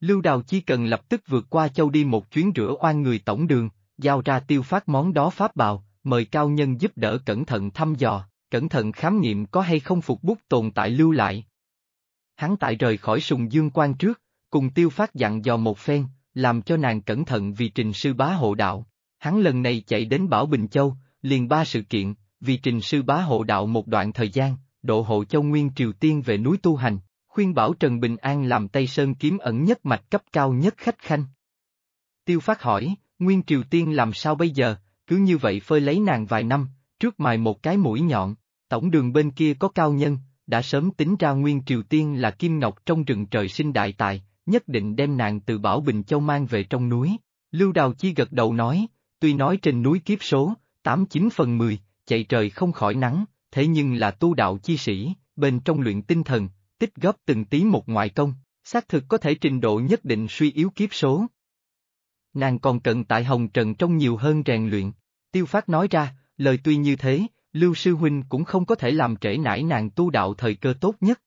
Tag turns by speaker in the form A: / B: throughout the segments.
A: Lưu Đào chỉ cần lập tức vượt qua châu đi một chuyến rửa oan người tổng đường, giao ra tiêu phát món đó pháp bào, mời cao nhân giúp đỡ cẩn thận thăm dò, cẩn thận khám nghiệm có hay không phục bút tồn tại lưu lại. Hắn tại rời khỏi sùng dương quan trước, cùng tiêu phát dặn dò một phen, làm cho nàng cẩn thận vì trình sư bá hộ đạo. Hắn lần này chạy đến Bảo Bình Châu, liền ba sự kiện, vì trình sư bá hộ đạo một đoạn thời gian, độ hộ châu Nguyên Triều Tiên về núi tu hành, khuyên bảo Trần Bình An làm Tây Sơn kiếm ẩn nhất mạch cấp cao nhất khách khanh. Tiêu phát hỏi, Nguyên Triều Tiên làm sao bây giờ, cứ như vậy phơi lấy nàng vài năm, trước mài một cái mũi nhọn, tổng đường bên kia có cao nhân, đã sớm tính ra Nguyên Triều Tiên là kim ngọc trong rừng trời sinh đại tài, nhất định đem nàng từ Bảo Bình Châu mang về trong núi. Lưu Đào Chi gật đầu nói, tuy nói trên núi kiếp số, 89 phần 10, chạy trời không khỏi nắng, thế nhưng là tu đạo chi sĩ, bên trong luyện tinh thần, tích góp từng tí một ngoại công, xác thực có thể trình độ nhất định suy yếu kiếp số. Nàng còn cần tại Hồng Trần trong nhiều hơn rèn luyện, tiêu phát nói ra, lời tuy như thế, Lưu Sư Huynh cũng không có thể làm trễ nải nàng tu đạo thời cơ tốt nhất.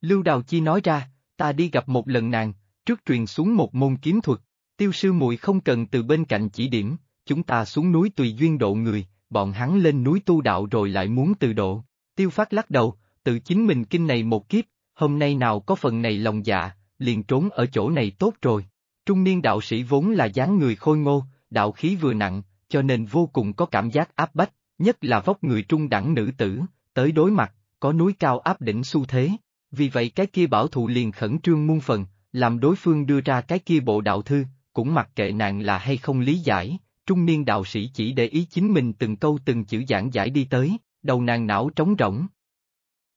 A: Lưu Đào Chi nói ra, ta đi gặp một lần nàng, trước truyền xuống một môn kiếm thuật, tiêu sư muội không cần từ bên cạnh chỉ điểm, chúng ta xuống núi tùy duyên độ người, bọn hắn lên núi tu đạo rồi lại muốn từ độ. Tiêu phát lắc đầu, tự chính mình kinh này một kiếp, hôm nay nào có phần này lòng dạ, liền trốn ở chỗ này tốt rồi. Trung niên đạo sĩ vốn là dáng người khôi ngô, đạo khí vừa nặng, cho nên vô cùng có cảm giác áp bách, nhất là vóc người trung đẳng nữ tử, tới đối mặt, có núi cao áp đỉnh xu thế. Vì vậy cái kia bảo thụ liền khẩn trương muôn phần, làm đối phương đưa ra cái kia bộ đạo thư, cũng mặc kệ nàng là hay không lý giải, trung niên đạo sĩ chỉ để ý chính mình từng câu từng chữ giảng giải đi tới, đầu nàng não trống rỗng,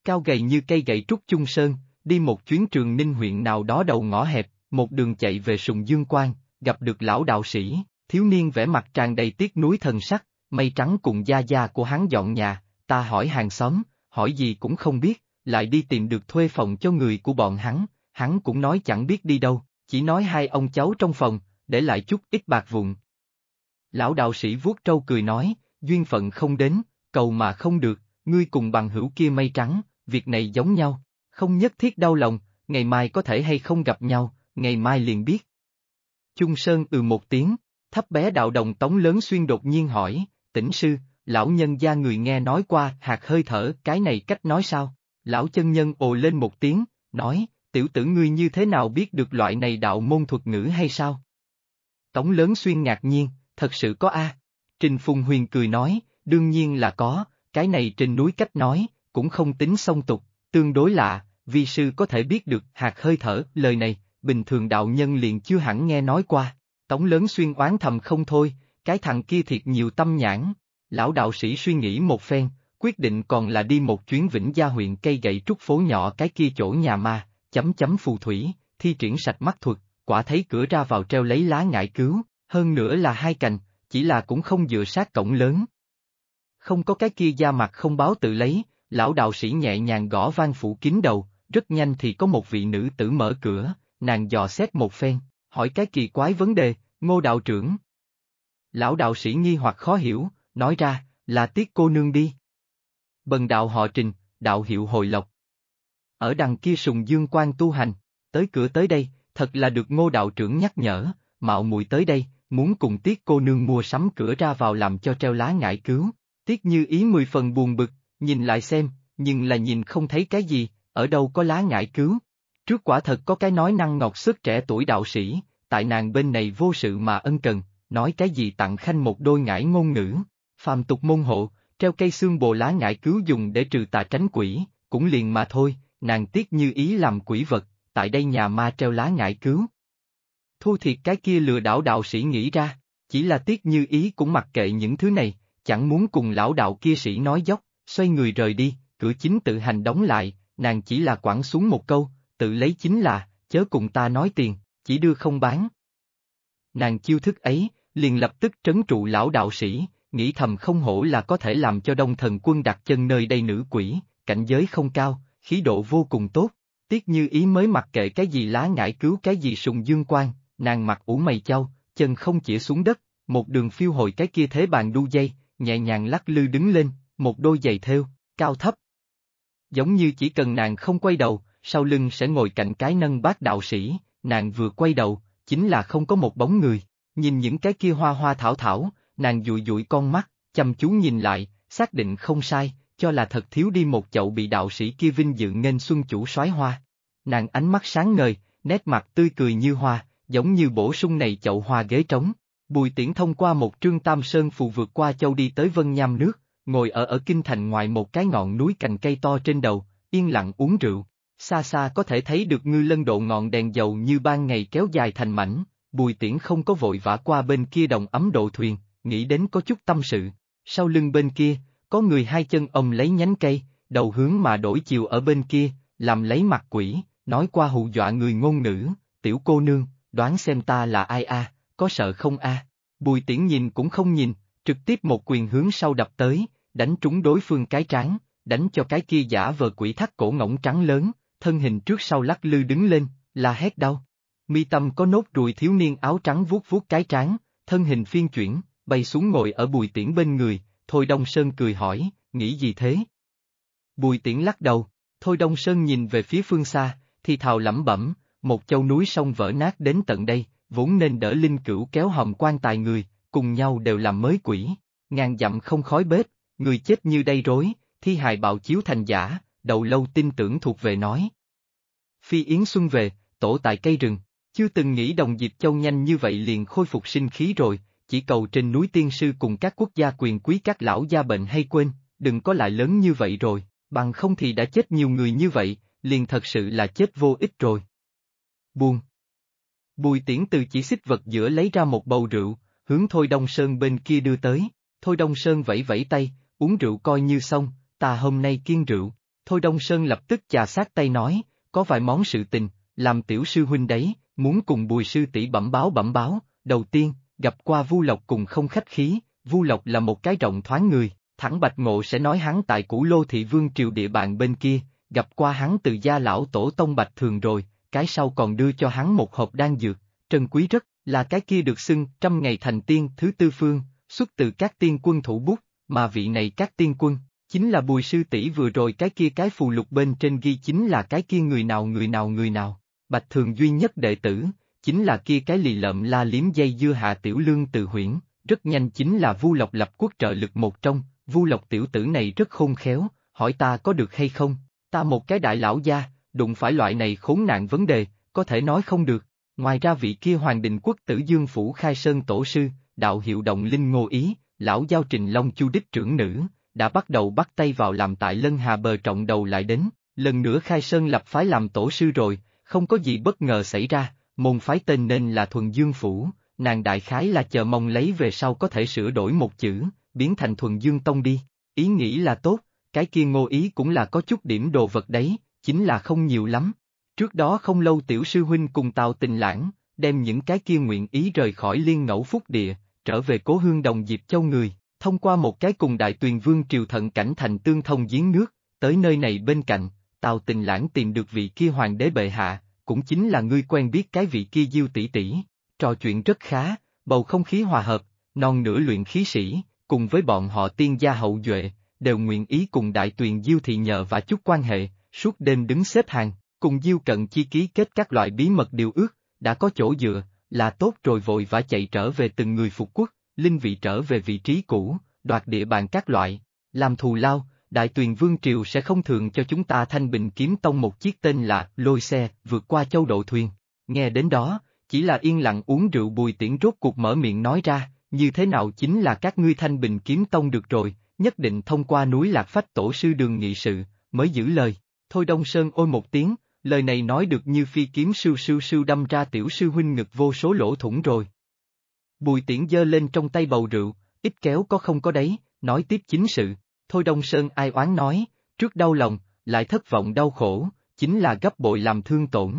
A: cao gầy như cây gậy trúc chung sơn, đi một chuyến trường ninh huyện nào đó đầu ngõ hẹp, một đường chạy về sùng dương quan, gặp được lão đạo sĩ, thiếu niên vẻ mặt tràn đầy tiếc núi thần sắc, mây trắng cùng gia gia của hắn dọn nhà, ta hỏi hàng xóm, hỏi gì cũng không biết, lại đi tìm được thuê phòng cho người của bọn hắn, hắn cũng nói chẳng biết đi đâu, chỉ nói hai ông cháu trong phòng, để lại chút ít bạc vụn. Lão đạo sĩ vuốt trâu cười nói, duyên phận không đến, cầu mà không được, ngươi cùng bằng hữu kia mây trắng, việc này giống nhau, không nhất thiết đau lòng, ngày mai có thể hay không gặp nhau, ngày mai liền biết. Chung Sơn ừ một tiếng, thấp bé đạo đồng tống lớn xuyên đột nhiên hỏi, tỉnh sư, lão nhân gia người nghe nói qua hạt hơi thở, cái này cách nói sao? Lão chân nhân ồ lên một tiếng, nói, tiểu tử ngươi như thế nào biết được loại này đạo môn thuật ngữ hay sao? Tống lớn xuyên ngạc nhiên, thật sự có a Trình Phùng Huyền cười nói, đương nhiên là có, cái này trên núi cách nói, cũng không tính song tục, tương đối lạ, vi sư có thể biết được hạt hơi thở, lời này, bình thường đạo nhân liền chưa hẳn nghe nói qua. Tống lớn xuyên oán thầm không thôi, cái thằng kia thiệt nhiều tâm nhãn. Lão đạo sĩ suy nghĩ một phen, quyết định còn là đi một chuyến vĩnh gia huyện cây gậy trúc phố nhỏ cái kia chỗ nhà ma, chấm chấm phù thủy, thi triển sạch mắt thuật, quả thấy cửa ra vào treo lấy lá ngải cứu, hơn nữa là hai cành, chỉ là cũng không dựa sát cổng lớn. Không có cái kia da mặt không báo tự lấy, lão đạo sĩ nhẹ nhàng gõ vang phủ kín đầu, rất nhanh thì có một vị nữ tử mở cửa, nàng dò xét một phen, hỏi cái kỳ quái vấn đề, ngô đạo trưởng. Lão đạo sĩ nghi hoặc khó hiểu, nói ra, là tiếc cô nương đi. Bần đạo họ trình, đạo hiệu hồi lộc. Ở đằng kia sùng dương quan tu hành, tới cửa tới đây, thật là được ngô đạo trưởng nhắc nhở, mạo muội tới đây, muốn cùng tiếc cô nương mua sắm cửa ra vào làm cho treo lá ngại cứu. tiếc như ý mười phần buồn bực, nhìn lại xem, nhưng là nhìn không thấy cái gì, ở đâu có lá ngải cứu. Trước quả thật có cái nói năng ngọt sức trẻ tuổi đạo sĩ, tại nàng bên này vô sự mà ân cần, nói cái gì tặng khanh một đôi ngải ngôn ngữ, phàm tục môn hộ, treo cây xương bồ lá ngải cứu dùng để trừ tà tránh quỷ, cũng liền mà thôi, nàng tiếc như ý làm quỷ vật, tại đây nhà ma treo lá ngải cứu. Thu thiệt cái kia lừa đảo đạo sĩ nghĩ ra, chỉ là tiếc như ý cũng mặc kệ những thứ này, chẳng muốn cùng lão đạo kia sĩ nói dốc, xoay người rời đi, cửa chính tự hành đóng lại, nàng chỉ là quẳng xuống một câu, tự lấy chính là, chớ cùng ta nói tiền, chỉ đưa không bán. Nàng chiêu thức ấy, liền lập tức trấn trụ lão đạo sĩ, nghĩ thầm không hổ là có thể làm cho đông thần quân đặt chân nơi đây nữ quỷ, cảnh giới không cao, khí độ vô cùng tốt, tiếc như ý mới mặc kệ cái gì lá ngải cứu cái gì sùng dương quan, nàng mặc ủ mày châu, chân không chỉ xuống đất, một đường phiêu hồi cái kia thế bàn đu dây, nhẹ nhàng lắc lư đứng lên, một đôi giày thêu, cao thấp. Giống như chỉ cần nàng không quay đầu, sau lưng sẽ ngồi cạnh cái nâng bác đạo sĩ, nàng vừa quay đầu, chính là không có một bóng người, nhìn những cái kia hoa hoa thảo thảo, nàng dụi dụi con mắt, chăm chú nhìn lại, xác định không sai, cho là thật thiếu đi một chậu bị đạo sĩ kia vinh dự nghênh xuân chủ soái hoa. Nàng ánh mắt sáng ngời, nét mặt tươi cười như hoa, giống như bổ sung này chậu hoa ghế trống. Bùi tiễn thông qua một trương tam sơn phù vượt qua châu đi tới vân nham nước, ngồi ở ở kinh thành ngoài một cái ngọn núi cành cây to trên đầu, yên lặng uống rượu. Xa xa có thể thấy được ngư lân độ ngọn đèn dầu như ban ngày kéo dài thành mảnh, bùi tiễn không có vội vã qua bên kia đồng ấm độ thuyền, nghĩ đến có chút tâm sự. Sau lưng bên kia, có người hai chân ông lấy nhánh cây, đầu hướng mà đổi chiều ở bên kia, làm lấy mặt quỷ, nói qua hù dọa người ngôn ngữ, tiểu cô nương, đoán xem ta là ai a, có sợ không a? Bùi tiễn nhìn cũng không nhìn, trực tiếp một quyền hướng sau đập tới, đánh trúng đối phương cái trán, đánh cho cái kia giả vờ quỷ thắt cổ ngỗng trắng lớn, thân hình trước sau lắc lư đứng lên, là hét đau. Mi tâm có nốt ruồi thiếu niên áo trắng vuốt vuốt cái trán, thân hình phiên chuyển, bay xuống ngồi ở bùi tiễn bên người, Thôi Đông Sơn cười hỏi, nghĩ gì thế? Bùi tiễn lắc đầu, Thôi Đông Sơn nhìn về phía phương xa, thì thào lẩm bẩm, một châu núi sông vỡ nát đến tận đây, vốn nên đỡ linh cửu kéo hòm quan tài người, cùng nhau đều làm mới quỷ, ngàn dặm không khói bếp, người chết như đây rối, thi hài bạo chiếu thành giả, đầu lâu tin tưởng thuộc về nói. Phi Yến Xuân về, tổ tại cây rừng, chưa từng nghĩ đồng dịp Châu nhanh như vậy liền khôi phục sinh khí rồi, chỉ cầu trên núi tiên sư cùng các quốc gia quyền quý các lão gia bệnh hay quên, đừng có lại lớn như vậy rồi, bằng không thì đã chết nhiều người như vậy, liền thật sự là chết vô ích rồi. buông Bùi tiễn từ chỉ xích vật giữa lấy ra một bầu rượu, hướng Thôi Đông Sơn bên kia đưa tới. Thôi Đông Sơn vẫy vẫy tay, uống rượu coi như xong, ta hôm nay kiên rượu. Thôi Đông Sơn lập tức chà sát tay nói, có vài món sự tình, làm tiểu sư huynh đấy, muốn cùng bùi sư tỷ bẩm báo bẩm báo, đầu tiên, gặp qua Vu Lộc cùng không khách khí, Vu Lộc là một cái rộng thoáng người, thẳng Bạch Ngộ sẽ nói hắn tại Củ Lô thị vương triều địa bàn bên kia, gặp qua hắn từ gia lão tổ tông Bạch Thường rồi, cái sau còn đưa cho hắn một hộp đan dược, trân quý rất, là cái kia được xưng trăm ngày thành tiên thứ tư phương, xuất từ các tiên quân thủ bút, mà vị này các tiên quân, chính là bùi sư tỷ vừa rồi cái kia cái phù lục bên trên ghi chính là cái kia người nào người nào người nào, bạch thường duy nhất đệ tử, chính là kia cái lì lợm la liếm dây dưa hạ tiểu lương từ huyển, rất nhanh chính là vu lộc lập quốc trợ lực một trong, vu lộc tiểu tử này rất khôn khéo, hỏi ta có được hay không, ta một cái đại lão gia, đụng phải loại này khốn nạn vấn đề, có thể nói không được, Ngoài ra vị kia hoàng đình quốc tử Dương Phủ Khai Sơn Tổ Sư, đạo hiệu Động Linh Ngô Ý, lão giao trình Long Chu Đích trưởng nữ, đã bắt đầu bắt tay vào làm tại Lân Hà Bờ trọng đầu lại đến, lần nữa Khai Sơn lập phái làm tổ sư rồi, không có gì bất ngờ xảy ra, môn phái tên nên là Thuần Dương Phủ, nàng đại khái là chờ mong lấy về sau có thể sửa đổi một chữ, biến thành Thuần Dương Tông đi, ý nghĩ là tốt, cái kia ngô ý cũng là có chút điểm đồ vật đấy, chính là không nhiều lắm, Trước đó không lâu tiểu sư huynh cùng Tào Tình Lãng, đem những cái kia nguyện ý rời khỏi liên ngẫu phúc địa, trở về cố hương đồng dịp châu người, thông qua một cái cùng đại tuyền vương triều thận cảnh thành tương thông giếng nước, tới nơi này bên cạnh, Tào Tình Lãng tìm được vị kia hoàng đế bệ hạ, cũng chính là ngươi quen biết cái vị kia diêu tỷ tỷ, trò chuyện rất khá, bầu không khí hòa hợp, non nửa luyện khí sĩ, cùng với bọn họ tiên gia hậu duệ, đều nguyện ý cùng đại tuyền diêu thị nhờ và chút quan hệ, suốt đêm đứng xếp hàng, cùng Diêu Cận Chi ký kết các loại bí mật điều ước, đã có chỗ dựa, là tốt rồi vội vã chạy trở về từng người phục quốc, linh vị trở về vị trí cũ, đoạt địa bàn các loại, làm thù lao, đại tuyền vương triều sẽ không thường cho chúng ta thanh bình kiếm tông một chiếc tên là lôi xe vượt qua châu độ thuyền. Nghe đến đó, chỉ là yên lặng uống rượu bùi tiễn rốt cuộc mở miệng nói ra, như thế nào chính là các ngươi thanh bình kiếm tông được rồi, nhất định thông qua núi lạc phách tổ sư đường nghị sự, mới giữ lời. Thôi Đông Sơn ôi một tiếng, lời này nói được như phi kiếm sưu sưu sưu đâm ra tiểu sư huynh ngực vô số lỗ thủng rồi. Bùi tiễn giơ lên trong tay bầu rượu, ít kéo có không có đấy, nói tiếp chính sự, thôi Đông Sơn ai oán nói, trước đau lòng, lại thất vọng đau khổ, chính là gấp bội làm thương tổn.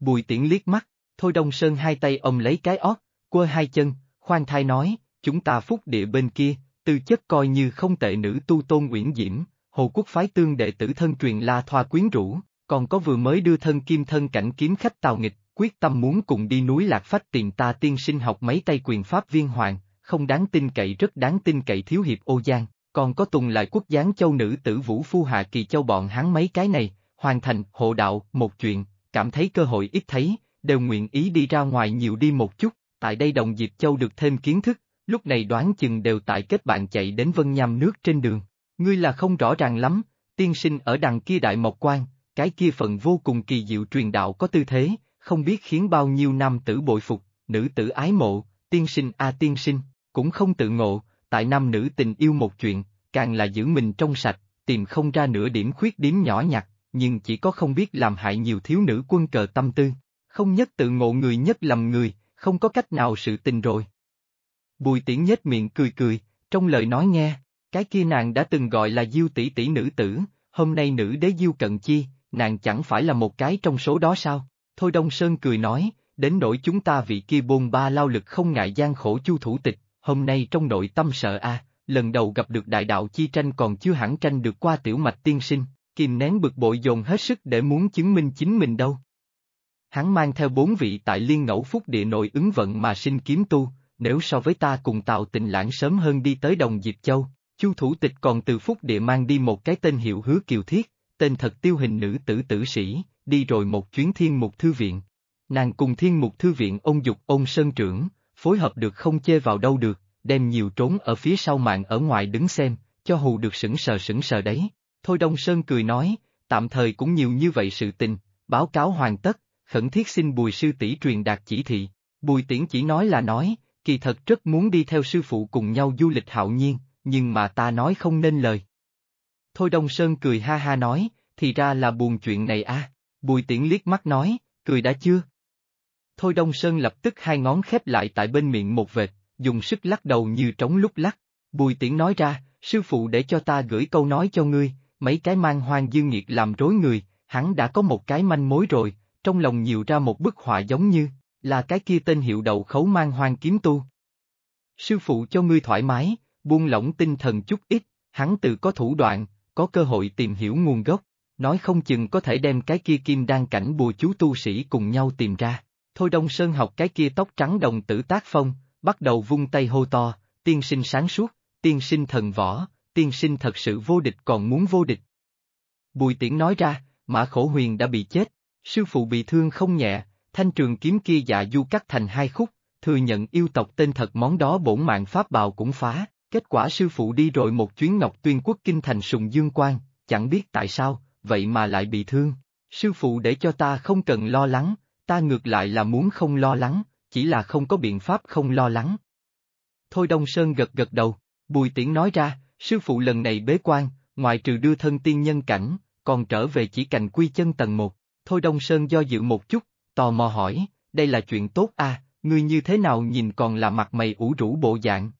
A: Bùi tiễn liếc mắt, thôi Đông Sơn hai tay ôm lấy cái ót, quơ hai chân, khoan thai nói, chúng ta phúc địa bên kia, tư chất coi như không tệ nữ tu tôn uyển diễm, hồ quốc phái tương đệ tử thân truyền la thoa quyến rũ, còn có vừa mới đưa thân kim thân cảnh kiếm khách tào nghịch, quyết tâm muốn cùng đi núi lạc phách tiền ta tiên sinh học mấy tay quyền pháp viên hoàng, không đáng tin cậy rất đáng tin cậy thiếu hiệp ô giang, còn có tùng lại quốc gián châu nữ tử vũ phu hạ kỳ châu bọn hắn mấy cái này, hoàn thành hộ đạo một chuyện, cảm thấy cơ hội ít thấy, đều nguyện ý đi ra ngoài nhiều đi một chút, tại đây đồng Diệp Châu được thêm kiến thức, lúc này đoán chừng đều tại kết bạn chạy đến vân nham nước trên đường. Ngươi là không rõ ràng lắm, tiên sinh ở đằng kia đại mộc quan, cái kia phần vô cùng kỳ diệu truyền đạo có tư thế, không biết khiến bao nhiêu nam tử bội phục, nữ tử ái mộ, tiên sinh a tiên sinh, cũng không tự ngộ, tại nam nữ tình yêu một chuyện, càng là giữ mình trong sạch, tìm không ra nửa điểm khuyết điểm nhỏ nhặt, nhưng chỉ có không biết làm hại nhiều thiếu nữ quân cờ tâm tư, không nhất tự ngộ người nhất lầm người, không có cách nào sự tình rồi. Bùi tiễn nhếch miệng cười cười, trong lời nói nghe, cái kia nàng đã từng gọi là diêu tỷ tỷ nữ tử, hôm nay nữ đế diêu cận chi, nàng chẳng phải là một cái trong số đó sao? Thôi Đông Sơn cười nói, đến nỗi chúng ta vị kia bôn ba lao lực không ngại gian khổ chu thủ tịch, hôm nay trong nội tâm sợ a, lần đầu gặp được đại đạo chi tranh còn chưa hẳn tranh được qua tiểu mạch tiên sinh, kìm nén bực bội dồn hết sức để muốn chứng minh chính mình đâu. Hắn mang theo bốn vị tại liên ngẫu phúc địa nội ứng vận mà sinh kiếm tu, nếu so với ta cùng tạo tình lãng sớm hơn đi tới đồng Diệp Châu, chu thủ tịch còn từ phúc địa mang đi một cái tên hiệu hứa kiều thiết, tên thật tiêu hình nữ tử tử sĩ, đi rồi một chuyến thiên mục thư viện. Nàng cùng thiên mục thư viện ông dục ông sơn trưởng, phối hợp được không chê vào đâu được, đem nhiều trốn ở phía sau mạng ở ngoài đứng xem, cho hù được sững sờ sững sờ đấy. Thôi Đông Sơn cười nói, tạm thời cũng nhiều như vậy sự tình, báo cáo hoàn tất, khẩn thiết xin bùi sư tỷ truyền đạt chỉ thị. Bùi tiễn chỉ nói là nói, kỳ thật rất muốn đi theo sư phụ cùng nhau du lịch hạo nhiên, nhưng mà ta nói không nên lời. Thôi Đông Sơn cười ha ha nói, thì ra là buồn chuyện này a. À. Bùi Tiễn liếc mắt nói, cười đã chưa? Thôi Đông Sơn lập tức hai ngón khép lại tại bên miệng một vệt, dùng sức lắc đầu như trống lúc lắc. Bùi Tiễn nói ra, sư phụ để cho ta gửi câu nói cho ngươi, mấy cái mang hoang dương nghiệt làm rối người, hắn đã có một cái manh mối rồi, trong lòng nhiều ra một bức họa giống như, là cái kia tên hiệu đầu khấu mang hoang kiếm tu. Sư phụ cho ngươi thoải mái, buông lỏng tinh thần chút ít, hắn tự có thủ đoạn, có cơ hội tìm hiểu nguồn gốc, nói không chừng có thể đem cái kia kim đan cảnh bùa chú tu sĩ cùng nhau tìm ra. Thôi Đông Sơn học cái kia tóc trắng đồng tử tác phong, bắt đầu vung tay hô to, tiên sinh sáng suốt, tiên sinh thần võ, tiên sinh thật sự vô địch còn muốn vô địch. Bùi tiễn nói ra, mã khổ huyền đã bị chết, sư phụ bị thương không nhẹ, thanh trường kiếm kia dạ du cắt thành hai khúc, thừa nhận yêu tộc tên thật món đó bổn mạng pháp bào cũng phá, Kết quả sư phụ đi rồi một chuyến Ngọc Tuyên quốc kinh thành sùng dương quan, chẳng biết tại sao, vậy mà lại bị thương. Sư phụ để cho ta không cần lo lắng, ta ngược lại là muốn không lo lắng, chỉ là không có biện pháp không lo lắng. Thôi Đông Sơn gật gật đầu, Bùi Tiễn nói ra, sư phụ lần này bế quan, ngoài trừ đưa thân tiên nhân cảnh, còn trở về chỉ cành quy chân tầng một. Thôi Đông Sơn do dự một chút, tò mò hỏi, đây là chuyện tốt à, Người như thế nào nhìn còn là mặt mày ủ rũ bộ dạng.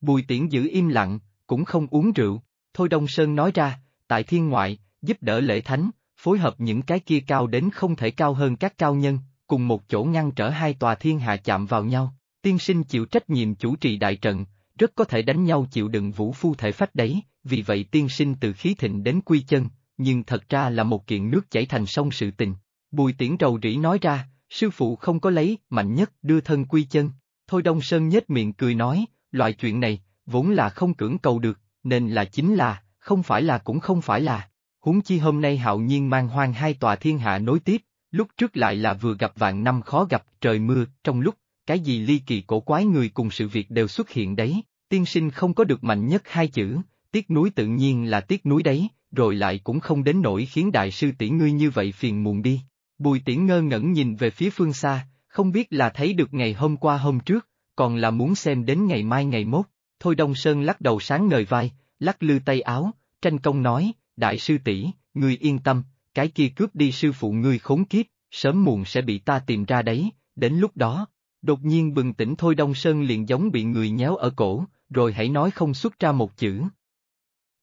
A: Bùi tiễn giữ im lặng, cũng không uống rượu, thôi Đông Sơn nói ra, tại thiên ngoại, giúp đỡ lễ thánh, phối hợp những cái kia cao đến không thể cao hơn các cao nhân, cùng một chỗ ngăn trở hai tòa thiên hạ chạm vào nhau, tiên sinh chịu trách nhiệm chủ trì đại trận, rất có thể đánh nhau chịu đựng vũ phu thể phách đấy, vì vậy tiên sinh từ khí thịnh đến quy chân, nhưng thật ra là một kiện nước chảy thành sông sự tình. Bùi tiễn rầu rĩ nói ra, sư phụ không có lấy, mạnh nhất đưa thân quy chân. Thôi Đông Sơn nhếch miệng cười nói, loại chuyện này, vốn là không cưỡng cầu được, nên là chính là, không phải là cũng không phải là. Huống chi hôm nay hạo nhiên mang hoang hai tòa thiên hạ nối tiếp, lúc trước lại là vừa gặp vạn năm khó gặp, trời mưa, trong lúc, cái gì ly kỳ cổ quái người cùng sự việc đều xuất hiện đấy, tiên sinh không có được mạnh nhất hai chữ, tiếc núi tự nhiên là tiếc núi đấy, rồi lại cũng không đến nỗi khiến đại sư tỷ ngươi như vậy phiền muộn đi. Bùi tiễn ngơ ngẩn nhìn về phía phương xa, không biết là thấy được ngày hôm qua hôm trước, còn là muốn xem đến ngày mai ngày mốt. Thôi Đông Sơn lắc đầu sáng ngời vai, lắc lư tay áo, tranh công nói, đại sư tỷ, người yên tâm, cái kia cướp đi sư phụ ngươi khốn kiếp, sớm muộn sẽ bị ta tìm ra đấy, đến lúc đó. Đột nhiên bừng tỉnh Thôi Đông Sơn liền giống bị người nhéo ở cổ, rồi hãy nói không xuất ra một chữ.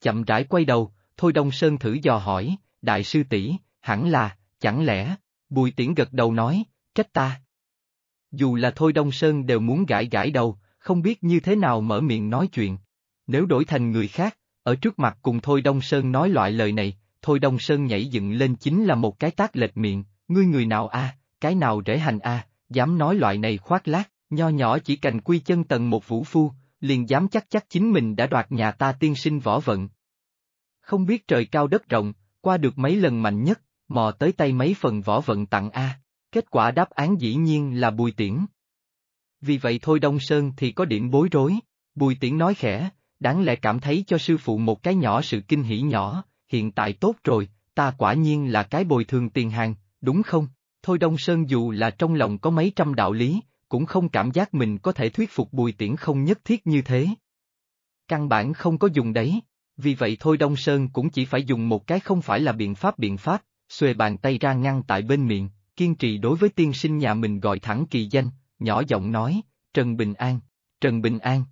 A: Chậm rãi quay đầu, Thôi Đông Sơn thử dò hỏi, đại sư tỷ, hẳn là, chẳng lẽ, Bùi Tiễn gật đầu nói, trách ta, dù là Thôi Đông Sơn đều muốn gãi gãi đầu, không biết như thế nào mở miệng nói chuyện. Nếu đổi thành người khác, ở trước mặt cùng Thôi Đông Sơn nói loại lời này, Thôi Đông Sơn nhảy dựng lên chính là một cái tác lệch miệng, ngươi người nào a, cái nào rễ hành a, dám nói loại này khoác lác, nho nhỏ chỉ cành quy chân tầng một vũ phu, liền dám chắc chắc chính mình đã đoạt nhà ta tiên sinh võ vận. Không biết trời cao đất rộng, qua được mấy lần mạnh nhất, mò tới tay mấy phần võ vận tặng a. Kết quả đáp án dĩ nhiên là Bùi Tiễn. Vì vậy thôi Đông Sơn thì có điểm bối rối, Bùi Tiễn nói khẽ, đáng lẽ cảm thấy cho sư phụ một cái nhỏ sự kinh hỉ nhỏ, hiện tại tốt rồi, ta quả nhiên là cái bồi thường tiền hàng, đúng không? Thôi Đông Sơn dù là trong lòng có mấy trăm đạo lý, cũng không cảm giác mình có thể thuyết phục Bùi Tiễn không nhất thiết như thế. Căn bản không có dùng đấy, vì vậy Thôi Đông Sơn cũng chỉ phải dùng một cái không phải là biện pháp biện pháp, xuề bàn tay ra ngăn tại bên miệng, kiên trì đối với tiên sinh nhà mình gọi thẳng kỳ danh, nhỏ giọng nói, Trần Bình An, Trần Bình An.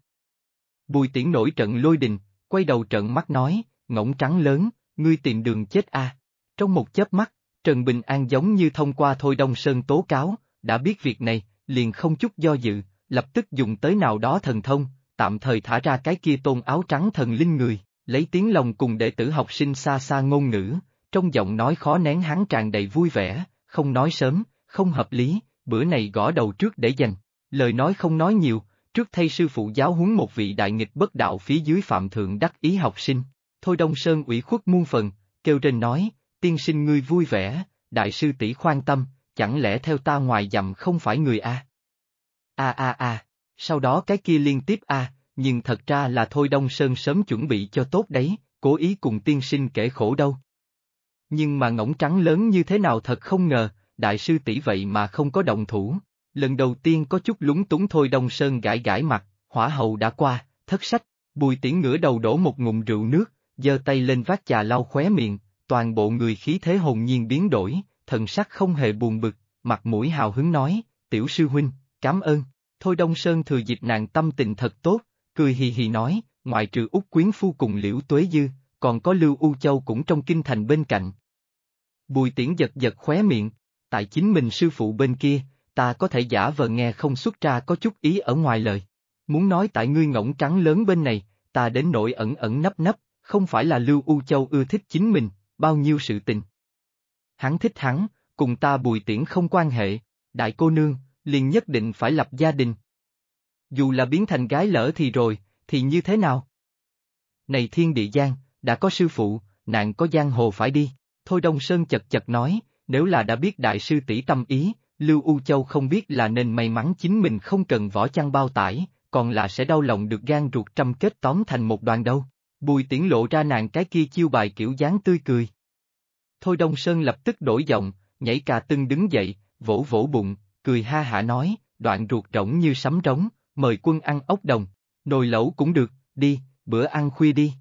A: Bùi tiễn nổi trận lôi đình, quay đầu trận mắt nói, ngỗng trắng lớn, ngươi tìm đường chết a. À. Trong một chớp mắt, Trần Bình An giống như thông qua Thôi Đông Sơn tố cáo, đã biết việc này, liền không chút do dự, lập tức dùng tới nào đó thần thông, tạm thời thả ra cái kia tôn áo trắng thần linh người, lấy tiếng lòng cùng đệ tử học sinh xa xa ngôn ngữ, trong giọng nói khó nén hắn tràn đầy vui vẻ, không nói sớm, không hợp lý, bữa này gõ đầu trước để dành. Lời nói không nói nhiều, trước thay sư phụ giáo huấn một vị đại nghịch bất đạo phía dưới phạm thượng đắc ý học sinh. Thôi Đông Sơn ủy khuất muôn phần, kêu trên nói, tiên sinh ngươi vui vẻ, đại sư tỷ khoan tâm, chẳng lẽ theo ta ngoài dặm không phải người a? A a a, sau đó cái kia liên tiếp a, nhưng thật ra là Thôi Đông Sơn sớm chuẩn bị cho tốt đấy, cố ý cùng tiên sinh kể khổ đâu, nhưng mà ngỗng trắng lớn như thế nào thật không ngờ, đại sư tỷ vậy mà không có động thủ. Lần đầu tiên có chút lúng túng thôi Đông Sơn gãi gãi mặt, hỏa hậu đã qua, thất sách, bùi tiễn ngửa đầu đổ một ngụm rượu nước, giơ tay lên vác trà lau khóe miệng, toàn bộ người khí thế hồn nhiên biến đổi, thần sắc không hề buồn bực, mặt mũi hào hứng nói, tiểu sư huynh, cảm ơn. Thôi Đông Sơn thừa dịp nàng tâm tình thật tốt, cười hì hì nói, ngoại trừ út Quyến Phu cùng Liễu Tuế Dư, còn có Lưu U Châu cũng trong kinh thành bên cạnh, Bùi tiễn giật giật khóe miệng, tại chính mình sư phụ bên kia, ta có thể giả vờ nghe không xuất ra có chút ý ở ngoài lời. Muốn nói tại ngươi ngỗng trắng lớn bên này, ta đến nỗi ẩn ẩn nấp nấp, không phải là Lưu U Châu ưa thích chính mình, bao nhiêu sự tình. Hắn thích hắn, cùng ta bùi tiễn không quan hệ, đại cô nương, liền nhất định phải lập gia đình. Dù là biến thành gái lỡ thì rồi, thì như thế nào? Này thiên địa giang, đã có sư phụ, nạn có giang hồ phải đi. Thôi Đông Sơn chật chật nói, nếu là đã biết đại sư tỷ tâm ý, Lưu U Châu không biết là nên may mắn chính mình không cần võ chăn bao tải, còn là sẽ đau lòng được gan ruột trăm kết tóm thành một đoàn đâu. Bùi tiễn lộ ra nàng cái kia chiêu bài kiểu dáng tươi cười. Thôi Đông Sơn lập tức đổi giọng, nhảy cà tưng đứng dậy, vỗ vỗ bụng, cười ha hả nói, đoạn ruột rỗng như sấm rống, mời quân ăn ốc đồng, nồi lẩu cũng được, đi, bữa ăn khuya đi.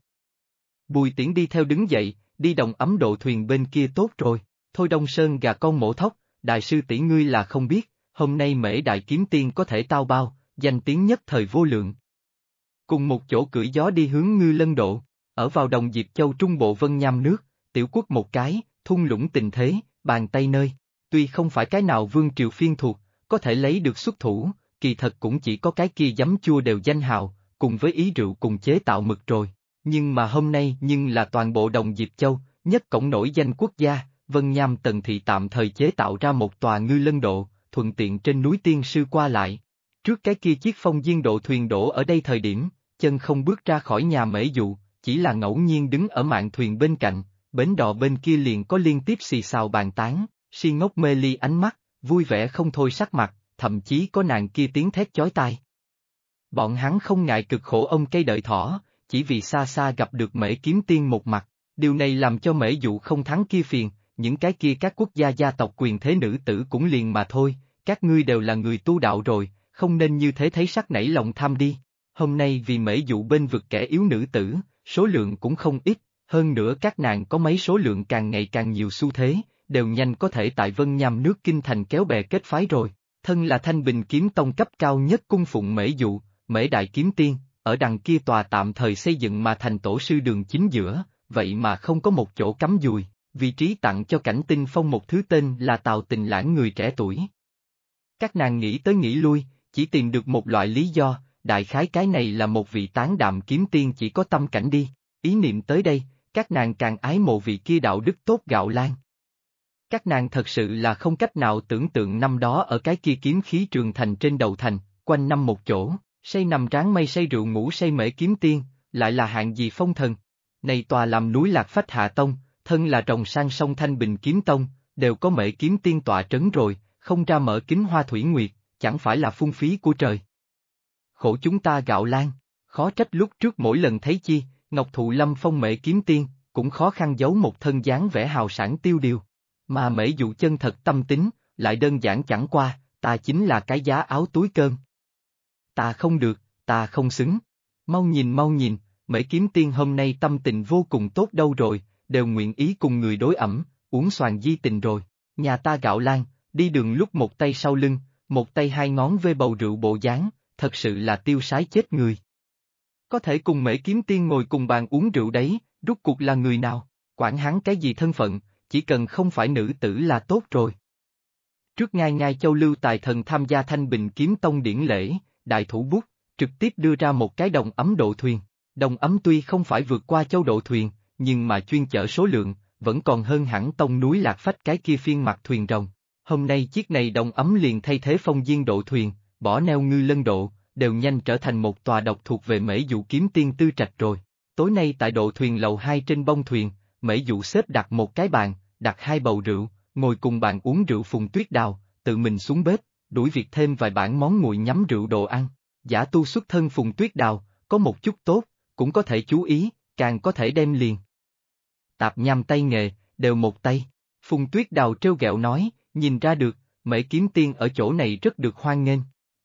A: Bùi tiễn đi theo đứng dậy, đi đồng ấm độ thuyền bên kia tốt rồi, thôi Đông Sơn gà con mổ thóc, đại sư tỷ ngươi là không biết, hôm nay mễ đại kiếm tiên có thể tao bao, danh tiếng nhất thời vô lượng. Cùng một chỗ cưỡi gió đi hướng ngư lân độ, ở vào đồng Diệp Châu Trung Bộ Vân Nham nước, tiểu quốc một cái, thung lũng tình thế, bàn tay nơi, tuy không phải cái nào vương triều phiên thuộc, có thể lấy được xuất thủ, kỳ thật cũng chỉ có cái kia giấm chua đều danh hào, cùng với ý rượu cùng chế tạo mực rồi nhưng mà hôm nay nhưng là toàn bộ đồng Diệp Châu, nhất cổng nổi danh quốc gia, Vân Nham Tần Thị tạm thời chế tạo ra một tòa ngư lân độ, thuận tiện trên núi Tiên Sư qua lại. Trước cái kia chiếc phong diên độ thuyền đổ ở đây thời điểm, chân không bước ra khỏi nhà mễ dụ, chỉ là ngẫu nhiên đứng ở mạng thuyền bên cạnh, bến đò bên kia liền có liên tiếp xì xào bàn tán, si ngốc mê ly ánh mắt, vui vẻ không thôi sắc mặt, thậm chí có nàng kia tiếng thét chói tai. Bọn hắn không ngại cực khổ ông cây đợi thỏ, chỉ vì xa xa gặp được mễ kiếm tiên một mặt, điều này làm cho mễ dụ không thắng kia phiền, những cái kia các quốc gia gia tộc quyền thế nữ tử cũng liền mà thôi, các ngươi đều là người tu đạo rồi, không nên như thế thấy sắc nảy lòng tham đi. Hôm nay vì mễ dụ bên vực kẻ yếu nữ tử, số lượng cũng không ít, hơn nữa các nàng có mấy số lượng càng ngày càng nhiều xu thế, đều nhanh có thể tại Vân Nham nước Kinh Thành kéo bè kết phái rồi. Thân là thanh bình kiếm tông cấp cao nhất cung phụng mễ dụ, mễ đại kiếm tiên, ở đằng kia tòa tạm thời xây dựng mà thành tổ sư đường chính giữa, vậy mà không có một chỗ cắm dùi, vị trí tặng cho cảnh tinh phong một thứ tên là tàu tình lãng người trẻ tuổi. Các nàng nghĩ tới nghĩ lui, chỉ tìm được một loại lý do, đại khái cái này là một vị tán đạm kiếm tiên chỉ có tâm cảnh đi, ý niệm tới đây, các nàng càng ái mộ vị kia đạo đức tốt gạo lan. Các nàng thật sự là không cách nào tưởng tượng năm đó ở cái kia kiếm khí trường thành trên đầu thành, quanh năm một chỗ, Say nằm tráng mây say rượu ngủ say mễ kiếm tiên, lại là hạng gì phong thần. Này tòa làm núi lạc phách hạ tông, thân là trồng sang sông Thanh Bình kiếm tông, đều có mễ kiếm tiên tọa trấn rồi, không ra mở kính hoa thủy nguyệt, chẳng phải là phung phí của trời. Khổ chúng ta gạo lan, khó trách lúc trước mỗi lần thấy chi, Ngọc Thụ Lâm phong mễ kiếm tiên, cũng khó khăn giấu một thân dáng vẻ hào sản tiêu điều. Mà mễ dụ chân thật tâm tính, lại đơn giản chẳng qua, ta chính là cái giá áo túi cơm ta không được, ta không xứng. Mau nhìn mau nhìn, mễ kiếm tiên hôm nay tâm tình vô cùng tốt đâu rồi, đều nguyện ý cùng người đối ẩm, uống xoàn di tình rồi. Nhà ta gạo lan, đi đường lúc một tay sau lưng, một tay hai ngón vê bầu rượu bộ dáng, thật sự là tiêu sái chết người. Có thể cùng mễ kiếm tiên ngồi cùng bàn uống rượu đấy, rút cuộc là người nào, quản hắn cái gì thân phận, chỉ cần không phải nữ tử là tốt rồi. Trước ngai ngai châu lưu tài thần tham gia thanh bình kiếm tông điển lễ, đại thủ bút, trực tiếp đưa ra một cái đồng ấm độ thuyền. Đồng ấm tuy không phải vượt qua châu độ thuyền, nhưng mà chuyên chở số lượng, vẫn còn hơn hẳn tông núi lạc phách cái kia phiên mặt thuyền rồng. Hôm nay chiếc này đồng ấm liền thay thế phong diên độ thuyền, bỏ neo ngư lân độ, đều nhanh trở thành một tòa độc thuộc về mễ dụ kiếm tiên tư trạch rồi. Tối nay tại độ thuyền lầu 2 trên bông thuyền, mễ dụ xếp đặt một cái bàn, đặt hai bầu rượu, ngồi cùng bàn uống rượu phùng tuyết đào, tự mình xuống bếp, đuổi việc thêm vài bản món nguội nhắm rượu đồ ăn. Giả tu xuất thân phùng tuyết đào, có một chút tốt, cũng có thể chú ý, càng có thể đem liền. Tạp nhằm tay nghề, đều một tay. Phùng tuyết đào trêu ghẹo nói, nhìn ra được, mễ kiếm tiên ở chỗ này rất được hoan nghênh.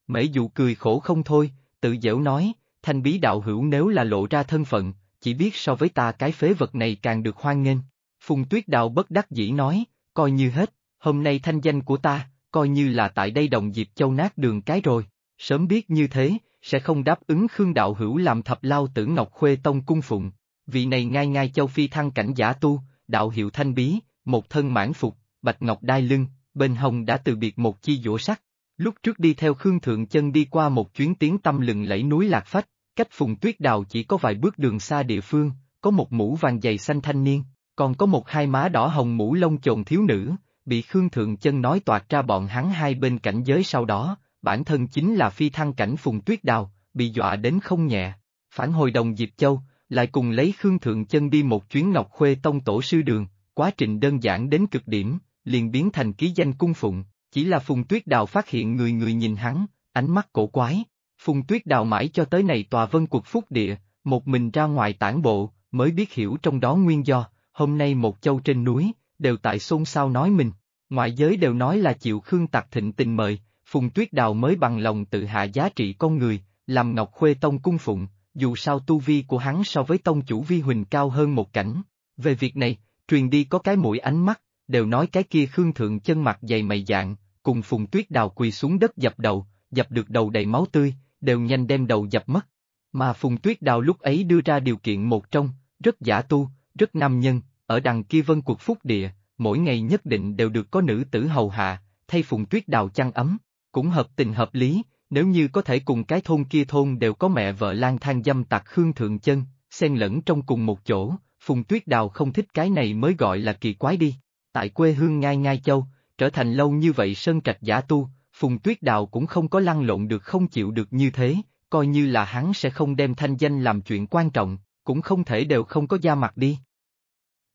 A: Mễ dụ cười khổ không thôi, tự dễu nói, thanh bí đạo hữu nếu là lộ ra thân phận, chỉ biết so với ta cái phế vật này càng được hoan nghênh. Phùng tuyết đào bất đắc dĩ nói, coi như hết, hôm nay thanh danh của ta, coi như là tại đây đồng dịp châu nát đường cái rồi. Sớm biết như thế, sẽ không đáp ứng Khương Đạo Hữu làm thập lao tử Ngọc Khuê Tông cung phụng. Vị này ngay ngay châu phi thăng cảnh giả tu, đạo hiệu thanh bí, một thân mãn phục, bạch ngọc đai lưng, bên hồng đã từ biệt một chi dũa sắt. Lúc trước đi theo Khương Thượng Chân đi qua một chuyến tiếng tâm lừng lẫy núi Lạc Phách, cách phùng tuyết đào chỉ có vài bước đường xa địa phương, có một mũ vàng dày xanh thanh niên, còn có một hai má đỏ hồng mũ lông chồn thiếu nữ, bị Khương Thượng Chân nói toạt ra bọn hắn hai bên cảnh giới sau đó, bản thân chính là phi thăng cảnh Phùng Tuyết Đào, bị dọa đến không nhẹ. Phản hồi đồng Diệp Châu, lại cùng lấy Khương Thượng Chân đi một chuyến Ngọc Khuê Tông Tổ Sư Đường, quá trình đơn giản đến cực điểm, liền biến thành ký danh cung phụng, chỉ là Phùng Tuyết Đào phát hiện người người nhìn hắn, ánh mắt cổ quái. Phùng Tuyết Đào mãi cho tới này tòa vân cuộc phúc địa, một mình ra ngoài tản bộ, mới biết hiểu trong đó nguyên do, hôm nay một châu trên núi, đều tại xôn xao nói mình, Ngoại giới đều nói là chịu Khương tặc Thịnh tình mời, Phùng Tuyết Đào mới bằng lòng tự hạ giá trị con người, làm Ngọc Khuê Tông cung phụng, dù sao tu vi của hắn so với Tông chủ Vi Huỳnh cao hơn một cảnh. Về việc này, truyền đi có cái mũi ánh mắt, đều nói cái kia Khương Thượng chân mặt dày mày dạng, cùng Phùng Tuyết Đào quỳ xuống đất dập đầu, dập được đầu đầy máu tươi, đều nhanh đem đầu dập mất. Mà Phùng Tuyết Đào lúc ấy đưa ra điều kiện một trong, rất giả tu, rất nam nhân, ở đằng kia vân cuộc phúc địa, mỗi ngày nhất định đều được có nữ tử hầu hạ, thay phùng tuyết đào chăn ấm, cũng hợp tình hợp lý, nếu như có thể cùng cái thôn kia thôn đều có mẹ vợ lang thang dâm tặc Khương Thượng Chân, xen lẫn trong cùng một chỗ, phùng tuyết đào không thích cái này mới gọi là kỳ quái đi. Tại quê hương Ngai Ngai Châu, trở thành lâu như vậy sơn trạch giả tu, phùng tuyết đào cũng không có lăn lộn được không chịu được như thế, coi như là hắn sẽ không đem thanh danh làm chuyện quan trọng, cũng không thể đều không có da mặt đi.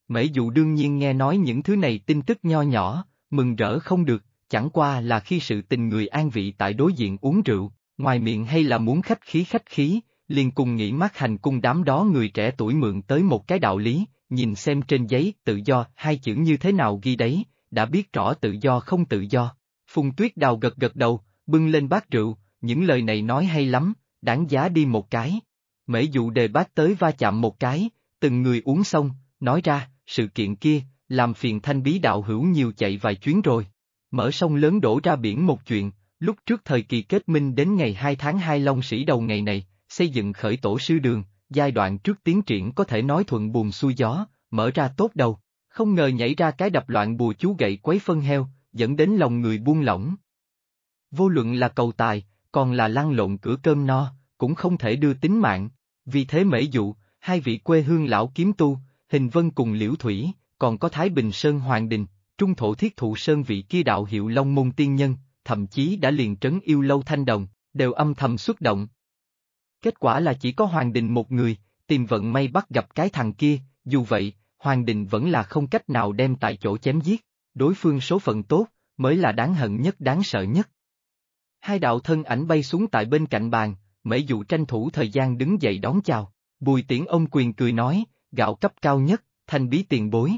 A: Mễ dụ đương nhiên nghe nói những thứ này tin tức nho nhỏ, mừng rỡ không được, chẳng qua là khi sự tình người an vị tại đối diện uống rượu, ngoài miệng hay là muốn khách khí khách khí, liền cùng nghĩ mát hành cung đám đó người trẻ tuổi mượn tới một cái đạo lý, nhìn xem trên giấy tự do hai chữ như thế nào ghi đấy, đã biết rõ tự do không tự do. Phùng tuyết đào gật gật đầu, bưng lên bát rượu, những lời này nói hay lắm, đáng giá đi một cái. Mễ dụ đề bát tới va chạm một cái, từng người uống xong, nói ra, sự kiện kia, làm phiền thanh bí đạo hữu nhiều chạy vài chuyến rồi. Mở sông lớn đổ ra biển một chuyện, lúc trước thời kỳ kết minh đến ngày 2 tháng 2 Long Sĩ đầu ngày này, xây dựng khởi tổ sư đường, giai đoạn trước tiến triển có thể nói thuận buồm xuôi gió, mở ra tốt đầu, không ngờ nhảy ra cái đập loạn bùa chú gậy quấy phân heo, dẫn đến lòng người buông lỏng. Vô luận là cầu tài, còn là lăn lộn cửa cơm no, cũng không thể đưa tính mạng, vì thế mễ dụ, hai vị quê hương lão kiếm tu, Hình Vân cùng Liễu Thủy, còn có Thái Bình Sơn Hoàng Đình, trung thổ thiết thụ sơn vị kia đạo hiệu Long Môn Tiên Nhân, thậm chí đã liền trấn yêu lâu thanh đồng, đều âm thầm xuất động. Kết quả là chỉ có Hoàng Đình một người, tìm vận may bắt gặp cái thằng kia, dù vậy, Hoàng Đình vẫn là không cách nào đem tại chỗ chém giết, đối phương số phận tốt, mới là đáng hận nhất đáng sợ nhất. Hai đạo thân ảnh bay xuống tại bên cạnh bàn, mễ dụ tranh thủ thời gian đứng dậy đón chào, bùi tiễn ông quyền cười nói, gạo cấp cao nhất, thanh bí tiền bối.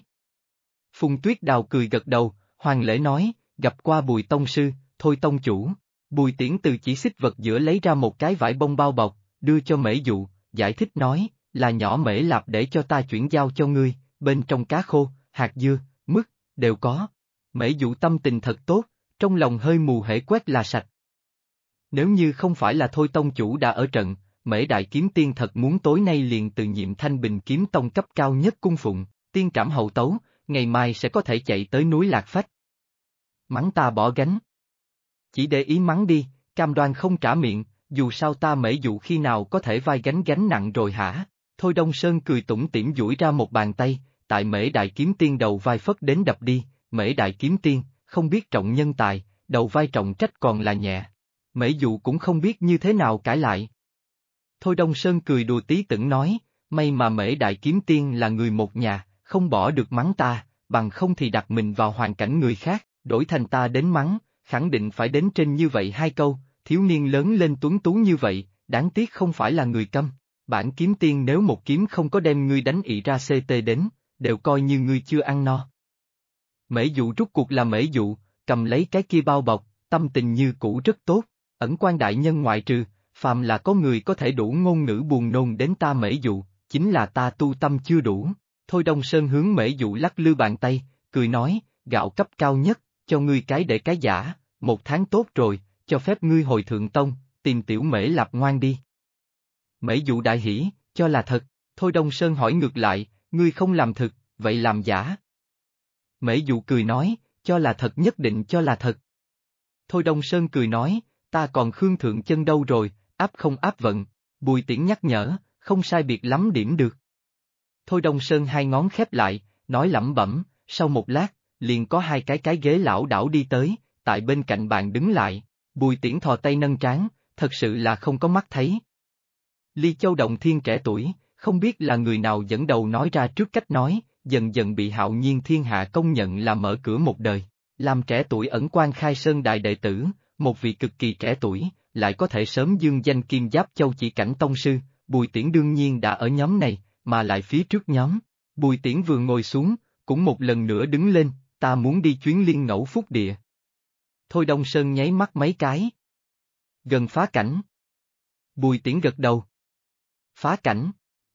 A: Phùng Tuyết Đào cười gật đầu, hoàng lễ nói, gặp qua bùi tông sư, thôi tông chủ. Bùi tiễn từ chỉ xích vật giữa lấy ra một cái vải bông bao bọc, đưa cho mễ dụ, giải thích nói, là nhỏ mễ lạp để cho ta chuyển giao cho ngươi, bên trong cá khô, hạt dưa, mứt, đều có. Mễ dụ tâm tình thật tốt, trong lòng hơi mù hễ quét là sạch. Nếu như không phải là thôi tông chủ đã ở trận, Mễ Đại Kiếm Tiên thật muốn tối nay liền từ nhiệm thanh bình kiếm tông cấp cao nhất cung phụng, tiên cảm hậu tấu, ngày mai sẽ có thể chạy tới núi Lạc Phách. Mắng ta bỏ gánh. Chỉ để ý mắng đi, cam đoan không trả miệng, dù sao ta mễ dụ khi nào có thể vai gánh gánh nặng rồi hả? Thôi Đông Sơn cười tủm tỉm duỗi ra một bàn tay, tại mễ đại kiếm tiên đầu vai phất đến đập đi, mễ đại kiếm tiên, không biết trọng nhân tài, đầu vai trọng trách còn là nhẹ. Mễ dụ cũng không biết như thế nào cãi lại, Thôi Đông Sơn cười đùa tí tửng nói, may mà mễ đại kiếm tiên là người một nhà, không bỏ được mắng ta, bằng không thì đặt mình vào hoàn cảnh người khác, đổi thành ta đến mắng, khẳng định phải đến trên như vậy hai câu, thiếu niên lớn lên tuấn tú như vậy, đáng tiếc không phải là người câm. Bản kiếm tiên nếu một kiếm không có đem ngươi đánh ị ra CT đến, đều coi như ngươi chưa ăn no. Mễ dụ rút cuộc là mễ dụ, cầm lấy cái kia bao bọc, tâm tình như cũ rất tốt, ẩn quan đại nhân ngoại trừ, phàm là có người có thể đủ ngôn ngữ buồn nôn đến ta mễ dụ, chính là ta tu tâm chưa đủ. Thôi Đông Sơn hướng mễ dụ lắc lư bàn tay, cười nói, gạo cấp cao nhất, cho ngươi cái để cái giả, một tháng tốt rồi, cho phép ngươi hồi thượng tông, tìm tiểu mễ lạp ngoan đi. Mễ dụ đại hỉ, cho là thật, Thôi Đông Sơn hỏi ngược lại, ngươi không làm thực, vậy làm giả. Mễ dụ cười nói, cho là thật nhất định cho là thật. Thôi Đông Sơn cười nói, ta còn khương thượng chân đâu rồi, áp không áp vận, bùi tiễn nhắc nhở, không sai biệt lắm điểm được. Thôi Đông Sơn hai ngón khép lại, nói lẩm bẩm, sau một lát, liền có hai cái cái ghế lão đảo đi tới, tại bên cạnh bàn đứng lại, bùi tiễn thò tay nâng trán, thật sự là không có mắt thấy. Ly Châu Động Thiên trẻ tuổi, không biết là người nào dẫn đầu nói ra trước cách nói, dần dần bị hạo nhiên thiên hạ công nhận là mở cửa một đời, làm trẻ tuổi ẩn quan khai sơn đại đệ tử, một vị cực kỳ trẻ tuổi, lại có thể sớm dương danh kim giáp châu chỉ cảnh tông sư, Bùi Tiễn đương nhiên đã ở nhóm này, mà lại phía trước nhóm. Bùi Tiễn vừa ngồi xuống, cũng một lần nữa đứng lên, ta muốn đi chuyến liên ngẫu phúc địa. Thôi Đông Sơn nháy mắt mấy cái. Gần phá cảnh. Bùi Tiễn gật đầu. Phá cảnh.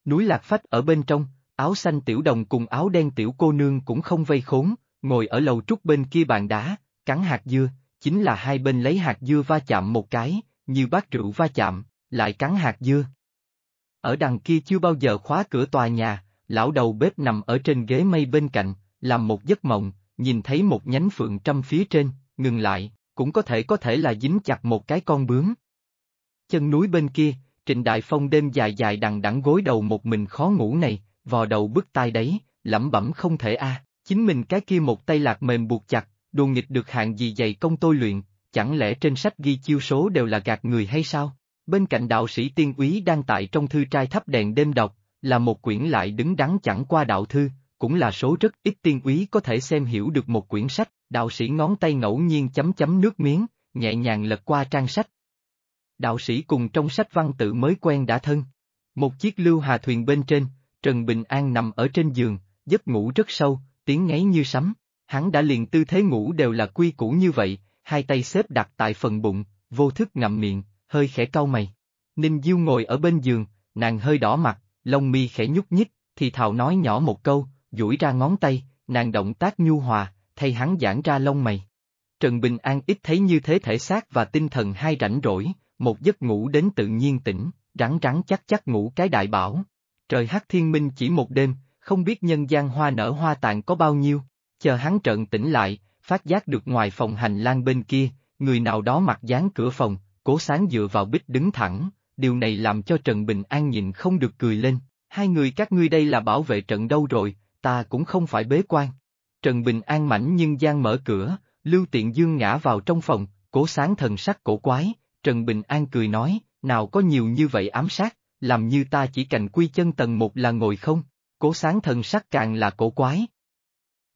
A: Núi Lạc Phách ở bên trong, áo xanh tiểu đồng cùng áo đen tiểu cô nương cũng không vây khốn, ngồi ở lầu trúc bên kia bàn đá, cắn hạt dưa, chính là hai bên lấy hạt dưa va chạm một cái, như bát rượu va chạm, lại cắn hạt dưa. Ở đằng kia chưa bao giờ khóa cửa tòa nhà, lão đầu bếp nằm ở trên ghế mây bên cạnh, làm một giấc mộng, nhìn thấy một nhánh phượng trăm phía trên, ngừng lại, cũng có thể có thể là dính chặt một cái con bướm. Chân núi bên kia, Trịnh Đại Phong đêm dài dài đằng đẵng gối đầu một mình khó ngủ này, vò đầu bứt tai đấy, lẩm bẩm không thể a, à, chính mình cái kia một tay lạc mềm buộc chặt, đùa nghịch được hạng gì dày công tôi luyện, chẳng lẽ trên sách ghi chiêu số đều là gạt người hay sao? Bên cạnh đạo sĩ tiên quý đang tại trong thư trai thắp đèn đêm đọc, là một quyển lại đứng đắn chẳng qua đạo thư, cũng là số rất ít tiên quý có thể xem hiểu được một quyển sách, đạo sĩ ngón tay ngẫu nhiên chấm chấm nước miếng, nhẹ nhàng lật qua trang sách. Đạo sĩ cùng trong sách văn tự mới quen đã thân. Một chiếc lưu hà thuyền bên trên, Trần Bình An nằm ở trên giường, giấc ngủ rất sâu, tiếng ngáy như sấm, hắn đã liền tư thế ngủ đều là quy củ như vậy, hai tay xếp đặt tại phần bụng, vô thức ngậm miệng, hơi khẽ cau mày. Ninh Diêu ngồi ở bên giường, nàng hơi đỏ mặt, lông mi khẽ nhúc nhích, thì thào nói nhỏ một câu, duỗi ra ngón tay, nàng động tác nhu hòa, thay hắn giãn ra lông mày. Trần Bình An ít thấy như thế thể xác và tinh thần hai rảnh rỗi, một giấc ngủ đến tự nhiên tỉnh, rắn rắn chắc chắc ngủ cái đại bảo. Trời hát thiên minh chỉ một đêm, không biết nhân gian hoa nở hoa tàn có bao nhiêu, chờ hắn trợn tỉnh lại, phát giác được ngoài phòng hành lang bên kia, người nào đó mặc dán cửa phòng, cố sáng dựa vào bích đứng thẳng, điều này làm cho Trần Bình An nhìn không được cười lên, hai người các ngươi đây là bảo vệ trận đâu rồi, ta cũng không phải bế quan. Trần Bình An mảnh nhưng gian mở cửa, Lưu Tiện Dương ngã vào trong phòng, cố sáng thần sắc cổ quái, Trần Bình An cười nói, nào có nhiều như vậy ám sát, làm như ta chỉ cành quy chân tầng một là ngồi không, cố sáng thần sắc càng là cổ quái.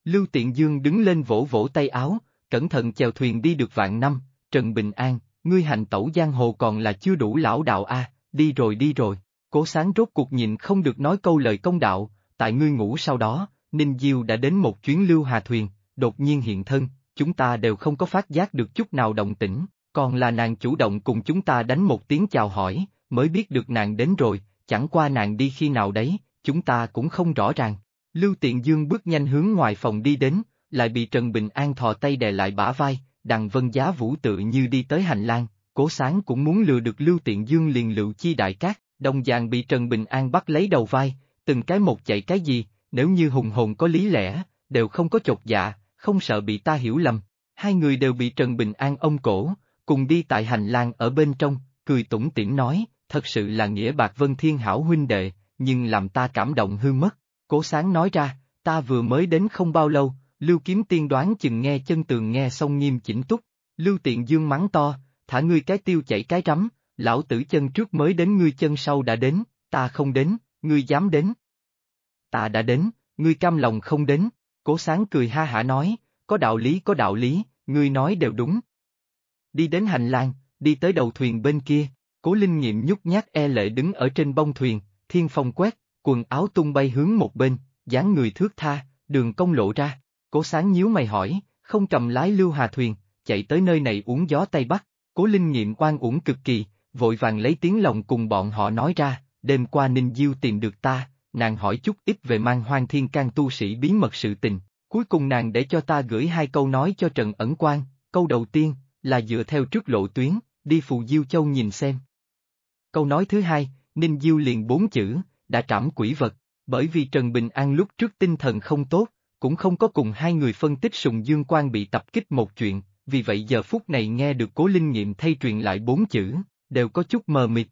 A: Lưu Tiện Dương đứng lên vỗ vỗ tay áo, cẩn thận chèo thuyền đi được vạn năm, Trần Bình An, ngươi hành tẩu giang hồ còn là chưa đủ lão đạo a, đi rồi đi rồi. Cố sáng rốt cuộc nhịn không được nói câu lời công đạo, tại ngươi ngủ sau đó, Ninh Diêu đã đến một chuyến lưu hà thuyền, đột nhiên hiện thân, chúng ta đều không có phát giác được chút nào động tĩnh, còn là nàng chủ động cùng chúng ta đánh một tiếng chào hỏi, mới biết được nàng đến rồi, chẳng qua nàng đi khi nào đấy, chúng ta cũng không rõ ràng, Lưu Tiện Dương bước nhanh hướng ngoài phòng đi đến, lại bị Trần Bình An thò tay đè lại bả vai, đằng vân giá vũ tự như đi tới hành lang, cố sáng cũng muốn lừa được Lưu Tiện Dương liền lựu chi đại cát, đồng dạng bị Trần Bình An bắt lấy đầu vai, từng cái một chạy cái gì, nếu như hùng hồn có lý lẽ, đều không có chột dạ, không sợ bị ta hiểu lầm. Hai người đều bị Trần Bình An ông cổ, cùng đi tại hành lang ở bên trong, cười tủm tỉm nói, thật sự là nghĩa bạc vân thiên hảo huynh đệ, nhưng làm ta cảm động hư mất. Cố sáng nói ra, ta vừa mới đến không bao lâu, Lưu Kiếm Tiên đoán chừng nghe chân tường nghe xong nghiêm chỉnh túc, Lưu Tiện Dương mắng to, thả ngươi cái tiêu chảy cái rắm, lão tử chân trước mới đến ngươi chân sau đã đến, ta không đến, ngươi dám đến. Ta đã đến, ngươi cam lòng không đến, cố sáng cười ha hả nói, có đạo lý có đạo lý, ngươi nói đều đúng. Đi đến hành lang, đi tới đầu thuyền bên kia, cố linh nghiệm nhút nhát e lệ đứng ở trên bông thuyền, thiên phong quét, quần áo tung bay hướng một bên, dáng người thước tha, đường công lộ ra. Cố sáng nhíu mày hỏi, không cầm lái lưu hà thuyền, chạy tới nơi này uống gió Tây Bắc, cố linh nghiệm quan uổng cực kỳ, vội vàng lấy tiếng lòng cùng bọn họ nói ra, đêm qua Ninh Diêu tìm được ta, nàng hỏi chút ít về mang hoang thiên can tu sĩ bí mật sự tình, cuối cùng nàng để cho ta gửi hai câu nói cho Trần Ẩn Quang, câu đầu tiên, là dựa theo trước lộ tuyến, đi Phù Diêu Châu nhìn xem. Câu nói thứ hai, Ninh Diêu liền bốn chữ, đã trảm quỷ vật, bởi vì Trần Bình An lúc trước tinh thần không tốt, cũng không có cùng hai người phân tích Sùng Dương Quan bị tập kích một chuyện, vì vậy giờ phút này nghe được cố linh nghiệm thay truyền lại bốn chữ, đều có chút mờ mịt.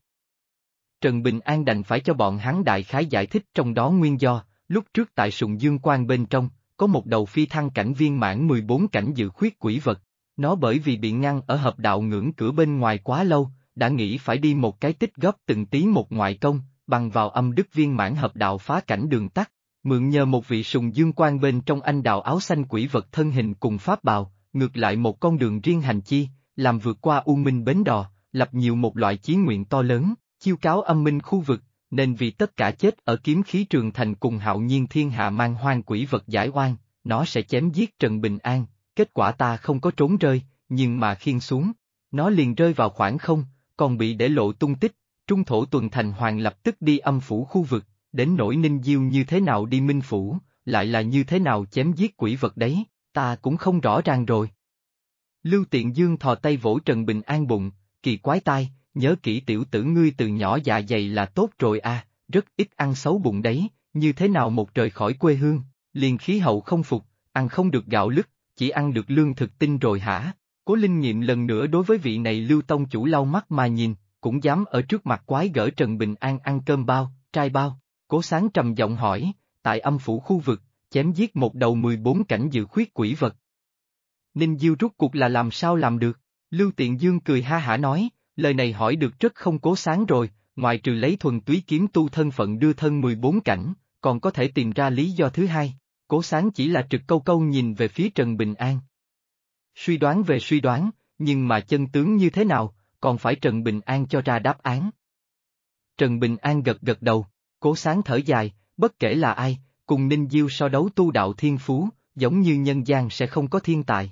A: Trần Bình An đành phải cho bọn hắn đại khái giải thích trong đó nguyên do, lúc trước tại Sùng Dương Quan bên trong, có một đầu phi thăng cảnh viên mãn 14 cảnh dự khuyết quỷ vật, nó bởi vì bị ngăn ở hợp đạo ngưỡng cửa bên ngoài quá lâu, đã nghĩ phải đi một cái tích góp từng tí một ngoại công, bằng vào âm đức viên mãn hợp đạo phá cảnh đường tắt, mượn nhờ một vị sùng dương quan bên trong anh đạo áo xanh quỷ vật thân hình cùng pháp bào, ngược lại một con đường riêng hành chi, làm vượt qua u minh bến đò, lập nhiều một loại chí nguyện to lớn, chiêu cáo âm minh khu vực, nên vì tất cả chết ở kiếm khí trường thành cùng hạo nhiên thiên hạ mang hoang quỷ vật giải oan, nó sẽ chém giết Trần Bình An, kết quả ta không có trốn rơi, nhưng mà khiên xuống, nó liền rơi vào khoảng không, còn bị để lộ tung tích, Trung thổ tuần thành hoàng lập tức đi âm phủ khu vực, đến nỗi ninh diêu như thế nào đi minh phủ, lại là như thế nào chém giết quỷ vật đấy, ta cũng không rõ ràng rồi. Lưu Tiện Dương thò tay vỗ Trần Bình An bụng, kỳ quái tai, nhớ kỹ tiểu tử ngươi từ nhỏ dạ dày là tốt rồi à, rất ít ăn xấu bụng đấy, như thế nào một trời khỏi quê hương, liền khí hậu không phục, ăn không được gạo lứt, chỉ ăn được lương thực tinh rồi hả? Cố Linh nghiệm lần nữa đối với vị này Lưu Tông chủ lau mắt mà nhìn, cũng dám ở trước mặt quái gỡ Trần Bình An ăn cơm bao, trai bao. Cố sáng trầm giọng hỏi, tại âm phủ khu vực, chém giết một đầu 14 cảnh dự khuyết quỷ vật. Ninh Diêu rút cuộc là làm sao làm được, Lưu Tiện Dương cười ha hả nói, lời này hỏi được rất không cố sáng rồi, ngoài trừ lấy thuần túy kiếm tu thân phận đưa thân 14 cảnh, còn có thể tìm ra lý do thứ hai, cố sáng chỉ là trực câu câu nhìn về phía Trần Bình An. Suy đoán về suy đoán, nhưng mà chân tướng như thế nào, còn phải Trần Bình An cho ra đáp án. Trần Bình An gật gật đầu, cố sáng thở dài, bất kể là ai, cùng Ninh Diêu so đấu tu đạo thiên phú, giống như nhân gian sẽ không có thiên tài.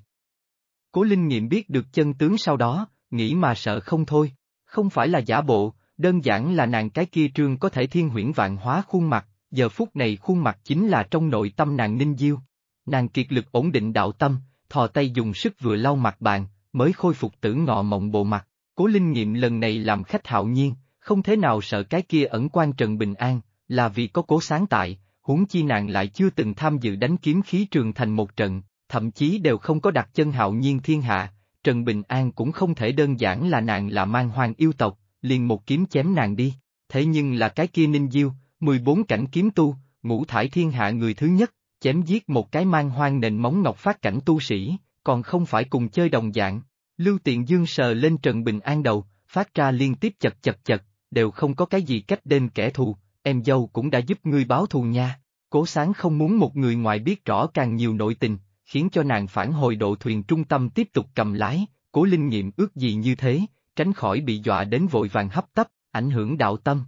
A: Cố Linh nghiệm biết được chân tướng sau đó, nghĩ mà sợ không thôi, không phải là giả bộ, đơn giản là nàng cái kia trương có thể thiên huyễn vạn hóa khuôn mặt, giờ phút này khuôn mặt chính là trong nội tâm nàng Ninh Diêu. Nàng kiệt lực ổn định đạo tâm, thò tay dùng sức vừa lau mặt bàn, mới khôi phục tử ngọ mộng bộ mặt. Cố Linh nghiệm lần này làm khách hạo nhiên, không thế nào sợ cái kia ẩn quan Trần Bình An, là vì có cố sáng tại, huống chi nàng lại chưa từng tham dự đánh kiếm khí trường thành một trận, thậm chí đều không có đặt chân hạo nhiên thiên hạ, Trần Bình An cũng không thể đơn giản là nàng là mang hoàng yêu tộc, liền một kiếm chém nàng đi, thế nhưng là cái kia ninh diêu, mười bốn cảnh kiếm tu, ngũ thải thiên hạ người thứ nhất, chém giết một cái mang hoang nền móng ngọc phát cảnh tu sĩ, còn không phải cùng chơi đồng dạng, Lưu Tiện Dương sờ lên Trần Bình An đầu, phát ra liên tiếp chật chật chật, đều không có cái gì cách đến kẻ thù, em dâu cũng đã giúp ngươi báo thù nha. Cố sáng không muốn một người ngoài biết rõ càng nhiều nội tình, khiến cho nàng phản hồi độ thuyền trung tâm tiếp tục cầm lái, cố linh nghiệm ước gì như thế, tránh khỏi bị dọa đến vội vàng hấp tấp, ảnh hưởng đạo tâm.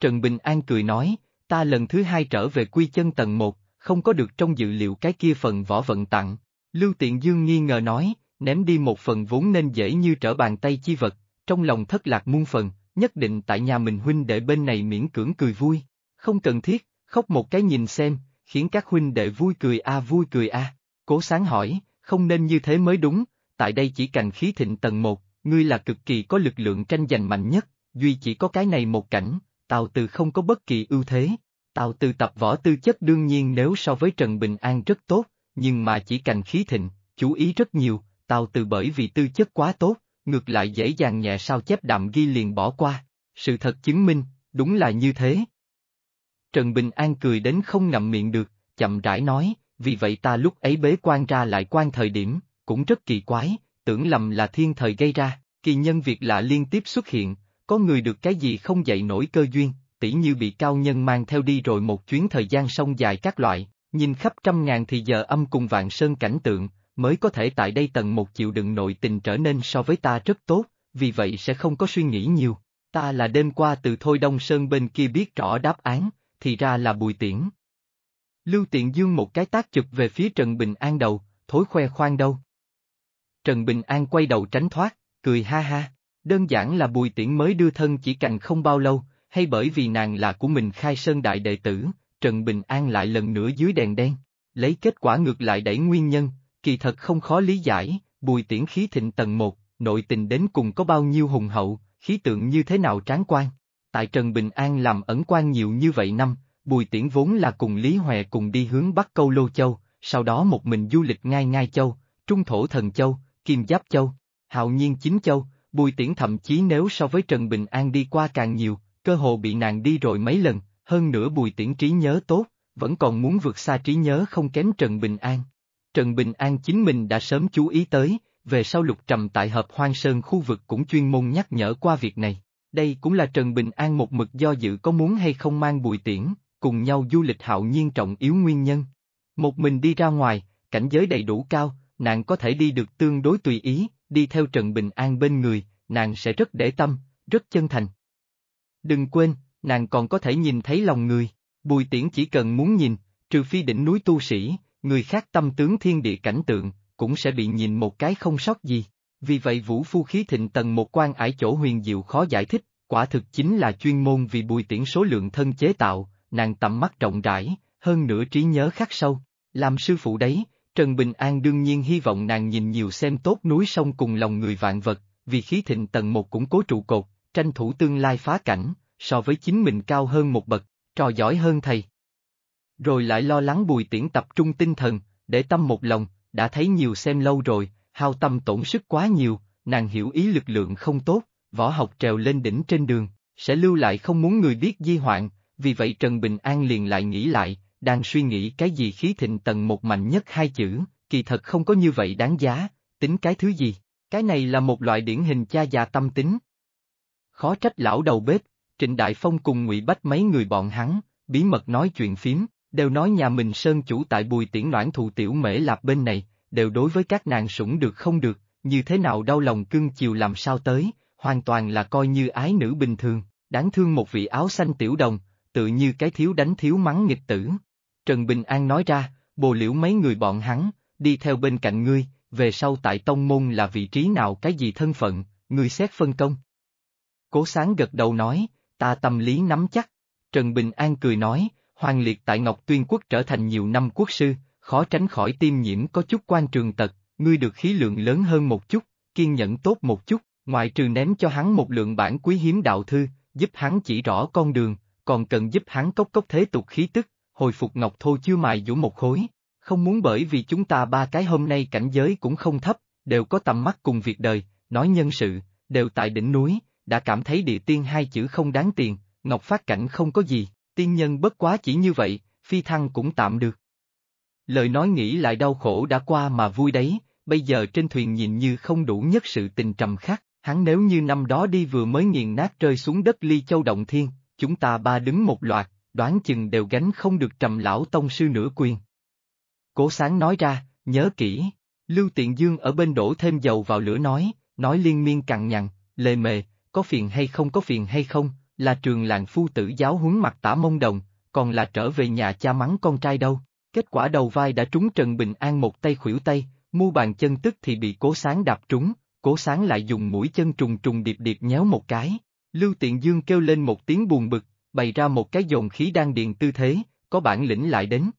A: Trần Bình An cười nói, ta lần thứ hai trở về quy chân tầng một, không có được trong dự liệu cái kia phần võ vận tặng. Lưu Tiện Dương nghi ngờ nói, ném đi một phần vốn nên dễ như trở bàn tay chi vật, trong lòng thất lạc muôn phần, nhất định tại nhà mình huynh đệ bên này miễn cưỡng cười vui, không cần thiết, khóc một cái nhìn xem, khiến các huynh đệ vui cười a à, vui cười a. À. Cố sáng hỏi, không nên như thế mới đúng, tại đây chỉ cần khí thịnh tầng một, ngươi là cực kỳ có lực lượng tranh giành mạnh nhất, duy chỉ có cái này một cảnh, tào từ không có bất kỳ ưu thế. Tào từ tập võ tư chất đương nhiên nếu so với Trần Bình An rất tốt, nhưng mà chỉ cần khí thịnh, chú ý rất nhiều, tao từ bởi vì tư chất quá tốt, ngược lại dễ dàng nhẹ sao chép đạm ghi liền bỏ qua. Sự thật chứng minh, đúng là như thế. Trần Bình An cười đến không ngậm miệng được, chậm rãi nói, vì vậy ta lúc ấy bế quan ra lại quan thời điểm, cũng rất kỳ quái, tưởng lầm là thiên thời gây ra, kỳ nhân việc lạ liên tiếp xuất hiện, có người được cái gì không dậy nổi cơ duyên, tỉ như bị cao nhân mang theo đi rồi một chuyến thời gian sông dài các loại, nhìn khắp trăm ngàn thì giờ âm cùng vạn sơn cảnh tượng, mới có thể tại đây tầng một chịu đựng nội tình trở nên so với ta rất tốt, vì vậy sẽ không có suy nghĩ nhiều. Ta là đêm qua từ Thôi Đông Sơn bên kia biết rõ đáp án, thì ra là bùi tiễn. Lưu Tiện Dương một cái tác chụp về phía Trần Bình An đầu, thối khoe khoang đâu. Trần Bình An quay đầu tránh thoát, cười ha ha, đơn giản là bùi tiễn mới đưa thân chỉ cành không bao lâu, hay bởi vì nàng là của mình khai sơn đại đệ tử, Trần Bình An lại lần nữa dưới đèn đen, lấy kết quả ngược lại đẩy nguyên nhân, kỳ thật không khó lý giải, bùi tiễn khí thịnh tầng một, nội tình đến cùng có bao nhiêu hùng hậu, khí tượng như thế nào tráng quan. Tại Trần Bình An làm ẩn quan nhiều như vậy năm, bùi tiễn vốn là cùng Lý Hòe cùng đi hướng Bắc Câu Lô Châu, sau đó một mình du lịch ngay ngay châu, trung thổ thần châu, kim giáp châu, hạo nhiên chính châu, bùi tiễn thậm chí nếu so với Trần Bình An đi qua càng nhiều, cơ hồ bị nàng đi rồi mấy lần, hơn nữa bùi tiễn trí nhớ tốt, vẫn còn muốn vượt xa trí nhớ không kém Trần Bình An. Trần Bình An chính mình đã sớm chú ý tới, về sau Lục Trầm tại hợp hoang sơn khu vực cũng chuyên môn nhắc nhở qua việc này. Đây cũng là Trần Bình An một mực do dự có muốn hay không mang bùi tiễn, cùng nhau du lịch hạo nhiên trọng yếu nguyên nhân. Một mình đi ra ngoài, cảnh giới đầy đủ cao, nàng có thể đi được tương đối tùy ý, đi theo Trần Bình An bên người, nàng sẽ rất để tâm, rất chân thành. Đừng quên, nàng còn có thể nhìn thấy lòng người, bùi tiễn chỉ cần muốn nhìn, trừ phi đỉnh núi tu sĩ, người khác tâm tướng thiên địa cảnh tượng, cũng sẽ bị nhìn một cái không sót gì. Vì vậy vũ phu khí thịnh tầng một quan ải chỗ huyền diệu khó giải thích, quả thực chính là chuyên môn vì bùi tiễn số lượng thân chế tạo, nàng tầm mắt rộng rãi, hơn nữa trí nhớ khắc sâu. Làm sư phụ đấy, Trần Bình An đương nhiên hy vọng nàng nhìn nhiều xem tốt núi sông cùng lòng người vạn vật, vì khí thịnh tầng một cũng cố trụ cột, tranh thủ tương lai phá cảnh, so với chính mình cao hơn một bậc, trò giỏi hơn thầy rồi lại lo lắng bùi tiễn tập trung tinh thần, để tâm một lòng, đã thấy nhiều xem lâu rồi, hao tâm tổn sức quá nhiều, nàng hiểu ý lực lượng không tốt, võ học trèo lên đỉnh trên đường, sẽ lưu lại không muốn người biết di hoạn, vì vậy Trần Bình An liền lại nghĩ lại, đang suy nghĩ cái gì khí thịnh tầng một mạnh nhất hai chữ, kỳ thật không có như vậy đáng giá, tính cái thứ gì, cái này là một loại điển hình cha già tâm tính. Khó trách lão đầu bếp, Trịnh Đại Phong cùng ngụy Bách mấy người bọn hắn, bí mật nói chuyện phím, Đều nói nhà mình sơn chủ tại bùi tiễn noãn thụ tiểu mễ lạp bên này, đều đối với các nàng sủng được không được, như thế nào đau lòng cưng chiều làm sao tới, hoàn toàn là coi như ái nữ bình thường, đáng thương một vị áo xanh tiểu đồng, tự như cái thiếu đánh thiếu mắng nghịch tử. Trần Bình An nói ra, bồ liễu mấy người bọn hắn, đi theo bên cạnh ngươi, về sau tại tông môn là vị trí nào cái gì thân phận, ngươi xét phân công. Cố sáng gật đầu nói, ta tâm lý nắm chắc. Trần Bình An cười nói, Hoàng Liệt tại Ngọc Tuyên Quốc trở thành nhiều năm quốc sư, khó tránh khỏi tiêm nhiễm có chút quan trường tật, ngươi được khí lượng lớn hơn một chút, kiên nhẫn tốt một chút, ngoại trừ ném cho hắn một lượng bản quý hiếm đạo thư, giúp hắn chỉ rõ con đường, còn cần giúp hắn cốc cốc thế tục khí tức, hồi phục Ngọc Thô chưa mài dũ một khối, không muốn bởi vì chúng ta ba cái hôm nay cảnh giới cũng không thấp, đều có tầm mắt cùng việc đời, nói nhân sự, đều tại đỉnh núi, đã cảm thấy địa tiên hai chữ không đáng tiền, Ngọc Phát Cảnh không có gì, tiên nhân bất quá chỉ như vậy, phi thăng cũng tạm được. Lời nói nghĩ lại đau khổ đã qua mà vui đấy, bây giờ trên thuyền nhìn như không đủ nhất sự tình trầm khắc, hắn nếu như năm đó đi vừa mới nghiền nát rơi xuống đất ly châu động thiên, chúng ta ba đứng một loạt, đoán chừng đều gánh không được trầm lão tông sư nửa quyền. Cố sáng nói ra, nhớ kỹ, Lưu Tiện Dương ở bên đổ thêm dầu vào lửa nói, nói liên miên cằn nhằn, lề mề, có phiền hay không có phiền hay không, là trường làng phu tử giáo huấn mặt tả mông đồng, còn là trở về nhà cha mắng con trai đâu. Kết quả đầu vai đã trúng Trần Bình An một tay khuỷu tay, mu bàn chân tức thì bị cố sáng đạp trúng, cố sáng lại dùng mũi chân trùng trùng điệp điệp nhéo một cái. Lưu Tiện Dương kêu lên một tiếng buồn bực, bày ra một cái dồn khí đang điền tư thế, có bản lĩnh lại đến.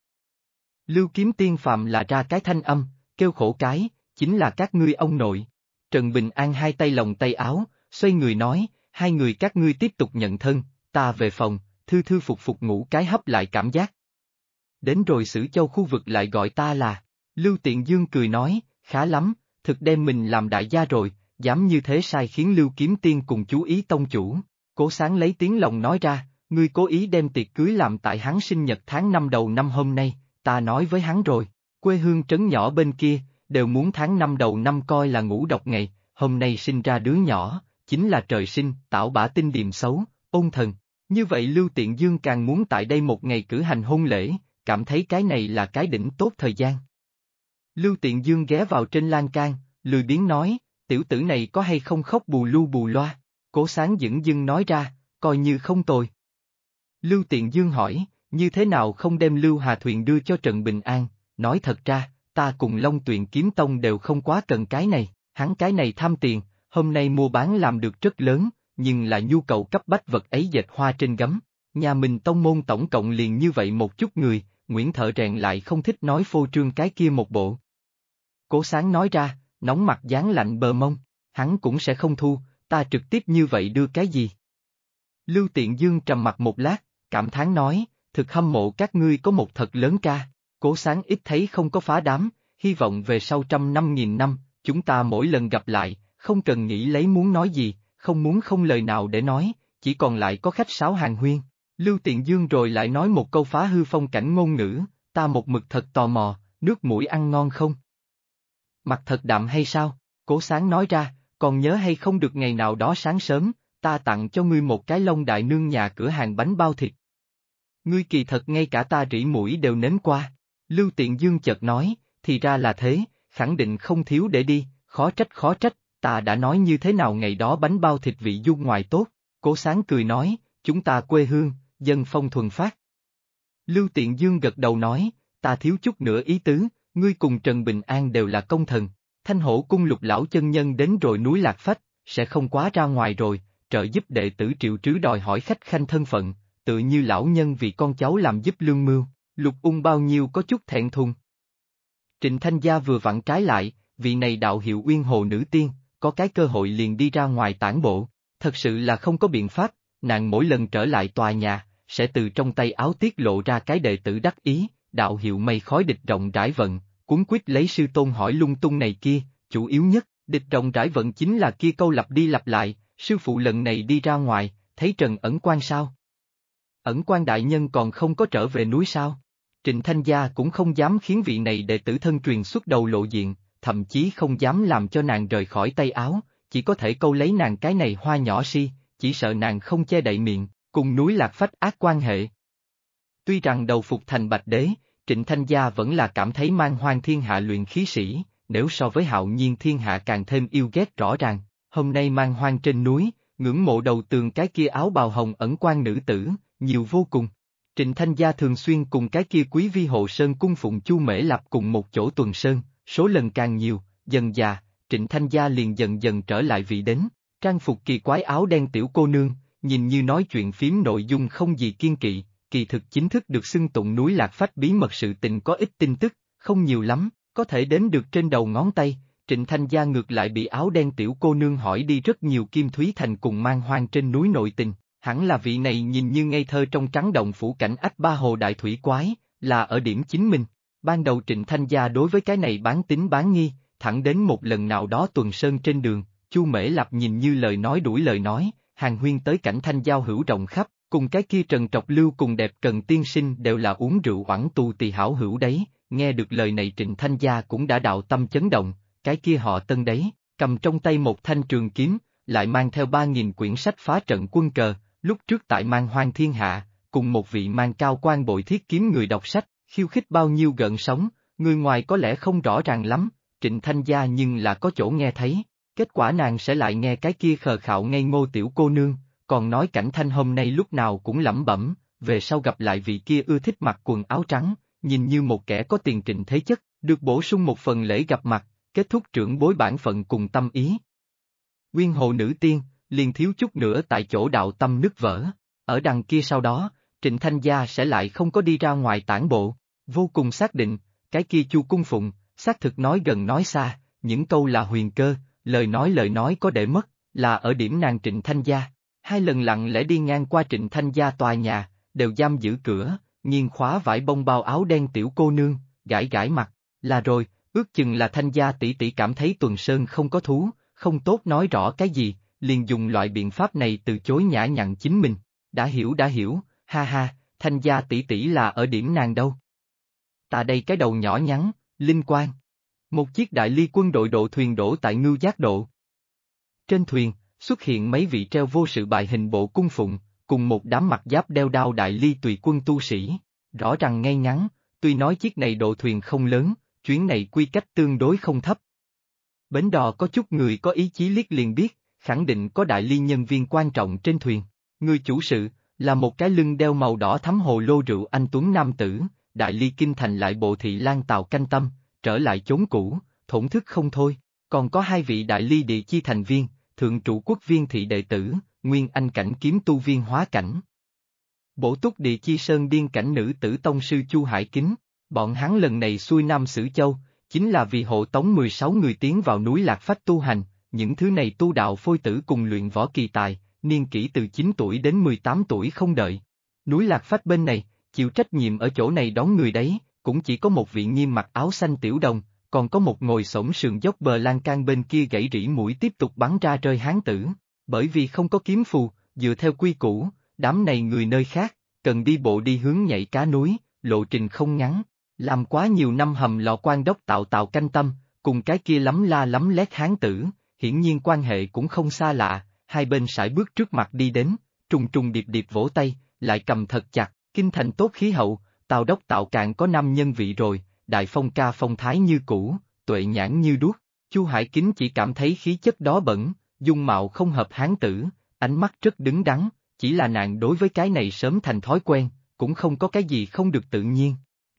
A: Lưu Kiếm Tiên Phạm là ra cái thanh âm, kêu khổ cái, chính là các ngươi ông nội. Trần Bình An hai tay lòng tay áo, xoay người nói, hai người các ngươi tiếp tục nhận thân, ta về phòng, thư thư phục phục ngủ cái hấp lại cảm giác. Đến rồi xử Châu khu vực lại gọi ta là, Lưu Tiện Dương cười nói, khá lắm, thực đem mình làm đại gia rồi, dám như thế sai khiến Lưu Kiếm Tiên cùng chú ý tông chủ. Cố sáng lấy tiếng lòng nói ra, ngươi cố ý đem tiệc cưới làm tại hắn sinh nhật tháng năm đầu năm hôm nay, ta nói với hắn rồi, quê hương trấn nhỏ bên kia, đều muốn tháng năm đầu năm coi là ngủ độc ngày, hôm nay sinh ra đứa nhỏ, chính là trời sinh, tạo bả tinh điềm xấu, ôn thần. Như vậy Lưu Tiện Dương càng muốn tại đây một ngày cử hành hôn lễ, cảm thấy cái này là cái đỉnh tốt thời gian. Lưu Tiện Dương ghé vào trên lan can, lười biếng nói, tiểu tử này có hay không khóc bù lu bù loa, cố sáng dững dưng nói ra, coi như không tồi. Lưu Tiện Dương hỏi, như thế nào không đem Lưu Hà Thuyền đưa cho Trần Bình An, nói thật ra, ta cùng Long Tuyền Kiếm Tông đều không quá cần cái này, hắn cái này tham tiền, hôm nay mua bán làm được rất lớn, nhưng là nhu cầu cấp bách vật ấy dệt hoa trên gấm. Nhà mình tông môn tổng cộng liền như vậy một chút người, Nguyễn Thợ Rèn lại không thích nói phô trương cái kia một bộ. Cố sáng nói ra, nóng mặt dán lạnh bờ mông, hắn cũng sẽ không thu, ta trực tiếp như vậy đưa cái gì. Lưu Tiện Dương trầm mặt một lát, cảm thán nói, thực hâm mộ các ngươi có một thật lớn ca, cố sáng ít thấy không có phá đám, hy vọng về sau trăm năm nghìn năm, chúng ta mỗi lần gặp lại, không cần nghĩ lấy muốn nói gì, không muốn không lời nào để nói, chỉ còn lại có khách sáo hàng huyên. Lưu Tiện Dương rồi lại nói một câu phá hư phong cảnh ngôn ngữ, ta một mực thật tò mò, nước mũi ăn ngon không? Mặt thật đạm hay sao? Cố sáng nói ra, còn nhớ hay không được ngày nào đó sáng sớm, ta tặng cho ngươi một cái lông đại nương nhà cửa hàng bánh bao thịt. Ngươi kỳ thật ngay cả ta rỉ mũi đều nếm qua. Lưu Tiện Dương chợt nói, thì ra là thế, khẳng định không thiếu để đi, khó trách khó trách, ta đã nói như thế nào ngày đó bánh bao thịt vị du ngoài tốt, cố sáng cười nói, chúng ta quê hương, dân phong thuần phát. Lưu Tiện Dương gật đầu nói, ta thiếu chút nữa ý tứ, ngươi cùng Trần Bình An đều là công thần, thanh hổ cung lục lão chân nhân đến rồi núi Lạc Phách, sẽ không quá ra ngoài rồi, trợ giúp đệ tử triệu trứ đòi hỏi khách khanh thân phận, tự như lão nhân vì con cháu làm giúp lương mưu, lục ung bao nhiêu có chút thẹn thùng. Trịnh Thanh Gia vừa vặn trái lại, vị này đạo hiệu uyên hồ nữ tiên, có cái cơ hội liền đi ra ngoài tản bộ, thật sự là không có biện pháp, nàng mỗi lần trở lại tòa nhà, sẽ từ trong tay áo tiết lộ ra cái đệ tử đắc ý, đạo hiệu mây khói địch rộng rãi vận, cuốn quýt lấy sư tôn hỏi lung tung này kia, chủ yếu nhất, địch rộng rãi vận chính là kia câu lặp đi lặp lại, sư phụ lần này đi ra ngoài, thấy Trần ẩn quan sao? Ẩn quan đại nhân còn không có trở về núi sao? Trịnh Thanh Gia cũng không dám khiến vị này đệ tử thân truyền xuất đầu lộ diện, thậm chí không dám làm cho nàng rời khỏi tay áo, chỉ có thể câu lấy nàng cái này hoa nhỏ si, chỉ sợ nàng không che đậy miệng, cùng núi lạc phách ác quan hệ. Tuy rằng đầu phục thành bạch đế, Trịnh Thanh Gia vẫn là cảm thấy mang hoang thiên hạ luyện khí sĩ, nếu so với hạo nhiên thiên hạ càng thêm yêu ghét rõ ràng, hôm nay mang hoang trên núi, ngưỡng mộ đầu tường cái kia áo bào hồng ẩn quan nữ tử, nhiều vô cùng. Trịnh Thanh Gia thường xuyên cùng cái kia quý vi hộ sơn cung phụng chu mễ lập cùng một chỗ tuần sơn, Số lần càng nhiều, dần già, Trịnh Thanh Gia liền dần dần trở lại vị đến, trang phục kỳ quái áo đen tiểu cô nương, nhìn như nói chuyện phím nội dung không gì kiên kỵ, kỳ thực chính thức được xưng tụng núi Lạc Phách bí mật sự tình có ít tin tức, không nhiều lắm, có thể đến được trên đầu ngón tay, Trịnh Thanh Gia ngược lại bị áo đen tiểu cô nương hỏi đi rất nhiều kim thúy thành cùng mang hoang trên núi nội tình, hẳn là vị này nhìn như ngây thơ trong trắng động phủ cảnh ách ba hồ đại thủy quái, là ở điểm chính mình, ban đầu Trịnh Thanh Gia đối với cái này bán tính bán nghi, thẳng đến một lần nào đó tuần sơn trên đường, Chu Mễ Lạp nhìn như lời nói đuổi lời nói, hàng huyên tới cảnh thanh giao hữu rộng khắp, cùng cái kia Trần Trọc Lưu cùng đẹp Trần tiên sinh đều là uống rượu oản tu tỳ hảo hữu đấy, nghe được lời này Trịnh Thanh Gia cũng đã đạo tâm chấn động, cái kia họ tân đấy, cầm trong tay một thanh trường kiếm, lại mang theo ba nghìn quyển sách phá trận quân cờ, lúc trước tại mang hoang thiên hạ, cùng một vị mang cao quan bội thiết kiếm người đọc sách, khiêu khích bao nhiêu gợn sóng, người ngoài có lẽ không rõ ràng lắm, trịnh thanh gia nhưng là có chỗ nghe thấy, kết quả nàng sẽ lại nghe cái kia khờ khạo ngây ngô tiểu cô nương, còn nói cảnh thanh hôm nay lúc nào cũng lẩm bẩm, về sau gặp lại vị kia ưa thích mặc quần áo trắng, nhìn như một kẻ có tiền trình thế chất, được bổ sung một phần lễ gặp mặt, kết thúc trưởng bối bản phận cùng tâm ý. Nguyên hồ nữ tiên, liền thiếu chút nữa tại chỗ đạo tâm nứt vỡ, ở đằng kia sau đó, Trịnh Thanh Gia sẽ lại không có đi ra ngoài tản bộ, vô cùng xác định, cái kia Chu Cung Phụng, xác thực nói gần nói xa, những câu là huyền cơ, lời nói lời nói có để mất, là ở điểm nàng Trịnh Thanh Gia. Hai lần lặng lẽ đi ngang qua Trịnh Thanh Gia tòa nhà, đều giam giữ cửa, nghiêng khóa vải bông bao áo đen tiểu cô nương, gãi gãi mặt, là rồi, ước chừng là Thanh Gia tỷ tỷ cảm thấy Tuần Sơn không có thú, không tốt nói rõ cái gì, liền dùng loại biện pháp này từ chối nhã nhặn chính mình. Đã hiểu đã hiểu, ha ha, thanh gia tỷ tỷ là ở điểm nàng đâu. Tạ đây cái đầu nhỏ nhắn, linh quan. Một chiếc đại ly quân đội độ thuyền đổ tại ngư giác độ. Trên thuyền, xuất hiện mấy vị treo vô sự bại hình bộ cung phụng, cùng một đám mặt giáp đeo đao đại ly tùy quân tu sĩ. Rõ ràng ngay ngắn, tuy nói chiếc này độ thuyền không lớn, chuyến này quy cách tương đối không thấp. Bến đò có chút người có ý chí liếc liền biết, khẳng định có đại ly nhân viên quan trọng trên thuyền. Người chủ sự, là một cái lưng đeo màu đỏ thắm hồ lô rượu anh Tuấn Nam Tử, đại ly kinh thành lại bộ thị lan tàu canh tâm, trở lại chốn cũ, thổn thức không thôi, còn có hai vị đại ly địa chi thành viên, thượng trụ quốc viên thị đệ tử, nguyên anh cảnh kiếm tu viên hóa cảnh. Bổ túc địa chi sơn điên cảnh nữ tử tông sư Chu Hải Kính, bọn hắn lần này xuôi Nam Sử Châu, chính là vì hộ tống 16 người tiến vào núi Lạc Phách tu hành, những thứ này tu đạo phôi tử cùng luyện võ kỳ tài, niên kỷ từ 9 tuổi đến 18 tuổi không đợi. Núi Lạc Phách bên này, chịu trách nhiệm ở chỗ này đón người đấy, cũng chỉ có một vị nghiêm mặc áo xanh tiểu đồng, còn có một ngồi sổng sườn dốc bờ lan can bên kia gãy rỉ mũi tiếp tục bắn ra rơi hán tử. Bởi vì không có kiếm phù, dựa theo quy củ, đám này người nơi khác, cần đi bộ đi hướng nhảy cá núi, lộ trình không ngắn. Làm quá nhiều năm hầm lò quan đốc tạo tạo canh tâm, cùng cái kia lắm la lắm lét hán tử, hiển nhiên quan hệ cũng không xa lạ, hai bên sải bước trước mặt đi đến, trùng trùng điệp điệp vỗ tay, lại cầm thật chặt, kinh thành tốt khí hậu, tào đốc tạo cạn có năm nhân vị rồi, đại phong ca phong thái như cũ, tuệ nhãn như đuốc, chu Hải Kính chỉ cảm thấy khí chất đó bẩn, dung mạo không hợp hán tử, ánh mắt rất đứng đắn, chỉ là nàng đối với cái này sớm thành thói quen, cũng không có cái gì không được tự nhiên.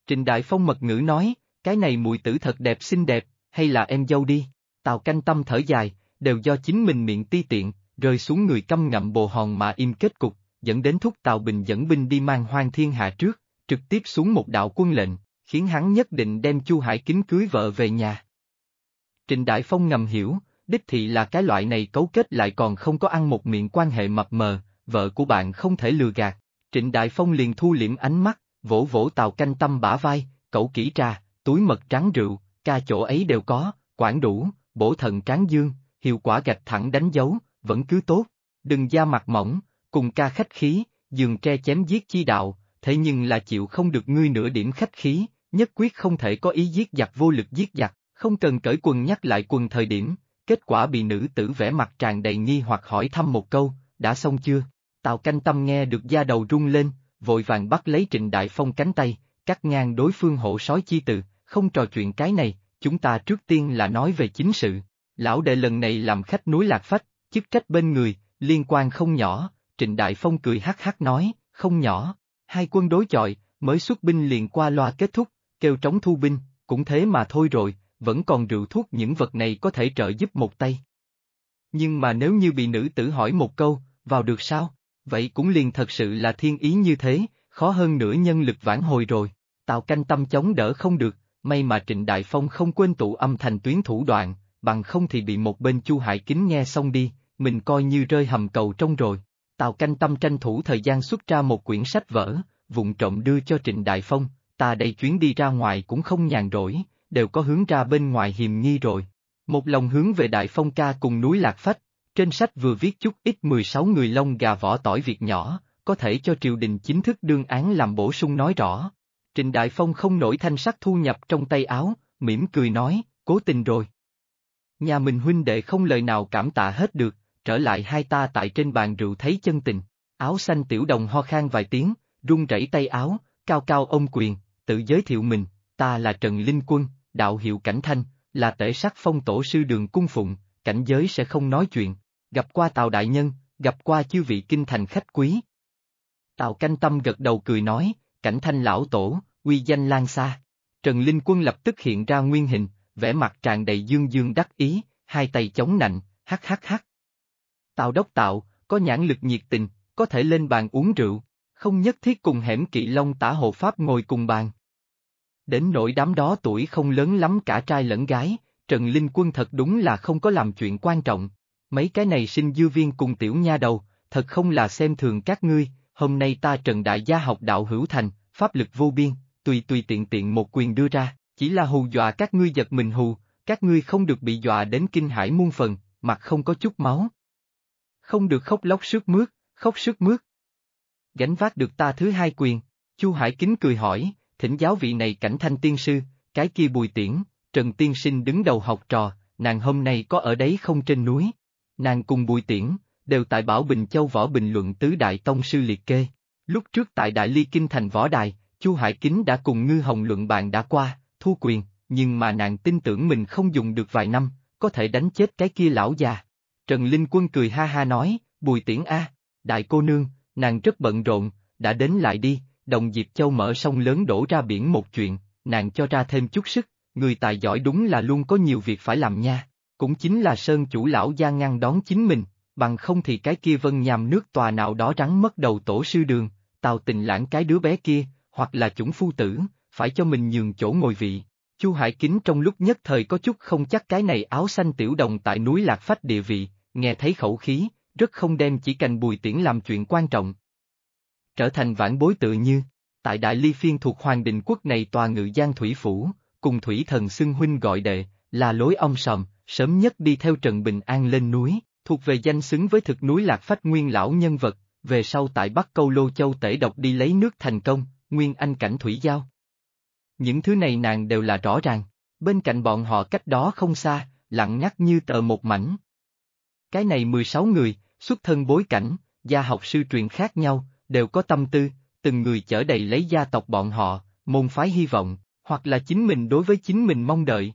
A: Trình Đại Phong mật ngữ nói, cái này mùi tử thật đẹp xinh đẹp, hay là em dâu đi, Tào canh tâm thở dài, đều do chính mình miệng ti tiện, rơi xuống người căm ngậm bồ hòn mà im kết cục, dẫn đến thúc Tào Bình dẫn binh đi mang hoang thiên hạ trước, trực tiếp xuống một đạo quân lệnh, khiến hắn nhất định đem Chu Hải Kính cưới vợ về nhà. Trịnh Đại Phong ngầm hiểu, đích thị là cái loại này cấu kết lại còn không có ăn một miệng quan hệ mập mờ, vợ của bạn không thể lừa gạt. Trịnh Đại Phong liền thu liễm ánh mắt, vỗ vỗ Tào Canh Tâm bả vai, cậu kỹ trà, túi mật trắng rượu, ca chỗ ấy đều có, quản đủ, bổ thần tráng dương, hiệu quả gạch thẳng đánh dấu, vẫn cứ tốt, đừng da mặt mỏng, cùng ca khách khí, giường tre chém giết chi đạo, thế nhưng là chịu không được ngươi nửa điểm khách khí, nhất quyết không thể có ý giết giặc vô lực giết giặc, không cần cởi quần nhắc lại quần thời điểm, kết quả bị nữ tử vẽ mặt tràn đầy nghi hoặc hỏi thăm một câu, đã xong chưa? Tào canh tâm nghe được da đầu rung lên, vội vàng bắt lấy Trịnh Đại Phong cánh tay, cắt ngang đối phương hộ sói chi từ, không trò chuyện cái này, chúng ta trước tiên là nói về chính sự. Lão đệ lần này làm khách núi Lạc Phách, chức trách bên người, liên quan không nhỏ, Trịnh Đại Phong cười hắc hắc nói, không nhỏ, hai quân đối chọi, mới xuất binh liền qua loa kết thúc, kêu trống thu binh, cũng thế mà thôi rồi, vẫn còn rượu thuốc những vật này có thể trợ giúp một tay. Nhưng mà nếu như bị nữ tử hỏi một câu, vào được sao, vậy cũng liền thật sự là thiên ý như thế, khó hơn nửa nhân lực vãn hồi rồi, tạo canh tâm chống đỡ không được, may mà Trịnh Đại Phong không quên tụ âm thành tuyến thủ đoạn, bằng không thì bị một bên Chu Hải Kính nghe xong đi, mình coi như rơi hầm cầu trong rồi. Tào canh tâm tranh thủ thời gian xuất ra một quyển sách vở, vụng trộm đưa cho Trịnh Đại Phong, ta đây chuyến đi ra ngoài cũng không nhàn rỗi, đều có hướng ra bên ngoài hiềm nghi rồi. Một lòng hướng về Đại Phong ca cùng núi Lạc Phách, trên sách vừa viết chút ít 16 người lông gà vỏ tỏi việc nhỏ, có thể cho triều đình chính thức đương án làm bổ sung nói rõ. Trịnh Đại Phong không nổi thanh sắc thu nhập trong tay áo, mỉm cười nói, cố tình rồi. Nhà mình huynh đệ không lời nào cảm tạ hết được, trở lại hai ta tại trên bàn rượu thấy chân tình. Áo xanh tiểu đồng ho khan vài tiếng, run rẩy tay áo, cao cao ông quyền, tự giới thiệu mình, ta là Trần Linh Quân, đạo hiệu Cảnh Thanh, là tể sắc phong tổ sư đường cung phụng, cảnh giới sẽ không nói chuyện, gặp qua Tào Đại Nhân, gặp qua chư vị kinh thành khách quý. Tào Canh Tâm gật đầu cười nói, Cảnh Thanh lão tổ, uy danh lan xa. Trần Linh Quân lập tức hiện ra nguyên hình, vẻ mặt tràn đầy dương dương đắc ý, hai tay chống nạnh, hắc hắc hắc, Tào đốc tạo, có nhãn lực nhiệt tình, có thể lên bàn uống rượu, không nhất thiết cùng hẻm kỵ long tả hộ pháp ngồi cùng bàn. Đến nỗi đám đó tuổi không lớn lắm cả trai lẫn gái, Trần Linh Quân thật đúng là không có làm chuyện quan trọng, mấy cái này sinh dư viên cùng tiểu nha đầu, thật không là xem thường các ngươi, hôm nay ta Trần Đại gia học đạo hữu thành, pháp lực vô biên, tùy tùy tiện tiện một quyền đưa ra, chỉ là hù dọa các ngươi giật mình hù, các ngươi không được bị dọa đến kinh hải muôn phần, mặt không có chút máu không được khóc lóc sướt mướt, khóc sướt mướt. Gánh vác được ta thứ hai quyền, Chu Hải Kính cười hỏi, thỉnh giáo vị này cảnh thanh tiên sư, cái kia bùi tiễn, Trần Tiên Sinh đứng đầu học trò, nàng hôm nay có ở đấy không trên núi. Nàng cùng bùi tiễn, đều tại Bảo Bình Châu Võ Bình Luận Tứ Đại Tông Sư liệt kê. Lúc trước tại Đại Ly Kinh Thành Võ Đài, Chu Hải Kính đã cùng Ngư Hồng luận bàn đã qua, thu quyền, nhưng mà nàng tin tưởng mình không dùng được vài năm, có thể đánh chết cái kia lão già, Trần Linh Quân cười ha ha nói, Bùi Tiễn A, đại cô nương, nàng rất bận rộn, đã đến lại đi, đồng dịp Châu mở sông lớn đổ ra biển một chuyện, nàng cho ra thêm chút sức, người tài giỏi đúng là luôn có nhiều việc phải làm nha, cũng chính là Sơn chủ lão gia ngăn đón chính mình, bằng không thì cái kia vân nhàm nước tòa nào đó rắn mất đầu tổ sư đường, tào tình lãng cái đứa bé kia, hoặc là chủng phu tử, phải cho mình nhường chỗ ngồi vị. Chu Hải Kính trong lúc nhất thời có chút không chắc cái này áo xanh tiểu đồng tại núi Lạc Phách địa vị, nghe thấy khẩu khí, rất không đem chỉ cành bùi tiễn làm chuyện quan trọng. Trở thành vãn bối tự như, tại Đại Ly Phiên thuộc Hoàng Đình Quốc này tòa ngự giang thủy phủ, cùng thủy thần xưng huynh gọi đệ, là lối ông sầm, sớm nhất đi theo Trần Bình An lên núi, thuộc về danh xứng với thực núi Lạc Phách Nguyên Lão nhân vật, về sau tại Bắc Câu Lô Châu tể độc đi lấy nước thành công, Nguyên Anh cảnh thủy giao. Những thứ này nàng đều là rõ ràng, bên cạnh bọn họ cách đó không xa, lặng ngắt như tờ một mảnh. Cái này 16 người, xuất thân bối cảnh, gia học sư truyền khác nhau, đều có tâm tư, từng người chở đầy lấy gia tộc bọn họ, môn phái hy vọng, hoặc là chính mình đối với chính mình mong đợi.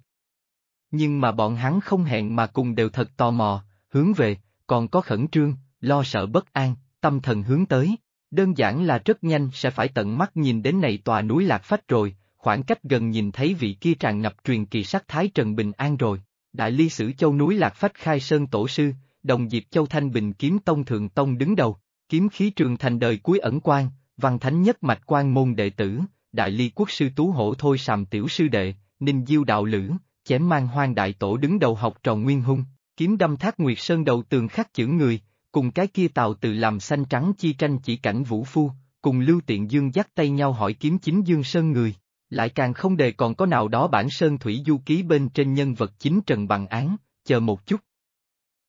A: Nhưng mà bọn hắn không hẹn mà cùng đều thật tò mò, hướng về, còn có khẩn trương, lo sợ bất an, tâm thần hướng tới. Đơn giản là rất nhanh sẽ phải tận mắt nhìn đến này tòa núi lạc phách rồi, khoảng cách gần nhìn thấy vị kia tràn ngập truyền kỳ sắc thái Trần Bình An rồi đại ly sử châu núi Lạc Phách Khai Sơn Tổ Sư, đồng diệp châu Thanh Bình Kiếm Tông Thượng Tông đứng đầu, kiếm khí trường thành đời cuối ẩn quan, văn thánh nhất mạch quan môn đệ tử, đại ly quốc sư Tú Hổ Thôi Sàm Tiểu Sư Đệ, Ninh Diêu Đạo Lữ, chém mang hoang đại tổ đứng đầu học trò Nguyên Hung, kiếm đâm thác Nguyệt Sơn đầu tường khắc chữ người, cùng cái kia tàu từ làm xanh trắng chi tranh chỉ cảnh vũ phu, cùng lưu tiện dương dắt tay nhau hỏi kiếm chính dương sơn người. Lại càng không đề còn có nào đó bản sơn thủy du ký bên trên nhân vật chính Trần Bằng Án, chờ một chút.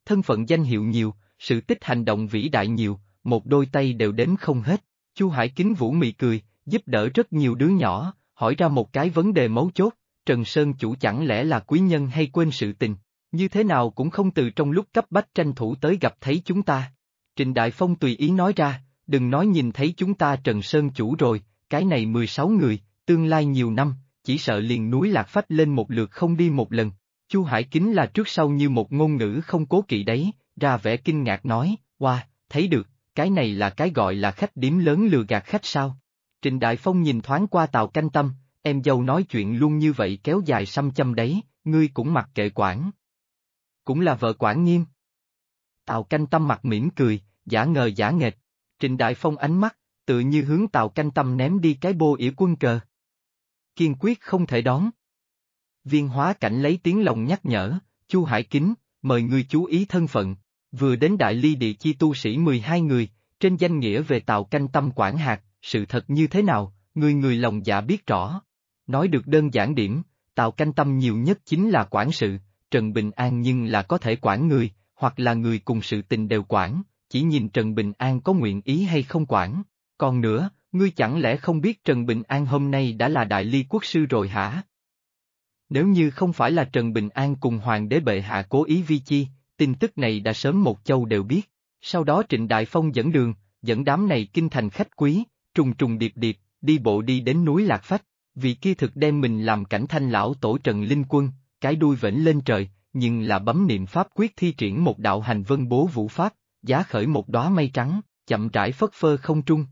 A: Thân phận danh hiệu nhiều, sự tích hành động vĩ đại nhiều, một đôi tay đều đến không hết. Chu Hải Kính Vũ mị cười, giúp đỡ rất nhiều đứa nhỏ, hỏi ra một cái vấn đề mấu chốt, Trần Sơn chủ chẳng lẽ là quý nhân hay quên sự tình, như thế nào cũng không từ trong lúc cấp bách tranh thủ tới gặp thấy chúng ta. Trình Đại Phong tùy ý nói ra, đừng nói nhìn thấy chúng ta Trần Sơn chủ rồi, cái này mười sáu người, tương lai nhiều năm, chỉ sợ liền núi lạc phách lên một lượt không đi một lần. Chu Hải Kính là trước sau như một ngôn ngữ không cố kỵ đấy, ra vẻ kinh ngạc nói, qua wow, thấy được, cái này là cái gọi là khách điểm lớn lừa gạt khách sao?" Trình Đại Phong nhìn thoáng qua Tào Canh Tâm, em dâu nói chuyện luôn như vậy kéo dài xăm châm đấy, ngươi cũng mặc kệ quản. Cũng là vợ quản nghiêm. Tào Canh Tâm mặt mỉm cười, giả ngờ giả nghệt. Trình Đại Phong ánh mắt, tự như hướng Tào Canh Tâm ném đi cái bô ỉa quân cờ kiên quyết không thể đón. Viên hóa cảnh lấy tiếng lòng nhắc nhở, Chu Hải Kính, mời người chú ý thân phận, vừa đến đại ly địa chi tu sĩ 12 người, trên danh nghĩa về tàu canh tâm quản hạt, sự thật như thế nào, người người lòng dạ biết rõ. Nói được đơn giản điểm, tàu canh tâm nhiều nhất chính là quản sự, Trần Bình An nhưng là có thể quản người, hoặc là người cùng sự tình đều quản, chỉ nhìn Trần Bình An có nguyện ý hay không quản. Còn nữa, Ngươi chẳng lẽ không biết Trần Bình An hôm nay đã là đại ly quốc sư rồi hả? Nếu như không phải là Trần Bình An cùng Hoàng đế bệ hạ cố ý vi chi, tin tức này đã sớm một châu đều biết. Sau đó Trịnh Đại Phong dẫn đường, dẫn đám này kinh thành khách quý, trùng trùng điệp điệp, đi bộ đi đến núi Lạc Phách, vì kia thực đem mình làm cảnh thanh lão tổ Trần Linh Quân, cái đuôi vẫn lên trời, nhưng là bấm niệm pháp quyết thi triển một đạo hành vân bố vũ pháp, giá khởi một đóa mây trắng, chậm rãi phất phơ không trung,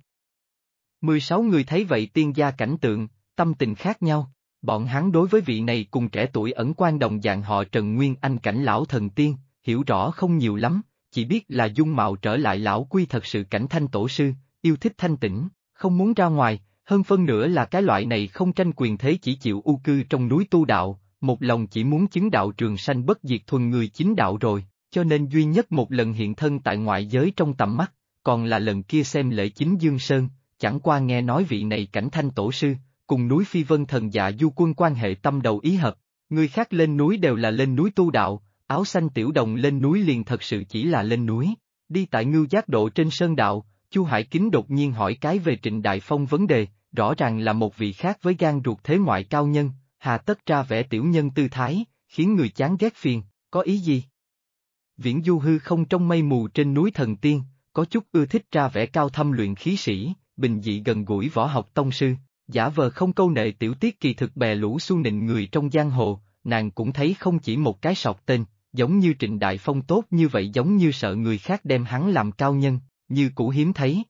A: 16 người thấy vậy tiên gia cảnh tượng, tâm tình khác nhau. Bọn hắn đối với vị này cùng trẻ tuổi ẩn quan đồng dạng họ Trần Nguyên Anh cảnh lão thần tiên, hiểu rõ không nhiều lắm, chỉ biết là dung mạo trở lại lão quy thật sự cảnh thanh tổ sư, yêu thích thanh tĩnh, không muốn ra ngoài, hơn phân nữa là cái loại này không tranh quyền thế chỉ chịu u cư trong núi tu đạo, một lòng chỉ muốn chứng đạo trường sanh bất diệt thuần người chính đạo rồi, cho nên duy nhất một lần hiện thân tại ngoại giới trong tầm mắt, còn là lần kia xem lễ chính Dương Sơn, chẳng qua nghe nói vị này cảnh thanh tổ sư, cùng núi phi vân thần dạ du quân quan hệ tâm đầu ý hợp, người khác lên núi đều là lên núi tu đạo, áo xanh tiểu đồng lên núi liền thật sự chỉ là lên núi, đi tại ngưu giác độ trên sơn đạo, chu Hải Kính đột nhiên hỏi cái về trịnh đại phong vấn đề, rõ ràng là một vị khác với gan ruột thế ngoại cao nhân, hà tất ra vẻ tiểu nhân tư thái, khiến người chán ghét phiền, có ý gì? Viễn du hư không trong mây mù trên núi thần tiên, có chút ưa thích ra vẻ cao thâm luyện khí sĩ, bình dị gần gũi võ học tông sư, giả vờ không câu nệ tiểu tiết kỳ thực bè lũ xu nịnh người trong giang hồ, nàng cũng thấy không chỉ một cái sọc tên, giống như Trịnh Đại Phong tốt như vậy giống như sợ người khác đem hắn làm cao nhân, như cũ hiếm thấy.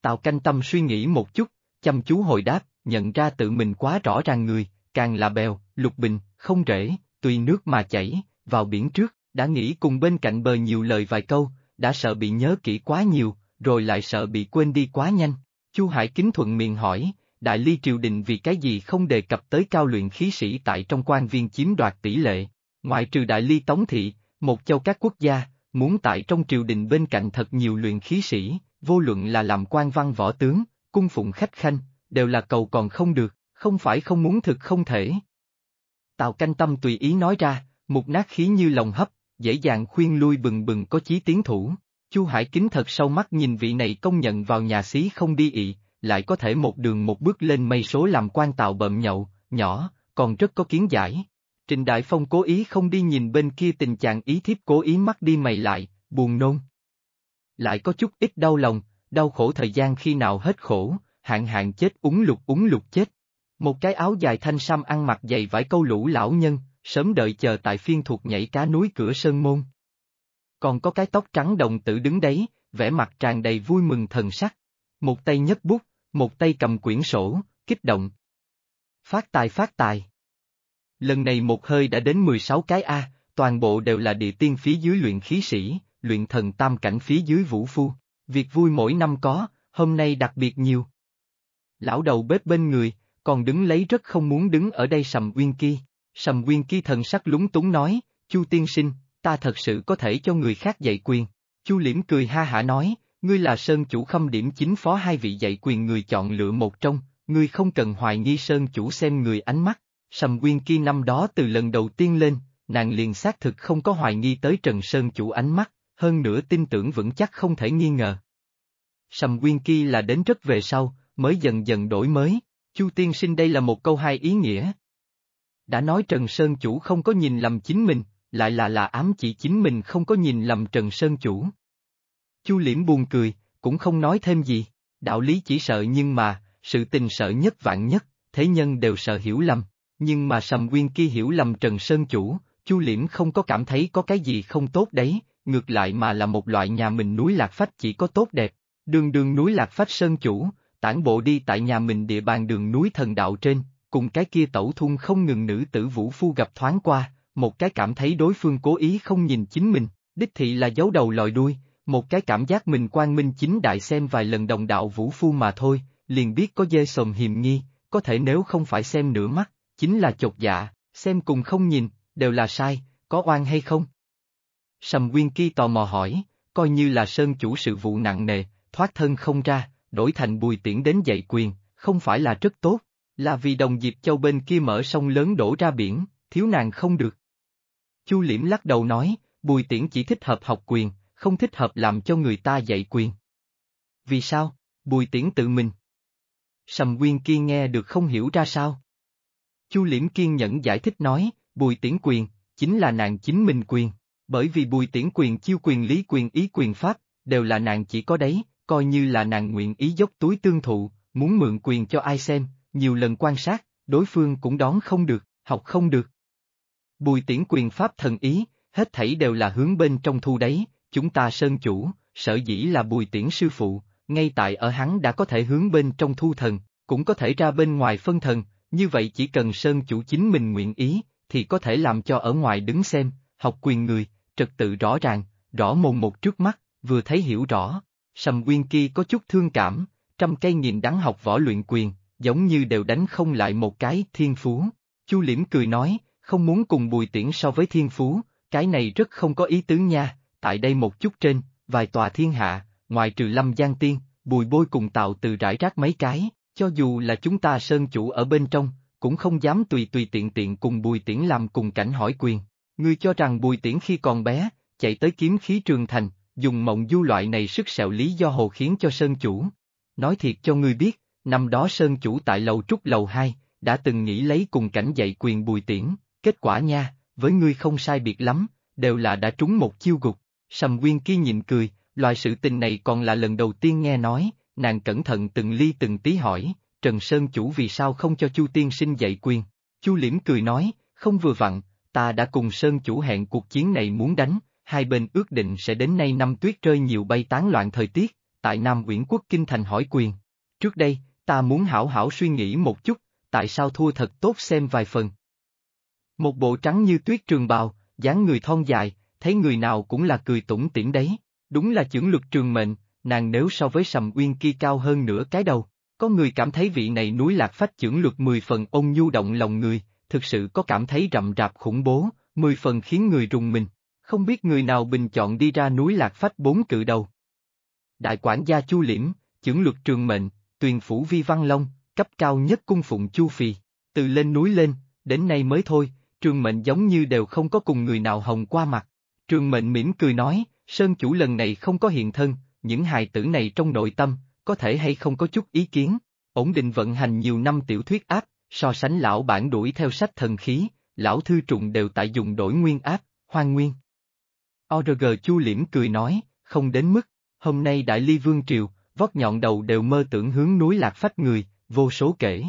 A: Tào canh tâm suy nghĩ một chút, chăm chú hồi đáp, nhận ra tự mình quá rõ ràng người, càng là bèo, lục bình, không rễ, tùy nước mà chảy, vào biển trước, đã nghĩ cùng bên cạnh bờ nhiều lời vài câu, đã sợ bị nhớ kỹ quá nhiều, rồi lại sợ bị quên đi quá nhanh. Chu Hải Kính thuận miệng hỏi, Đại Ly Triều Đình vì cái gì không đề cập tới cao luyện khí sĩ tại trong quan viên chiếm đoạt tỷ lệ, ngoại trừ Đại Ly Tống Thị, một châu các quốc gia, muốn tại trong triều đình bên cạnh thật nhiều luyện khí sĩ, vô luận là làm quan văn võ tướng, cung phụng khách khanh, đều là cầu còn không được, không phải không muốn thực không thể. Tào canh tâm tùy ý nói ra, một nát khí như lòng hấp, dễ dàng khuyên lui bừng bừng có chí tiến thủ. Chu Hải Kính thật sâu mắt nhìn vị này công nhận vào nhà xí không đi ị, lại có thể một đường một bước lên mây số làm quan tàu bậm nhậu, nhỏ, còn rất có kiến giải. Trình Đại Phong cố ý không đi nhìn bên kia tình trạng ý thiếp cố ý mắt đi mày lại, buồn nôn. Lại có chút ít đau lòng, đau khổ thời gian khi nào hết khổ, hạn hạn chết uống lục uống lục chết. Một cái áo dài thanh sam ăn mặc dày vải câu lũ lão nhân, sớm đợi chờ tại phiên thuộc nhảy cá núi cửa Sơn Môn còn có cái tóc trắng đồng tử đứng đấy, vẻ mặt tràn đầy vui mừng thần sắc. Một tay nhấc bút, một tay cầm quyển sổ, kích động. Phát tài phát tài. Lần này một hơi đã đến 16 cái A, toàn bộ đều là địa tiên phía dưới luyện khí sĩ, luyện thần tam cảnh phía dưới vũ phu. Việc vui mỗi năm có, hôm nay đặc biệt nhiều. Lão đầu bếp bên người, còn đứng lấy rất không muốn đứng ở đây sầm uyên kia. Sầm uyên kia thần sắc lúng túng nói, Chu tiên sinh, ta thật sự có thể cho người khác dạy quyền. Chu Liễm cười ha hả nói, ngươi là Sơn Chủ khâm điểm chính phó hai vị dạy quyền người chọn lựa một trong, ngươi không cần hoài nghi Sơn Chủ xem người ánh mắt. Sầm Quyên kia năm đó từ lần đầu tiên lên, nàng liền xác thực không có hoài nghi tới Trần Sơn Chủ ánh mắt, hơn nữa tin tưởng vững chắc không thể nghi ngờ. Sầm Quyên kia là đến rất về sau, mới dần dần đổi mới, Chu Tiên Sinh đây là một câu hai ý nghĩa. Đã nói Trần Sơn Chủ không có nhìn lầm chính mình, lại là là ám chỉ chính mình không có nhìn lầm Trần Sơn Chủ. Chu Liễm buồn cười, cũng không nói thêm gì, đạo lý chỉ sợ nhưng mà, sự tình sợ nhất vạn nhất, thế nhân đều sợ hiểu lầm, nhưng mà Sầm Nguyên kia hiểu lầm Trần Sơn Chủ, Chu Liễm không có cảm thấy có cái gì không tốt đấy, ngược lại mà là một loại nhà mình núi Lạc Phách chỉ có tốt đẹp, đường đường núi Lạc Phách Sơn Chủ, tản bộ đi tại nhà mình địa bàn đường núi thần đạo trên, cùng cái kia tẩu thun không ngừng nữ tử vũ phu gặp thoáng qua, một cái cảm thấy đối phương cố ý không nhìn chính mình, đích thị là giấu đầu lòi đuôi, một cái cảm giác mình quang minh chính đại xem vài lần đồng đạo vũ phu mà thôi, liền biết có dê sồm hiềm nghi, có thể nếu không phải xem nửa mắt, chính là chột dạ, xem cùng không nhìn, đều là sai, có oan hay không? Sầm Nguyên Ki tò mò hỏi, coi như là sơn chủ sự vụ nặng nề, thoát thân không ra, đổi thành bùi tiễn đến dạy quyền, không phải là rất tốt, là vì đồng dịp châu bên kia mở sông lớn đổ ra biển, thiếu nàng không được. Chu Liễm lắc đầu nói, Bùi Tiễn chỉ thích hợp học quyền, không thích hợp làm cho người ta dạy quyền. Vì sao? Bùi Tiễn tự mình. Sầm Nguyên kia nghe được không hiểu ra sao. Chu Liễm kiên nhẫn giải thích nói, Bùi Tiễn quyền, chính là nàng chính mình quyền, bởi vì Bùi Tiễn quyền chiêu quyền lý quyền ý quyền pháp, đều là nàng chỉ có đấy, coi như là nàng nguyện ý dốc túi tương thụ, muốn mượn quyền cho ai xem, nhiều lần quan sát, đối phương cũng đón không được, học không được. Bùi tiễn quyền pháp thần ý, hết thảy đều là hướng bên trong thu đấy, chúng ta sơn chủ, sở dĩ là bùi tiễn sư phụ, ngay tại ở hắn đã có thể hướng bên trong thu thần, cũng có thể ra bên ngoài phân thần, như vậy chỉ cần sơn chủ chính mình nguyện ý, thì có thể làm cho ở ngoài đứng xem, học quyền người, trật tự rõ ràng, rõ mồn một trước mắt, vừa thấy hiểu rõ. Sầm Quyên kia có chút thương cảm, trăm cây nhìn đắng học võ luyện quyền, giống như đều đánh không lại một cái thiên phú. Chu Liễm cười nói, không muốn cùng bùi tiễn so với thiên phú, cái này rất không có ý tứ nha, tại đây một chút trên, vài tòa thiên hạ, ngoài trừ lâm giang tiên, bùi bôi cùng tạo từ rải rác mấy cái, cho dù là chúng ta sơn chủ ở bên trong, cũng không dám tùy tùy tiện tiện cùng bùi tiễn làm cùng cảnh hỏi quyền. Ngươi cho rằng bùi tiễn khi còn bé, chạy tới kiếm khí trường thành, dùng mộng du loại này sức sẹo lý do hồ khiến cho sơn chủ. Nói thiệt cho ngươi biết, năm đó sơn chủ tại lầu trúc lầu 2, đã từng nghĩ lấy cùng cảnh dạy quyền bùi tiễn, Kết quả nha, với ngươi không sai biệt lắm, đều là đã trúng một chiêu gục. Sầm Nguyên kia nhịn cười, loại sự tình này còn là lần đầu tiên nghe nói, nàng cẩn thận từng ly từng tí hỏi, Trần Sơn Chủ vì sao không cho Chu Tiên sinh dạy quyền. Chu Liễm cười nói, không vừa vặn, ta đã cùng Sơn Chủ hẹn cuộc chiến này muốn đánh, hai bên ước định sẽ đến nay năm tuyết rơi nhiều bay tán loạn thời tiết, tại Nam Uyển Quốc Kinh Thành hỏi quyền. Trước đây, ta muốn hảo hảo suy nghĩ một chút, tại sao thua thật tốt xem vài phần, một bộ trắng như tuyết trường bào, dáng người thon dài, thấy người nào cũng là cười tủng tiễn đấy. Đúng là chưởng luật trường mệnh, nàng nếu so với sầm uyên kia cao hơn nửa cái đầu. Có người cảm thấy vị này núi lạc phách chưởng luật mười phần ôn nhu động lòng người, thực sự có cảm thấy rậm rạp khủng bố, mười phần khiến người rùng mình. Không biết người nào bình chọn đi ra núi lạc phách bốn cự đầu. Đại quản gia Chu Liễm, chưởng luật trường mệnh, tuyền phủ vi văn long, cấp cao nhất cung phụng Chu Phì, từ lên núi lên, đến nay mới thôi, Trương Mệnh giống như đều không có cùng người nào hồng qua mặt. Trương Mệnh mỉm cười nói, Sơn chủ lần này không có hiện thân, những hài tử này trong nội tâm, có thể hay không có chút ý kiến, ổn định vận hành nhiều năm tiểu thuyết áp, so sánh lão bản đuổi theo sách thần khí, lão thư trụng đều tại dùng đổi nguyên áp, hoang nguyên. ORG Chu Liễm cười nói, không đến mức, hôm nay Đại Ly Vương Triều, vót nhọn đầu đều mơ tưởng hướng núi lạc phách người, vô số kể.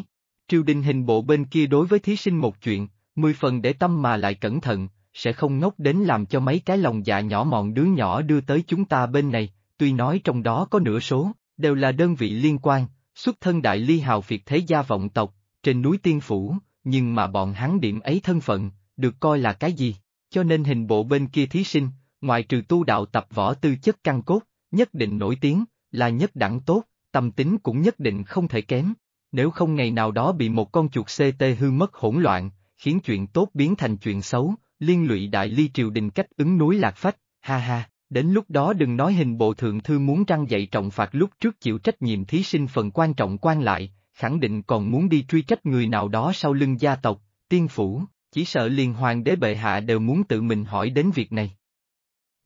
A: Triều đình hình bộ bên kia đối với thí sinh một chuyện, mười phần để tâm mà lại cẩn thận, sẽ không ngốc đến làm cho mấy cái lòng dạ nhỏ mọn đứa nhỏ đưa tới chúng ta bên này, tuy nói trong đó có nửa số, đều là đơn vị liên quan, xuất thân đại ly hào phiệt thế gia vọng tộc, trên núi tiên phủ, nhưng mà bọn hắn điểm ấy thân phận, được coi là cái gì, cho nên hình bộ bên kia thí sinh, ngoài trừ tu đạo tập võ tư chất căn cốt, nhất định nổi tiếng, là nhất đẳng tốt, tâm tính cũng nhất định không thể kém, nếu không ngày nào đó bị một con chuột CT hư mất hỗn loạn, khiến chuyện tốt biến thành chuyện xấu, liên lụy đại ly triều đình cách ứng núi lạc phách, ha ha, đến lúc đó đừng nói hình bộ thượng thư muốn trăng dậy trọng phạt lúc trước chịu trách nhiệm thí sinh phần quan trọng quan lại, khẳng định còn muốn đi truy trách người nào đó sau lưng gia tộc, tiên phủ, chỉ sợ liền hoàng đế bệ hạ đều muốn tự mình hỏi đến việc này.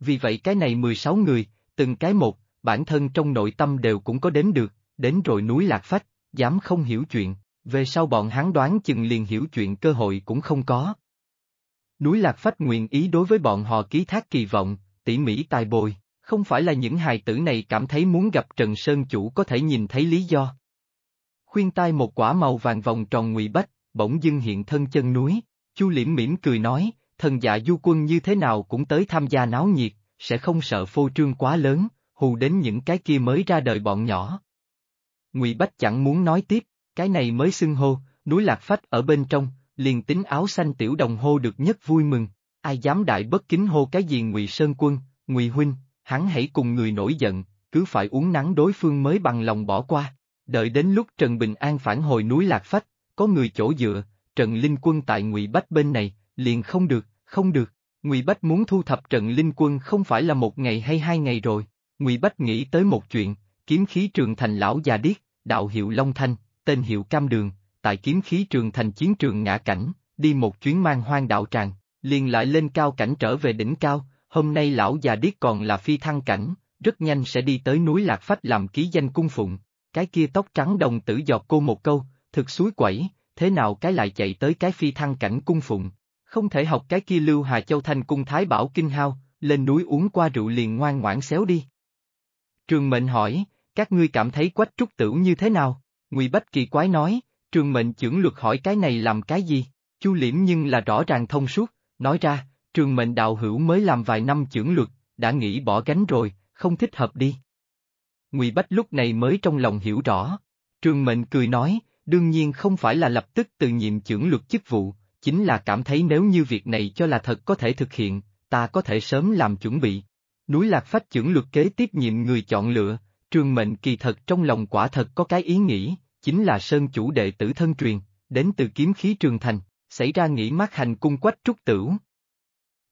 A: Vì vậy cái này 16 người, từng cái một, bản thân trong nội tâm đều cũng có đến được, đến rồi núi lạc phách, dám không hiểu chuyện, về sau bọn hắn đoán chừng liền hiểu chuyện cơ hội cũng không có. Núi Lạc Phách nguyện ý đối với bọn họ ký thác kỳ vọng, tỉ mỉ tài bồi, không phải là những hài tử này cảm thấy muốn gặp Trần Sơn Chủ có thể nhìn thấy lý do. Khuyên tai một quả màu vàng vòng tròn ngụy bách, bỗng dưng hiện thân chân núi, Chu Liễm mỉm cười nói, thần dạ du quân như thế nào cũng tới tham gia náo nhiệt, sẽ không sợ phô trương quá lớn, hù đến những cái kia mới ra đời bọn nhỏ. Ngụy Bách chẳng muốn nói tiếp, cái này mới xưng hô, núi lạc phách ở bên trong, liền tính áo xanh tiểu đồng hô được nhất vui mừng. Ai dám đại bất kính hô cái gì ngụy Sơn Quân, ngụy Huynh, hắn hãy cùng người nổi giận, cứ phải uống nắng đối phương mới bằng lòng bỏ qua. Đợi đến lúc Trần Bình An phản hồi núi Lạc Phách, có người chỗ dựa, Trần Linh Quân tại ngụy Bách bên này, liền không được, không được. ngụy Bách muốn thu thập Trần Linh Quân không phải là một ngày hay hai ngày rồi. ngụy Bách nghĩ tới một chuyện, kiếm khí trường thành lão già điếc, đạo hiệu Long Thanh, tên hiệu Cam Đường, tại kiếm khí trường thành chiến trường ngã cảnh, đi một chuyến mang hoang đạo tràng, liền lại lên cao cảnh trở về đỉnh cao, hôm nay lão già điếc còn là phi thăng cảnh, rất nhanh sẽ đi tới núi Lạc Phách làm ký danh cung phụng, cái kia tóc trắng đồng tử giọt cô một câu, thực suối quẩy, thế nào cái lại chạy tới cái phi thăng cảnh cung phụng, không thể học cái kia lưu Hà Châu Thanh cung Thái Bảo Kinh Hao, lên núi uống qua rượu liền ngoan ngoãn xéo đi. Trường mệnh hỏi, các ngươi cảm thấy quách trúc tửu như thế nào? Ngụy Bách kỳ quái nói, trường mệnh trưởng luật hỏi cái này làm cái gì? Chu Liễm nhưng là rõ ràng thông suốt, nói ra, trường mệnh đạo hữu mới làm vài năm trưởng luật, đã nghĩ bỏ gánh rồi, không thích hợp đi. Ngụy Bách lúc này mới trong lòng hiểu rõ. Trường mệnh cười nói, đương nhiên không phải là lập tức từ nhiệm trưởng luật chức vụ, chính là cảm thấy nếu như việc này cho là thật có thể thực hiện, ta có thể sớm làm chuẩn bị. Núi Lạc Phách trưởng luật kế tiếp nhiệm người chọn lựa, Trường mệnh kỳ thật trong lòng quả thật có cái ý nghĩ, chính là sơn chủ đệ tử thân truyền, đến từ kiếm khí trường thành, xảy ra nghĩ mát hành cung quách trúc tửu.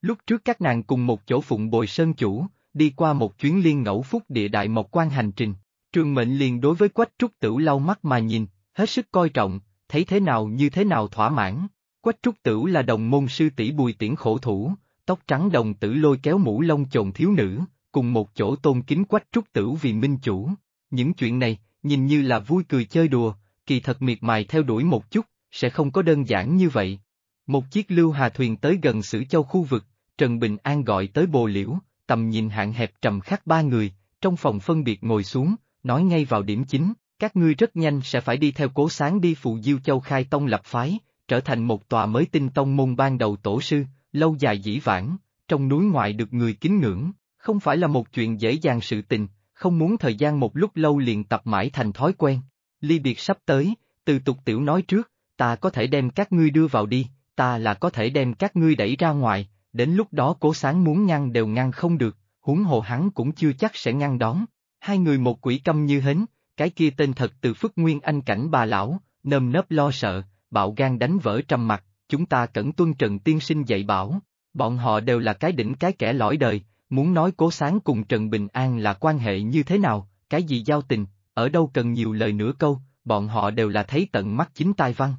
A: Lúc trước các nàng cùng một chỗ phụng bồi sơn chủ, đi qua một chuyến liên ngẫu phúc địa đại mộc quan hành trình, trường mệnh liền đối với quách trúc tửu lau mắt mà nhìn, hết sức coi trọng, thấy thế nào như thế nào thỏa mãn. Quách trúc tửu là đồng môn sư tỷ bùi tiễn khổ thủ, tóc trắng đồng tử lôi kéo mũ lông chồn thiếu nữ, cùng một chỗ tôn kính quách trúc tử vì minh chủ. Những chuyện này, nhìn như là vui cười chơi đùa, kỳ thật miệt mài theo đuổi một chút, sẽ không có đơn giản như vậy. Một chiếc lưu hà thuyền tới gần Sử Châu khu vực, Trần Bình An gọi tới bồ liễu, tầm nhìn hạn hẹp trầm khắc ba người, trong phòng phân biệt ngồi xuống, nói ngay vào điểm chính, các ngươi rất nhanh sẽ phải đi theo cố sáng đi phụ Diêu Châu khai tông lập phái, trở thành một tòa mới tinh tông môn ban đầu tổ sư, lâu dài dĩ vãng, trong núi ngoại được người kính ngưỡng, không phải là một chuyện dễ dàng sự tình, không muốn thời gian một lúc lâu liền tập mãi thành thói quen. Ly biệt sắp tới, từ tục tiểu nói trước, ta có thể đem các ngươi đưa vào đi, ta là có thể đem các ngươi đẩy ra ngoài, đến lúc đó cố sáng muốn ngăn đều ngăn không được, huống hồ hắn cũng chưa chắc sẽ ngăn đón. Hai người một quỷ câm như hến, cái kia tên thật từ phức nguyên anh cảnh bà lão, nơm nớp lo sợ, bạo gan đánh vỡ trầm mặt, chúng ta cẩn tuân trần tiên sinh dạy bảo, bọn họ đều là cái đỉnh cái kẻ lõi đời, muốn nói cố sáng cùng Trần Bình An là quan hệ như thế nào, cái gì giao tình, ở đâu cần nhiều lời nửa câu, bọn họ đều là thấy tận mắt chính tai văn.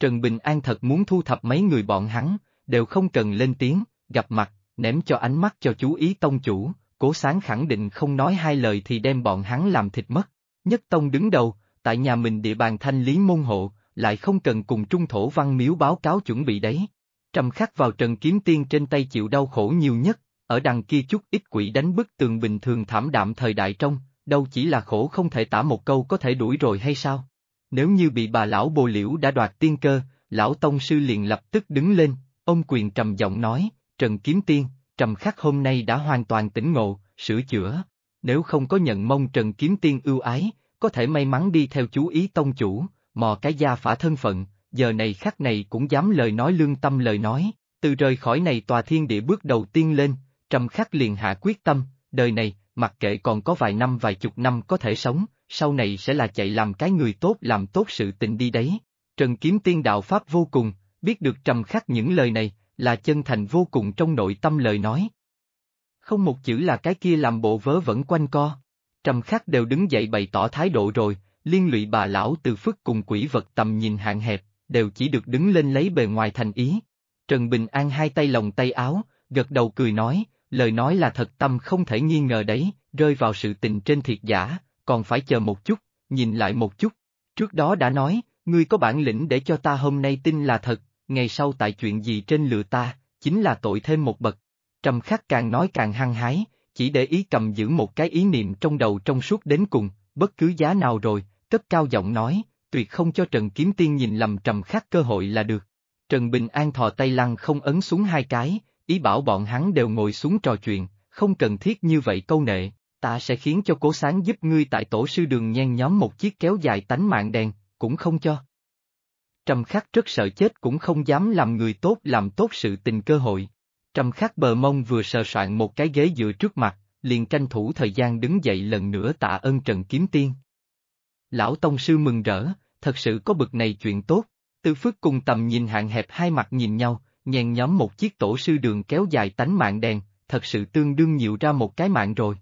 A: Trần Bình An thật muốn thu thập mấy người bọn hắn, đều không cần lên tiếng, gặp mặt, ném cho ánh mắt cho chú ý tông chủ, cố sáng khẳng định không nói hai lời thì đem bọn hắn làm thịt mất. Nhất tông đứng đầu, tại nhà mình địa bàn thanh lý môn hộ, lại không cần cùng trung thổ văn miếu báo cáo chuẩn bị đấy. Trầm khắc vào trần kiếm tiên trên tay chịu đau khổ nhiều nhất, ở đằng kia chút ít quỷ đánh bức tường bình thường thảm đạm thời đại trong, đâu chỉ là khổ không thể tả một câu có thể đuổi rồi hay sao? Nếu như bị bà lão bồ liễu đã đoạt tiên cơ, lão tông sư liền lập tức đứng lên, ông quyền trầm giọng nói, Trần Kiếm Tiên, Trầm Khắc hôm nay đã hoàn toàn tỉnh ngộ, sửa chữa, nếu không có nhận mong Trần Kiếm Tiên ưu ái, có thể may mắn đi theo chú ý tông chủ, mò cái gia phả thân phận, giờ này khắc này cũng dám lời nói lương tâm lời nói, từ rời khỏi này tòa thiên địa bước đầu tiên lên, Trầm khắc liền hạ quyết tâm, đời này, mặc kệ còn có vài năm vài chục năm có thể sống, sau này sẽ là chạy làm cái người tốt làm tốt sự tình đi đấy. Trần Kiếm Tiên đạo Pháp vô cùng, biết được trầm khắc những lời này, là chân thành vô cùng trong nội tâm lời nói. Không một chữ là cái kia làm bộ vớ vẫn quanh co. Trầm khắc đều đứng dậy bày tỏ thái độ rồi, liên lụy bà lão từ phức cùng quỷ vật tầm nhìn hạn hẹp, đều chỉ được đứng lên lấy bề ngoài thành ý. Trần Bình An hai tay lòng tay áo, gật đầu cười nói, lời nói là thật tâm không thể nghi ngờ đấy, rơi vào sự tình trên thiệt giả, còn phải chờ một chút, nhìn lại một chút. Trước đó đã nói, ngươi có bản lĩnh để cho ta hôm nay tin là thật, ngày sau tại chuyện gì trên lừa ta, chính là tội thêm một bậc. Trầm khắc càng nói càng hăng hái, chỉ để ý cầm giữ một cái ý niệm trong đầu trong suốt đến cùng, bất cứ giá nào rồi, cất cao giọng nói, tuyệt không cho Trần Kiếm Tiên nhìn lầm trầm khắc cơ hội là được. Trần Bình An thò tay lăn không ấn xuống hai cái, ý bảo bọn hắn đều ngồi xuống trò chuyện, không cần thiết như vậy câu nệ, ta sẽ khiến cho cố sáng giúp ngươi tại tổ sư đường nhen nhóm một chiếc kéo dài tánh mạng đèn, cũng không cho. Trầm khắc rất sợ chết cũng không dám làm người tốt làm tốt sự tình cơ hội. Trầm khắc bờ mông vừa sờ soạn một cái ghế dựa trước mặt, liền tranh thủ thời gian đứng dậy lần nữa tạ ơn Trần Kiếm Tiên. Lão Tông Sư mừng rỡ, thật sự có bực này chuyện tốt, Tư Phước cùng tầm nhìn hạn hẹp hai mặt nhìn nhau, nhen nhóm một chiếc tổ sư đường kéo dài tánh mạng đèn, thật sự tương đương nhiều ra một cái mạng rồi.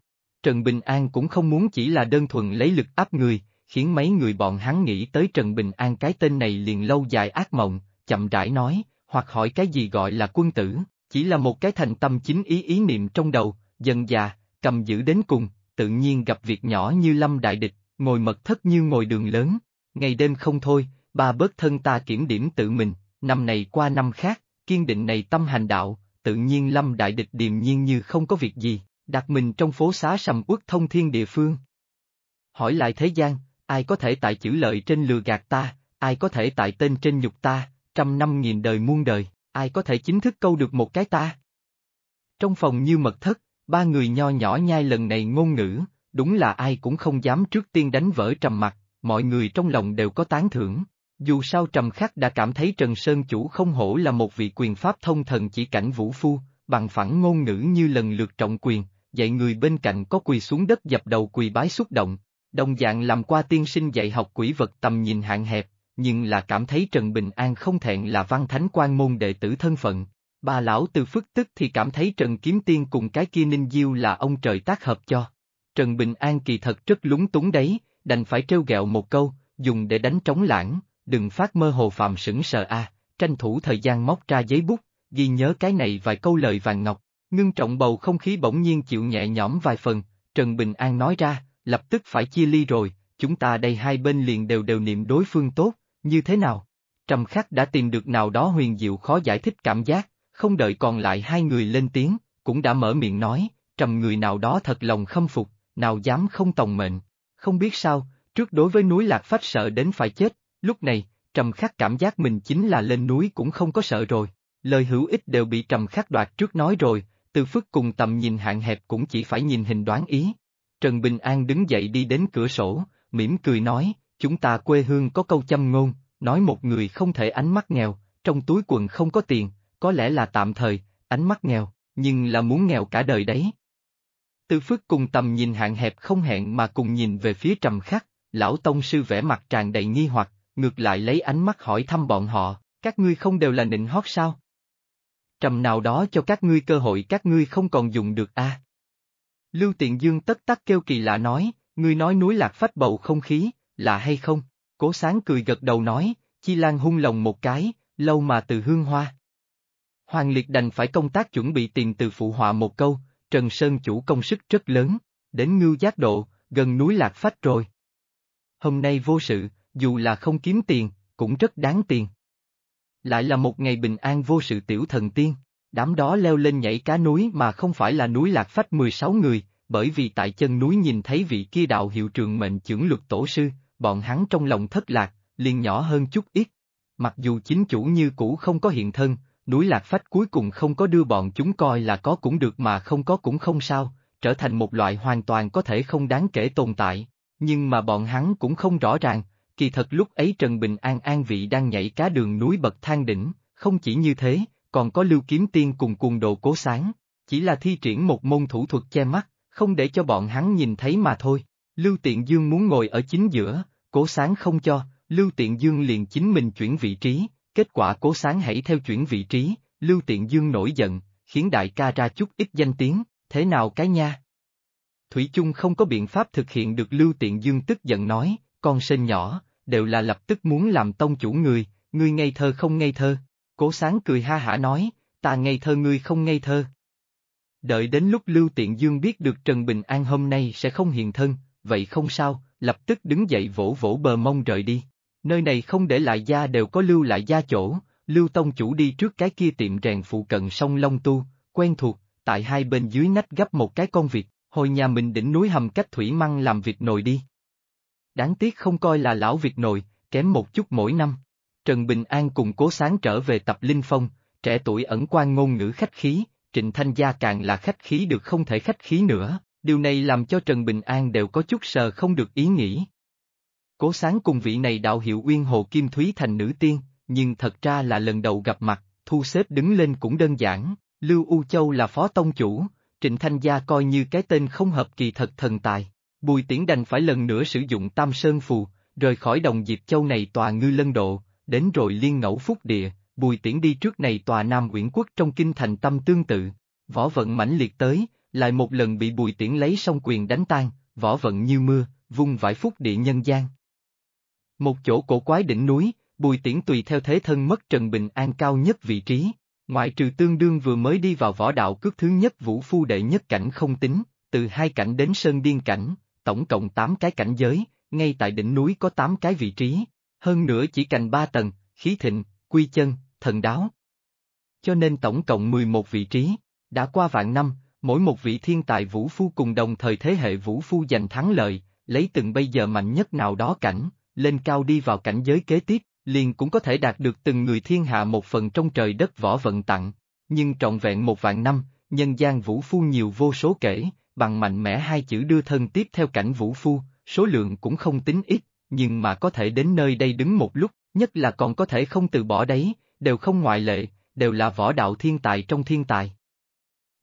A: Trần Bình An cũng không muốn chỉ là đơn thuần lấy lực áp người, khiến mấy người bọn hắn nghĩ tới Trần Bình An cái tên này liền lâu dài ác mộng, chậm rãi nói, hoặc hỏi cái gì gọi là quân tử, chỉ là một cái thành tâm chính ý ý niệm trong đầu, dần già, cầm giữ đến cùng, tự nhiên gặp việc nhỏ như lâm đại địch, ngồi mật thất như ngồi đường lớn, ngày đêm không thôi, ba bớt thân ta kiểm điểm tự mình, năm này qua năm khác, kiên định này tâm hành đạo, tự nhiên lâm đại địch điềm nhiên như không có việc gì, đặt mình trong phố xá sầm uất thông thiên địa phương. Hỏi lại thế gian, ai có thể tại chữ lợi trên lừa gạt ta, ai có thể tại tên trên nhục ta, trăm năm nghìn đời muôn đời, ai có thể chính thức câu được một cái ta. Trong phòng như mật thất, ba người nho nhỏ nhai lần này ngôn ngữ, đúng là ai cũng không dám trước tiên đánh vỡ trầm mặt, mọi người trong lòng đều có tán thưởng, dù sao Trầm Khắc đã cảm thấy Trần Sơn Chủ không hổ là một vị quyền pháp thông thần chỉ cảnh vũ phu, bằng phẳng ngôn ngữ như lần lượt trọng quyền, dạy người bên cạnh có quỳ xuống đất dập đầu quỳ bái xúc động, đồng dạng làm qua tiên sinh dạy học quỷ vật tầm nhìn hạn hẹp, nhưng là cảm thấy Trần Bình An không thẹn là văn thánh quan môn đệ tử thân phận. Bà lão từ phức tức thì cảm thấy Trần Kiếm Tiên cùng cái kia Ninh Diêu là ông trời tác hợp cho. Trần Bình An kỳ thật rất lúng túng đấy, đành phải trêu ghẹo một câu, dùng để đánh trống lãng, đừng phát mơ hồ phàm sững sờ a, tranh thủ thời gian móc ra giấy bút, ghi nhớ cái này vài câu lời vàng ngọc, ngưng trọng bầu không khí bỗng nhiên chịu nhẹ nhõm vài phần, Trần Bình An nói ra, lập tức phải chia ly rồi, chúng ta đây hai bên liền đều đều niệm đối phương tốt, như thế nào? Trầm khắc đã tìm được nào đó huyền diệu khó giải thích cảm giác, không đợi còn lại hai người lên tiếng, cũng đã mở miệng nói, trầm người nào đó thật lòng khâm phục, nào dám không tòng mệnh. Không biết sao, trước đối với núi Lạc Phách sợ đến phải chết, Lúc này, Trầm Khắc cảm giác mình chính là lên núi cũng không có sợ rồi, lời hữu ích đều bị Trầm Khắc đoạt trước nói rồi, từ phức cùng tầm nhìn hạn hẹp cũng chỉ phải nhìn hình đoán ý. Trần Bình An đứng dậy đi đến cửa sổ, mỉm cười nói, chúng ta quê hương có câu châm ngôn, nói một người không thể ánh mắt nghèo, trong túi quần không có tiền, có lẽ là tạm thời, ánh mắt nghèo, nhưng là muốn nghèo cả đời đấy. Từ phức cùng tầm nhìn hạn hẹp không hẹn mà cùng nhìn về phía trầm khắc, lão tông sư vẻ mặt tràn đầy nghi hoặc, ngược lại lấy ánh mắt hỏi thăm bọn họ, các ngươi không đều là nịnh hót sao? Trầm nào đó cho các ngươi cơ hội các ngươi không còn dùng được a. À? Lưu Tiện Dương tất tắc kêu kỳ lạ nói, ngươi nói núi lạc phách bầu không khí, là hay không? Cố sáng cười gật đầu nói, chi lan hung lòng một cái, lâu mà từ hương hoa. Hoàng Liệt đành phải công tác chuẩn bị tiền từ phụ họa một câu, Trần Sơn chủ công sức rất lớn, đến ngưu giác độ, gần núi lạc phách rồi. Hôm nay vô sự, dù là không kiếm tiền, cũng rất đáng tiền. Lại là một ngày bình an vô sự tiểu thần tiên, đám đó leo lên nhảy cá núi mà không phải là núi lạc phách 16 người, bởi vì tại chân núi nhìn thấy vị kia đạo hiệu trường mệnh trưởng luật tổ sư, bọn hắn trong lòng thất lạc, liền nhỏ hơn chút ít. Mặc dù chính chủ như cũ không có hiện thân, núi lạc phách cuối cùng không có đưa bọn chúng coi là có cũng được mà không có cũng không sao, trở thành một loại hoàn toàn có thể không đáng kể tồn tại. Nhưng mà bọn hắn cũng không rõ ràng, Kỳ thật lúc ấy Trần Bình An An vị đang nhảy cá đường núi bậc thang đỉnh, không chỉ như thế, còn có lưu kiếm tiên cùng cuồng đồ cố sáng, chỉ là thi triển một môn thủ thuật che mắt, không để cho bọn hắn nhìn thấy mà thôi. Lưu Tiện Dương muốn ngồi ở chính giữa, cố sáng không cho, Lưu Tiện Dương liền chính mình chuyển vị trí, kết quả cố sáng hãy theo chuyển vị trí, Lưu Tiện Dương nổi giận, khiến đại ca ra chút ít danh tiếng, thế nào cái nha? Thủy chung không có biện pháp thực hiện được Lưu Tiện Dương tức giận nói, con sên nhỏ, đều là lập tức muốn làm tông chủ người, ngươi ngây thơ không ngây thơ. Cố sáng cười ha hả nói, ta ngây thơ ngươi không ngây thơ. Đợi đến lúc Lưu Tiện Dương biết được Trần Bình An hôm nay sẽ không hiền thân, vậy không sao, lập tức đứng dậy vỗ vỗ bờ mông rời đi. Nơi này không để lại gia đều có lưu lại gia chỗ, Lưu Tông chủ đi trước cái kia tiệm rèn phụ cận sông Long Tu, quen thuộc, tại hai bên dưới nách gấp một cái con vịt, hồi nhà mình đỉnh núi hầm cách thủy măng làm vịt nồi đi. Đáng tiếc không coi là lão việt nội, kém một chút mỗi năm. Trần Bình An cùng cố sáng trở về tập Linh Phong, trẻ tuổi ẩn quan ngôn ngữ khách khí, Trịnh Thanh Gia càng là khách khí được không thể khách khí nữa, điều này làm cho Trần Bình An đều có chút sờ không được ý nghĩ. Cố sáng cùng vị này đạo hiệu Uyên Hồ Kim Thúy thành nữ tiên, nhưng thật ra là lần đầu gặp mặt, thu xếp đứng lên cũng đơn giản, Lưu U Châu là phó tông chủ, Trịnh Thanh Gia coi như cái tên không hợp kỳ thật thần tài. Bùi Tiễn đành phải lần nữa sử dụng Tam Sơn Phù, rời khỏi đồng Diệp Châu này tòa ngư lân độ, đến rồi liên ngẫu phúc địa, Bùi Tiễn đi trước này tòa Nam Uyển Quốc trong kinh thành tâm tương tự. Võ vận mãnh liệt tới, lại một lần bị Bùi Tiễn lấy xong quyền đánh tan, võ vận như mưa, vung vải phúc địa nhân gian. Một chỗ cổ quái đỉnh núi, Bùi Tiễn tùy theo thế thân mất Trần Bình An cao nhất vị trí, ngoại trừ tương đương vừa mới đi vào võ đạo cước thứ nhất vũ phu đệ nhất cảnh không tính, từ hai cảnh đến sơn điên cảnh, tổng cộng 8 cái cảnh giới, ngay tại đỉnh núi có 8 cái vị trí, hơn nữa chỉ cành 3 tầng, khí thịnh, quy chân, thần đáo. Cho nên tổng cộng 11 vị trí, đã qua vạn năm, mỗi một vị thiên tài vũ phu cùng đồng thời thế hệ vũ phu giành thắng lợi, lấy từng bây giờ mạnh nhất nào đó cảnh, lên cao đi vào cảnh giới kế tiếp, liền cũng có thể đạt được từng người thiên hạ một phần trong trời đất võ vận tặng, nhưng trọn vẹn một vạn năm, nhân gian vũ phu nhiều vô số kể, bằng mạnh mẽ hai chữ đưa thân tiếp theo cảnh vũ phu, số lượng cũng không tính ít, nhưng mà có thể đến nơi đây đứng một lúc, nhất là còn có thể không từ bỏ đấy, đều không ngoại lệ, đều là võ đạo thiên tài trong thiên tài.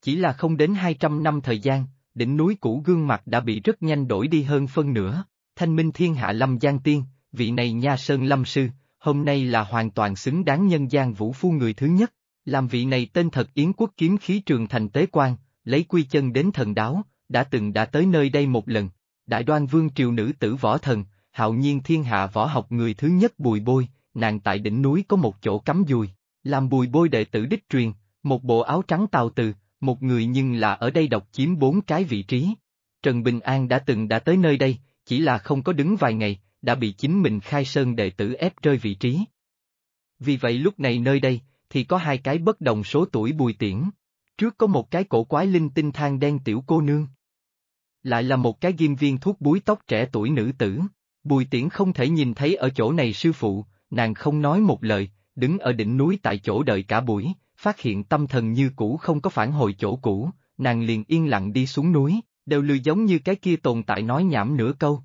A: Chỉ là không đến 200 năm thời gian, đỉnh núi cũ gương mặt đã bị rất nhanh đổi đi hơn phân nửa, thanh minh thiên hạ lâm giang tiên, vị này nha sơn lâm sư, hôm nay là hoàn toàn xứng đáng nhân gian vũ phu người thứ nhất, làm vị này tên thật Yến quốc kiếm khí trường thành tế quan, lấy quy chân đến thần đáo, đã từng đã tới nơi đây một lần. Đại đoan vương triều nữ tử võ thần, hạo nhiên thiên hạ võ học người thứ nhất bùi bôi, nàng tại đỉnh núi có một chỗ cắm dùi, làm bùi bôi đệ tử đích truyền, một bộ áo trắng tàu từ, một người nhưng là ở đây độc chiếm bốn cái vị trí. Trần Bình An đã từng đã tới nơi đây, chỉ là không có đứng vài ngày, đã bị chính mình khai sơn đệ tử ép rơi vị trí. Vì vậy lúc này nơi đây, thì có hai cái bất đồng số tuổi bùi tiễn, Trước có một cái cổ quái linh tinh thang đen tiểu cô nương. Lại là một cái ghim viên thuốc búi tóc trẻ tuổi nữ tử. Bùi tiễn không thể nhìn thấy ở chỗ này sư phụ, nàng không nói một lời, đứng ở đỉnh núi tại chỗ đợi cả buổi, phát hiện tâm thần như cũ không có phản hồi chỗ cũ, nàng liền yên lặng đi xuống núi, đều lừa giống như cái kia tồn tại nói nhảm nửa câu.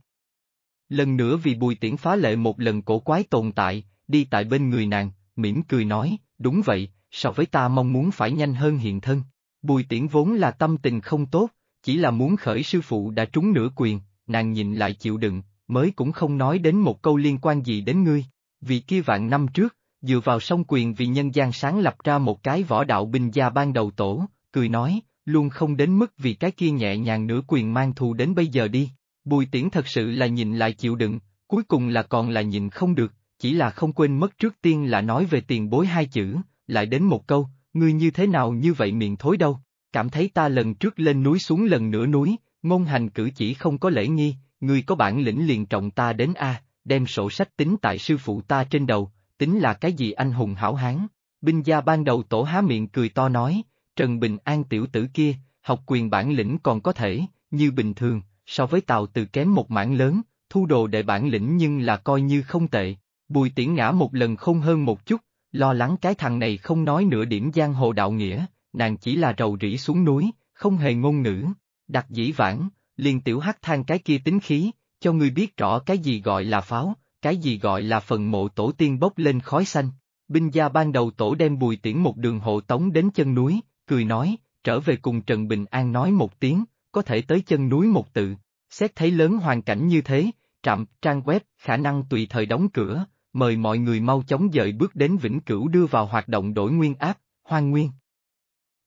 A: Lần nữa vì bùi tiễn phá lệ một lần cổ quái tồn tại, đi tại bên người nàng, mỉm cười nói, đúng vậy, so với ta mong muốn phải nhanh hơn hiện thân. Bùi tiễn vốn là tâm tình không tốt, chỉ là muốn khởi sư phụ đã trúng nửa quyền, nàng nhìn lại chịu đựng, mới cũng không nói đến một câu liên quan gì đến ngươi. Vì kia vạn năm trước, dựa vào song quyền vì nhân gian sáng lập ra một cái võ đạo binh gia ban đầu tổ, cười nói, luôn không đến mức vì cái kia nhẹ nhàng nửa quyền mang thù đến bây giờ đi. Bùi tiễn thật sự là nhìn lại chịu đựng, cuối cùng là còn là nhìn không được, chỉ là không quên mất trước tiên là nói về tiền bối hai chữ, lại đến một câu, ngươi như thế nào như vậy miệng thối đâu, cảm thấy ta lần trước lên núi xuống lần nửa núi, ngôn hành cử chỉ không có lễ nghi, ngươi có bản lĩnh liền trọng ta đến A, đem sổ sách tính tại sư phụ ta trên đầu, tính là cái gì anh hùng hảo hán. Binh gia ban đầu tổ há miệng cười to nói, Trần Bình An tiểu tử kia, học quyền bản lĩnh còn có thể, như bình thường, so với tàu từ kém một mảng lớn, thu đồ đệ bản lĩnh nhưng là coi như không tệ. Bùi tiễn ngã một lần không hơn một chút, lo lắng cái thằng này không nói nửa điểm giang hồ đạo nghĩa, nàng chỉ là rầu rĩ xuống núi, không hề ngôn ngữ. đặt dĩ vãng, liền tiểu hắc than cái kia tính khí, cho người biết rõ cái gì gọi là pháo, cái gì gọi là phần mộ tổ tiên bốc lên khói xanh. Binh gia ban đầu tổ đem bùi tiễn một đường hộ tống đến chân núi, cười nói, trở về cùng Trần Bình An nói một tiếng, có thể tới chân núi một tự. Xét thấy lớn hoàn cảnh như thế, trạm, trang web, khả năng tùy thời đóng cửa, mời mọi người mau chóng dời bước đến Vĩnh Cửu đưa vào hoạt động đổi nguyên áp, hoang nguyên.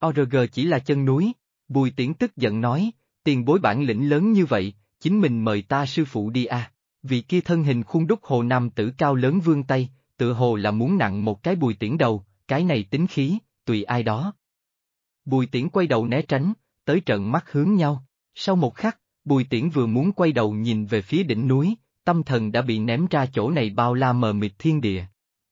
A: ORG chỉ là chân núi, Bùi Tiễn tức giận nói, tiền bối bản lĩnh lớn như vậy, chính mình mời ta sư phụ đi à. Vị kia thân hình khuôn đúc hồ nam tử cao lớn vương tay, tự hồ là muốn nặng một cái bùi tiễn đầu, cái này tính khí, tùy ai đó. Bùi tiễn quay đầu né tránh, tới trận mắt hướng nhau. Sau một khắc, bùi tiễn vừa muốn quay đầu nhìn về phía đỉnh núi, tâm thần đã bị ném ra chỗ này bao la mờ mịt thiên địa.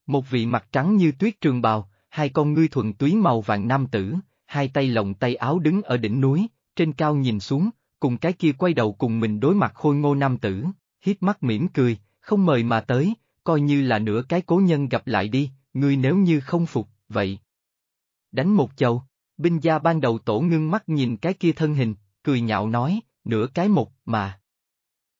A: Một vị mặt trắng như tuyết trường bào, hai con ngươi thuần túy màu vàng nam tử, hai tay lồng tay áo đứng ở đỉnh núi, trên cao nhìn xuống, cùng cái kia quay đầu cùng mình đối mặt khôi ngô nam tử, hít mắt mỉm cười, không mời mà tới, coi như là nửa cái cố nhân gặp lại đi, ngươi nếu như không phục, vậy. Đánh một chầu, binh gia ban đầu tổ ngưng mắt nhìn cái kia thân hình, cười nhạo nói, nửa cái một mà.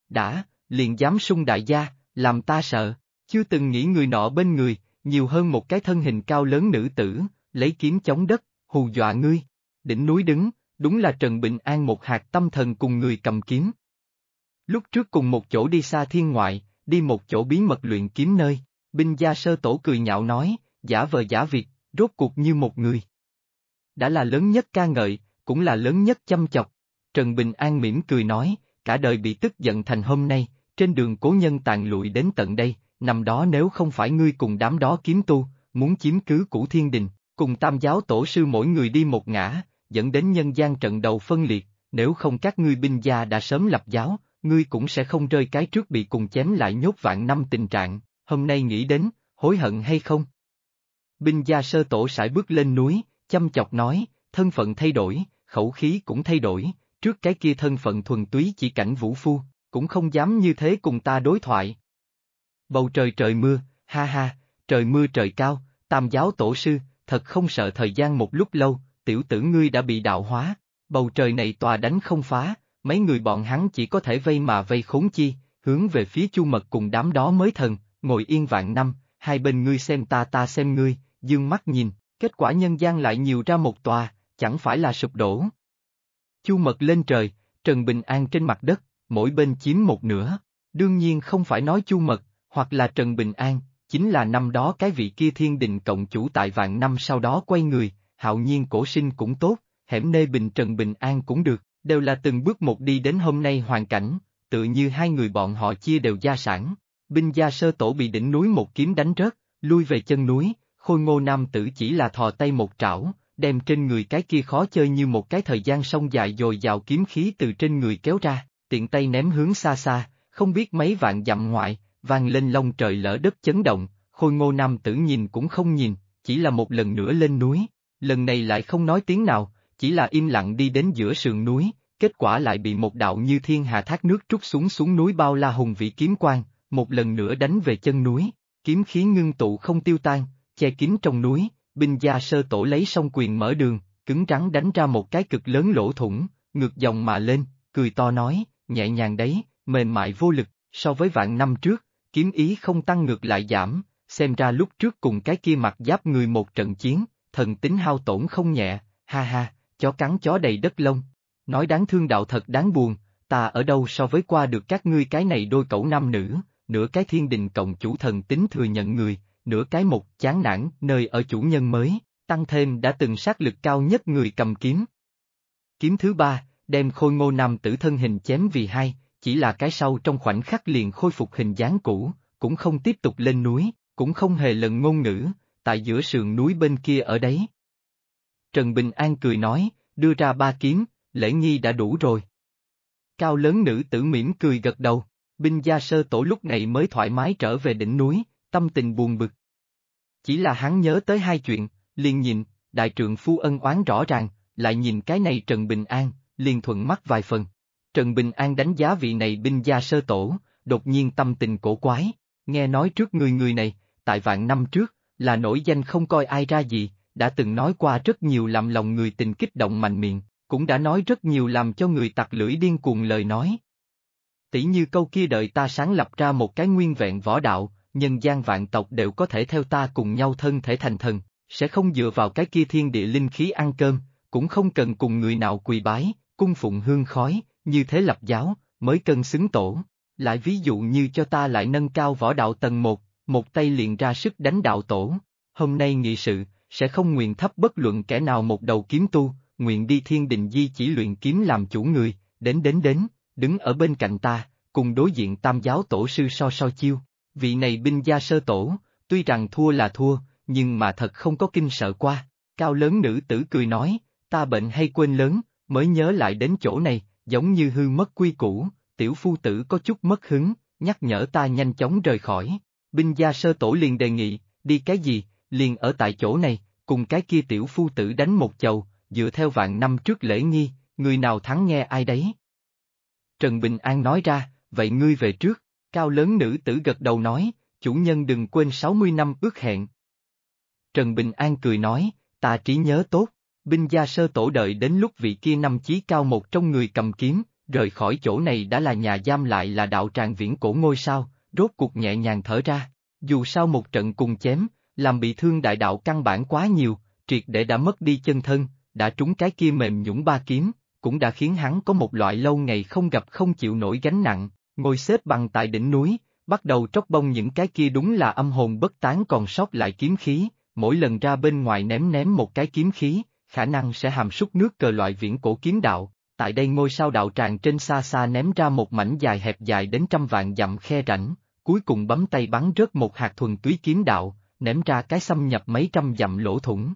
A: Đã, liền dám sung đại gia, làm ta sợ, chưa từng nghĩ người nọ bên người, nhiều hơn một cái thân hình cao lớn nữ tử, lấy kiếm chống đất, hù dọa ngươi. Đỉnh núi đứng, đúng là Trần Bình An một hạt tâm thần cùng người cầm kiếm. Lúc trước cùng một chỗ đi xa thiên ngoại, đi một chỗ bí mật luyện kiếm nơi, binh gia sơ tổ cười nhạo nói, giả vờ giả việc, rốt cuộc như một người. Đã là lớn nhất ca ngợi, cũng là lớn nhất chăm chọc. Trần Bình An mỉm cười nói, cả đời bị tức giận thành hôm nay, trên đường cố nhân tàn lụi đến tận đây, nằm đó nếu không phải ngươi cùng đám đó kiếm tu, muốn chiếm cứ củ thiên đình, cùng tam giáo tổ sư mỗi người đi một ngã, dẫn đến nhân gian trận đầu phân liệt, nếu không các ngươi binh gia đã sớm lập giáo, ngươi cũng sẽ không rơi cái trước bị cùng chém lại nhốt vạn năm tình trạng, hôm nay nghĩ đến, hối hận hay không? Binh gia sơ tổ sải bước lên núi, chăm chọc nói, thân phận thay đổi, khẩu khí cũng thay đổi, trước cái kia thân phận thuần túy chỉ cảnh vũ phu, cũng không dám như thế cùng ta đối thoại. Bầu trời trời mưa, ha ha, trời mưa trời cao, tam giáo tổ sư, thật không sợ thời gian một lúc lâu, tiểu tử ngươi đã bị đạo hóa, bầu trời này tòa đánh không phá, mấy người bọn hắn chỉ có thể vây mà vây khốn chi, hướng về phía chu mật cùng đám đó mới thần, ngồi yên vạn năm, hai bên ngươi xem ta ta xem ngươi, dương mắt nhìn, kết quả nhân gian lại nhiều ra một tòa, chẳng phải là sụp đổ. Chu mật lên trời, Trần Bình An trên mặt đất, mỗi bên chiếm một nửa. Đương nhiên không phải nói Chu Mật, hoặc là Trần Bình An, chính là năm đó cái vị kia thiên đình cộng chủ tại vạn năm sau đó quay người, hạo nhiên cổ sinh cũng tốt, hẻm nê bình Trần Bình An cũng được, đều là từng bước một đi đến hôm nay hoàn cảnh, tự như hai người bọn họ chia đều gia sản. Binh gia sơ tổ bị đỉnh núi một kiếm đánh rớt, lui về chân núi, khôi ngô nam tử chỉ là thò tay một trảo, đem trên người cái kia khó chơi như một cái thời gian sông dài dồi dào kiếm khí từ trên người kéo ra tiện tay ném hướng xa xa, không biết mấy vạn dặm ngoại, vang lên lông trời lỡ đất chấn động, khôi ngô nam tử nhìn cũng không nhìn, chỉ là một lần nữa lên núi, lần này lại không nói tiếng nào, chỉ là im lặng đi đến giữa sườn núi, kết quả lại bị một đạo như thiên hà thác nước trút xuống xuống núi bao la hùng vĩ kiếm quang, một lần nữa đánh về chân núi, kiếm khí ngưng tụ không tiêu tan, che kín trong núi, binh gia sơ tổ lấy song quyền mở đường, cứng rắn đánh ra một cái cực lớn lỗ thủng, ngược dòng mà lên, cười to nói, nhẹ nhàng đấy, mềm mại vô lực, so với vạn năm trước, kiếm ý không tăng ngược lại giảm, xem ra lúc trước cùng cái kia mặt giáp người một trận chiến, thần tính hao tổn không nhẹ, ha ha, chó cắn chó đầy đất lông. Nói đáng thương đạo thật đáng buồn, ta ở đâu so với qua được các ngươi cái này đôi cẩu nam nữ, nửa cái thiên đình cộng chủ thần tính thừa nhận người, nửa cái một chán nản nơi ở chủ nhân mới, tăng thêm đã từng sát lực cao nhất người cầm kiếm. Kiếm thứ ba, đem khôi ngô nam tử thân hình chém vì hai, chỉ là cái sau trong khoảnh khắc liền khôi phục hình dáng cũ, cũng không tiếp tục lên núi, cũng không hề lần ngôn ngữ, tại giữa sườn núi bên kia ở đấy. Trần Bình An cười nói, đưa ra ba kiếm, lễ nghi đã đủ rồi. Cao lớn nữ tử mỉm cười gật đầu, binh gia sơ tổ lúc này mới thoải mái trở về đỉnh núi, tâm tình buồn bực. Chỉ là hắn nhớ tới hai chuyện, liền nhìn, đại trưởng phu ân oán rõ ràng, lại nhìn cái này Trần Bình An, liền thuận mắt vài phần. Trần Bình An đánh giá vị này binh gia sơ tổ, đột nhiên tâm tình cổ quái, nghe nói trước người người này, tại vạn năm trước, là nổi danh không coi ai ra gì, đã từng nói qua rất nhiều làm lòng người tình kích động mạnh miệng, cũng đã nói rất nhiều làm cho người tặc lưỡi điên cuồng lời nói. Tỷ như câu kia đợi ta sáng lập ra một cái nguyên vẹn võ đạo, nhân gian vạn tộc đều có thể theo ta cùng nhau thân thể thành thần, sẽ không dựa vào cái kia thiên địa linh khí ăn cơm, cũng không cần cùng người nào quỳ bái, cung phụng hương khói, như thế lập giáo, mới cân xứng tổ. Lại ví dụ như cho ta lại nâng cao võ đạo tầng một, một tay liền ra sức đánh đạo tổ. Hôm nay nghị sự, sẽ không nguyện thấp bất luận kẻ nào một đầu kiếm tu, nguyện đi thiên đình di chỉ luyện kiếm làm chủ người, đến đến đến, đứng ở bên cạnh ta, cùng đối diện tam giáo tổ sư so so chiêu. Vị này binh gia sơ tổ, tuy rằng thua là thua, nhưng mà thật không có kinh sợ qua. Cao lớn nữ tử cười nói, ta bệnh hay quên lớn, mới nhớ lại đến chỗ này, giống như hư mất quy củ, tiểu phu tử có chút mất hứng, nhắc nhở ta nhanh chóng rời khỏi. Binh gia sơ tổ liền đề nghị, đi cái gì, liền ở tại chỗ này, cùng cái kia tiểu phu tử đánh một chầu, dựa theo vạn năm trước lễ nghi, người nào thắng nghe ai đấy. Trần Bình An nói ra, vậy ngươi về trước, cao lớn nữ tử gật đầu nói, chủ nhân đừng quên 60 năm ước hẹn. Trần Bình An cười nói, ta trí nhớ tốt binh gia sơ tổ đợi đến lúc vị kia năm chí cao một trong người cầm kiếm, rời khỏi chỗ này đã là nhà giam lại là đạo tràng viễn cổ ngôi sao, rốt cuộc nhẹ nhàng thở ra. Dù sao một trận cùng chém, làm bị thương đại đạo căn bản quá nhiều, triệt để đã mất đi chân thân, đã trúng cái kia mềm nhũng ba kiếm, cũng đã khiến hắn có một loại lâu ngày không gặp không chịu nổi gánh nặng, ngồi xếp bằng tại đỉnh núi, bắt đầu tróc bông những cái kia đúng là âm hồn bất tán còn sót lại kiếm khí, mỗi lần ra bên ngoài ném ném một cái kiếm khí, khả năng sẽ hàm súc nước cờ loại viễn cổ kiếm đạo, tại đây ngôi sao đạo tràng trên xa xa ném ra một mảnh dài hẹp dài đến trăm vạn dặm khe rãnh, cuối cùng bấm tay bắn rớt một hạt thuần túy kiếm đạo, ném ra cái xâm nhập mấy trăm dặm lỗ thủng.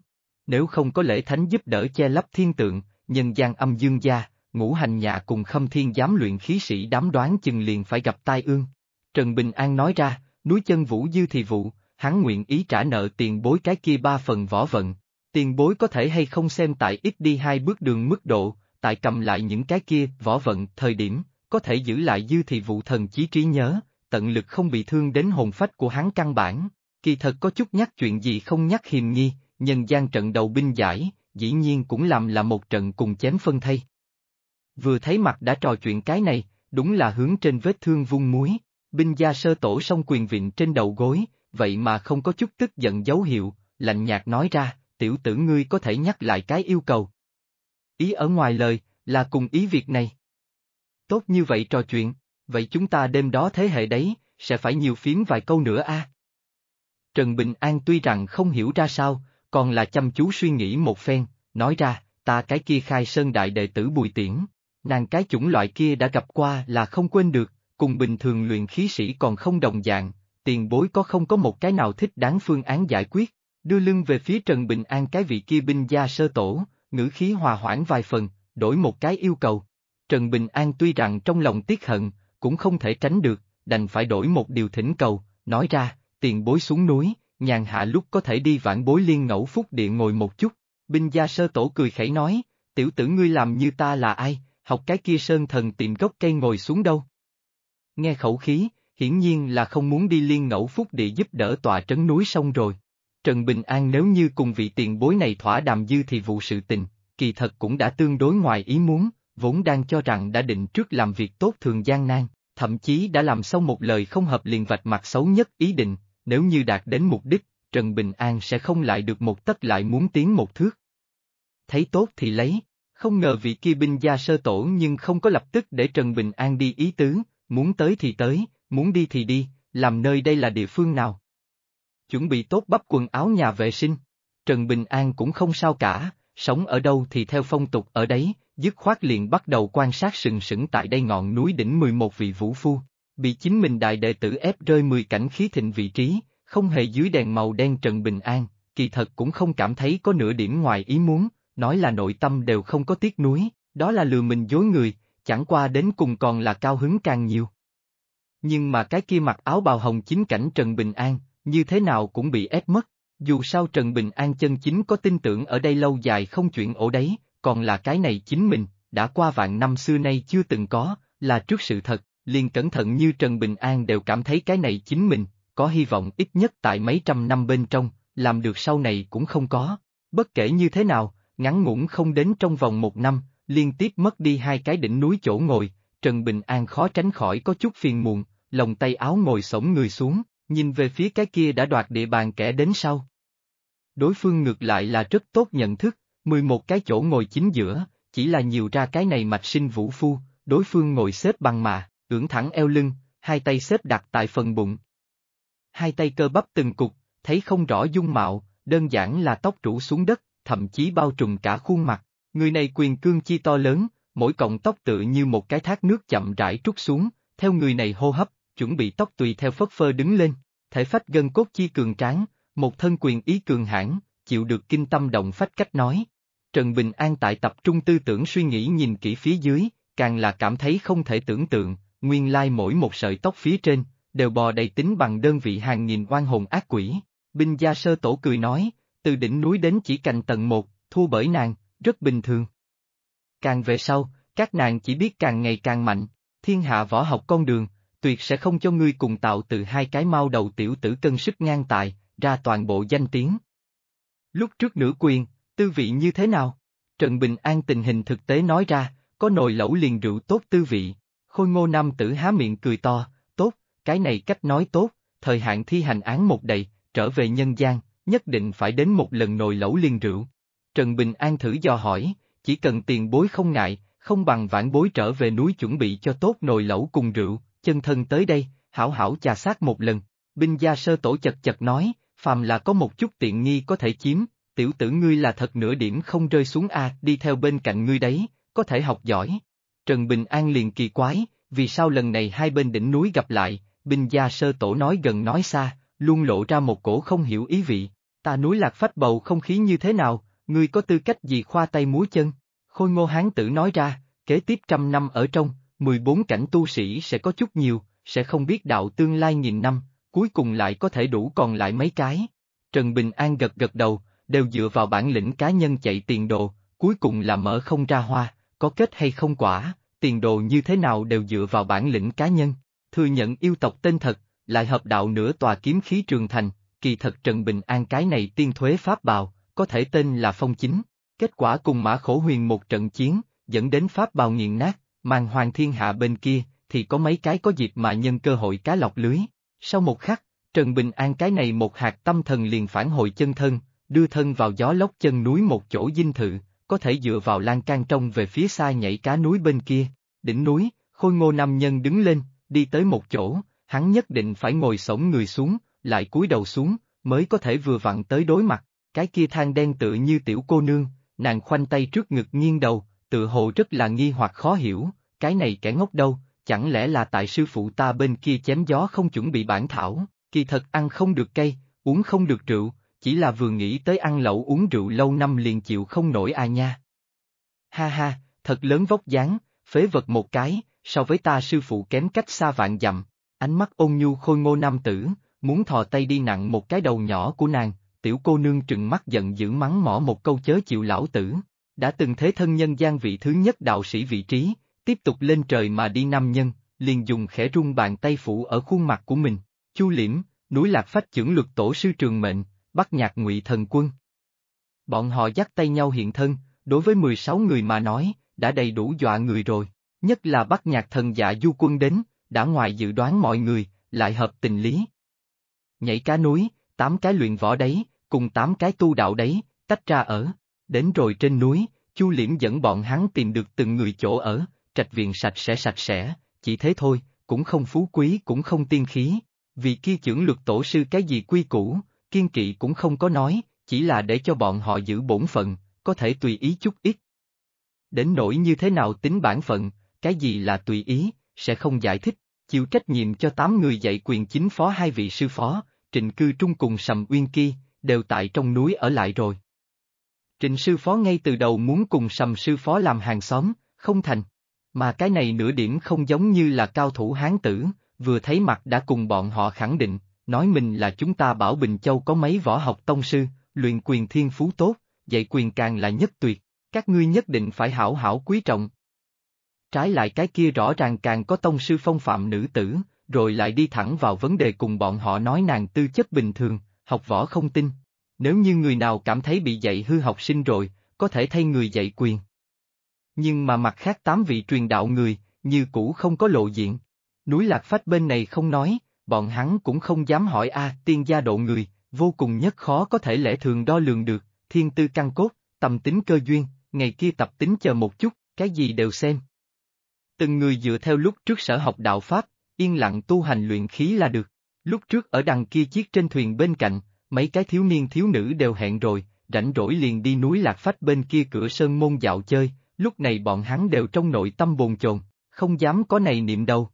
A: Nếu không có lễ thánh giúp đỡ che lấp thiên tượng, nhân gian âm dương gia, ngũ hành nhà cùng khâm thiên giám luyện khí sĩ đám đoán chừng liền phải gặp tai ương. Trần Bình An nói ra, núi chân vũ dư thì vụ, hắn nguyện ý trả nợ tiền bối cái kia ba phần võ vận, tiền bối có thể hay không xem tại ít đi hai bước đường mức độ, tại cầm lại những cái kia, võ vận, thời điểm, có thể giữ lại dư thì vụ thần chí trí nhớ, tận lực không bị thương đến hồn phách của hắn căn bản, kỳ thật có chút nhắc chuyện gì không nhắc hiềm nghi, nhân gian trận đầu binh giải, dĩ nhiên cũng làm là một trận cùng chém phân thay. Vừa thấy mặt đã trò chuyện cái này, đúng là hướng trên vết thương vung muối, binh gia sơ tổ song quyền vịn trên đầu gối, vậy mà không có chút tức giận dấu hiệu, lạnh nhạt nói ra, tiểu tử ngươi có thể nhắc lại cái yêu cầu. Ý ở ngoài lời, là cùng ý việc này. Tốt như vậy trò chuyện, vậy chúng ta đêm đó thế hệ đấy, sẽ phải nhiều phiếm vài câu nữa a. Trần Bình An tuy rằng không hiểu ra sao, còn là chăm chú suy nghĩ một phen, nói ra, ta cái kia khai sơn đại đệ tử Bùi Tiễn, nàng cái chủng loại kia đã gặp qua là không quên được, cùng bình thường luyện khí sĩ còn không đồng dạng, tiền bối có không có một cái nào thích đáng phương án giải quyết đưa lưng về phía Trần Bình An cái vị kia binh gia sơ tổ, ngữ khí hòa hoãn vài phần, đổi một cái yêu cầu. Trần Bình An tuy rằng trong lòng tiếc hận, cũng không thể tránh được, đành phải đổi một điều thỉnh cầu, nói ra, tiền bối xuống núi, nhàn hạ lúc có thể đi vãn bối liên ngẫu phúc địa ngồi một chút. Binh gia sơ tổ cười khẩy nói, tiểu tử ngươi làm như ta là ai, học cái kia sơn thần tìm gốc cây ngồi xuống đâu. Nghe khẩu khí, hiển nhiên là không muốn đi liên ngẫu phúc địa giúp đỡ tòa trấn núi xong rồi. Trần Bình An nếu như cùng vị tiền bối này thỏa đàm dư thì vụ sự tình, kỳ thật cũng đã tương đối ngoài ý muốn, vốn đang cho rằng đã định trước làm việc tốt thường gian nan, thậm chí đã làm xong một lời không hợp liền vạch mặt xấu nhất ý định, nếu như đạt đến mục đích, Trần Bình An sẽ không lại được một tất lại muốn tiến một thước. Thấy tốt thì lấy, không ngờ vị kia binh gia sơ tổ nhưng không có lập tức để Trần Bình An đi ý tứ, muốn tới thì tới, muốn đi thì đi, làm nơi đây là địa phương nào, chuẩn bị tốt bắp quần áo nhà vệ sinh. Trần Bình An cũng không sao cả, sống ở đâu thì theo phong tục ở đấy, dứt khoát liền bắt đầu quan sát sừng sững tại đây ngọn núi đỉnh 11 vị vũ phu, bị chính mình đại đệ tử ép rơi 10 cảnh khí thịnh vị trí, không hề dưới đèn màu đen Trần Bình An, kỳ thật cũng không cảm thấy có nửa điểm ngoài ý muốn, nói là nội tâm đều không có tiếc núi đó là lừa mình dối người, chẳng qua đến cùng còn là cao hứng càng nhiều. Nhưng mà cái kia mặc áo bào hồng chính cảnh Trần Bình An, như thế nào cũng bị ép mất. Dù sao Trần Bình An chân chính có tin tưởng ở đây lâu dài không chuyện ổ đấy, còn là cái này chính mình, đã qua vạn năm xưa nay chưa từng có, là trước sự thật, liền cẩn thận như Trần Bình An đều cảm thấy cái này chính mình, có hy vọng ít nhất tại mấy trăm năm bên trong, làm được sau này cũng không có. Bất kể như thế nào, ngắn ngủn không đến trong vòng một năm, liên tiếp mất đi hai cái đỉnh núi chỗ ngồi, Trần Bình An khó tránh khỏi có chút phiền muộn, lòng tay áo ngồi sổng người xuống, nhìn về phía cái kia đã đoạt địa bàn kẻ đến sau. Đối phương ngược lại là rất tốt nhận thức, 11 cái chỗ ngồi chính giữa, chỉ là nhiều ra cái này mạch sinh vũ phu, đối phương ngồi xếp bằng mà, ưỡn thẳng eo lưng, hai tay xếp đặt tại phần bụng. Hai tay cơ bắp từng cục, thấy không rõ dung mạo, đơn giản là tóc rủ xuống đất, thậm chí bao trùm cả khuôn mặt, người này quyền cương chi to lớn, mỗi cọng tóc tự như một cái thác nước chậm rãi trút xuống, theo người này hô hấp, chuẩn bị tóc tùy theo phất phơ đứng lên, thể phách gân cốt chi cường tráng, một thân quyền ý cường hãn, chịu được kinh tâm động phách cách nói. Trần Bình An tại tập trung tư tưởng suy nghĩ nhìn kỹ phía dưới, càng là cảm thấy không thể tưởng tượng, nguyên lai mỗi một sợi tóc phía trên, đều bò đầy tính bằng đơn vị hàng nghìn oan hồn ác quỷ. Binh gia sơ tổ cười nói, từ đỉnh núi đến chỉ cành tầng một, thua bởi nàng, rất bình thường. Càng về sau, các nàng chỉ biết càng ngày càng mạnh, thiên hạ võ học con đường, tuyệt sẽ không cho ngươi cùng tạo từ hai cái mau đầu tiểu tử cân sức ngang tài, ra toàn bộ danh tiếng. Lúc trước nữ quyền, tư vị như thế nào? Trần Bình An tình hình thực tế nói ra, có nồi lẩu liền rượu tốt tư vị. Khôi ngô nam tử há miệng cười to, tốt, cái này cách nói tốt, thời hạn thi hành án một đầy, trở về nhân gian, nhất định phải đến một lần nồi lẩu liền rượu. Trần Bình An thử do hỏi, chỉ cần tiền bối không ngại, không bằng vãn bối trở về núi chuẩn bị cho tốt nồi lẩu cùng rượu, chân thân tới đây, hảo hảo trà sát một lần, binh gia sơ tổ chật chật nói, phàm là có một chút tiện nghi có thể chiếm, tiểu tử ngươi là thật nửa điểm không rơi xuống a đi theo bên cạnh ngươi đấy, có thể học giỏi. Trần Bình An liền kỳ quái, vì sao lần này hai bên đỉnh núi gặp lại, binh gia sơ tổ nói gần nói xa, luôn lộ ra một cổ không hiểu ý vị, ta núi lạc phách bầu không khí như thế nào, ngươi có tư cách gì khoa tay múa chân, khôi ngô hán tử nói ra, kế tiếp trăm năm ở trong, 14 cảnh tu sĩ sẽ có chút nhiều, sẽ không biết đạo tương lai nghìn năm, cuối cùng lại có thể đủ còn lại mấy cái. Trần Bình An gật gật đầu, đều dựa vào bản lĩnh cá nhân chạy tiền đồ, cuối cùng là mở không ra hoa, có kết hay không quả, tiền đồ như thế nào đều dựa vào bản lĩnh cá nhân. Thừa nhận yêu tộc tên thật, lại hợp đạo nửa tòa kiếm khí trường thành, kỳ thật Trần Bình An cái này tiên thuế Pháp bào, có thể tên là phong chính. Kết quả cùng mã khổ huyền một trận chiến, dẫn đến Pháp bào nghiền nát, mang hoàng thiên hạ bên kia, thì có mấy cái có dịp mà nhân cơ hội cá lọc lưới. Sau một khắc, Trần Bình An cái này một hạt tâm thần liền phản hồi chân thân, đưa thân vào gió lốc chân núi một chỗ dinh thự, có thể dựa vào lan can trong về phía xa nhảy cá núi bên kia. Đỉnh núi, khôi ngô nam nhân đứng lên, đi tới một chỗ, hắn nhất định phải ngồi sổng người xuống, lại cúi đầu xuống, mới có thể vừa vặn tới đối mặt. Cái kia than đen tựa như tiểu cô nương, nàng khoanh tay trước ngực nghiêng đầu, tựa hồ rất là nghi hoặc khó hiểu, cái này kẻ ngốc đâu, chẳng lẽ là tại sư phụ ta bên kia chém gió không chuẩn bị bản thảo, kỳ thật ăn không được cây, uống không được rượu, chỉ là vừa nghĩ tới ăn lẩu uống rượu lâu năm liền chịu không nổi à nha. Ha ha, thật lớn vóc dáng, phế vật một cái, so với ta sư phụ kém cách xa vạn dặm, ánh mắt ôn nhu khôi ngô nam tử, muốn thò tay đi nặng một cái đầu nhỏ của nàng, tiểu cô nương trừng mắt giận dữ mắng mỏ một câu chớ chịu lão tử, đã từng thế thân nhân gian vị thứ nhất đạo sĩ vị trí, tiếp tục lên trời mà đi nam nhân, liền dùng khẽ rung bàn tay phủ ở khuôn mặt của mình, chu liễm, núi lạc phách trưởng luật tổ sư trường mệnh, bắt nhạc ngụy thần quân. Bọn họ dắt tay nhau hiện thân, đối với 16 người mà nói, đã đầy đủ dọa người rồi, nhất là bắt nhạc thần dạ du quân đến, đã ngoài dự đoán mọi người, lại hợp tình lý. Nhảy cá núi, tám cái luyện võ đấy, cùng tám cái tu đạo đấy, tách ra ở, đến rồi trên núi, chu liễm dẫn bọn hắn tìm được từng người chỗ ở, trạch viện sạch sẽ sạch sẽ, chỉ thế thôi, cũng không phú quý cũng không tiên khí. Vì kia trưởng luật tổ sư cái gì quy củ, kiên kỵ cũng không có nói, chỉ là để cho bọn họ giữ bổn phận, có thể tùy ý chút ít. Đến nỗi như thế nào tính bản phận, cái gì là tùy ý, sẽ không giải thích, chịu trách nhiệm cho tám người dạy quyền chính phó hai vị sư phó, trịnh cư trung cùng sầm uyên kia, đều tại trong núi ở lại rồi. Trịnh sư phó ngay từ đầu muốn cùng sầm sư phó làm hàng xóm, không thành. Mà cái này nửa điểm không giống như là cao thủ hán tử, vừa thấy mặt đã cùng bọn họ khẳng định, nói mình là chúng ta bảo Bình Châu có mấy võ học tông sư, luyện quyền thiên phú tốt, dạy quyền càng là nhất tuyệt, các ngươi nhất định phải hảo hảo quý trọng. Trái lại cái kia rõ ràng càng có tông sư phong phạm nữ tử, rồi lại đi thẳng vào vấn đề cùng bọn họ nói nàng tư chất bình thường, học võ không tin. Nếu như người nào cảm thấy bị dạy hư học sinh rồi, có thể thay người dạy quyền, nhưng mà mặt khác tám vị truyền đạo người, như cũ không có lộ diện. Núi Lạc Phách bên này không nói, bọn hắn cũng không dám hỏi a tiên gia độ người, vô cùng nhất khó có thể lẽ thường đo lường được, thiên tư căn cốt, tầm tính cơ duyên, ngày kia tập tính chờ một chút, cái gì đều xem. Từng người dựa theo lúc trước sở học đạo Pháp, yên lặng tu hành luyện khí là được. Lúc trước ở đằng kia chiếc trên thuyền bên cạnh, mấy cái thiếu niên thiếu nữ đều hẹn rồi, rảnh rỗi liền đi núi Lạc Phách bên kia cửa sơn môn dạo chơi, lúc này bọn hắn đều trong nội tâm bồn chồn, không dám có này niệm đâu.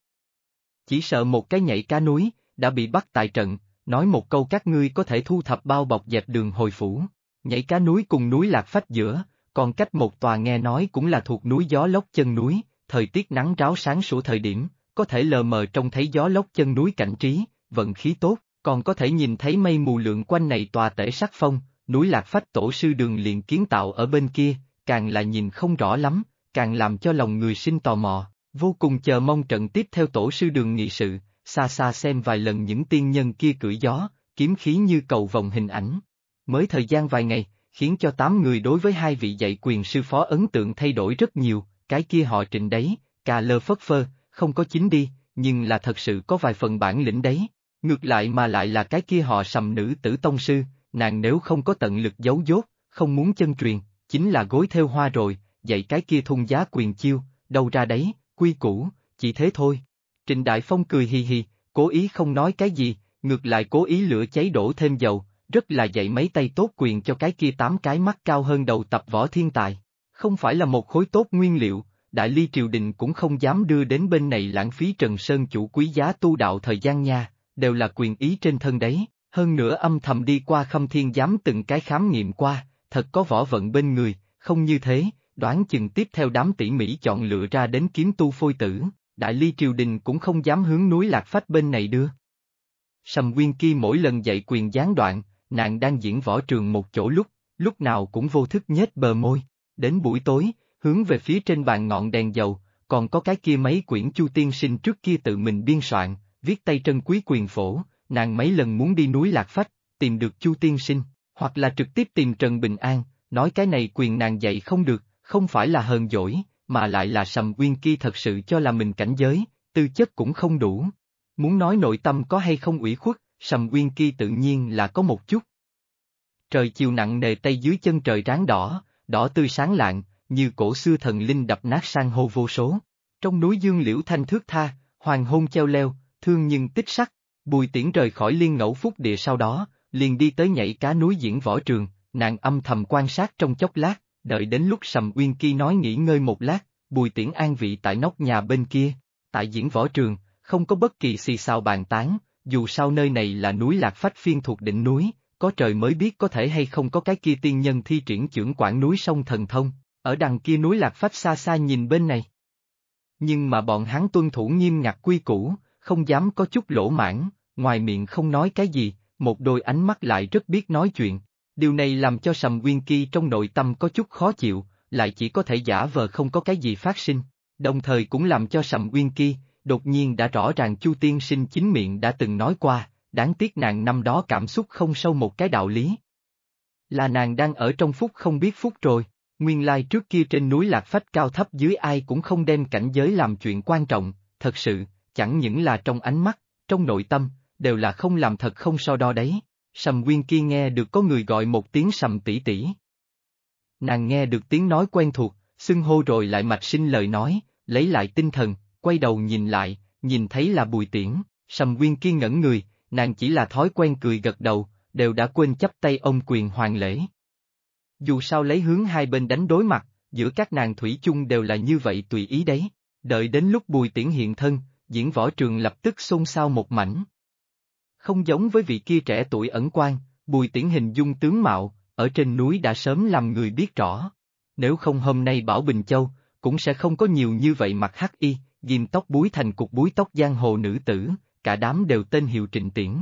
A: Chỉ sợ một cái nhảy cá núi, đã bị bắt tại trận, nói một câu các ngươi có thể thu thập bao bọc dẹp đường hồi phủ, nhảy cá núi cùng núi lạc phách giữa, còn cách một tòa nghe nói cũng là thuộc núi gió lốc chân núi, thời tiết nắng ráo sáng sủa thời điểm, có thể lờ mờ trông thấy gió lốc chân núi cảnh trí, vận khí tốt, còn có thể nhìn thấy mây mù lượng quanh này tòa tể sắc phong, núi lạc phách tổ sư đường liền kiến tạo ở bên kia, càng là nhìn không rõ lắm, càng làm cho lòng người sinh tò mò, vô cùng chờ mong trận tiếp theo tổ sư đường nghị sự, xa xa xem vài lần những tiên nhân kia cưỡi gió, kiếm khí như cầu vòng hình ảnh. Mới thời gian vài ngày, khiến cho tám người đối với hai vị dạy quyền sư phó ấn tượng thay đổi rất nhiều, cái kia họ trình đấy, cà lơ phất phơ, không có chính đi, nhưng là thật sự có vài phần bản lĩnh đấy. Ngược lại mà lại là cái kia họ sầm nữ tử tông sư, nàng nếu không có tận lực giấu dốt, không muốn chân truyền, chính là gối theo hoa rồi, dạy cái kia thung giá quyền chiêu, đâu ra đấy, quy củ, chỉ thế thôi. Trịnh Đại Phong cười hì hì, cố ý không nói cái gì, ngược lại cố ý lửa cháy đổ thêm dầu, rất là dạy mấy tay tốt quyền cho cái kia tám cái mắt cao hơn đầu tập võ thiên tài. Không phải là một khối tốt nguyên liệu, Đại Ly Triều Đình cũng không dám đưa đến bên này lãng phí Trần Sơn chủ quý giá tu đạo thời gian nha, đều là quyền ý trên thân đấy, hơn nữa âm thầm đi qua khâm thiên dám từng cái khám nghiệm qua, thật có võ vận bên người, không như thế, đoán chừng tiếp theo đám tỉ mỹ chọn lựa ra đến kiếm tu phôi tử, đại ly triều đình cũng không dám hướng núi lạc phách bên này đưa. Sầm Nguyên kia mỗi lần dạy quyền gián đoạn, nàng đang diễn võ trường một chỗ lúc, lúc nào cũng vô thức nhếch bờ môi, đến buổi tối, hướng về phía trên bàn ngọn đèn dầu, còn có cái kia mấy quyển chu tiên sinh trước kia tự mình biên soạn, viết tay trân quý quyền phổ, nàng mấy lần muốn đi núi lạc phách, tìm được chu tiên sinh, hoặc là trực tiếp tìm Trần Bình An, nói cái này quyền nàng dạy không được, không phải là hờn dỗi, mà lại là sầm uyên kia thật sự cho là mình cảnh giới, tư chất cũng không đủ. Muốn nói nội tâm có hay không ủy khuất, sầm uyên kia tự nhiên là có một chút. Trời chiều nặng nề tay dưới chân trời ráng đỏ, đỏ tươi sáng lạng, như cổ xưa thần linh đập nát sang hô vô số. Trong núi dương liễu thanh thước tha, hoàng hôn treo leo, thương nhưng tích sắc, bùi tiễn rời khỏi liên ngẫu phúc địa sau đó, liền đi tới nhảy cá núi diễn võ trường, nàng âm thầm quan sát trong chốc lát, đợi đến lúc Sầm Uyên Ki nói nghỉ ngơi một lát, Bùi Tiễn an vị tại nóc nhà bên kia, tại diễn võ trường, không có bất kỳ xì xào bàn tán, dù sao nơi này là núi Lạc Phách Phiên thuộc đỉnh núi, có trời mới biết có thể hay không có cái kia tiên nhân thi triển trưởng quản núi sông thần thông, ở đằng kia núi Lạc Phách xa xa nhìn bên này. Nhưng mà bọn hắn tuân thủ nghiêm ngặt quy củ, không dám có chút lỗ mãn, ngoài miệng không nói cái gì, một đôi ánh mắt lại rất biết nói chuyện. Điều này làm cho Sầm Nguyên Ki trong nội tâm có chút khó chịu, lại chỉ có thể giả vờ không có cái gì phát sinh, đồng thời cũng làm cho Sầm Nguyên Ki, đột nhiên đã rõ ràng Chu Tiên Sinh chính miệng đã từng nói qua, đáng tiếc nàng năm đó cảm xúc không sâu một cái đạo lý. Là nàng đang ở trong phút không biết phút rồi, nguyên lai trước kia trên núi Lạc Phách cao thấp dưới ai cũng không đem cảnh giới làm chuyện quan trọng, thật sự, chẳng những là trong ánh mắt, trong nội tâm, đều là không làm thật không so đo đấy. Sầm Nguyên kia nghe được có người gọi một tiếng sầm tỷ tỷ. Nàng nghe được tiếng nói quen thuộc, xưng hô rồi lại mạch sinh lời nói, lấy lại tinh thần, quay đầu nhìn lại, nhìn thấy là bùi tiễn, sầm Nguyên kia ngẩn người, nàng chỉ là thói quen cười gật đầu, đều đã quên chấp tay ông quyền hoàng lễ. Dù sao lấy hướng hai bên đánh đối mặt, giữa các nàng thủy chung đều là như vậy tùy ý đấy. Đợi đến lúc bùi tiễn hiện thân, diễn võ trường lập tức xôn xao một mảnh không giống với vị kia trẻ tuổi ẩn quan, bùi tiễn hình dung tướng mạo, ở trên núi đã sớm làm người biết rõ. Nếu không hôm nay Bảo Bình Châu, cũng sẽ không có nhiều như vậy mặt hắc y, ghim tóc búi thành cục búi tóc giang hồ nữ tử, cả đám đều tên hiệu trịnh tiễn.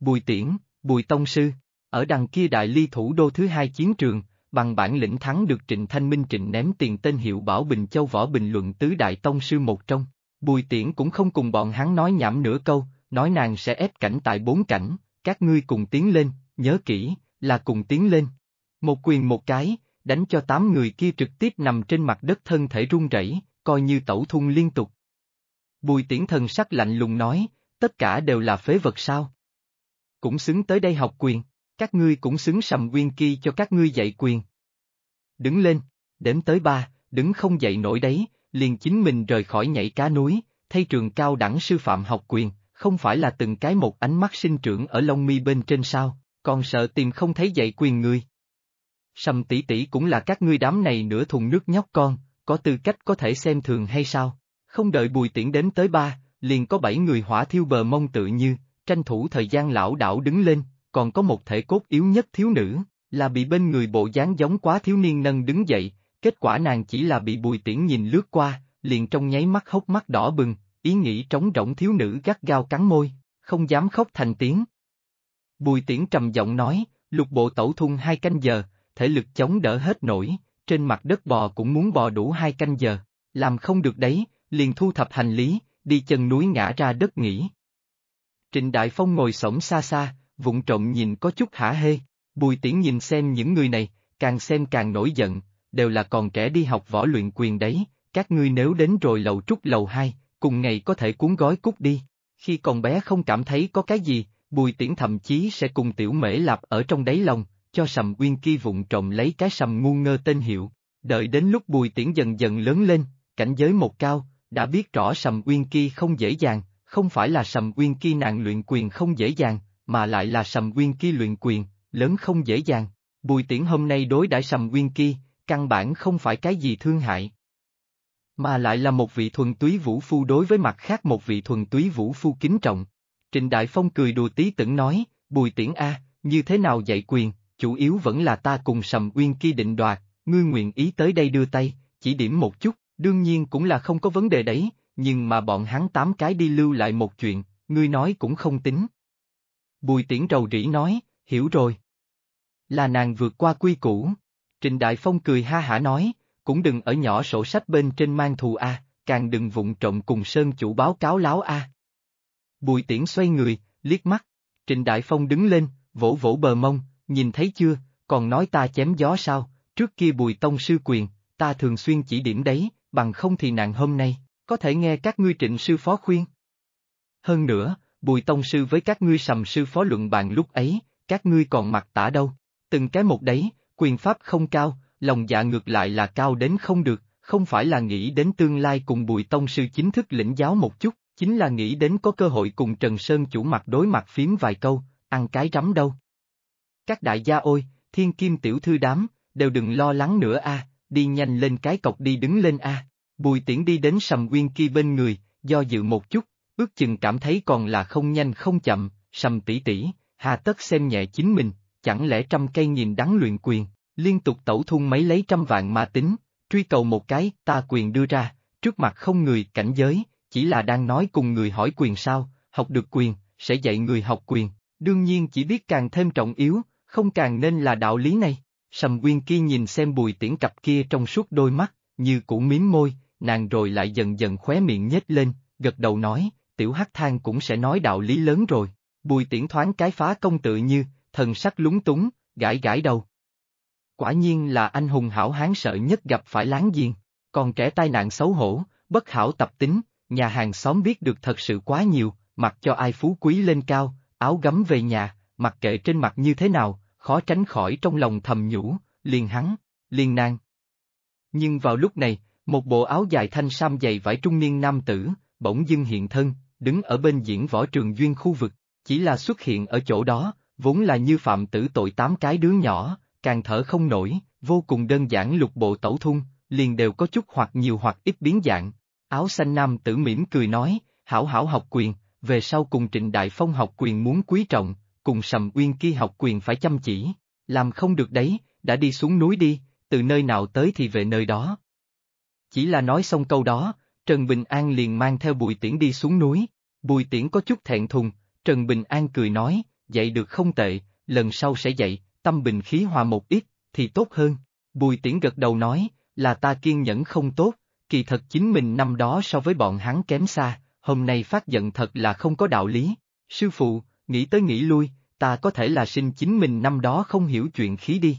A: Bùi tiễn, bùi tông sư, ở đằng kia đại ly thủ đô thứ hai chiến trường, bằng bản lĩnh thắng được trịnh thanh minh trịnh ném tiền tên hiệu Bảo Bình Châu võ bình luận tứ đại tông sư một trong. Bùi tiễn cũng không cùng bọn hắn nói nhảm nửa câu, nói nàng sẽ ép cảnh tại bốn cảnh, các ngươi cùng tiến lên, nhớ kỹ, là cùng tiến lên. Một quyền một cái, đánh cho tám người kia trực tiếp nằm trên mặt đất thân thể run rẩy, coi như tẩu thung liên tục. Bùi tiễn thần sắc lạnh lùng nói, tất cả đều là phế vật sao. Cũng xứng tới đây học quyền, các ngươi cũng xứng sầm quyên kia cho các ngươi dạy quyền. Đứng lên, đếm tới ba, đứng không dậy nổi đấy, liền chính mình rời khỏi nhảy cá núi, thay trường cao đẳng sư phạm học quyền, không phải là từng cái một ánh mắt sinh trưởng ở lông mi bên trên sao, còn sợ tìm không thấy dạy quyền ngươi? Sầm tỷ tỷ cũng là các ngươi đám này nửa thùng nước nhóc con, có tư cách có thể xem thường hay sao, không đợi bùi tiễn đến tới ba, liền có bảy người hỏa thiêu bờ mông tự như, tranh thủ thời gian lão đảo đứng lên, còn có một thể cốt yếu nhất thiếu nữ, là bị bên người bộ dáng giống quá thiếu niên nâng đứng dậy, kết quả nàng chỉ là bị bùi tiễn nhìn lướt qua, liền trong nháy mắt hốc mắt đỏ bừng, ý nghĩ trống rỗng thiếu nữ gắt gao cắn môi, không dám khóc thành tiếng. Bùi tiễn trầm giọng nói, lục bộ tẩu thun hai canh giờ, thể lực chống đỡ hết nổi, trên mặt đất bò cũng muốn bò đủ hai canh giờ, làm không được đấy, liền thu thập hành lý, đi chân núi ngã ra đất nghỉ. Trịnh Đại Phong ngồi sổng xa xa, vụng trộm nhìn có chút hả hê, bùi tiễn nhìn xem những người này, càng xem càng nổi giận, đều là còn trẻ đi học võ luyện quyền đấy, các ngươi nếu đến rồi lầu trúc lầu hai, cùng ngày có thể cuốn gói cút đi. Khi con bé không cảm thấy có cái gì, Bùi Tiễn thậm chí sẽ cùng tiểu mễ lạp ở trong đáy lòng, cho sầm uyên kia vụng trộm lấy cái sầm ngu ngơ tên hiệu. Đợi đến lúc Bùi Tiễn dần dần lớn lên, cảnh giới một cao, đã biết rõ sầm uyên kia không dễ dàng, không phải là sầm uyên kia nạn luyện quyền không dễ dàng, mà lại là sầm uyên kia luyện quyền, lớn không dễ dàng. Bùi Tiễn hôm nay đối đãi sầm uyên kia, căn bản không phải cái gì thương hại, mà lại là một vị thuần túy vũ phu đối với mặt khác một vị thuần túy vũ phu kính trọng. Trịnh Đại Phong cười đùa tí tưởng nói, bùi tiễn A, như thế nào dạy quyền, chủ yếu vẫn là ta cùng sầm uyên kia định đoạt, ngươi nguyện ý tới đây đưa tay, chỉ điểm một chút, đương nhiên cũng là không có vấn đề đấy, nhưng mà bọn hắn tám cái đi lưu lại một chuyện, ngươi nói cũng không tính. Bùi tiễn rầu rĩ nói, hiểu rồi. Là nàng vượt qua quy củ. Trịnh Đại Phong cười ha hả nói, cũng đừng ở nhỏ sổ sách bên trên mang thù a, càng đừng vụng trộm cùng sơn chủ báo cáo láo a. Bùi tiễn xoay người, liếc mắt, Trịnh Đại Phong đứng lên, vỗ vỗ bờ mông, nhìn thấy chưa, còn nói ta chém gió sao, trước kia bùi tông sư quyền, ta thường xuyên chỉ điểm đấy, bằng không thì nạn hôm nay, có thể nghe các ngươi trịnh sư phó khuyên. Hơn nữa, bùi tông sư với các ngươi sầm sư phó luận bàn lúc ấy, các ngươi còn mặc tả đâu, từng cái một đấy, quyền pháp không cao, lòng dạ ngược lại là cao đến không được, không phải là nghĩ đến tương lai cùng Bùi Tông Sư chính thức lĩnh giáo một chút, chính là nghĩ đến có cơ hội cùng Trần Sơn chủ mặt đối mặt phím vài câu, ăn cái rắm đâu. Các đại gia ôi, thiên kim tiểu thư đám, đều đừng lo lắng nữa a đi nhanh lên cái cọc đi đứng lên a Bùi tiễn đi đến sầm nguyên kia bên người, do dự một chút, ước chừng cảm thấy còn là không nhanh không chậm, sầm tỉ tỉ, hà tất xem nhẹ chính mình, chẳng lẽ trăm cây nhìn đắng luyện quyền. Liên tục tẩu thun mấy lấy trăm vạn mà tính, truy cầu một cái, ta quyền đưa ra, trước mặt không người, cảnh giới, chỉ là đang nói cùng người hỏi quyền sao, học được quyền, sẽ dạy người học quyền, đương nhiên chỉ biết càng thêm trọng yếu, không càng nên là đạo lý này. Sầm Quyên kia nhìn xem bùi tiễn cặp kia trong suốt đôi mắt, như cũ miếm môi, nàng rồi lại dần dần khóe miệng nhếch lên, gật đầu nói, tiểu hắc thang cũng sẽ nói đạo lý lớn rồi. Bùi tiễn thoáng cái phá công tự như, thần sắc lúng túng, gãi gãi đầu. Quả nhiên là anh hùng hảo hán sợ nhất gặp phải láng giềng, còn kẻ tai nạn xấu hổ, bất hảo tập tính, nhà hàng xóm biết được thật sự quá nhiều, mặc cho ai phú quý lên cao, áo gấm về nhà, mặc kệ trên mặt như thế nào, khó tránh khỏi trong lòng thầm nhủ, liền hắn, liền nàng. Nhưng vào lúc này, một bộ áo dài thanh sam dày vải trung niên nam tử, bỗng dưng hiện thân, đứng ở bên diễn võ trường duyên khu vực, chỉ là xuất hiện ở chỗ đó, vốn là như phạm tử tội tám cái đứa nhỏ, càng thở không nổi, vô cùng đơn giản lục bộ tẩu thun liền đều có chút hoặc nhiều hoặc ít biến dạng. Áo xanh nam tử mỉm cười nói, hảo hảo học quyền, về sau cùng Trịnh Đại Phong học quyền muốn quý trọng, cùng Sầm Uyên kia học quyền phải chăm chỉ, làm không được đấy, đã đi xuống núi đi, từ nơi nào tới thì về nơi đó. Chỉ là nói xong câu đó, Trần Bình An liền mang theo Bùi Tiễn đi xuống núi, Bùi Tiễn có chút thẹn thùng, Trần Bình An cười nói, dạy được không tệ, lần sau sẽ dạy, tâm bình khí hòa một ít, thì tốt hơn. Bùi tiễn gật đầu nói, là ta kiên nhẫn không tốt, kỳ thật chính mình năm đó so với bọn hắn kém xa, hôm nay phát giận thật là không có đạo lý. Sư phụ, nghĩ tới nghĩ lui, ta có thể là sinh chính mình năm đó không hiểu chuyện khí đi.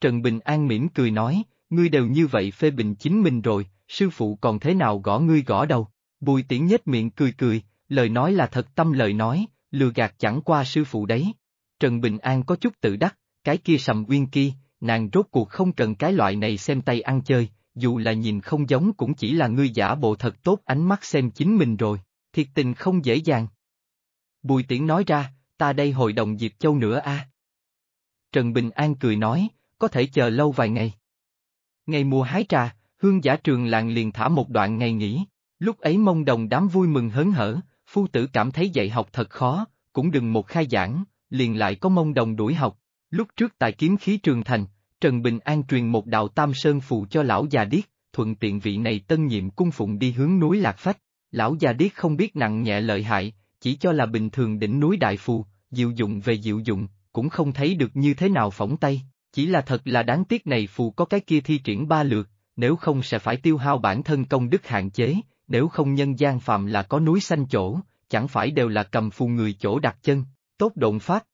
A: Trần Bình An mỉm cười nói, ngươi đều như vậy phê bình chính mình rồi, sư phụ còn thế nào gõ ngươi gõ đầu. Bùi tiễn nhếch miệng cười cười, lời nói là thật tâm lời nói, lừa gạt chẳng qua sư phụ đấy. Trần Bình An có chút tự đắc, cái kia sầm uyên kia, nàng rốt cuộc không cần cái loại này xem tay ăn chơi, dù là nhìn không giống cũng chỉ là ngươi giả bộ thật tốt ánh mắt xem chính mình rồi, thiệt tình không dễ dàng. Bùi tiễn nói ra, ta đây hội đồng Diệp Châu nữa a. Trần Bình An cười nói, có thể chờ lâu vài ngày. Ngày mùa hái trà, hương giả trường làng liền thả một đoạn ngày nghỉ, lúc ấy mông đồng đám vui mừng hớn hở, phu tử cảm thấy dạy học thật khó, cũng đừng một khai giảng, liền lại có mông đồng đuổi học. Lúc trước tại kiếm khí trường thành, Trần Bình An truyền một đạo tam sơn phù cho lão già điếc, thuận tiện vị này tân nhiệm cung phụng đi hướng núi Lạc Phách. Lão già điếc không biết nặng nhẹ lợi hại, chỉ cho là bình thường đỉnh núi đại phù, dịu dụng về dịu dụng, cũng không thấy được như thế nào phỏng tay, chỉ là thật là đáng tiếc này phù có cái kia thi triển ba lượt, nếu không sẽ phải tiêu hao bản thân công đức hạn chế, nếu không nhân gian phạm là có núi xanh chỗ, chẳng phải đều là cầm phù người chỗ đặt chân, tốt độn phát.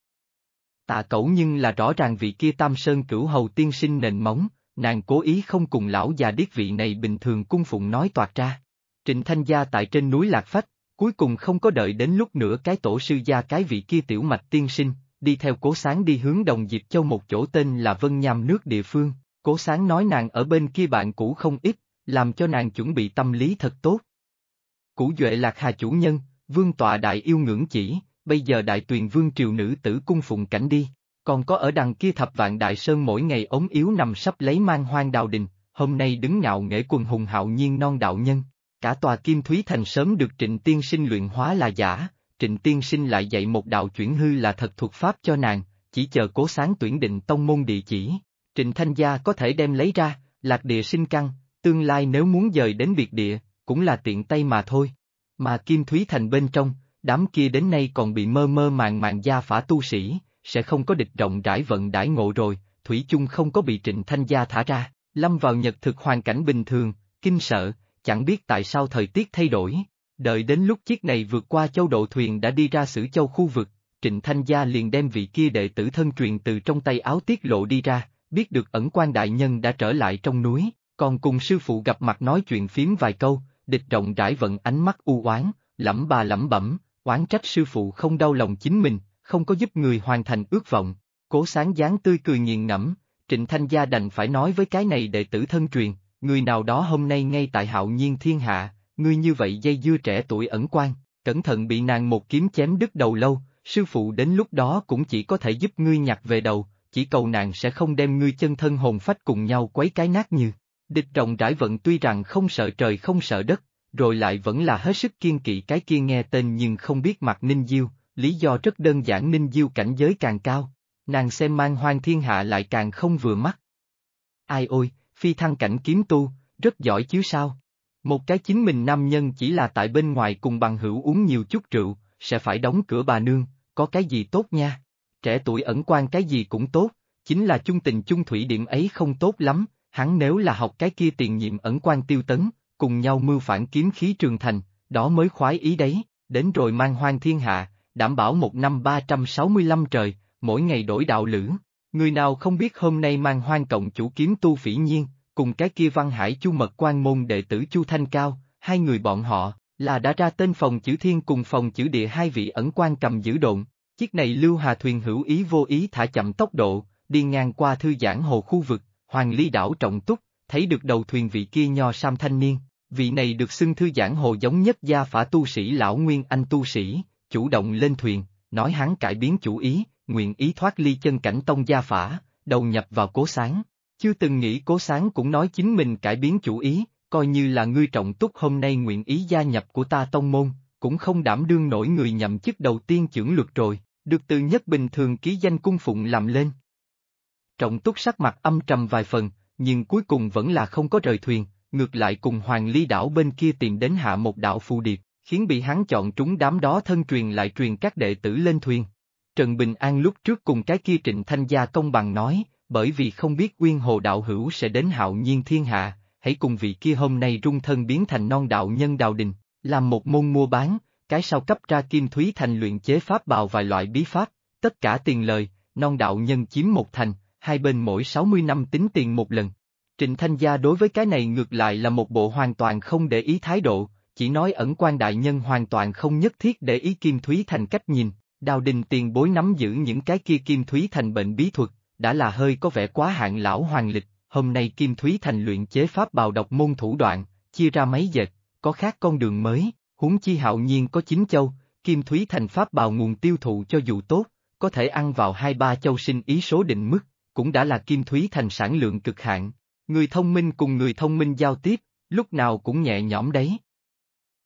A: Tạ cẩu nhưng là rõ ràng vị kia tam sơn cửu hầu tiên sinh nền móng, nàng cố ý không cùng lão già điếc vị này bình thường cung phụng nói toạt ra. Trịnh Thanh Gia tại trên núi Lạc Phách, cuối cùng không có đợi đến lúc nữa cái tổ sư gia cái vị kia tiểu mạch tiên sinh, đi theo cố sáng đi hướng đồng Diệp Châu một chỗ tên là Vân Nham nước địa phương, cố sáng nói nàng ở bên kia bạn cũ không ít, làm cho nàng chuẩn bị tâm lý thật tốt. Cũ Duệ Lạc Hà chủ nhân, vương tọa đại yêu ngưỡng chỉ, bây giờ đại tuyền vương triều nữ tử cung phụng cảnh đi, còn có ở đằng kia thập vạn đại sơn mỗi ngày ống yếu nằm sắp lấy mang hoang đào đình, hôm nay đứng ngạo nghệ quần hùng hạo nhiên non đạo nhân, cả tòa kim thúy thành sớm được trịnh tiên sinh luyện hóa là giả, trịnh tiên sinh lại dạy một đạo chuyển hư là thật thuộc pháp cho nàng, chỉ chờ cố sáng tuyển định tông môn địa chỉ, trịnh thanh gia có thể đem lấy ra, lạc địa sinh căn, tương lai nếu muốn dời đến biệt địa, cũng là tiện tay mà thôi. Mà Kim Thúy Thành bên trong, đám kia đến nay còn bị mơ mơ màng màng gia phả tu sĩ, sẽ không có địch rộng rãi vận đãi ngộ rồi, Thủy chung không có bị trịnh thanh gia thả ra, lâm vào nhật thực hoàn cảnh bình thường, kinh sợ, chẳng biết tại sao thời tiết thay đổi. Đợi đến lúc chiếc này vượt qua châu độ thuyền đã đi ra sử châu khu vực, Trịnh Thanh Gia liền đem vị kia đệ tử thân truyền từ trong tay áo tiết lộ đi ra, biết được ẩn quan đại nhân đã trở lại trong núi, còn cùng sư phụ gặp mặt nói chuyện phím vài câu, địch rộng rãi vận ánh mắt u oán, lẩm bà lẩm bẩm, oán trách sư phụ không đau lòng chính mình, không có giúp người hoàn thành ước vọng. Cố sáng dáng tươi cười nghiền ngẫm, Trịnh Thanh Gia đành phải nói với cái này đệ tử thân truyền, người nào đó hôm nay ngay tại hạo nhiên thiên hạ, người như vậy dây dưa trẻ tuổi ẩn quan, cẩn thận bị nàng một kiếm chém đứt đầu lâu, sư phụ đến lúc đó cũng chỉ có thể giúp ngươi nhặt về đầu, chỉ cầu nàng sẽ không đem ngươi chân thân hồn phách cùng nhau quấy cái nát như. Địch rộng rãi vận tuy rằng không sợ trời không sợ đất, rồi lại vẫn là hết sức kiên kỵ cái kia nghe tên nhưng không biết mặt Ninh Diêu, lý do rất đơn giản Ninh Diêu cảnh giới càng cao, nàng xem mang hoang thiên hạ lại càng không vừa mắt. Ai ôi, phi thăng cảnh kiếm tu, rất giỏi chiếu sao. Một cái chính mình nam nhân chỉ là tại bên ngoài cùng bằng hữu uống nhiều chút rượu, sẽ phải đóng cửa bà nương, có cái gì tốt nha. Trẻ tuổi ẩn quan cái gì cũng tốt, chính là chung tình chung thủy điểm ấy không tốt lắm, hắn nếu là học cái kia tiền nhiệm ẩn quan tiêu tấn, cùng nhau mưu phản kiếm khí trường thành, đó mới khoái ý đấy, đến rồi mang hoang thiên hạ, đảm bảo một năm 365 trời, mỗi ngày đổi đạo lữ. Người nào không biết hôm nay mang hoang cộng chủ kiếm tu phỉ nhiên, cùng cái kia văn hải chu mật quan môn đệ tử chu thanh cao, hai người bọn họ, là đã ra tên phòng chữ thiên cùng phòng chữ địa hai vị ẩn quan cầm giữ độn. Chiếc này lưu hà thuyền hữu ý vô ý thả chậm tốc độ, đi ngang qua thư giãn hồ khu vực, hoàng ly đảo trọng túc, thấy được đầu thuyền vị kia nho sam thanh niên, vị này được xưng thư giảng hồ giống nhất gia phả tu sĩ lão Nguyên Anh tu sĩ, chủ động lên thuyền, nói hắn cải biến chủ ý, nguyện ý thoát ly chân cảnh tông gia phả, đầu nhập vào cố sáng. Chưa từng nghĩ cố sáng cũng nói chính mình cải biến chủ ý, coi như là ngươi trọng túc hôm nay nguyện ý gia nhập của ta tông môn, cũng không đảm đương nổi người nhậm chức đầu tiên trưởng luật rồi, được từ nhất bình thường ký danh cung phụng làm lên. Trọng túc sắc mặt âm trầm vài phần, nhưng cuối cùng vẫn là không có rời thuyền, ngược lại cùng Hoàng Ly đảo bên kia tìm đến hạ một đạo phù điệp, khiến bị hắn chọn trúng đám đó thân truyền lại truyền các đệ tử lên thuyền. Trần Bình An lúc trước cùng cái kia trịnh thanh gia công bằng nói, bởi vì không biết Quyên Hồ Đạo Hữu sẽ đến hạo nhiên thiên hạ, hãy cùng vị kia hôm nay rung thân biến thành non đạo nhân đào đình, làm một môn mua bán, cái sau cấp ra kim thúy thành luyện chế pháp bào vài loại bí pháp, tất cả tiền lời, non đạo nhân chiếm một thành, hai bên mỗi 60 năm tính tiền một lần, Trịnh Thanh Gia đối với cái này ngược lại là một bộ hoàn toàn không để ý thái độ, chỉ nói ẩn quan đại nhân hoàn toàn không nhất thiết để ý Kim Thúy Thành cách nhìn, đào đình tiền bối nắm giữ những cái kia Kim Thúy Thành bệnh bí thuật, đã là hơi có vẻ quá hạn lão hoàng lịch, hôm nay Kim Thúy Thành luyện chế pháp bào độc môn thủ đoạn, chia ra mấy dệt, có khác con đường mới, huống chi hạo nhiên có chín châu, Kim Thúy Thành pháp bào nguồn tiêu thụ cho dù tốt, có thể ăn vào hai ba châu sinh ý số định mức, cũng đã là Kim Thúy Thành sản lượng cực hạn, Người thông minh cùng người thông minh giao tiếp, lúc nào cũng nhẹ nhõm đấy.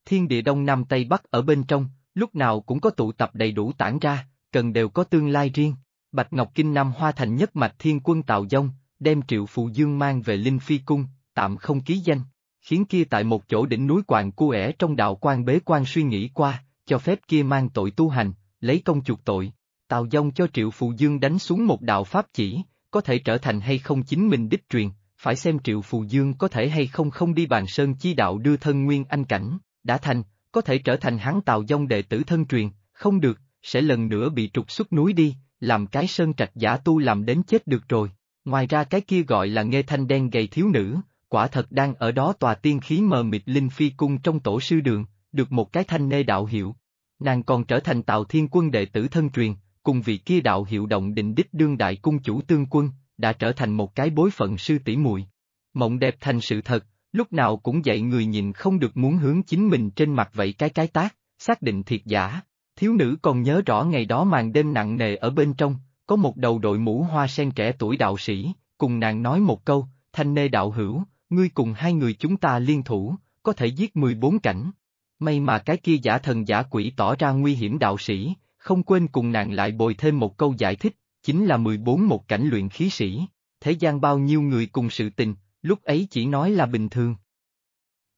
A: Thiên địa Đông Nam Tây Bắc ở bên trong, lúc nào cũng có tụ tập đầy đủ tản ra, cần đều có tương lai riêng. Bạch Ngọc Kinh Nam Hoa Thành nhất mạch thiên quân tạo dông, đem Triệu Phụ Dương mang về Linh Phi Cung, tạm không ký danh, khiến kia tại một chỗ đỉnh núi quàng cu ẻ trong đạo quan bế quan suy nghĩ qua, cho phép kia mang tội tu hành, lấy công chuộc tội. Tào Dông cho Triệu Phụ Dương đánh xuống một đạo pháp chỉ, có thể trở thành hay không chính mình đích truyền, phải xem Triệu Phù Dương có thể hay không không đi bàn sơn chi đạo đưa thân nguyên anh cảnh, đã thành, có thể trở thành hắn tào dông đệ tử thân truyền, không được, sẽ lần nữa bị trục xuất núi đi, làm cái sơn trạch giả tu làm đến chết được rồi. Ngoài ra cái kia gọi là nghe thanh đen gầy thiếu nữ, quả thật đang ở đó tòa tiên khí mờ mịt linh phi cung trong tổ sư đường, được một cái thanh nê đạo hiệu. Nàng còn trở thành tào thiên quân đệ tử thân truyền, cùng vị kia đạo hiệu động định đích đương đại cung chủ tương quân, đã trở thành một cái bối phận sư tỷ muội. Mộng đẹp thành sự thật, lúc nào cũng dậy người nhìn không được muốn hướng chính mình trên mặt vậy cái cái tác, xác định thiệt giả. Thiếu nữ còn nhớ rõ ngày đó màn đêm nặng nề ở bên trong, có một đầu đội mũ hoa sen trẻ tuổi đạo sĩ, cùng nàng nói một câu, thanh nê đạo hữu, ngươi cùng hai người chúng ta liên thủ, có thể giết 14 cảnh. May mà cái kia giả thần giả quỷ tỏ ra nguy hiểm đạo sĩ, không quên cùng nàng lại bồi thêm một câu giải thích, chính là 14 một cảnh luyện khí sĩ, thế gian bao nhiêu người cùng sự tình, lúc ấy chỉ nói là bình thường.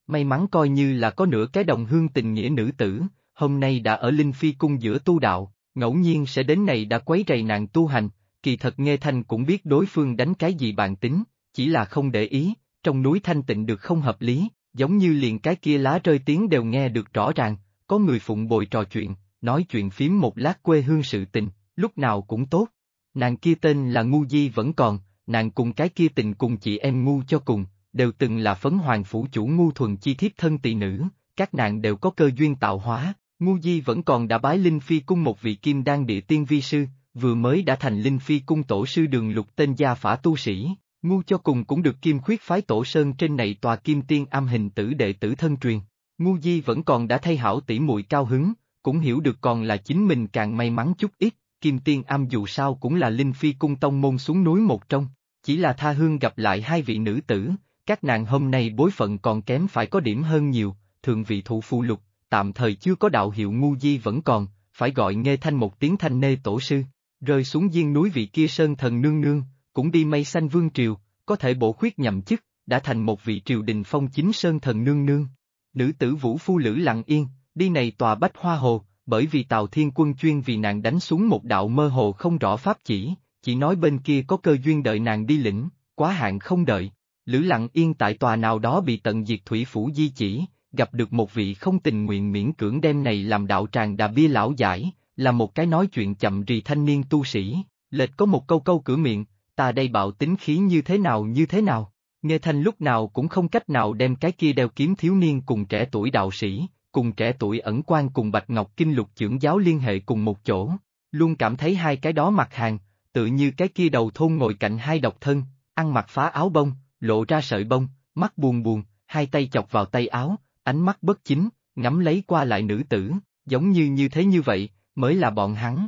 A: May mắn coi như là có nửa cái đồng hương tình nghĩa nữ tử, hôm nay đã ở Linh Phi Cung giữa tu đạo, ngẫu nhiên sẽ đến này đã quấy rầy nàng tu hành, kỳ thật nghe thanh cũng biết đối phương đánh cái gì bàn tính, chỉ là không để ý, trong núi thanh tịnh được không hợp lý, giống như liền cái kia lá rơi tiếng đều nghe được rõ ràng, có người phụng bồi trò chuyện, nói chuyện phím một lát quê hương sự tình, lúc nào cũng tốt. Nàng kia tên là Ngu Di vẫn còn, nàng cùng cái kia tình cùng chị em Ngu cho cùng, đều từng là phấn hoàng phủ chủ Ngu Thuần Chi thiếp thân tỳ nữ, các nàng đều có cơ duyên tạo hóa, Ngu Di vẫn còn đã bái Linh Phi cung một vị kim đan địa tiên vi sư, vừa mới đã thành Linh Phi cung tổ sư đường lục tên gia phả tu sĩ, Ngu cho cùng cũng được kim khuyết phái tổ sơn trên này tòa kim tiên am hình tử đệ tử thân truyền. Ngu Di vẫn còn đã thay hảo tỷ muội cao hứng, cũng hiểu được còn là chính mình càng may mắn chút ít, Kim Tiên Am dù sao cũng là Linh Phi Cung Tông môn xuống núi một trong, chỉ là tha hương gặp lại hai vị nữ tử, các nàng hôm nay bối phận còn kém phải có điểm hơn nhiều, thường vị thủ phụ lục, tạm thời chưa có đạo hiệu ngu di vẫn còn, phải gọi nghe thanh một tiếng thanh nê tổ sư, rơi xuống viên núi vị kia sơn thần nương nương, cũng đi mây xanh vương triều, có thể bổ khuyết nhậm chức, đã thành một vị triều đình phong chính sơn thần nương nương. Nữ tử vũ phu lữ lặng yên, đi này tòa bách hoa hồ, bởi vì Tào Thiên Quân chuyên vì nàng đánh xuống một đạo mơ hồ không rõ pháp chỉ, chỉ nói bên kia có cơ duyên đợi nàng đi lĩnh, quá hạn không đợi. Lữ lặng yên tại tòa nào đó bị tận diệt thủy phủ di chỉ, gặp được một vị không tình nguyện miễn cưỡng đem này làm đạo tràng đà bia lão giải, là một cái nói chuyện chậm rì thanh niên tu sĩ, lệch có một câu câu cửa miệng, ta đây bạo tính khí như thế nào như thế nào. Nghe thanh lúc nào cũng không cách nào đem cái kia đeo kiếm thiếu niên cùng trẻ tuổi đạo sĩ, cùng trẻ tuổi ẩn quan cùng Bạch Ngọc Kinh lục trưởng giáo liên hệ cùng một chỗ, luôn cảm thấy hai cái đó mặt hàng, tự như cái kia đầu thôn ngồi cạnh hai độc thân, ăn mặc phá áo bông, lộ ra sợi bông, mắt buồn buồn, hai tay chọc vào tay áo, ánh mắt bất chính, ngắm lấy qua lại nữ tử, giống như như thế như vậy, mới là bọn hắn.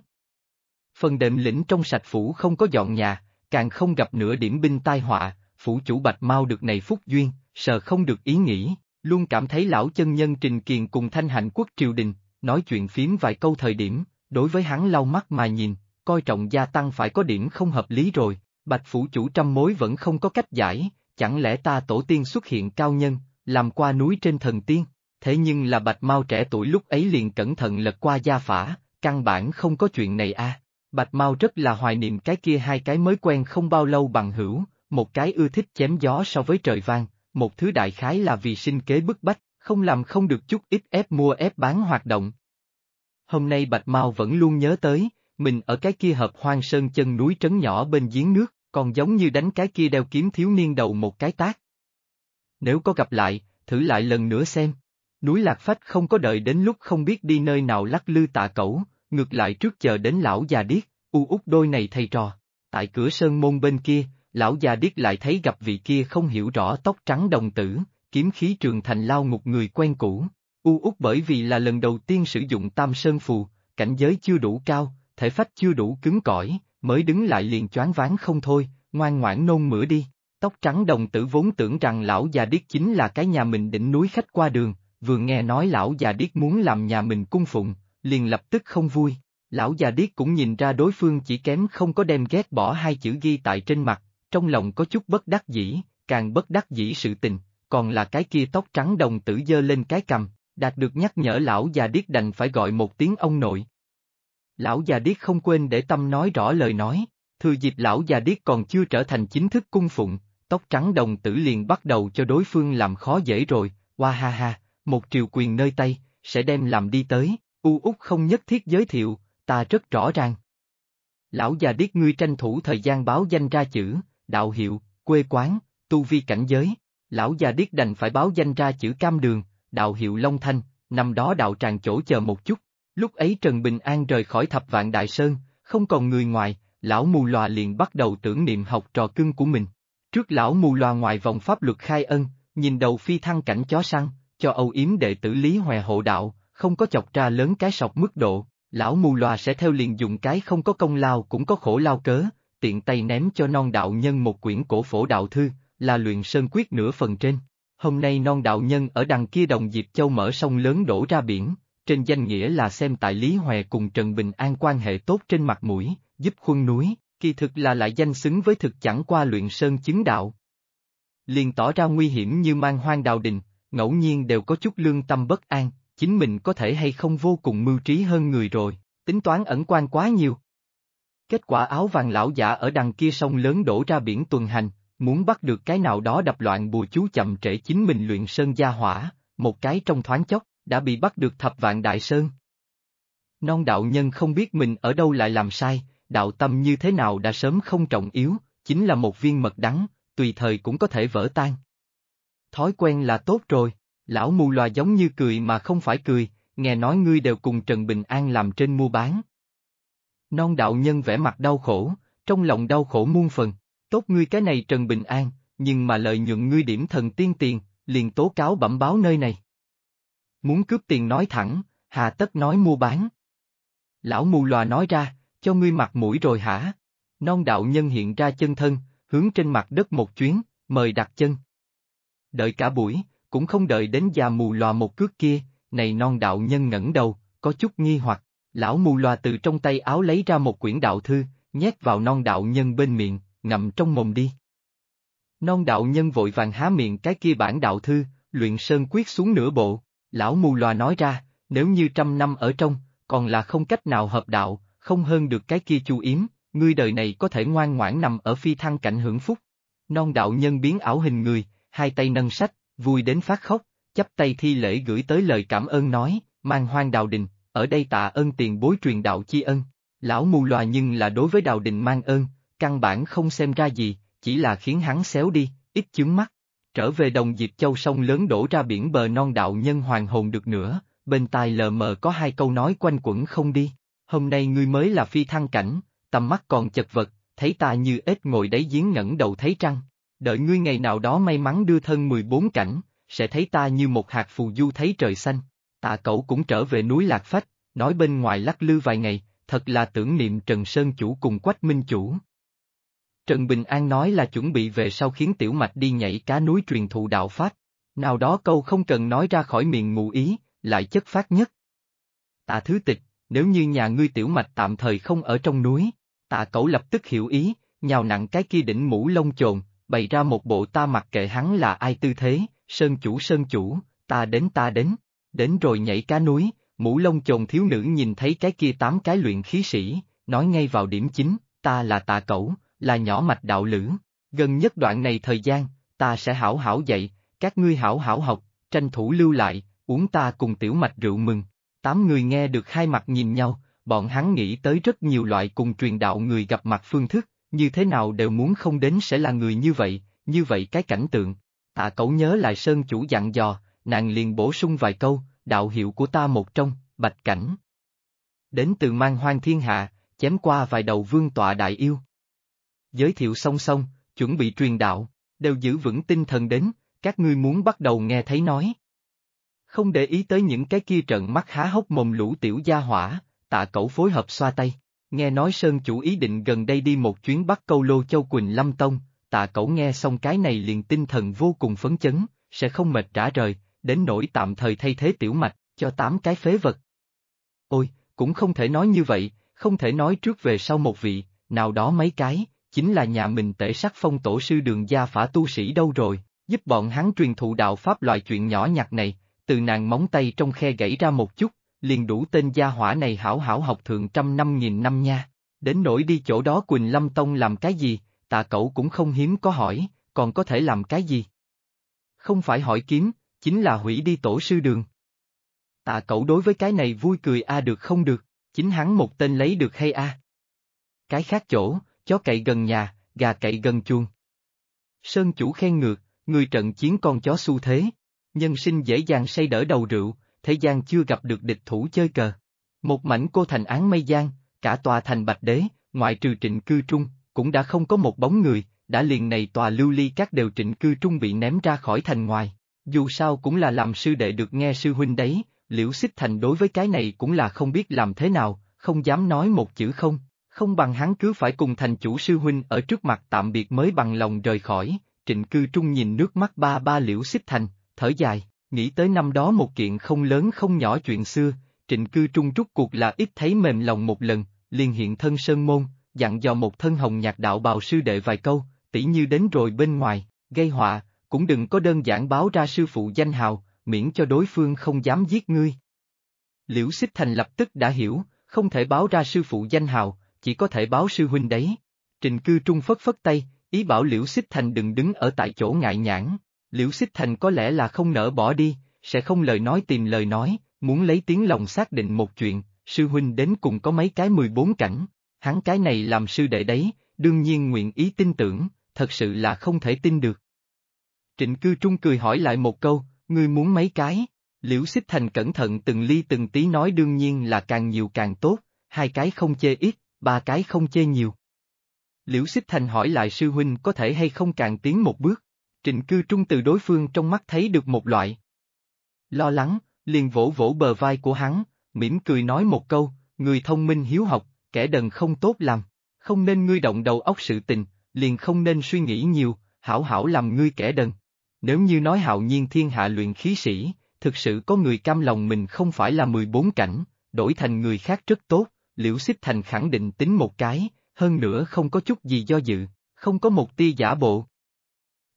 A: Phần đệm lĩnh trong sạch phủ không có dọn nhà, càng không gặp nửa điểm binh tai họa, phủ chủ bạch mau được này phúc duyên, sợ không được ý nghĩ, luôn cảm thấy lão chân nhân Trình Kiền cùng Thanh Hạnh quốc triều đình, nói chuyện phím vài câu thời điểm, đối với hắn lau mắt mà nhìn, coi trọng gia tăng phải có điểm không hợp lý rồi, bạch phủ chủ trăm mối vẫn không có cách giải, chẳng lẽ ta tổ tiên xuất hiện cao nhân, làm qua núi trên thần tiên, thế nhưng là bạch mau trẻ tuổi lúc ấy liền cẩn thận lật qua gia phả, căn bản không có chuyện này a. À, bạch Mao rất là hoài niệm cái kia hai cái mới quen không bao lâu bằng hữu, một cái ưa thích chém gió so với trời vang, một thứ đại khái là vì sinh kế bức bách, không làm không được chút ít ép mua ép bán hoạt động. Hôm nay Bạch Mao vẫn luôn nhớ tới, mình ở cái kia hợp hoang sơn chân núi trấn nhỏ bên giếng nước, còn giống như đánh cái kia đeo kiếm thiếu niên đầu một cái tác. Nếu có gặp lại, thử lại lần nữa xem. Núi Lạc Phách không có đợi đến lúc không biết đi nơi nào lắc lư tạ cẩu, ngược lại trước chờ đến lão già điếc, u út đôi này thầy trò. Tại cửa sơn môn bên kia, lão già điếc lại thấy gặp vị kia không hiểu rõ tóc trắng đồng tử, kiếm khí trường thành lao ngục người quen cũ. U út bởi vì là lần đầu tiên sử dụng tam sơn phù, cảnh giới chưa đủ cao, thể phách chưa đủ cứng cỏi, mới đứng lại liền choáng váng không thôi, ngoan ngoãn nôn mửa đi. Tóc trắng đồng tử vốn tưởng rằng lão già điếc chính là cái nhà mình đỉnh núi khách qua đường, vừa nghe nói lão già điếc muốn làm nhà mình cung phụng, liền lập tức không vui. Lão già điếc cũng nhìn ra đối phương chỉ kém không có đem ghét bỏ hai chữ ghi tại trên mặt, trong lòng có chút bất đắc dĩ, càng bất đắc dĩ sự tình, còn là cái kia tóc trắng đồng tử dơ lên cái cầm, đạt được nhắc nhở lão già điếc đành phải gọi một tiếng ông nội. Lão già điếc không quên để tâm nói rõ lời nói, thừa dịp lão già điếc còn chưa trở thành chính thức cung phụng, tóc trắng đồng tử liền bắt đầu cho đối phương làm khó dễ rồi, hoa ha ha, một triều quyền nơi tay, sẽ đem làm đi tới, u út không nhất thiết giới thiệu, ta rất rõ ràng. Lão già điếc ngươi tranh thủ thời gian báo danh ra chữ, đạo hiệu, quê quán, tu vi cảnh giới. Lão già điếc đành phải báo danh ra chữ cam đường, đạo hiệu Long Thanh, năm đó đạo tràng chỗ chờ một chút. Lúc ấy Trần Bình An rời khỏi thập vạn Đại Sơn, không còn người ngoài, lão mù loà liền bắt đầu tưởng niệm học trò cưng của mình. Trước lão mù loà ngoài vòng pháp luật khai ân, nhìn đầu phi thăng cảnh chó săn, cho âu yếm đệ tử Lý Hòe hộ đạo, không có chọc ra lớn cái sọc mức độ, lão mù loà sẽ theo liền dùng cái không có công lao cũng có khổ lao cớ, tiện tay ném cho non đạo nhân một quyển cổ phổ đạo thư, là luyện sơn quyết nửa phần trên. Hôm nay non đạo nhân ở đằng kia đồng dịp Châu mở sông lớn đổ ra biển, trên danh nghĩa là xem tại Lý Hòe cùng Trần Bình An quan hệ tốt trên mặt mũi, giúp khuân núi, kỳ thực là lại danh xứng với thực chẳng qua luyện sơn chứng đạo. Liền tỏ ra nguy hiểm như mang hoang đạo đình, ngẫu nhiên đều có chút lương tâm bất an, chính mình có thể hay không vô cùng mưu trí hơn người rồi, tính toán ẩn quan quá nhiều, Kết quả áo vàng lão giả ở đằng kia sông lớn đổ ra biển tuần hành, muốn bắt được cái nào đó đập loạn bùa chú chậm trễ chính mình luyện sơn gia hỏa, một cái trong thoáng chốc, đã bị bắt được thập vạn đại sơn. Non đạo nhân không biết mình ở đâu lại làm sai, đạo tâm như thế nào đã sớm không trọng yếu, chính là một viên mật đắng, tùy thời cũng có thể vỡ tan. Thói quen là tốt rồi, lão mù loà giống như cười mà không phải cười, nghe nói ngươi đều cùng Trần Bình An làm trên mua bán, Non đạo nhân vẻ mặt đau khổ, trong lòng đau khổ muôn phần, tốt ngươi cái này Trần Bình An, nhưng mà lợi nhuận ngươi điểm thần tiên tiền, liền tố cáo bẩm báo nơi này. Muốn cướp tiền nói thẳng, hà tất nói mua bán. Lão mù lòa nói ra, cho ngươi mặt mũi rồi hả? Non đạo nhân hiện ra chân thân, hướng trên mặt đất một chuyến, mời đặt chân. Đợi cả buổi, cũng không đợi đến già mù lòa một cước kia, này non đạo nhân ngẩng đầu, có chút nghi hoặc. Lão mù loà từ trong tay áo lấy ra một quyển đạo thư, nhét vào non đạo nhân bên miệng, ngậm trong mồm đi. Non đạo nhân vội vàng há miệng cái kia bản đạo thư, luyện sơn quyết xuống nửa bộ, lão mù loà nói ra, nếu như trăm năm ở trong, còn là không cách nào hợp đạo, không hơn được cái kia chu yếm, ngươi đời này có thể ngoan ngoãn nằm ở phi thăng cảnh hưởng phúc. Non đạo nhân biến ảo hình người, hai tay nâng sách, vui đến phát khóc, chắp tay thi lễ gửi tới lời cảm ơn nói, mang hoang đào đình, ở đây tạ ơn tiền bối truyền đạo chi ân. Lão mù loà nhưng là đối với đào đình mang ơn, căn bản không xem ra gì, chỉ là khiến hắn xéo đi, ít chứng mắt. Trở về đồng Diệp Châu sông lớn đổ ra biển bờ non đạo nhân hoàng hồn được nữa, bên tai lờ mờ có hai câu nói quanh quẩn không đi. Hôm nay ngươi mới là phi thăng cảnh, tầm mắt còn chật vật, thấy ta như ếch ngồi đáy giếng ngẩn đầu thấy trăng. Đợi ngươi ngày nào đó may mắn đưa thân 14 cảnh, sẽ thấy ta như một hạt phù du thấy trời xanh. Tạ cậu cũng trở về núi Lạc Phách, nói bên ngoài lắc lư vài ngày, thật là tưởng niệm Trần Sơn Chủ cùng Quách Minh Chủ. Trần Bình An nói là chuẩn bị về sau khiến Tiểu Mạch đi nhảy cá núi truyền thụ đạo Pháp, nào đó câu không cần nói ra khỏi miệng ngụ ý, lại chất phát nhất. Tạ Thứ Tịch, nếu như nhà ngươi Tiểu Mạch tạm thời không ở trong núi, tạ cậu lập tức hiểu ý, nhào nặng cái kia đỉnh mũ lông chồn, bày ra một bộ ta mặc kệ hắn là ai tư thế, Sơn Chủ Sơn Chủ, ta đến ta đến đến rồi nhảy cá núi, mũ lông chồn thiếu nữ nhìn thấy cái kia tám cái luyện khí sĩ, nói ngay vào điểm chính, ta là tà cẩu, là nhỏ mạch đạo lữ, gần nhất đoạn này thời gian, ta sẽ hảo hảo dạy, các ngươi hảo hảo học, tranh thủ lưu lại, uống ta cùng tiểu mạch rượu mừng. Tám người nghe được hai mặt nhìn nhau, bọn hắn nghĩ tới rất nhiều loại cùng truyền đạo người gặp mặt phương thức, như thế nào đều muốn không đến sẽ là người như vậy, như vậy cái cảnh tượng. Tạ cậu nhớ lại Sơn chủ dặn dò, nàng liền bổ sung vài câu, đạo hiệu của ta một trong, bạch cảnh. Đến từ mang hoang thiên hạ, chém qua vài đầu vương tọa đại yêu. Giới thiệu song song, chuẩn bị truyền đạo, đều giữ vững tinh thần đến, các ngươi muốn bắt đầu nghe thấy nói. Không để ý tới những cái kia trận mắt há hốc mồm lũ tiểu gia hỏa, tạ cẩu phối hợp xoa tay, nghe nói Sơn chủ ý định gần đây đi một chuyến bắt câu lô châu Quỳnh Lâm Tông, tạ cẩu nghe xong cái này liền tinh thần vô cùng phấn chấn, sẽ không mệt trả rời, đến nỗi tạm thời thay thế tiểu mạch, cho tám cái phế vật. Ôi, cũng không thể nói như vậy, không thể nói trước về sau một vị, nào đó mấy cái, chính là nhà mình tể sắc phong tổ sư đường gia phả tu sĩ đâu rồi, giúp bọn hắn truyền thụ đạo Pháp loại chuyện nhỏ nhặt này, từ nàng móng tay trong khe gãy ra một chút, liền đủ tên gia hỏa này hảo hảo học thượng trăm năm nghìn năm nha. Đến nỗi đi chỗ đó Quỳnh Lâm Tông làm cái gì, tạ cậu cũng không hiếm có hỏi, còn có thể làm cái gì? Không phải hỏi kiếm, chính là hủy đi tổ sư đường. Tạ cậu đối với cái này vui cười a được không được, chính hắn một tên lấy được hay a. Cái khác chỗ, chó cậy gần nhà, gà cậy gần chuông. Sơn chủ khen ngược, người trận chiến con chó xu thế. Nhân sinh dễ dàng say đỡ đầu rượu, thế gian chưa gặp được địch thủ chơi cờ. Một mảnh cô thành án mây giang, cả tòa thành bạch đế, ngoại trừ trịnh cư trung, cũng đã không có một bóng người, đã liền này tòa lưu ly các đều trịnh cư trung bị ném ra khỏi thành ngoài. Dù sao cũng là làm sư đệ được nghe sư huynh đấy, liễu xích thành đối với cái này cũng là không biết làm thế nào, không dám nói một chữ không, không bằng hắn cứ phải cùng thành chủ sư huynh ở trước mặt tạm biệt mới bằng lòng rời khỏi, trịnh cư trung nhìn nước mắt ba ba liễu xích thành, thở dài, nghĩ tới năm đó một kiện không lớn không nhỏ chuyện xưa, trịnh cư trung rút cuộc là ít thấy mềm lòng một lần, liền hiện thân sơn môn, dặn dò một thân hồng nhạc đạo bào sư đệ vài câu, tỉ như đến rồi bên ngoài, gây họa, cũng đừng có đơn giản báo ra sư phụ danh hào, miễn cho đối phương không dám giết ngươi. Liễu Xích Thành lập tức đã hiểu, không thể báo ra sư phụ danh hào, chỉ có thể báo sư huynh đấy. Trình cư trung phất phất tay, ý bảo Liễu Xích Thành đừng đứng ở tại chỗ ngại nhãn. Liễu Xích Thành có lẽ là không nỡ bỏ đi, sẽ không lời nói tìm lời nói, muốn lấy tiếng lòng xác định một chuyện, sư huynh đến cùng có mấy cái 14 cảnh, hắn cái này làm sư đệ đấy, đương nhiên nguyện ý tin tưởng, thật sự là không thể tin được. Trịnh Cư Trung cười hỏi lại một câu, ngươi muốn mấy cái? Liễu Xích Thành cẩn thận từng ly từng tí nói đương nhiên là càng nhiều càng tốt, hai cái không chê ít, ba cái không chê nhiều. Liễu Xích Thành hỏi lại sư huynh có thể hay không càng tiến một bước. Trịnh Cư Trung từ đối phương trong mắt thấy được một loại. Lo lắng, liền vỗ vỗ bờ vai của hắn, mỉm cười nói một câu, người thông minh hiếu học, kẻ đần không tốt làm, không nên ngươi động đầu óc sự tình, liền không nên suy nghĩ nhiều, hảo hảo làm ngươi kẻ đần. Nếu như nói hạo nhiên thiên hạ luyện khí sĩ, thực sự có người cam lòng mình không phải là 14 cảnh, đổi thành người khác rất tốt, liễu xích thành khẳng định tính một cái, hơn nữa không có chút gì do dự, không có một tia giả bộ.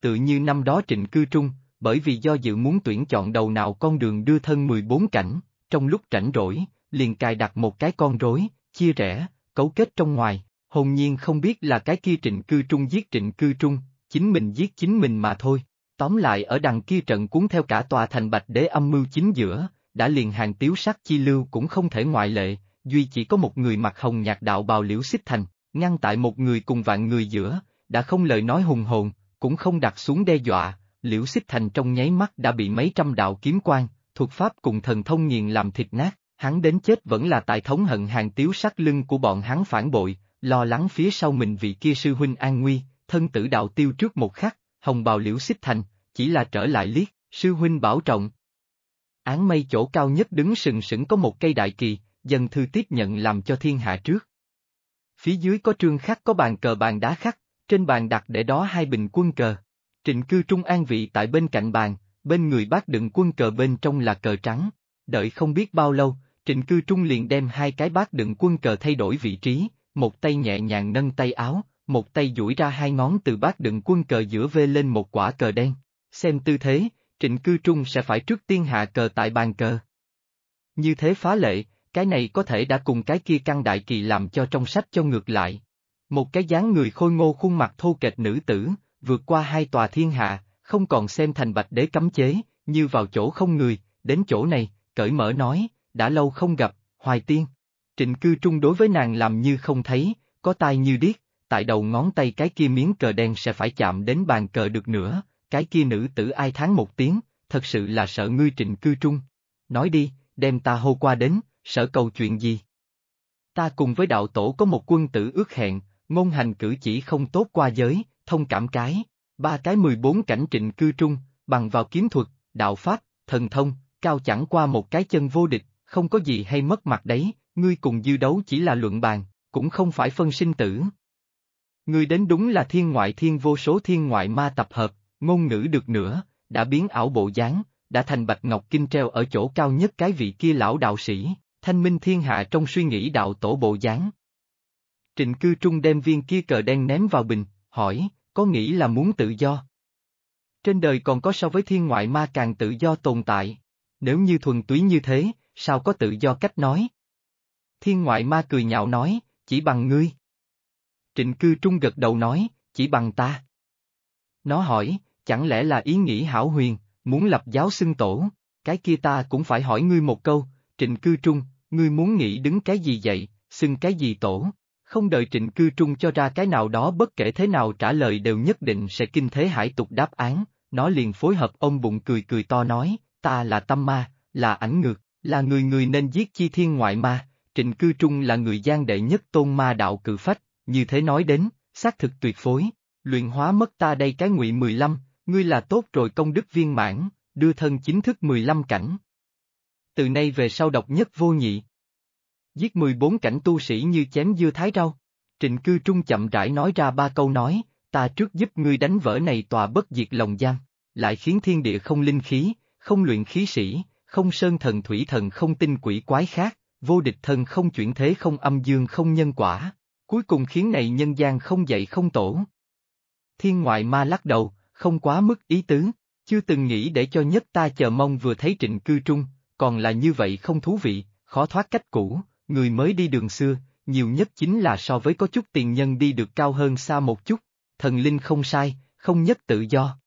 A: Tự như năm đó trịnh cư trung, bởi vì do dự muốn tuyển chọn đầu nào con đường đưa thân 14 cảnh, trong lúc rảnh rỗi, liền cài đặt một cái con rối, chia rẽ, cấu kết trong ngoài, hồn nhiên không biết là cái kia trịnh cư trung giết trịnh cư trung, chính mình giết chính mình mà thôi. Tóm lại ở đằng kia trận cuốn theo cả tòa thành bạch đế âm mưu chính giữa, đã liền hàng tiếu sát chi lưu cũng không thể ngoại lệ, duy chỉ có một người mặc hồng nhạc đạo bào liễu xích thành, ngăn tại một người cùng vạn người giữa, đã không lời nói hùng hồn, cũng không đặt xuống đe dọa, liễu xích thành trong nháy mắt đã bị mấy trăm đạo kiếm quan, thuộc pháp cùng thần thông nghiền làm thịt nát, hắn đến chết vẫn là tại thống hận hàng tiếu sát lưng của bọn hắn phản bội, lo lắng phía sau mình vị kia sư huynh an nguy, thân tử đạo tiêu trước một khắc, hồng bào liễu xích thành, chỉ là trở lại liếc, sư huynh bảo trọng. Án mây chỗ cao nhất đứng sừng sững có một cây đại kỳ, dân thư tiếp nhận làm cho thiên hạ trước. Phía dưới có trương khắc có bàn cờ bàn đá khắc, trên bàn đặt để đó hai bình quân cờ. Trịnh cư trung an vị tại bên cạnh bàn, bên người bác đựng quân cờ bên trong là cờ trắng. Đợi không biết bao lâu, trịnh cư trung liền đem hai cái bác đựng quân cờ thay đổi vị trí, một tay nhẹ nhàng nâng tay áo, một tay duỗi ra hai ngón từ bát đựng quân cờ giữa vê lên một quả cờ đen. Xem tư thế, trịnh cư trung sẽ phải trước tiên hạ cờ tại bàn cờ. Như thế phá lệ, cái này có thể đã cùng cái kia căn đại kỳ làm cho trong sách cho ngược lại. Một cái dáng người khôi ngô khuôn mặt thô kệch nữ tử, vượt qua hai tòa thiên hạ, không còn xem thành bạch đế cấm chế, như vào chỗ không người, đến chỗ này, cởi mở nói, đã lâu không gặp, hoài tiên. Trịnh cư trung đối với nàng làm như không thấy, có tai như điếc, tại đầu ngón tay cái kia miếng cờ đen sẽ phải chạm đến bàn cờ được nữa, cái kia nữ tử ai tháng một tiếng, thật sự là sợ ngươi trịnh cư trung. Nói đi, đem ta hô qua đến, sợ cầu chuyện gì? Ta cùng với đạo tổ có một quân tử ước hẹn, ngôn hành cử chỉ không tốt qua giới, thông cảm cái, ba cái mười bốn cảnh trịnh cư trung, bằng vào kiếm thuật, đạo pháp, thần thông, cao chẳng qua một cái chân vô địch, không có gì hay mất mặt đấy, ngươi cùng dư đấu chỉ là luận bàn, cũng không phải phân sinh tử. Ngươi đến đúng là thiên ngoại thiên vô số thiên ngoại ma tập hợp, ngôn ngữ được nữa, đã biến ảo bộ dáng, đã thành bạch ngọc kinh treo ở chỗ cao nhất cái vị kia lão đạo sĩ, thanh minh thiên hạ trong suy nghĩ đạo tổ bộ dáng. Trịnh cư trung đem viên kia cờ đen ném vào bình, hỏi, có nghĩ là muốn tự do? Trên đời còn có so với thiên ngoại ma càng tự do tồn tại, nếu như thuần túy như thế, sao có tự do cách nói? Thiên ngoại ma cười nhạo nói, chỉ bằng ngươi. Trịnh cư trung gật đầu nói, chỉ bằng ta. Nó hỏi, chẳng lẽ là ý nghĩ hảo huyền, muốn lập giáo xưng tổ, cái kia ta cũng phải hỏi ngươi một câu, trịnh cư trung, ngươi muốn nghĩ đứng cái gì vậy, xưng cái gì tổ, không đợi trịnh cư trung cho ra cái nào đó bất kể thế nào trả lời đều nhất định sẽ kinh thế hải tục đáp án, nó liền phối hợp ông bụng cười cười to nói, ta là tâm ma, là ảnh ngược, là người người nên giết chi thiên ngoại ma, trịnh cư trung là người gian đệ nhất tôn ma đạo cử phách, như thế nói đến, xác thực tuyệt phối, luyện hóa mất ta đây cái ngụy 15, ngươi là tốt rồi công đức viên mãn, đưa thân chính thức 15 cảnh. Từ nay về sau độc nhất vô nhị. Giết 14 cảnh tu sĩ như chém dưa thái rau. Trịnh cư trung chậm rãi nói ra ba câu nói, ta trước giúp ngươi đánh vỡ này tòa bất diệt lòng giam, lại khiến thiên địa không linh khí, không luyện khí sĩ, không sơn thần thủy thần không tinh quỷ quái khác, vô địch thần không chuyển thế không âm dương không nhân quả, Cuối cùng khiến này nhân gian không dậy không tổ. Thiên ngoại ma lắc đầu, không quá mức ý tứ, chưa từng nghĩ để cho nhất ta chờ mong vừa thấy trịnh cư trung, còn là như vậy không thú vị, khó thoát cách cũ, người mới đi đường xưa, nhiều nhất chính là so với có chút tiền nhân đi được cao hơn xa một chút, thần linh không sai, không nhất tự do.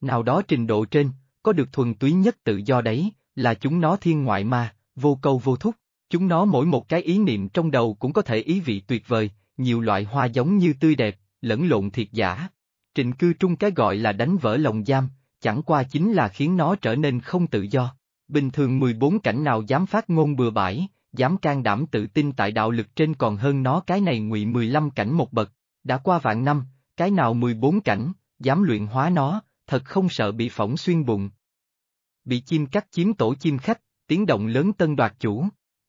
A: Nào đó trình độ trên, có được thuần túy nhất tự do đấy, là chúng nó thiên ngoại ma, vô câu vô thúc. Chúng nó mỗi một cái ý niệm trong đầu cũng có thể ý vị tuyệt vời, nhiều loại hoa giống như tươi đẹp, lẫn lộn thiệt giả. Trịnh cư trung cái gọi là đánh vỡ lòng giam, chẳng qua chính là khiến nó trở nên không tự do. Bình thường 14 cảnh nào dám phát ngôn bừa bãi, dám can đảm tự tin tại đạo lực trên còn hơn nó cái này ngụy 15 cảnh một bậc. Đã qua vạn năm, cái nào 14 cảnh, dám luyện hóa nó, thật không sợ bị phỏng xuyên bụng. Bị chim cắt chiếm tổ chim khách, tiếng động lớn tân đoạt chủ.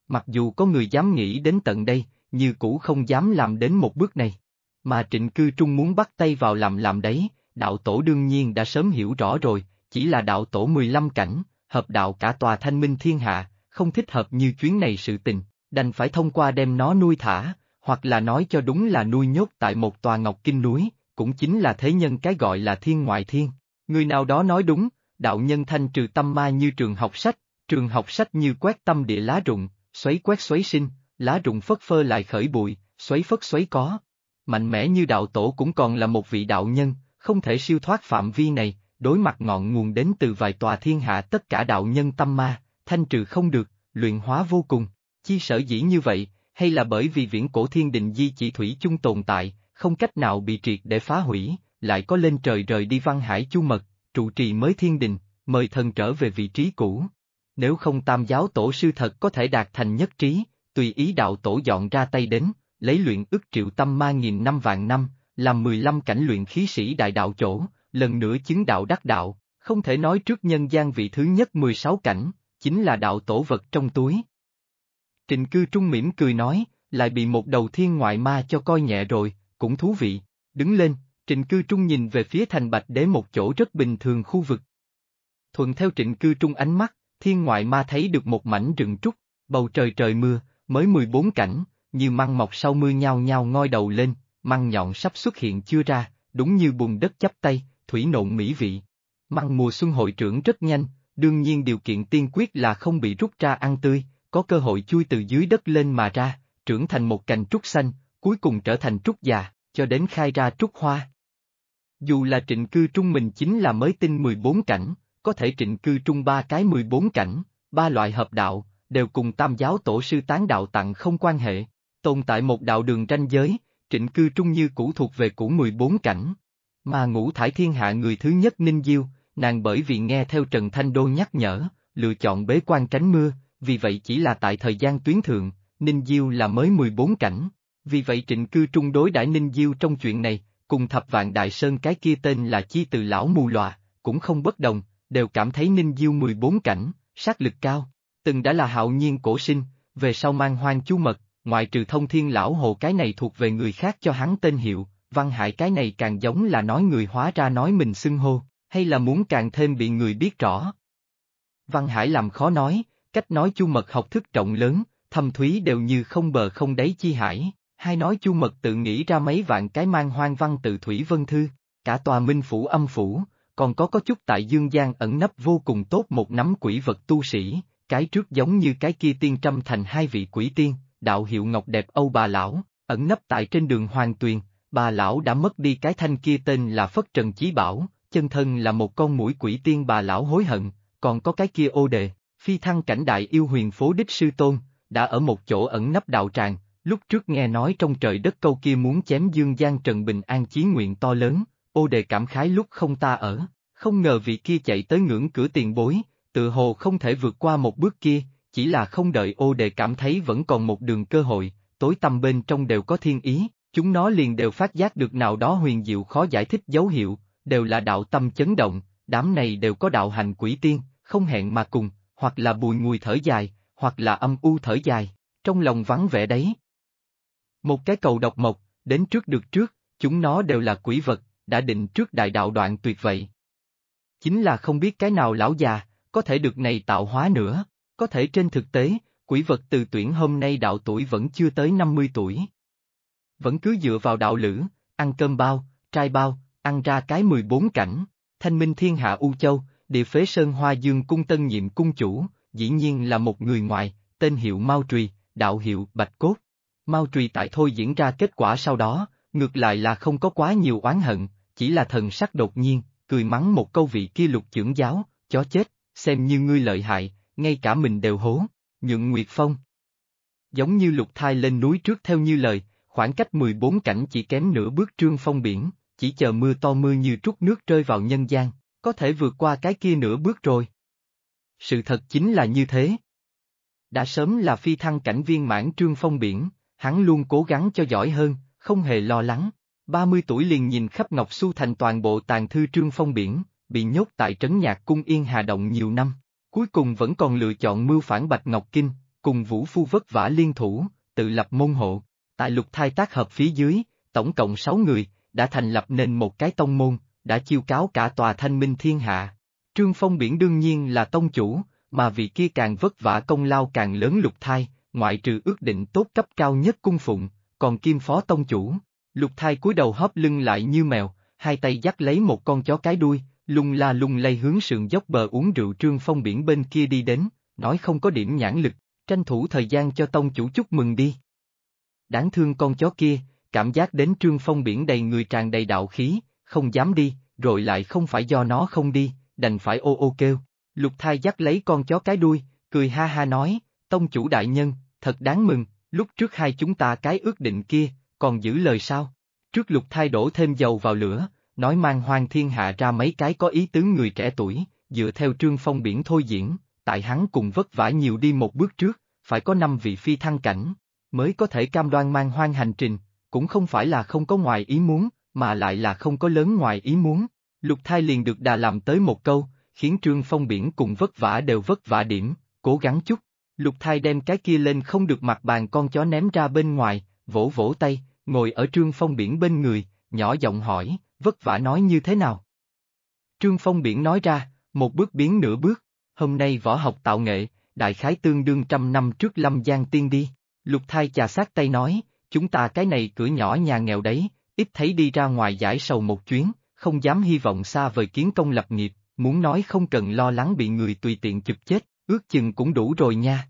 A: Mặc dù có người dám nghĩ đến tận đây, như cũ không dám làm đến một bước này. Mà trịnh cư trung muốn bắt tay vào làm làm đấy, đạo tổ đương nhiên đã sớm hiểu rõ rồi, chỉ là đạo tổ 15 cảnh, hợp đạo cả tòa thanh minh thiên hạ, không thích hợp như chuyến này sự tình, đành phải thông qua đem nó nuôi thả, hoặc là nói cho đúng là nuôi nhốt tại một tòa ngọc kinh núi, cũng chính là thế nhân cái gọi là thiên ngoại thiên. Người nào đó nói đúng, đạo nhân thanh trừ tâm ma như trường học sách, trường học sách như quét tâm địa lá rụng, xoáy quét xoáy sinh, lá rụng phất phơ lại khởi bụi, xoáy phất xoáy có. Mạnh mẽ như đạo tổ cũng còn là một vị đạo nhân, không thể siêu thoát phạm vi này, đối mặt ngọn nguồn đến từ vài tòa thiên hạ tất cả đạo nhân tâm ma, thanh trừ không được, luyện hóa vô cùng. Chi sở dĩ như vậy, hay là bởi vì viễn cổ thiên đình di chỉ thủy chung tồn tại, không cách nào bị triệt để phá hủy, lại có lên trời rời đi văn hải chu mật, trụ trì mới thiên đình, mời thần trở về vị trí cũ nếu không tam giáo tổ sư thật có thể đạt thành nhất trí, tùy ý đạo tổ dọn ra tay đến, lấy luyện ức triệu tâm ma nghìn năm vạn năm, làm 15 cảnh luyện khí sĩ đại đạo chỗ, lần nữa chứng đạo đắc đạo, không thể nói trước nhân gian vị thứ nhất 16 cảnh, chính là đạo tổ vật trong túi. Trịnh cư trung mỉm cười nói, lại bị một đầu thiên ngoại ma cho coi nhẹ rồi, cũng thú vị, đứng lên, trịnh cư trung nhìn về phía thành bạch đế một chỗ rất bình thường khu vực. Thuận theo trịnh cư trung ánh mắt, thiên ngoại ma thấy được một mảnh rừng trúc, bầu trời trời mưa, mới 14 cảnh, như măng mọc sau mưa nhao nhao ngoi đầu lên, măng nhọn sắp xuất hiện chưa ra, đúng như bùn đất chắp tay, thủy nộn mỹ vị. Măng mùa xuân hội trưởng rất nhanh, đương nhiên điều kiện tiên quyết là không bị rút ra ăn tươi, có cơ hội chui từ dưới đất lên mà ra, trưởng thành một cành trúc xanh, cuối cùng trở thành trúc già, cho đến khai ra trúc hoa. Dù là trịnh cư trung mình chính là mới tinh 14 cảnh, có thể trịnh cư trung ba cái 14 cảnh, ba loại hợp đạo, đều cùng tam giáo tổ sư tán đạo tặng không quan hệ, tồn tại một đạo đường ranh giới, trịnh cư trung như cũ thuộc về cũ 14 cảnh. Mà ngũ thải thiên hạ người thứ nhất Ninh Diêu, nàng bởi vì nghe theo Trần Thanh Đô nhắc nhở, lựa chọn bế quan tránh mưa, vì vậy chỉ là tại thời gian tuyến thượng, Ninh Diêu là mới 14 cảnh. Vì vậy trịnh cư trung đối đãi Ninh Diêu trong chuyện này, cùng thập vạn đại sơn cái kia tên là chi từ lão mù loà cũng không bất đồng, đều cảm thấy Ninh Diêu 14 cảnh, sát lực cao, từng đã là hạo nhiên cổ sinh, về sau mang hoang chu mật, ngoại trừ thông thiên lão hồ cái này thuộc về người khác cho hắn tên hiệu, văn hải cái này càng giống là nói người hóa ra nói mình xưng hô, hay là muốn càng thêm bị người biết rõ. Văn hải làm khó nói, cách nói chu mật học thức trọng lớn, thâm thúy đều như không bờ không đáy chi hải, hai nói chu mật tự nghĩ ra mấy vạn cái mang hoang văn tự thủy vân thư, cả tòa minh phủ âm phủ, còn có có chút tại dương gian ẩn nấp vô cùng tốt một nắm quỷ vật tu sĩ, cái trước giống như cái kia tiên trăm thành hai vị quỷ tiên, đạo hiệu ngọc đẹp Âu bà lão, ẩn nấp tại trên đường hoàng tuyền, bà lão đã mất đi cái thanh kia tên là Phất Trần Chí Bảo, chân thân là một con mũi quỷ tiên bà lão hối hận, còn có cái kia ô đề, phi thăng cảnh đại yêu huyền phố đích sư tôn, đã ở một chỗ ẩn nấp đạo tràng, lúc trước nghe nói trong trời đất câu kia muốn chém dương gian Trần Bình An chí nguyện to lớn, ô đề cảm khái lúc không ta ở, không ngờ vị kia chạy tới ngưỡng cửa tiền bối, tự hồ không thể vượt qua một bước kia, chỉ là không đợi ô đề cảm thấy vẫn còn một đường cơ hội, tối tăm bên trong đều có thiên ý, chúng nó liền đều phát giác được nào đó huyền diệu khó giải thích dấu hiệu, đều là đạo tâm chấn động, đám này đều có đạo hành quỷ tiên, không hẹn mà cùng, hoặc là bùi ngùi thở dài, hoặc là âm u thở dài, trong lòng vắng vẻ đấy. Một cái cầu độc mộc, đến trước được trước, chúng nó đều là quỷ vật, đã định trước đại đạo đoạn tuyệt vậy. Chính là không biết cái nào lão già, có thể được này tạo hóa nữa, có thể trên thực tế, quỷ vật từ tuyển hôm nay đạo tuổi vẫn chưa tới 50 tuổi. Vẫn cứ dựa vào đạo lữ, ăn cơm bao, trai bao, ăn ra cái 14 cảnh, thanh minh thiên hạ U Châu, địa phế sơn hoa dương cung tân nhiệm cung chủ, dĩ nhiên là một người ngoài, tên hiệu Mao Trùy, đạo hiệu Bạch Cốt. Mao Trùy tại thôi diễn ra kết quả sau đó, ngược lại là không có quá nhiều oán hận, chỉ là thần sắc đột nhiên, cười mắng một câu vị kia lục trưởng giáo, chó chết, xem như ngươi lợi hại, ngay cả mình đều hố, nhượng Nguyệt Phong. Giống như lục thai lên núi trước theo như lời, khoảng cách 14 cảnh chỉ kém nửa bước trương phong biển, chỉ chờ mưa to mưa như trút nước rơi vào nhân gian, có thể vượt qua cái kia nửa bước rồi. Sự thật chính là như thế. Đã sớm là phi thăng cảnh viên mãn trương phong biển, hắn luôn cố gắng cho giỏi hơn, không hề lo lắng, 30 tuổi liền nhìn khắp Ngọc Xu Thành toàn bộ tàn thư trương phong biển, bị nhốt tại trấn nhạc cung Yên Hà Động nhiều năm, cuối cùng vẫn còn lựa chọn mưu phản Bạch Ngọc Kinh, cùng Vũ Phu vất vả liên thủ, tự lập môn hộ, tại lục thai tác hợp phía dưới, tổng cộng 6 người, đã thành lập nên một cái tông môn, đã chiêu cáo cả tòa thanh minh thiên hạ. Trương Phong Biển đương nhiên là tông chủ, mà vị kia càng vất vả công lao càng lớn lục thai, ngoại trừ ước định tốt cấp cao nhất cung phụng, còn kim phó tông chủ, Lục thai cúi đầu hóp lưng lại như mèo, hai tay dắt lấy một con chó cái đuôi, lung la lung lay hướng sườn dốc bờ uống rượu trương phong biển bên kia đi đến, nói không có điểm nhãn lực, tranh thủ thời gian cho tông chủ chúc mừng đi. Đáng thương con chó kia, cảm giác đến trương phong biển đầy người tràn đầy đạo khí, không dám đi, rồi lại không phải do nó không đi, đành phải ô ô kêu. Lục thai dắt lấy con chó cái đuôi, cười ha ha nói, tông chủ đại nhân, thật đáng mừng, lúc trước hai chúng ta cái ước định kia, còn giữ lời sao? Trước lục thay đổ thêm dầu vào lửa, nói mang hoang thiên hạ ra mấy cái có ý tứ người trẻ tuổi, dựa theo trương phong biển thôi diễn, tại hắn cùng vất vả nhiều đi một bước trước, phải có năm vị phi thăng cảnh, mới có thể cam đoan mang hoang hành trình, cũng không phải là không có ngoài ý muốn, mà lại là không có lớn ngoài ý muốn. Lục thai liền được đà làm tới một câu, khiến trương phong biển cùng vất vả đều vất vả điểm, cố gắng chút. Lục thai đem cái kia lên không được mặt bàn con chó ném ra bên ngoài, vỗ vỗ tay, ngồi ở Trương Phong Biển bên người, nhỏ giọng hỏi, vất vả nói như thế nào? Trương Phong Biển nói ra, một bước biến nửa bước, hôm nay võ học tạo nghệ, đại khái tương đương trăm năm trước Lâm Giang Tiên đi. Lục thai trà sát tay nói, chúng ta cái này cửa nhỏ nhà nghèo đấy, ít thấy đi ra ngoài giải sầu một chuyến, không dám hy vọng xa vời kiến công lập nghiệp, muốn nói không cần lo lắng bị người tùy tiện chụp chết, ước chừng cũng đủ rồi nha.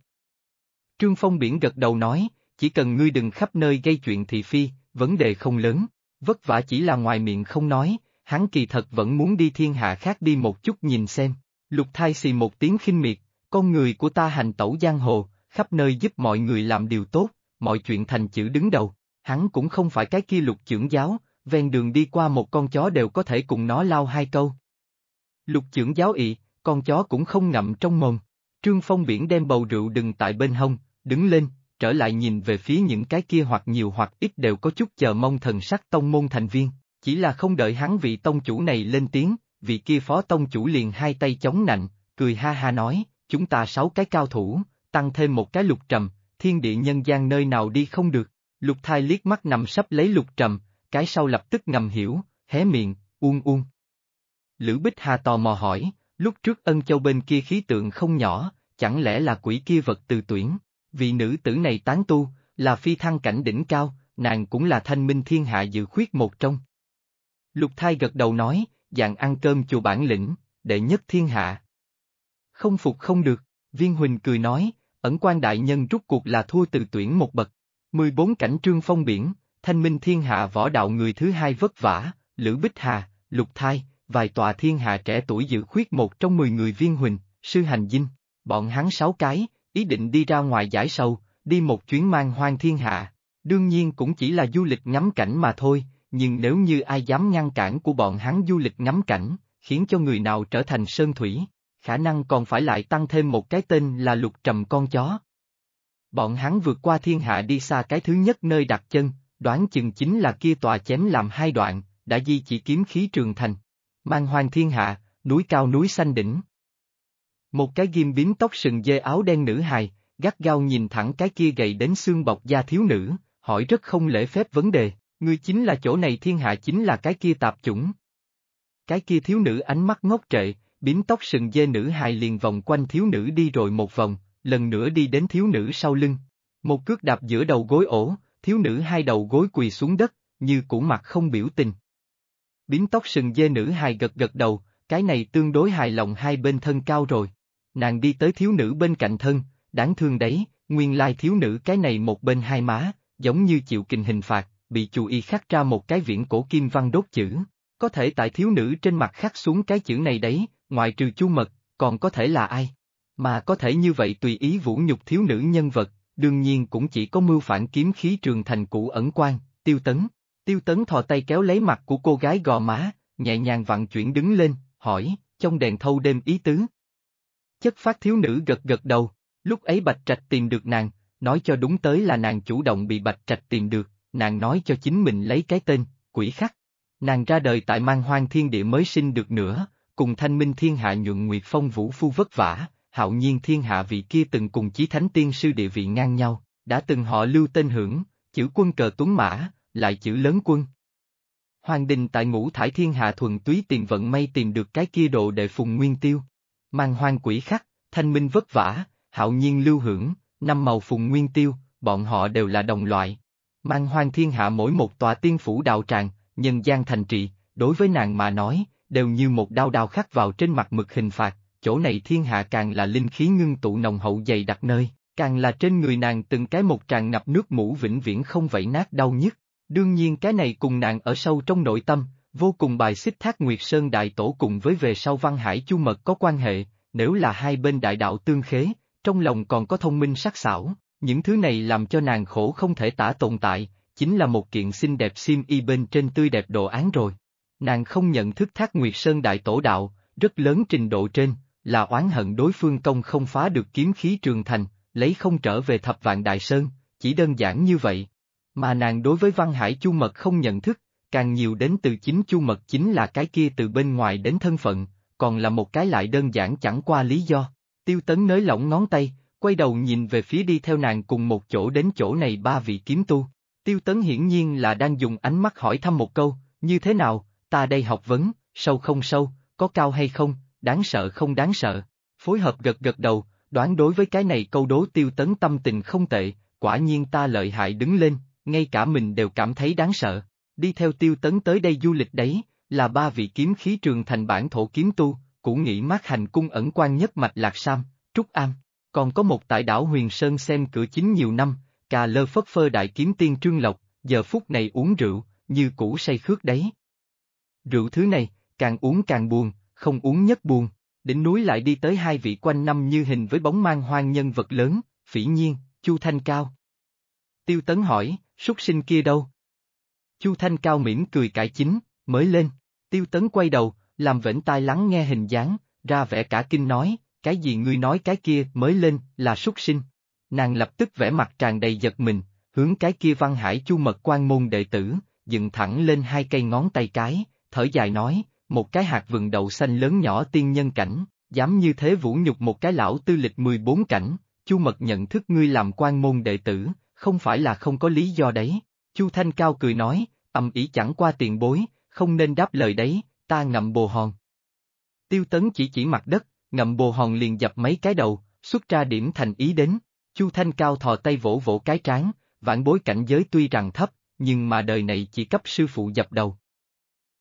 A: Trương Phong Biển gật đầu nói, chỉ cần ngươi đừng khắp nơi gây chuyện thị phi, vấn đề không lớn, vất vả chỉ là ngoài miệng không nói, hắn kỳ thật vẫn muốn đi thiên hạ khác đi một chút nhìn xem. Lục thai xì một tiếng khinh miệt, con người của ta hành tẩu giang hồ, khắp nơi giúp mọi người làm điều tốt, mọi chuyện thành chữ đứng đầu, hắn cũng không phải cái kia lục trưởng giáo, ven đường đi qua một con chó đều có thể cùng nó lao hai câu. Lục trưởng giáo ị, con chó cũng không ngậm trong mồm. Trương Phong Biển đem bầu rượu đừng tại bên hông, đứng lên, trở lại nhìn về phía những cái kia hoặc nhiều hoặc ít đều có chút chờ mong thần sắc tông môn thành viên, chỉ là không đợi hắn vị tông chủ này lên tiếng, vị kia phó tông chủ liền hai tay chống nạnh, cười ha ha nói, chúng ta sáu cái cao thủ, tăng thêm một cái lục trầm, thiên địa nhân gian nơi nào đi không được, lục thai liếc mắt nằm sắp lấy lục trầm, cái sau lập tức ngầm hiểu, hé miệng, uông uông. Lữ Bích Hà tò mò hỏi, lúc trước ân châu bên kia khí tượng không nhỏ, chẳng lẽ là quỷ kia vật từ tuyển? vị nữ tử này tán tu, là phi thăng cảnh đỉnh cao, nàng cũng là thanh minh thiên hạ dự khuyết một trong. Lục thai gật đầu nói, dạng ăn cơm chùa bản lĩnh, đệ nhất thiên hạ. Không phục không được, viên huỳnh cười nói, ẩn quan đại nhân rút cuộc là thua từ tuyển một bậc, 14 cảnh trương phong biển, thanh minh thiên hạ võ đạo người thứ hai vất vả, Lữ Bích Hà, Lục Thai, vài tòa thiên hạ trẻ tuổi dự khuyết một trong 10 người viên huỳnh, sư hành dinh, bọn hắn sáu cái, ý định đi ra ngoài giải sâu, đi một chuyến mang hoang thiên hạ. Đương nhiên cũng chỉ là du lịch ngắm cảnh mà thôi, nhưng nếu như ai dám ngăn cản của bọn hắn du lịch ngắm cảnh, khiến cho người nào trở thành sơn thủy, khả năng còn phải lại tăng thêm một cái tên là lục trầm con chó. Bọn hắn vượt qua thiên hạ đi xa cái thứ nhất nơi đặt chân, đoán chừng chính là kia tòa chém làm hai đoạn, đã di chỉ kiếm khí trường thành. Mang hoàng thiên hạ, núi cao núi xanh đỉnh. Một cái ghim bím tóc sừng dê áo đen nữ hài, gắt gao nhìn thẳng cái kia gầy đến xương bọc da thiếu nữ, hỏi rất không lễ phép vấn đề, ngươi chính là chỗ này thiên hạ chính là cái kia tạp chủng. Cái kia thiếu nữ ánh mắt ngốc trệ, bím tóc sừng dê nữ hài liền vòng quanh thiếu nữ đi rồi một vòng, lần nữa đi đến thiếu nữ sau lưng. Một cước đạp giữa đầu gối ổ, thiếu nữ hai đầu gối quỳ xuống đất, như cũ mặt không biểu tình. Bím tóc sừng dê nữ hài gật gật đầu, cái này tương đối hài lòng hai bên thân cao rồi. Nàng đi tới thiếu nữ bên cạnh thân, đáng thương đấy, nguyên lai thiếu nữ cái này một bên hai má, giống như chịu kình hình phạt, bị chù y khắc ra một cái viễn cổ kim văn đốt chữ. Có thể tại thiếu nữ trên mặt khắc xuống cái chữ này đấy, ngoài trừ chu mật, còn có thể là ai? Mà có thể như vậy tùy ý vũ nhục thiếu nữ nhân vật, đương nhiên cũng chỉ có mưu phản kiếm khí trường thành cũ ẩn quan, tiêu tấn. Tiêu tấn thò tay kéo lấy mặt của cô gái gò má, nhẹ nhàng vặn chuyển đứng lên, hỏi, trong đèn thâu đêm ý tứ, Chất phát thiếu nữ gật gật đầu, lúc ấy Bạch Trạch tìm được nàng, nói cho đúng tới là nàng chủ động bị Bạch Trạch tìm được, nàng nói cho chính mình lấy cái tên, quỷ khắc. Nàng ra đời tại mang hoang thiên địa mới sinh được nữa, cùng thanh minh thiên hạ nhuận nguyệt phong vũ phu vất vả, hạo nhiên thiên hạ vị kia từng cùng chí thánh tiên sư địa vị ngang nhau, đã từng họ lưu tên hưởng, chữ quân cờ tuấn mã, lại chữ lớn quân. Hoàng đình tại ngũ thải thiên hạ thuần túy tiền vận may tìm được cái kia độ để phùng nguyên tiêu, mang hoang quỷ khắc, thanh minh vất vả, hạo nhiên lưu hưởng, năm màu phùng nguyên tiêu, bọn họ đều là đồng loại. Mang hoang thiên hạ mỗi một tòa tiên phủ đạo tràng, nhân gian thành trị, đối với nàng mà nói, đều như một đao đao khắc vào trên mặt mực hình phạt, chỗ này thiên hạ càng là linh khí ngưng tụ nồng hậu dày đặc nơi, càng là trên người nàng từng cái một tràn ngập nước mũ vĩnh viễn không vẫy nát đau nhức. Đương nhiên cái này cùng nàng ở sâu trong nội tâm, vô cùng bài xích Thác Nguyệt Sơn Đại Tổ cùng với về sau Văn Hải Chu Mật có quan hệ, nếu là hai bên đại đạo tương khế, trong lòng còn có thông minh sắc sảo, những thứ này làm cho nàng khổ không thể tả tồn tại, chính là một kiện xinh đẹp sim y bên trên tươi đẹp đồ án rồi. Nàng không nhận thức Thác Nguyệt Sơn Đại Tổ đạo, rất lớn trình độ trên, là oán hận đối phương công không phá được kiếm khí trường thành, lấy không trở về thập vạn Đại Sơn, chỉ đơn giản như vậy. Mà nàng đối với Văn Hải Chu Mật không nhận thức, càng nhiều đến từ chính chu mật chính là cái kia từ bên ngoài đến thân phận, còn là một cái lại đơn giản chẳng qua lý do. Tiêu tấn nới lỏng ngón tay, quay đầu nhìn về phía đi theo nàng cùng một chỗ đến chỗ này ba vị kiếm tu. Tiêu tấn hiển nhiên là đang dùng ánh mắt hỏi thăm một câu, như thế nào, ta đây học vấn, sâu không sâu, có cao hay không, đáng sợ không đáng sợ. Phối hợp gật gật đầu, đoán đối với cái này câu đố tiêu tấn tâm tình không tệ, quả nhiên ta lợi hại đứng lên, ngay cả mình đều cảm thấy đáng sợ đi theo tiêu tấn tới đây du lịch đấy, là ba vị kiếm khí trường thành bản thổ kiếm tu, cũng nghĩ mát hành cung ẩn quan nhất mạch Lạc Sam, Trúc An. Còn có một tại đảo Huyền Sơn xem cửa chính nhiều năm, cà lơ phất phơ đại kiếm tiên trương lộc, giờ phút này uống rượu, như cũ say khước đấy. Rượu thứ này, càng uống càng buồn, không uống nhất buồn, đỉnh núi lại đi tới hai vị quanh năm như hình với bóng mang hoang nhân vật lớn, phỉ nhiên, chu thanh cao. Tiêu tấn hỏi, súc sinh kia đâu? Chu Thanh Cao mỉm cười cải chính, mới lên, tiêu tấn quay đầu, làm vẫn tai lắng nghe hình dáng, ra vẻ cả kinh nói, cái gì ngươi nói cái kia mới lên là súc sinh. Nàng lập tức vẽ mặt tràn đầy giật mình, hướng cái kia văn hải chu mật quan môn đệ tử, dựng thẳng lên hai cây ngón tay cái, thở dài nói, một cái hạt vừng đậu xanh lớn nhỏ tiên nhân cảnh, dám như thế vũ nhục một cái lão tư lịch 14 cảnh, chu mật nhận thức ngươi làm quan môn đệ tử, không phải là không có lý do đấy. Chu Thanh Cao cười nói, ầm ý chẳng qua tiền bối, không nên đáp lời đấy, ta ngậm bồ hòn. Tiêu Tấn chỉ chỉ mặt đất, ngậm bồ hòn liền dập mấy cái đầu, xuất ra điểm thành ý đến, Chu Thanh Cao thò tay vỗ vỗ cái trán, vãn bối cảnh giới tuy rằng thấp, nhưng mà đời này chỉ cấp sư phụ dập đầu.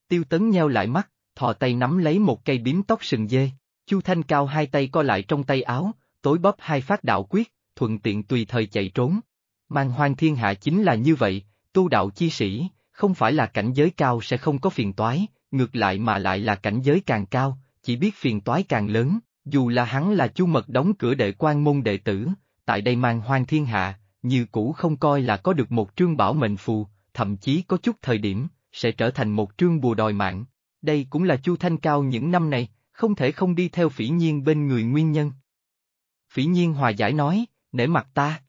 A: Tiêu Tấn nheo lại mắt, thò tay nắm lấy một cây bím tóc sừng dê, Chu Thanh Cao hai tay co lại trong tay áo, tối bóp hai phát đạo quyết, thuận tiện tùy thời chạy trốn. Mang hoang thiên hạ chính là như vậy, tu đạo chi sĩ, không phải là cảnh giới cao sẽ không có phiền toái, ngược lại mà lại là cảnh giới càng cao, chỉ biết phiền toái càng lớn, dù là hắn là chu mật đóng cửa đệ quan môn đệ tử, tại đây mang hoang thiên hạ, như cũ không coi là có được một trương bảo mệnh phù, thậm chí có chút thời điểm, sẽ trở thành một trương bùa đòi mạng. Đây cũng là chu thanh cao những năm này, không thể không đi theo phỉ nhiên bên người nguyên nhân. Phỉ nhiên hòa giải nói, nể mặt ta.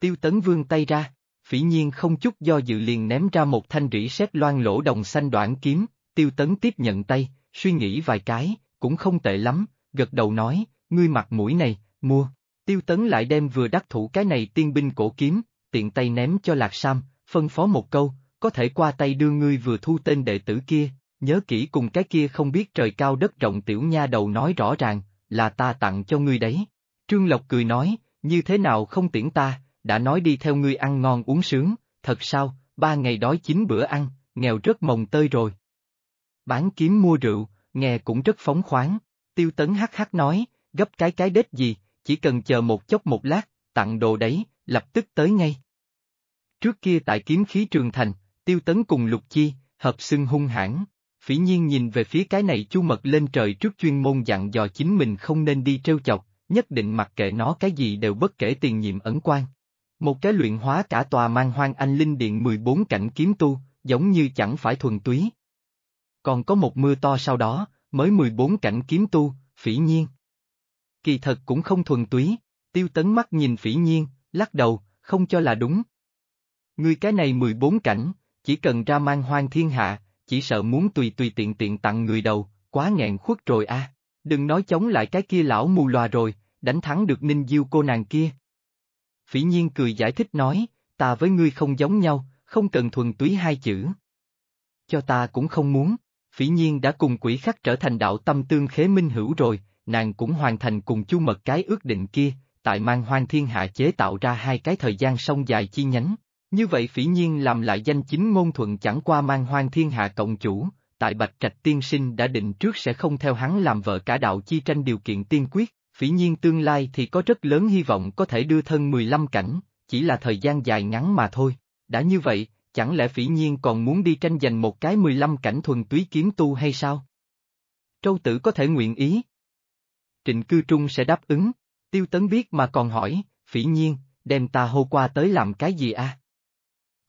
A: Tiêu tấn vương tay ra phỉ nhiên không chút do dự liền ném ra một thanh rỉ sét loan lỗ đồng xanh đoạn kiếm, tiêu tấn tiếp nhận tay, suy nghĩ vài cái, cũng không tệ lắm, gật đầu nói, ngươi mặt mũi này, mua. Tiêu tấn lại đem vừa đắc thủ cái này tiên binh cổ kiếm, tiện tay ném cho Lạc Sam, phân phó một câu, có thể qua tay đưa ngươi vừa thu tên đệ tử kia, nhớ kỹ cùng cái kia không biết trời cao đất rộng tiểu nha đầu nói rõ ràng, là ta tặng cho ngươi đấy. Trương Lộc cười nói, như thế nào không tiễn ta, đã nói đi theo ngươi ăn ngon uống sướng, thật sao, ba ngày đói chín bữa ăn, nghèo rất mồng tơi rồi. Bán kiếm mua rượu, nghe cũng rất phóng khoáng, tiêu tấn hắc hắc nói, gấp cái cái đết gì, chỉ cần chờ một chốc một lát, tặng đồ đấy, lập tức tới ngay. Trước kia tại kiếm khí trường thành, tiêu tấn cùng lục chi, hợp xưng hung hãn. Phỉ nhiên nhìn về phía cái này chu mật lên trời trước chuyên môn dặn dò chính mình không nên đi trêu chọc, nhất định mặc kệ nó cái gì đều bất kể tiền nhiệm ẩn quan, một cái luyện hóa cả tòa mang hoang anh linh điện 14 cảnh kiếm tu, giống như chẳng phải thuần túy. Còn có một mưa to sau đó, mới 14 cảnh kiếm tu, phỉ nhiên. Kỳ thật cũng không thuần túy, tiêu tấn mắt nhìn phỉ nhiên, lắc đầu, không cho là đúng. người cái này 14 cảnh, chỉ cần ra mang hoang thiên hạ, chỉ sợ muốn tùy tùy tiện tiện tặng người đầu, quá nghẹn khuất rồi a. À. Đừng nói chống lại cái kia lão mù loà rồi, đánh thắng được ninh diêu cô nàng kia, Phỉ nhiên cười giải thích nói, ta với ngươi không giống nhau, không cần thuần túy hai chữ. Cho ta cũng không muốn, phỉ nhiên đã cùng quỷ khắc trở thành đạo tâm tương khế minh hữu rồi, nàng cũng hoàn thành cùng chu mật cái ước định kia, tại mang hoang thiên hạ chế tạo ra hai cái thời gian sông dài chi nhánh. Như vậy phỉ nhiên làm lại danh chính ngôn thuận chẳng qua mang hoang thiên hạ cộng chủ, tại Bạch Trạch Tiên Sinh đã định trước sẽ không theo hắn làm vợ cả đạo chi tranh điều kiện tiên quyết. Phỉ nhiên tương lai thì có rất lớn hy vọng có thể đưa thân 15 cảnh, chỉ là thời gian dài ngắn mà thôi. Đã như vậy, chẳng lẽ phỉ nhiên còn muốn đi tranh giành một cái 15 cảnh thuần túy kiếm tu hay sao? Trâu tử có thể nguyện ý. Trịnh cư trung sẽ đáp ứng, tiêu tấn biết mà còn hỏi, phỉ nhiên, đem ta hô qua tới làm cái gì a? À?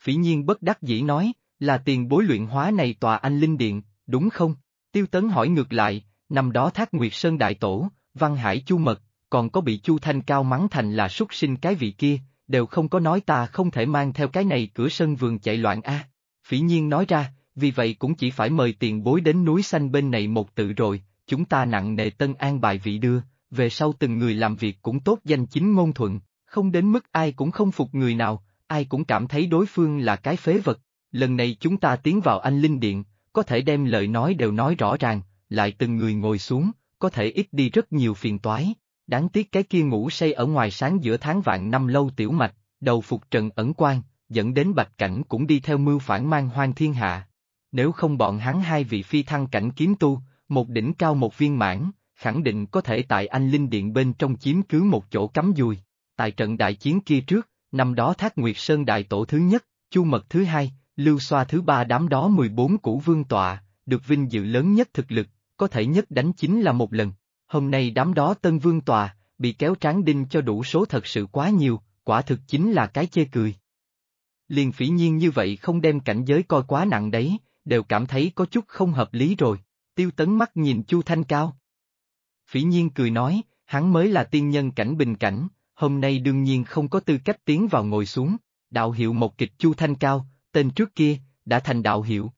A: Phỉ nhiên bất đắc dĩ nói, là tiền bối luyện hóa này tòa anh linh điện, đúng không? Tiêu tấn hỏi ngược lại, năm đó thác Nguyệt Sơn Đại Tổ, Văn Hải Chu Mật, còn có bị Chu Thanh Cao mắng thành là súc sinh cái vị kia, đều không có nói ta không thể mang theo cái này cửa sân vườn chạy loạn a. Phỉ nhiên nói ra, vì vậy cũng chỉ phải mời tiền bối đến núi xanh bên này một tự rồi, chúng ta nặng nề tân an bài vị đưa, về sau từng người làm việc cũng tốt danh chính ngôn thuận, không đến mức ai cũng không phục người nào, ai cũng cảm thấy đối phương là cái phế vật. Lần này chúng ta tiến vào anh Linh Điện, có thể đem lời nói đều nói rõ ràng, lại từng người ngồi xuống, có thể ít đi rất nhiều phiền toái. Đáng tiếc cái kia ngủ say ở ngoài sáng giữa tháng vạn năm lâu tiểu mạch, đầu phục trần ẩn quan, dẫn đến bạch cảnh cũng đi theo mưu phản mang hoang thiên hạ. Nếu không bọn hắn hai vị phi thăng cảnh kiếm tu, một đỉnh cao một viên mãn, khẳng định có thể tại anh Linh Điện bên trong chiếm cứ một chỗ cắm dùi. Tại trận đại chiến kia trước, năm đó Thác Nguyệt Sơn Đại Tổ thứ nhất, Chu Mật thứ hai, Lưu Xoa thứ ba đám đó 14 củ vương tọa, được vinh dự lớn nhất thực lực, có thể nhất đánh chính là một lần. Hôm nay đám đó tân vương tòa, bị kéo tráng đinh cho đủ số thật sự quá nhiều, quả thực chính là cái chê cười. Liền phỉ nhiên như vậy không đem cảnh giới coi quá nặng đấy, đều cảm thấy có chút không hợp lý rồi, tiêu tấn mắt nhìn Chu Thanh Cao. Phỉ nhiên cười nói, hắn mới là tiên nhân cảnh bình cảnh, hôm nay đương nhiên không có tư cách tiến vào ngồi xuống, đạo hiệu một kịch Chu Thanh Cao, tên trước kia, đã thành đạo hiệu,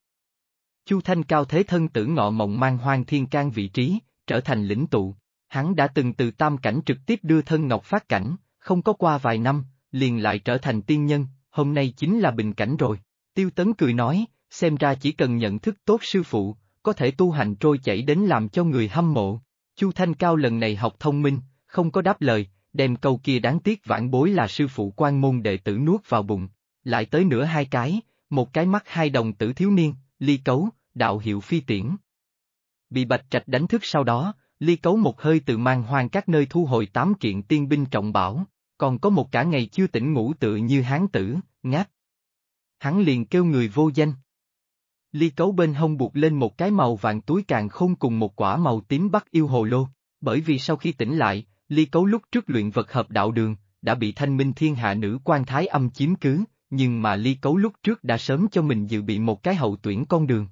A: Chu Thanh cao thế thân tử ngọ mộng mang hoang thiên can vị trí, trở thành lĩnh tụ. Hắn đã từng từ tam cảnh trực tiếp đưa thân ngọc phát cảnh, không có qua vài năm, liền lại trở thành tiên nhân, hôm nay chính là bình cảnh rồi. Tiêu Tấn cười nói, xem ra chỉ cần nhận thức tốt sư phụ, có thể tu hành trôi chảy đến làm cho người hâm mộ. Chu Thanh Cao lần này học thông minh, không có đáp lời, đem câu kia đáng tiếc vãn bối là sư phụ quan môn đệ tử nuốt vào bụng, lại tới nửa hai cái, một cái mắt hai đồng tử thiếu niên, ly cấu, đạo hiệu phi tiễn. Bị bạch trạch đánh thức sau đó, ly cấu một hơi từ mang hoang các nơi thu hồi tám kiện tiên binh trọng bảo, còn có một cả ngày chưa tỉnh ngủ tự như hán tử, ngáp. Hắn liền kêu người vô danh. Ly cấu bên hông buộc lên một cái màu vàng túi càng không cùng một quả màu tím bắc yêu hồ lô, bởi vì sau khi tỉnh lại, ly cấu lúc trước luyện vật hợp đạo đường, đã bị thanh minh thiên hạ nữ quan thái âm chiếm cứ, nhưng mà ly cấu lúc trước đã sớm cho mình dự bị một cái hậu tuyển con đường.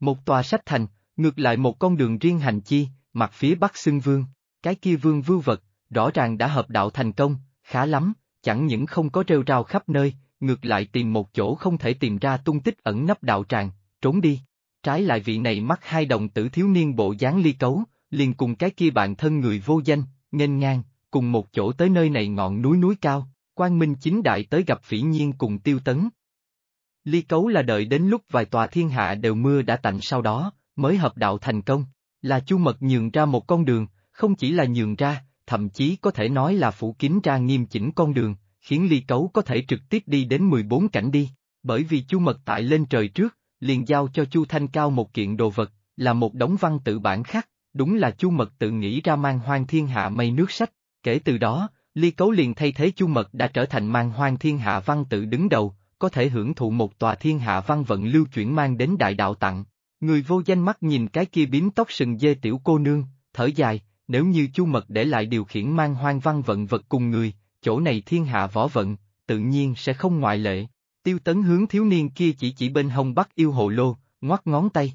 A: Một tòa sách thành, ngược lại một con đường riêng hành chi, mặt phía bắc xưng vương, cái kia vương vưu vật, rõ ràng đã hợp đạo thành công, khá lắm, chẳng những không có rêu rao khắp nơi, ngược lại tìm một chỗ không thể tìm ra tung tích ẩn nấp đạo tràng, trốn đi. Trái lại vị này mắc hai đồng tử thiếu niên bộ dáng ly cấu, liền cùng cái kia bạn thân người vô danh, nghênh ngang, cùng một chỗ tới nơi này ngọn núi núi cao, Quang Minh chính đại tới gặp phỉ nhiên cùng tiêu tấn. Ly cấu là đợi đến lúc vài tòa thiên hạ đều mưa đã tạnh sau đó, mới hợp đạo thành công, là chu mật nhường ra một con đường, không chỉ là nhường ra, thậm chí có thể nói là phủ kín ra nghiêm chỉnh con đường, khiến ly cấu có thể trực tiếp đi đến 14 cảnh đi, bởi vì chu mật tại lên trời trước, liền giao cho chu thanh cao một kiện đồ vật, là một đống văn tự bản khác, đúng là chu mật tự nghĩ ra mang hoang thiên hạ mây nước sách, kể từ đó, Ly Cấu liền thay thế Chu Mật đã trở thành mang hoang thiên hạ văn tự đứng đầu, có thể hưởng thụ một tòa thiên hạ văn vận lưu chuyển mang đến đại đạo tặng. Người vô danh mắt nhìn cái kia biếm tóc sừng dê tiểu cô nương, thở dài, nếu như Chu Mật để lại điều khiển mang hoang văn vận vật cùng người, chỗ này thiên hạ võ vận, tự nhiên sẽ không ngoại lệ. Tiêu tấn hướng thiếu niên kia chỉ chỉ bên hông bắc yêu hồ lô, ngoắt ngón tay.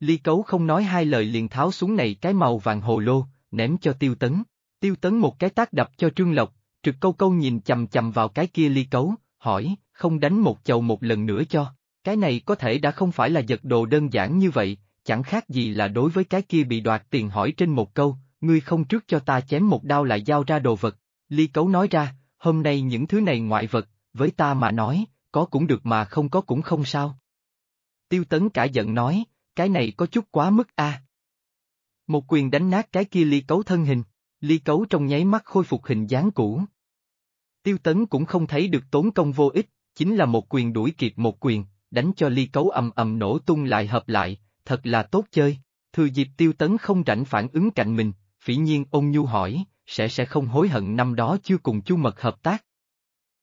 A: Ly cấu không nói hai lời liền tháo xuống này cái màu vàng hồ lô, ném cho tiêu tấn. Tiêu tấn một cái tác đập cho Trương Lộc, trực câu câu nhìn chầm chầm vào cái kia ly cấu, hỏi, không đánh một chầu một lần nữa cho. Cái này có thể đã không phải là giật đồ đơn giản như vậy, chẳng khác gì là đối với cái kia bị đoạt tiền hỏi trên một câu, ngươi không trước cho ta chém một đao lại giao ra đồ vật. Ly cấu nói ra, hôm nay những thứ này ngoại vật, với ta mà nói, có cũng được mà không có cũng không sao. Tiêu tấn cả giận nói, cái này có chút quá mức a. Một quyền đánh nát cái kia ly cấu thân hình. Ly cấu trong nháy mắt khôi phục hình dáng cũ. Tiêu tấn cũng không thấy được tốn công vô ích, chính là một quyền đuổi kịp một quyền, đánh cho ly cấu ầm ầm nổ tung lại hợp lại, thật là tốt chơi. Thừa dịp tiêu tấn không rảnh phản ứng cạnh mình, phỉ nhiên ông nhu hỏi, sẽ sẽ không hối hận năm đó chưa cùng chu mật hợp tác.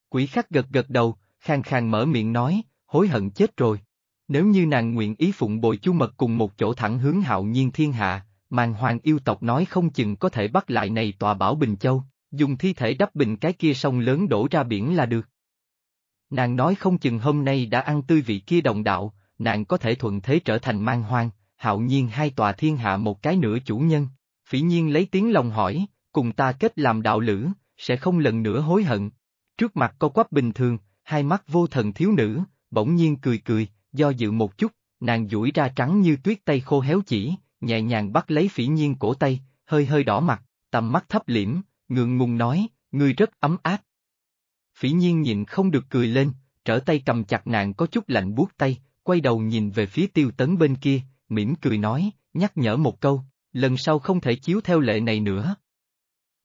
A: Quỷ khắc gật gật đầu, khang khang mở miệng nói, hối hận chết rồi. Nếu như nàng nguyện ý phụng bội chu mật cùng một chỗ thẳng hướng hạo nhiên thiên hạ, màn hoàng yêu tộc nói không chừng có thể bắt lại này tòa bảo Bình Châu, dùng thi thể đắp bình cái kia sông lớn đổ ra biển là được. Nàng nói không chừng hôm nay đã ăn tươi vị kia đồng đạo, nàng có thể thuận thế trở thành mang hoang, hạo nhiên hai tòa thiên hạ một cái nửa chủ nhân, phỉ nhiên lấy tiếng lòng hỏi, cùng ta kết làm đạo lửa, sẽ không lần nữa hối hận. Trước mặt co quắp bình thường, hai mắt vô thần thiếu nữ, bỗng nhiên cười cười, do dự một chút, nàng duỗi ra trắng như tuyết tay khô héo chỉ, nhẹ nhàng bắt lấy phỉ nhiên cổ tay, hơi hơi đỏ mặt, tầm mắt thấp liễm, ngượng ngùng nói, ngươi rất ấm áp. Phỉ nhiên nhìn không được cười lên, trở tay cầm chặt nàng có chút lạnh buốt tay, quay đầu nhìn về phía tiêu tấn bên kia, mỉm cười nói, nhắc nhở một câu, lần sau không thể chiếu theo lệ này nữa.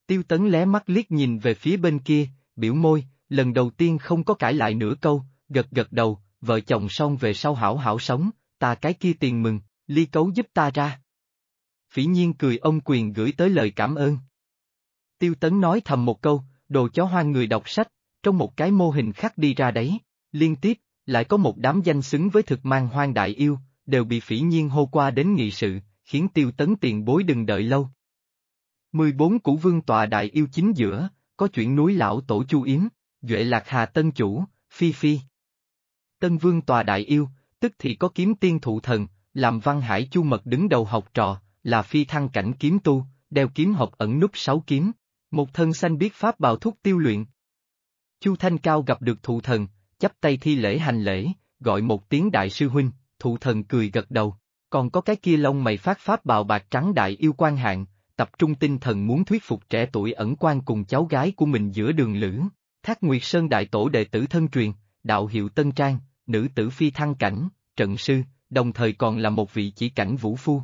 A: Tiêu tấn lé mắt liếc nhìn về phía bên kia, biểu môi, lần đầu tiên không có cãi lại nửa câu, gật gật đầu, vợ chồng xong về sau hảo hảo sống, ta cái kia tiền mừng, ly cấu giúp ta ra phỉ nhiên cười ông quyền gửi tới lời cảm ơn. Tiêu tấn nói thầm một câu, đồ chó hoang người đọc sách, trong một cái mô hình khác đi ra đấy, liên tiếp, lại có một đám danh xứng với thực mang hoang đại yêu, đều bị phỉ nhiên hô qua đến nghị sự, khiến tiêu tấn tiền bối đừng đợi lâu. 14 Củ Vương tòa đại yêu chính giữa, có chuyện núi lão tổ chu yếm, duệ lạc hà tân chủ, phi phi. Tân Vương tòa đại yêu, tức thì có kiếm tiên thụ thần, làm văn hải chu mật đứng đầu học trò, là phi thăng cảnh kiếm tu, đeo kiếm học ẩn núp sáu kiếm, một thân xanh biết pháp bào thúc tiêu luyện. Chu Thanh Cao gặp được thụ thần, chắp tay thi lễ hành lễ, gọi một tiếng đại sư huynh, thụ thần cười gật đầu, còn có cái kia lông mày phát pháp bào bạc trắng đại yêu quan hạng, tập trung tinh thần muốn thuyết phục trẻ tuổi ẩn quan cùng cháu gái của mình giữa đường lửa. Thác Nguyệt Sơn đại tổ đệ tử thân truyền, đạo hiệu Tân Trang, nữ tử phi thăng cảnh, trận sư, đồng thời còn là một vị chỉ cảnh vũ phu,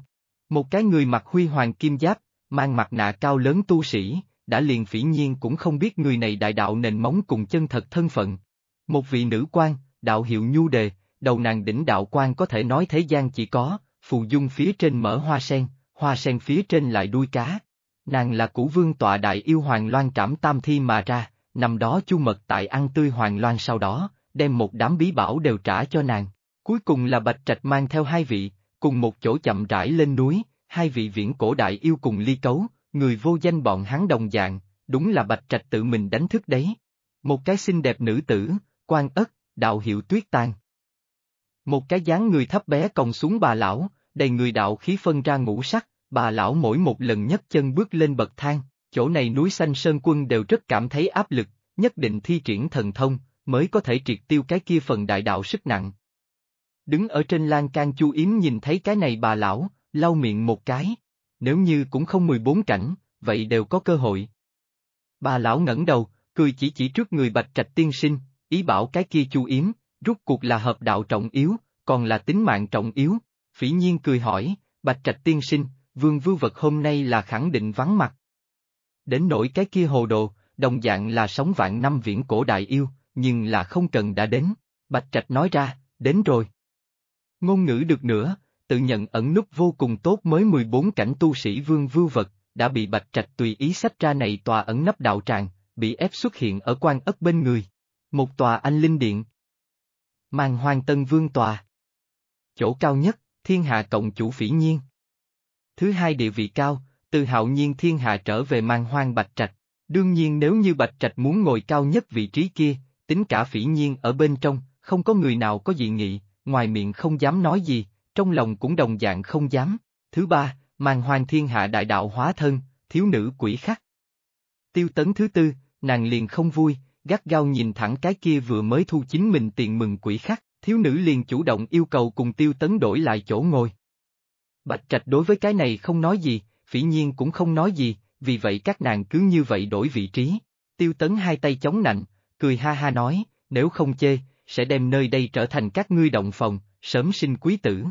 A: một cái người mặc huy hoàng kim giáp, mang mặt nạ cao lớn tu sĩ, đã liền phỉ nhiên cũng không biết người này đại đạo nền móng cùng chân thật thân phận. Một vị nữ quan, đạo hiệu nhu đề, đầu nàng đỉnh đạo quan có thể nói thế gian chỉ có, phù dung phía trên mở hoa sen, hoa sen phía trên lại đuôi cá. Nàng là củ vương tọa đại yêu hoàng loan trảm tam thi mà ra, năm đó chu mật tại ăn tươi hoàng loan sau đó, đem một đám bí bảo đều trả cho nàng. Cuối cùng là bạch trạch mang theo hai vị, cùng một chỗ chậm rãi lên núi, hai vị viễn cổ đại yêu cùng ly cấu, người vô danh bọn hắn đồng dạng, đúng là bạch trạch tự mình đánh thức đấy. Một cái xinh đẹp nữ tử, quan ất, đạo hiệu tuyết tan. Một cái dáng người thấp bé còng xuống bà lão, đầy người đạo khí phân ra ngũ sắc, bà lão mỗi một lần nhấc chân bước lên bậc thang, chỗ này núi xanh sơn quân đều rất cảm thấy áp lực, nhất định thi triển thần thông, mới có thể triệt tiêu cái kia phần đại đạo sức nặng, Đứng ở trên lan can chu yếm nhìn thấy cái này bà lão, lau miệng một cái. Nếu như cũng không 14 cảnh, vậy đều có cơ hội. Bà lão ngẩng đầu, cười chỉ chỉ trước người bạch trạch tiên sinh, ý bảo cái kia chu yếm, rút cuộc là hợp đạo trọng yếu, còn là tính mạng trọng yếu. Phỉ nhiên cười hỏi, bạch trạch tiên sinh, vương vưu vật hôm nay là khẳng định vắng mặt. Đến nỗi cái kia hồ đồ, đồng dạng là sống vạn năm viễn cổ đại yêu, nhưng là không cần đã đến. Bạch trạch nói ra, đến rồi. Ngôn ngữ được nữa, tự nhận ẩn núp vô cùng tốt mới 14 cảnh tu sĩ vương vưu vật, đã bị bạch trạch tùy ý sách ra này tòa ẩn nấp đạo tràng, bị ép xuất hiện ở quan ất bên người. Một tòa anh linh điện. Màn hoàng tân vương tòa. Chỗ cao nhất, thiên hạ cộng chủ phỉ nhiên. Thứ hai địa vị cao, từ hạo nhiên thiên hạ trở về mang hoang bạch trạch. Đương nhiên nếu như bạch trạch muốn ngồi cao nhất vị trí kia, tính cả phỉ nhiên ở bên trong, không có người nào có dị nghị, ngoài miệng không dám nói gì, trong lòng cũng đồng dạng không dám. Thứ ba, màn hoàng thiên hạ đại đạo hóa thân, thiếu nữ quỷ khắc. Tiêu tấn thứ tư, nàng liền không vui, gắt gao nhìn thẳng cái kia vừa mới thu chính mình tiền mừng quỷ khắc, thiếu nữ liền chủ động yêu cầu cùng tiêu tấn đổi lại chỗ ngồi. Bạch trạch đối với cái này không nói gì, phỉ nhiên cũng không nói gì, vì vậy các nàng cứ như vậy đổi vị trí. Tiêu tấn hai tay chống nạnh, cười ha ha nói, nếu không chê, sẽ đem nơi đây trở thành các ngươi động phòng, sớm sinh quý tử.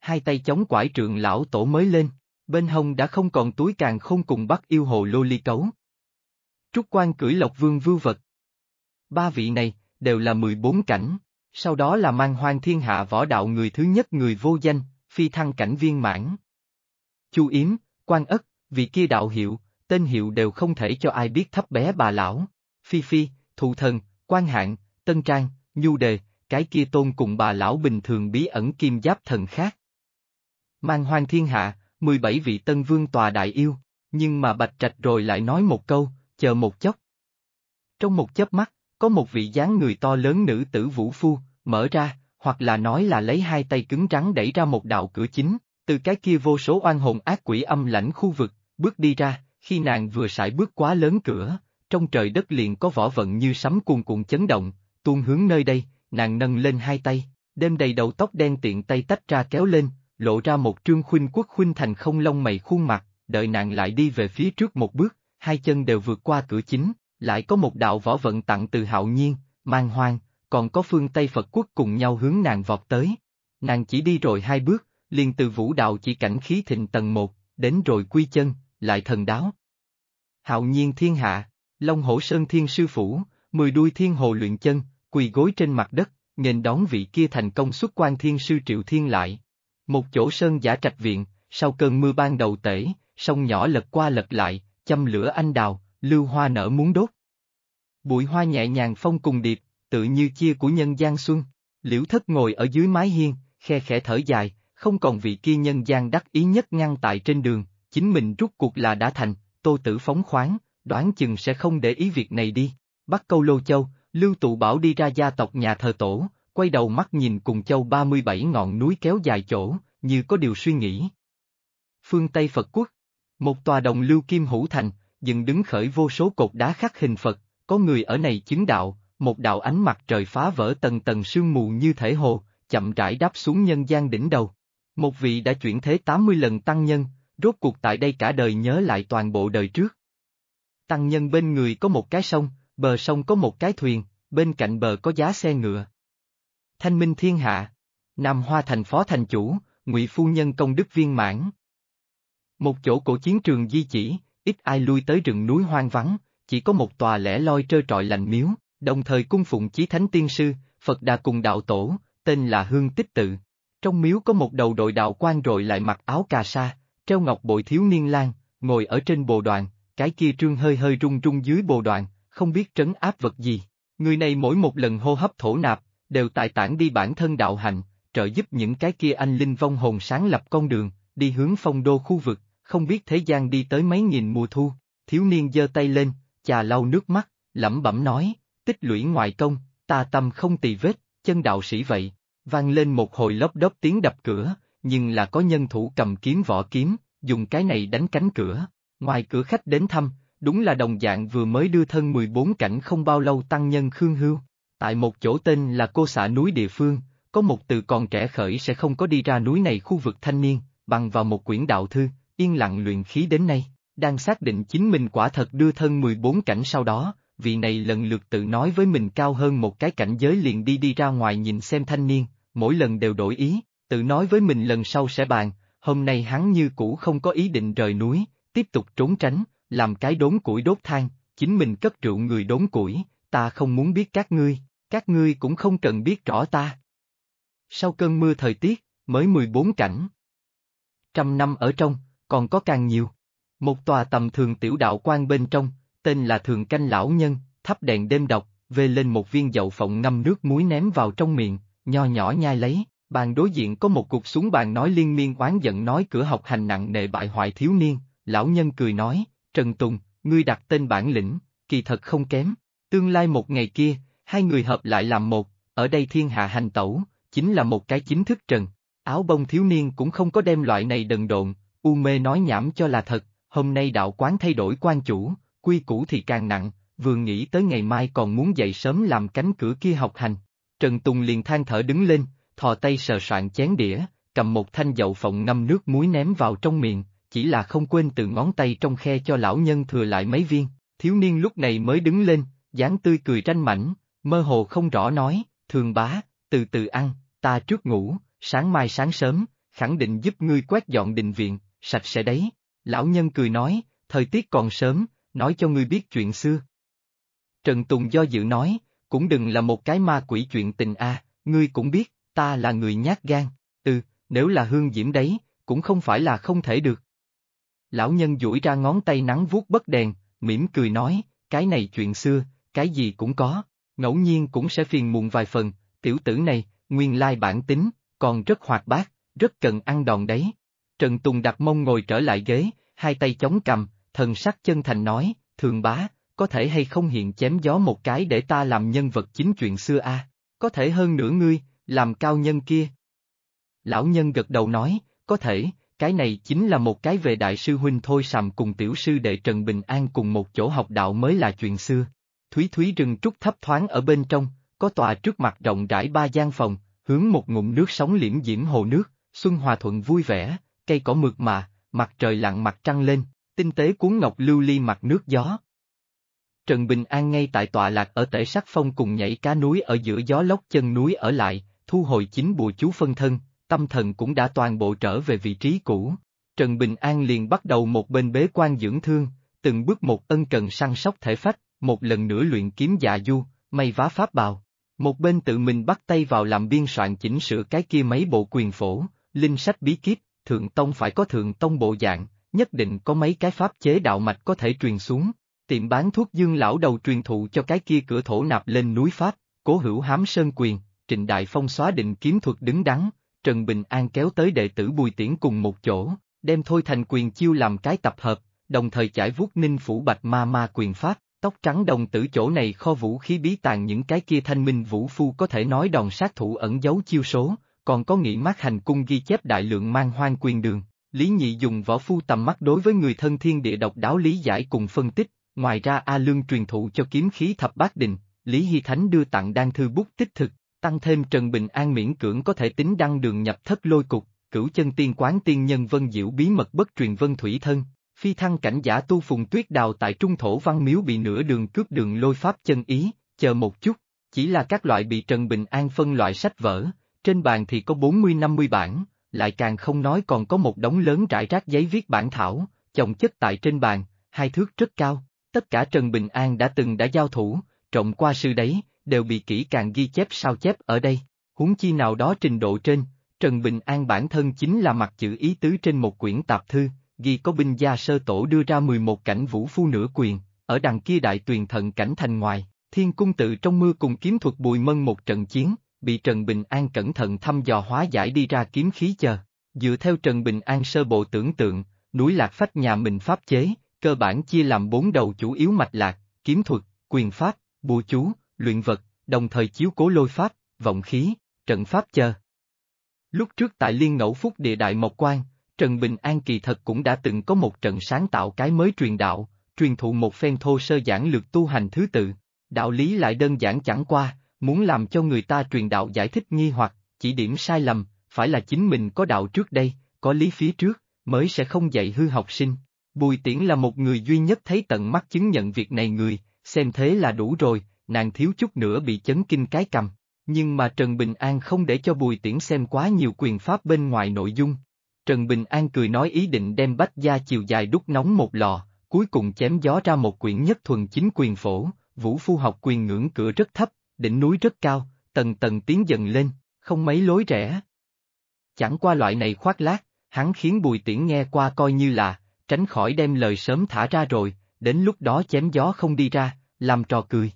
A: Hai tay chống quải trượng lão tổ mới lên, bên hông đã không còn túi càng không cùng bắt yêu hồ lô ly cấu. Trúc quan cưỡi lộc vương vưu vật. Ba vị này, đều là 14 cảnh, sau đó là mang hoang thiên hạ võ đạo người thứ nhất người vô danh, phi thăng cảnh viên mãn. Chu Yếm, quan ất, vị kia đạo hiệu, tên hiệu đều không thể cho ai biết thấp bé bà lão. Phi Phi, thụ thần, quan hạng. Tân Trang, Nhu Đề, cái kia tôn cùng bà lão bình thường bí ẩn kim giáp thần khác. Mang hoang thiên hạ, 17 vị tân vương tòa đại yêu, nhưng mà Bạch Trạch rồi lại nói một câu, chờ một chốc. Trong một chớp mắt, có một vị dáng người to lớn nữ tử vũ phu, mở ra, hoặc là nói là lấy hai tay cứng rắn đẩy ra một đạo cửa chính, từ cái kia vô số oan hồn ác quỷ âm lãnh khu vực, bước đi ra, khi nàng vừa sải bước quá lớn cửa, trong trời đất liền có võ vận như sấm cuồng cuồng chấn động, tuôn hướng nơi đây, nàng nâng lên hai tay, đem đầy đầu tóc đen tiện tay tách ra kéo lên, lộ ra một trương khuynh quốc khuynh thành không lông mày khuôn mặt, đợi nàng lại đi về phía trước một bước, hai chân đều vượt qua cửa chính, lại có một đạo võ vận tặng từ hạo nhiên, mang hoang, còn có phương Tây Phật quốc cùng nhau hướng nàng vọt tới. Nàng chỉ đi rồi hai bước, liền từ vũ đạo chỉ cảnh khí thịnh tầng một, đến rồi quy chân, lại thần đáo. Hạo nhiên thiên hạ, Long Hổ Sơn Thiên Sư Phủ, mười đuôi thiên hồ luyện chân, quỳ gối trên mặt đất, nghênh đón vị kia thành công xuất quan thiên sư triệu thiên lại. Một chỗ sơn giả trạch viện, sau cơn mưa ban đầu tể, sông nhỏ lật qua lật lại, châm lửa anh đào, lưu hoa nở muốn đốt. Bụi hoa nhẹ nhàng phong cùng điệp, tự như chia của nhân gian xuân. Liễu thất ngồi ở dưới mái hiên, khe khẽ thở dài, không còn vị kia nhân gian đắc ý nhất ngăn tại trên đường, chính mình rút cuộc là đã thành, tô tử phóng khoáng, đoán chừng sẽ không để ý việc này đi. bắt câu lô châu, Lưu Tụ Bảo đi ra gia tộc nhà thờ tổ, quay đầu mắt nhìn cùng châu 37 ngọn núi kéo dài chỗ, như có điều suy nghĩ. Phương Tây Phật Quốc, một tòa đồng lưu kim hữu thành, dựng đứng khởi vô số cột đá khắc hình Phật, có người ở này chứng đạo, một đạo ánh mặt trời phá vỡ tầng tầng sương mù như thể hồ, chậm rãi đáp xuống nhân gian đỉnh đầu. Một vị đã chuyển thế 80 lần tăng nhân, rốt cuộc tại đây cả đời nhớ lại toàn bộ đời trước. Tăng nhân bên người có một cái sông, bờ sông có một cái thuyền, bên cạnh bờ có giá xe ngựa. Thanh minh thiên hạ, Nam Hoa thành phó thành chủ, ngụy phu nhân công đức viên mãn. Một chỗ cổ chiến trường di chỉ, ít ai lui tới rừng núi hoang vắng, chỉ có một tòa lẻ loi trơ trọi lành miếu, đồng thời cung phụng chí thánh tiên sư, Phật Đà cùng đạo tổ, tên là Hương Tích Tự. Trong miếu có một đầu đội đạo quan rồi lại mặc áo cà sa, treo ngọc bội thiếu niên lang, ngồi ở trên bồ đoàn, cái kia trương hơi hơi rung rung dưới bồ đoàn, không biết trấn áp vật gì. Người này mỗi một lần hô hấp thổ nạp, đều tài tản đi bản thân đạo hành, trợ giúp những cái kia anh linh vong hồn sáng lập con đường, đi hướng phong đô khu vực, không biết thế gian đi tới mấy nghìn mùa thu, thiếu niên giơ tay lên, chà lau nước mắt, lẩm bẩm nói, tích lũy ngoại công, ta tâm không tì vết, chân đạo sĩ vậy, vang lên một hồi lốc đốc tiếng đập cửa, nhưng là có nhân thủ cầm kiếm vỏ kiếm, dùng cái này đánh cánh cửa, ngoài cửa khách đến thăm, Đúng là đồng dạng vừa mới đưa thân 14 cảnh không bao lâu tăng nhân Khương Hưu. Tại một chỗ tên là cô xã núi địa phương, có một từ còn trẻ khởi sẽ không có đi ra núi này khu vực thanh niên, bằng vào một quyển đạo thư, yên lặng luyện khí đến nay, đang xác định chính mình quả thật đưa thân 14 cảnh sau đó, vị này lần lượt tự nói với mình cao hơn một cái cảnh giới liền đi đi ra ngoài nhìn xem thanh niên, mỗi lần đều đổi ý, tự nói với mình lần sau sẽ bàn, hôm nay hắn như cũ không có ý định rời núi, tiếp tục trốn tránh, làm cái đốn củi đốt than, chính mình cất rượu người đốn củi, ta không muốn biết các ngươi, các ngươi cũng không cần biết rõ ta. Sau cơn mưa thời tiết, mới 14 cảnh. Trăm năm ở trong, còn có càng nhiều. Một tòa tầm thường tiểu đạo quan bên trong, tên là Thường Canh Lão Nhân, thắp đèn đêm độc, về lên một viên dậu phộng ngâm nước muối ném vào trong miệng, nho nhỏ nhai lấy, bàn đối diện có một cục xuống bàn nói liên miên oán giận nói cửa học hành nặng nề bại hoại thiếu niên, lão nhân cười nói, Trần Tùng, ngươi đặt tên bản lĩnh, kỳ thật không kém, tương lai một ngày kia, hai người hợp lại làm một, ở đây thiên hạ hành tẩu, chính là một cái chính thức trần. Áo bông thiếu niên cũng không có đem loại này đần độn, u mê nói nhảm cho là thật, hôm nay đạo quán thay đổi quan chủ, quy củ thì càng nặng, vừa nghĩ tới ngày mai còn muốn dậy sớm làm cánh cửa kia học hành. Trần Tùng liền than thở đứng lên, thò tay sờ soạn chén đĩa, cầm một thanh dậu phộng ngâm nước muối ném vào trong miệng, chỉ là không quên từ ngón tay trong khe cho lão nhân thừa lại mấy viên, thiếu niên lúc này mới đứng lên, dáng tươi cười tranh mảnh, mơ hồ không rõ nói, thường bá, từ từ ăn, ta trước ngủ, sáng mai sáng sớm, khẳng định giúp ngươi quét dọn đình viện, sạch sẽ đấy. Lão nhân cười nói, thời tiết còn sớm, nói cho ngươi biết chuyện xưa. Trần Tùng do dự nói, cũng đừng là một cái ma quỷ chuyện tình a ngươi cũng biết, ta là người nhát gan, từ nếu là hương diễm đấy, cũng không phải là không thể được. Lão nhân duỗi ra ngón tay nắng vuốt bất đèn, mỉm cười nói, cái này chuyện xưa, cái gì cũng có, ngẫu nhiên cũng sẽ phiền muộn vài phần, tiểu tử này, nguyên lai bản tính, còn rất hoạt bát, rất cần ăn đòn đấy. Trần Tùng đặt mông ngồi trở lại ghế, hai tay chống cầm, thần sắc chân thành nói, thường bá, có thể hay không hiện chém gió một cái để ta làm nhân vật chính chuyện xưa a có thể hơn nửa ngươi, làm cao nhân kia. Lão nhân gật đầu nói, có thể, cái này chính là một cái về đại sư huynh thôi sầm cùng tiểu sư đệ Trần Bình An cùng một chỗ học đạo mới là chuyện xưa. Thúy Thúy rừng trúc thấp thoáng ở bên trong, có tòa trước mặt rộng rãi ba gian phòng, hướng một ngụm nước sóng liễm diễm hồ nước, xuân hòa thuận vui vẻ, cây cỏ mượt mà, mặt trời lặng mặt trăng lên, tinh tế cuốn ngọc lưu ly mặt nước gió. Trần Bình An ngay tại tọa lạc ở tể sắc phong cùng nhảy cá núi ở giữa gió lốc chân núi ở lại, thu hồi chính bùa chú phân thân, tâm thần cũng đã toàn bộ trở về vị trí cũ. Trần Bình An liền bắt đầu một bên bế quan dưỡng thương, từng bước một ân cần săn sóc thể phách, một lần nữa luyện kiếm dạ du, may vá pháp bào. Một bên tự mình bắt tay vào làm biên soạn chỉnh sửa cái kia mấy bộ quyền phổ, linh sách bí kíp, thượng tông phải có thượng tông bộ dạng, nhất định có mấy cái pháp chế đạo mạch có thể truyền xuống. Tiệm bán thuốc dương lão đầu truyền thụ cho cái kia cửa thổ nạp lên núi Pháp, cố hữu hám sơn quyền, trịnh đại phong xóa định kiếm thuật đứng đắn, Trần Bình An kéo tới đệ tử Bùi Tiễn cùng một chỗ, đem Thôi Thành Quyền chiêu làm cái tập hợp, đồng thời chải vuốt ninh phủ bạch ma ma quyền pháp, tóc trắng đồng tử chỗ này kho vũ khí bí tàng những cái kia thanh minh vũ phu có thể nói đòn sát thủ ẩn giấu chiêu số, còn có nghĩ mát hành cung ghi chép đại lượng mang hoang quyền đường. Lý Nhị dùng võ phu tầm mắt đối với người thân thiên địa độc đáo lý giải cùng phân tích, ngoài ra A Lương truyền thụ cho kiếm khí thập bát định, Lý Hy Thánh đưa tặng đan thư bút tích thực, tăng thêm Trần Bình An miễn cưỡng có thể tính đăng đường nhập thất lôi cục, cửu chân tiên quán tiên nhân vân diệu bí mật bất truyền vân thủy thân, phi thăng cảnh giả tu phùng tuyết đào tại trung thổ văn miếu bị nửa đường cướp đường lôi pháp chân ý, chờ một chút, chỉ là các loại bị Trần Bình An phân loại sách vở, trên bàn thì có 40-50 bản, lại càng không nói còn có một đống lớn rải rác giấy viết bản thảo, chồng chất tại trên bàn, hai thước rất cao, tất cả Trần Bình An đã từng đã giao thủ, trọng qua sư đấy, đều bị kỹ càng ghi chép sao chép ở đây, huống chi nào đó trình độ trên, Trần Bình An bản thân chính là mặt chữ ý tứ trên một quyển tạp thư, ghi có binh gia sơ tổ đưa ra 11 cảnh vũ phu nửa quyền, ở đằng kia đại tuyền thận cảnh thành ngoài, thiên cung tự trong mưa cùng kiếm thuật bùi mân một trận chiến, bị Trần Bình An cẩn thận thăm dò hóa giải đi ra kiếm khí chờ. Dựa theo Trần Bình An sơ bộ tưởng tượng, núi lạc phách nhà mình pháp chế, cơ bản chia làm bốn đầu chủ yếu mạch lạc, kiếm thuật, quyền pháp, bùa chú, luyện vật, đồng thời chiếu cố lôi pháp, vọng khí, trận pháp chờ. Lúc trước tại Liên Ngẫu Phúc Địa Đại Mộc Quan, Trần Bình An kỳ thật cũng đã từng có một trận sáng tạo cái mới truyền đạo, truyền thụ một phen thô sơ giảng lược tu hành thứ tự. Đạo lý lại đơn giản chẳng qua, muốn làm cho người ta truyền đạo giải thích nghi hoặc, chỉ điểm sai lầm, phải là chính mình có đạo trước đây, có lý phía trước, mới sẽ không dạy hư học sinh. Bùi Tiễn là một người duy nhất thấy tận mắt chứng nhận việc này người, xem thế là đủ rồi, nàng thiếu chút nữa bị chấn kinh cái cầm. Nhưng mà Trần Bình An không để cho Bùi Tiễn xem quá nhiều quyền pháp bên ngoài nội dung. Trần Bình An cười nói ý định đem bách gia chiều dài đúc nóng một lò, cuối cùng chém gió ra một quyển nhất thuần chính quyền phổ, vũ phu học quyền ngưỡng cửa rất thấp, đỉnh núi rất cao, tầng tầng tiến dần lên, không mấy lối rẻ. Chẳng qua loại này khoác lác, hắn khiến Bùi Tiễn nghe qua coi như là, tránh khỏi đem lời sớm thả ra rồi, đến lúc đó chém gió không đi ra, làm trò cười.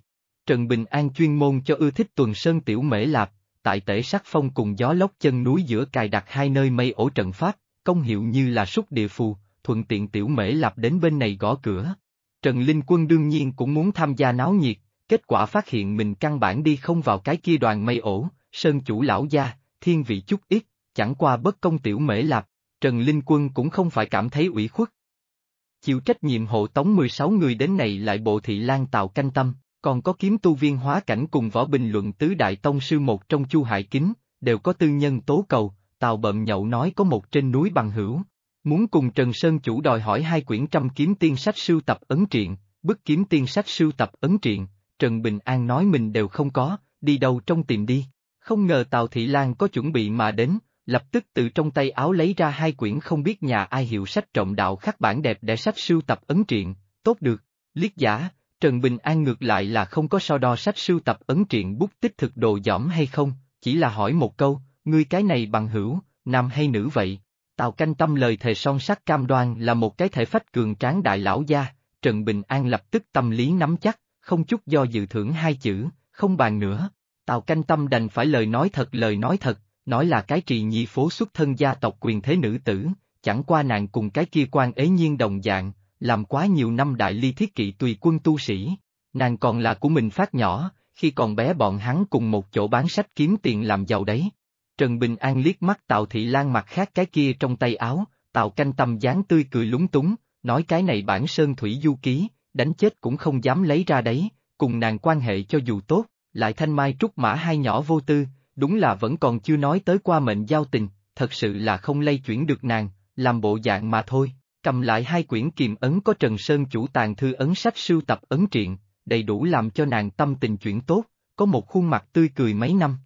A: Trần Bình An chuyên môn cho ưa thích tuần sơn tiểu mễ lạp, tại tể sắc phong cùng gió lốc chân núi giữa cài đặt hai nơi mây ổ trận pháp, công hiệu như là xúc địa phù, thuận tiện tiểu mễ lạp đến bên này gõ cửa. Trần Linh Quân đương nhiên cũng muốn tham gia náo nhiệt, kết quả phát hiện mình căn bản đi không vào cái kia đoàn mây ổ, sơn chủ lão gia, thiên vị chút ít, chẳng qua bất công tiểu mễ lạp, Trần Linh Quân cũng không phải cảm thấy ủy khuất. Chịu trách nhiệm hộ tống 16 người đến này lại bộ thị lan tạo canh tâm, còn có kiếm tu viên hóa cảnh cùng võ bình luận tứ đại tông sư một trong chu hải kính, đều có tư nhân tố cầu, tào bậm nhậu nói có một trên núi bằng hữu. Muốn cùng Trần Sơn chủ đòi hỏi hai quyển trăm kiếm tiên sách sưu tập ấn triện, bức kiếm tiên sách sưu tập ấn triện, Trần Bình An nói mình đều không có, đi đâu trong tìm đi. Không ngờ Tào Thị Lan có chuẩn bị mà đến, lập tức từ trong tay áo lấy ra hai quyển không biết nhà ai hiệu sách trọng đạo khắc bản đẹp để sách sưu tập ấn triện, tốt được, liếc giả, Trần Bình An ngược lại là không có so đo sách sưu tập ấn truyện bút tích thực đồ giỏm hay không, chỉ là hỏi một câu, ngươi cái này bằng hữu, nam hay nữ vậy? Tào canh tâm lời thề son sắc cam đoan là một cái thể phách cường tráng đại lão gia, Trần Bình An lập tức tâm lý nắm chắc, không chút do dự thưởng hai chữ, không bàn nữa. Tào canh tâm đành phải lời nói thật lời nói thật, nói là cái trì nhị phố xuất thân gia tộc quyền thế nữ tử, chẳng qua nàng cùng cái kia quan ế nhiên đồng dạng, làm quá nhiều năm đại ly thiết kỵ tùy quân tu sĩ. Nàng còn là của mình phát nhỏ, khi còn bé bọn hắn cùng một chỗ bán sách kiếm tiền làm giàu đấy. Trần Bình An liếc mắt Tào Thị Lan mặt khác cái kia trong tay áo, Tào Canh Tâm dáng tươi cười lúng túng, nói cái này bản Sơn Thủy Du Ký, đánh chết cũng không dám lấy ra đấy, cùng nàng quan hệ cho dù tốt, lại thanh mai trúc mã hai nhỏ vô tư, đúng là vẫn còn chưa nói tới qua mệnh giao tình, thật sự là không lây chuyển được nàng, làm bộ dạng mà thôi cầm lại hai quyển kiềm ấn có Trần Sơn chủ tàng thư ấn sách sưu tập ấn truyện đầy đủ làm cho nàng tâm tình chuyển tốt, có một khuôn mặt tươi cười mấy năm.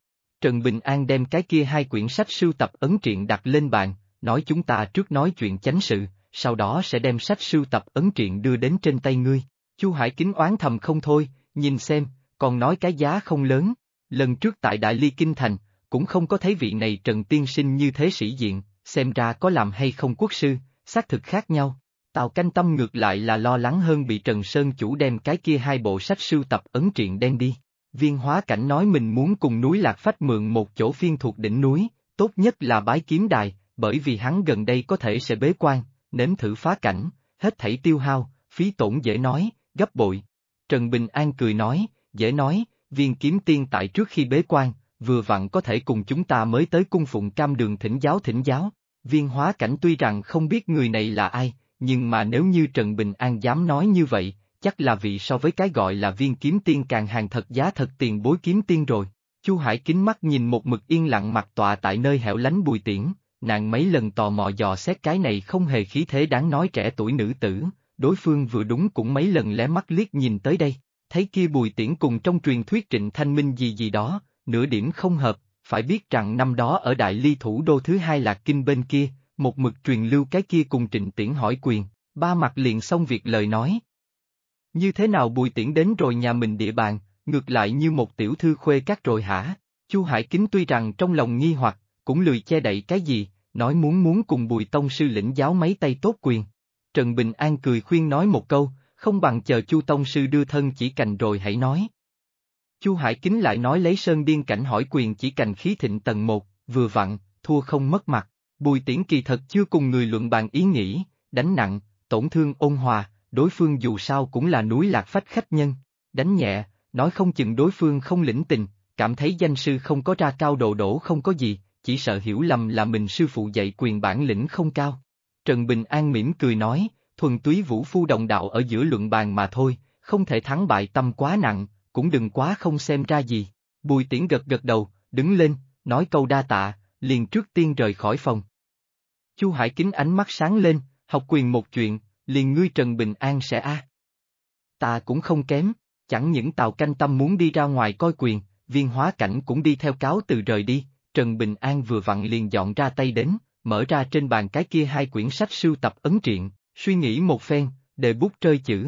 A: Trần Bình An đem cái kia hai quyển sách sưu tập ấn truyện đặt lên bàn, nói chúng ta trước nói chuyện chánh sự, sau đó sẽ đem sách sưu tập ấn truyện đưa đến trên tay ngươi. Chu Hải kính oán thầm không thôi, nhìn xem, còn nói cái giá không lớn. Lần trước tại Đại Ly Kinh Thành, cũng không có thấy vị này Trần Tiên Sinh như thế sĩ diện, xem ra có làm hay không quốc sư, xác thực khác nhau. Tào canh tâm ngược lại là lo lắng hơn bị Trần Sơn chủ đem cái kia hai bộ sách sưu tập ấn truyện đen đi. Viên hóa cảnh nói mình muốn cùng núi Lạc Phách mượn một chỗ phiên thuộc đỉnh núi, tốt nhất là bái kiếm đài, bởi vì hắn gần đây có thể sẽ bế quan, nếm thử phá cảnh, hết thảy tiêu hao, phí tổn dễ nói, gấp bội. Trần Bình An cười nói, dễ nói, viên kiếm tiên tại trước khi bế quan, vừa vặn có thể cùng chúng ta mới tới cung phụng cam đường thỉnh giáo thỉnh giáo viên hóa cảnh tuy rằng không biết người này là ai, nhưng mà nếu như Trần Bình An dám nói như vậy, chắc là vì so với cái gọi là viên kiếm tiên càng hàng thật giá thật tiền bối kiếm tiên rồi. Chu Hải kính mắt nhìn một mực yên lặng mặt tọa tại nơi hẻo lánh bùi tiễn, nàng mấy lần tò mò dò xét cái này không hề khí thế đáng nói trẻ tuổi nữ tử, đối phương vừa đúng cũng mấy lần lé mắt liếc nhìn tới đây, thấy kia bùi tiễn cùng trong truyền thuyết trịnh thanh minh gì gì đó, nửa điểm không hợp, phải biết rằng năm đó ở Đại Ly thủ đô thứ hai là Kinh bên kia, một mực truyền lưu cái kia cùng Trịnh Tiễn hỏi quyền, ba mặt liền xong việc lời nói. Như thế nào Bùi Tiễn đến rồi nhà mình địa bàn, ngược lại như một tiểu thư khuê các rồi hả? Chu Hải Kính tuy rằng trong lòng nghi hoặc, cũng lười che đậy cái gì, nói muốn muốn cùng Bùi Tông sư lĩnh giáo mấy tay tốt quyền. Trần Bình An cười khuyên nói một câu, không bằng chờ Chu Tông sư đưa thân chỉ cành rồi hãy nói. Chu Hải Kính lại nói lấy sơn biên cảnh hỏi quyền chỉ cành khí thịnh tầng một, vừa vặn, thua không mất mặt. Bùi tiễn kỳ thật chưa cùng người luận bàn ý nghĩ, đánh nặng, tổn thương ôn hòa, đối phương dù sao cũng là núi lạc phách khách nhân. Đánh nhẹ, nói không chừng đối phương không lĩnh tình, cảm thấy danh sư không có ra cao đồ đổ không có gì, chỉ sợ hiểu lầm là mình sư phụ dạy quyền bản lĩnh không cao. Trần Bình An mỉm cười nói, thuần túy vũ phu đồng đạo ở giữa luận bàn mà thôi, không thể thắng bại tâm quá nặng, cũng đừng quá không xem ra gì. Bùi tiễn gật gật đầu, đứng lên, nói câu đa tạ, liền trước tiên rời khỏi phòng. Chu Hải Kính ánh mắt sáng lên, học quyền một chuyện, liền ngươi Trần Bình An sẽ a. Ta cũng không kém, chẳng những Tào Canh Tâm muốn đi ra ngoài coi quyền, viên hóa cảnh cũng đi theo cáo từ rời đi, Trần Bình An vừa vặn liền dọn ra tay đến, mở ra trên bàn cái kia hai quyển sách sưu tập ấn triện, suy nghĩ một phen, để bút rơi chữ.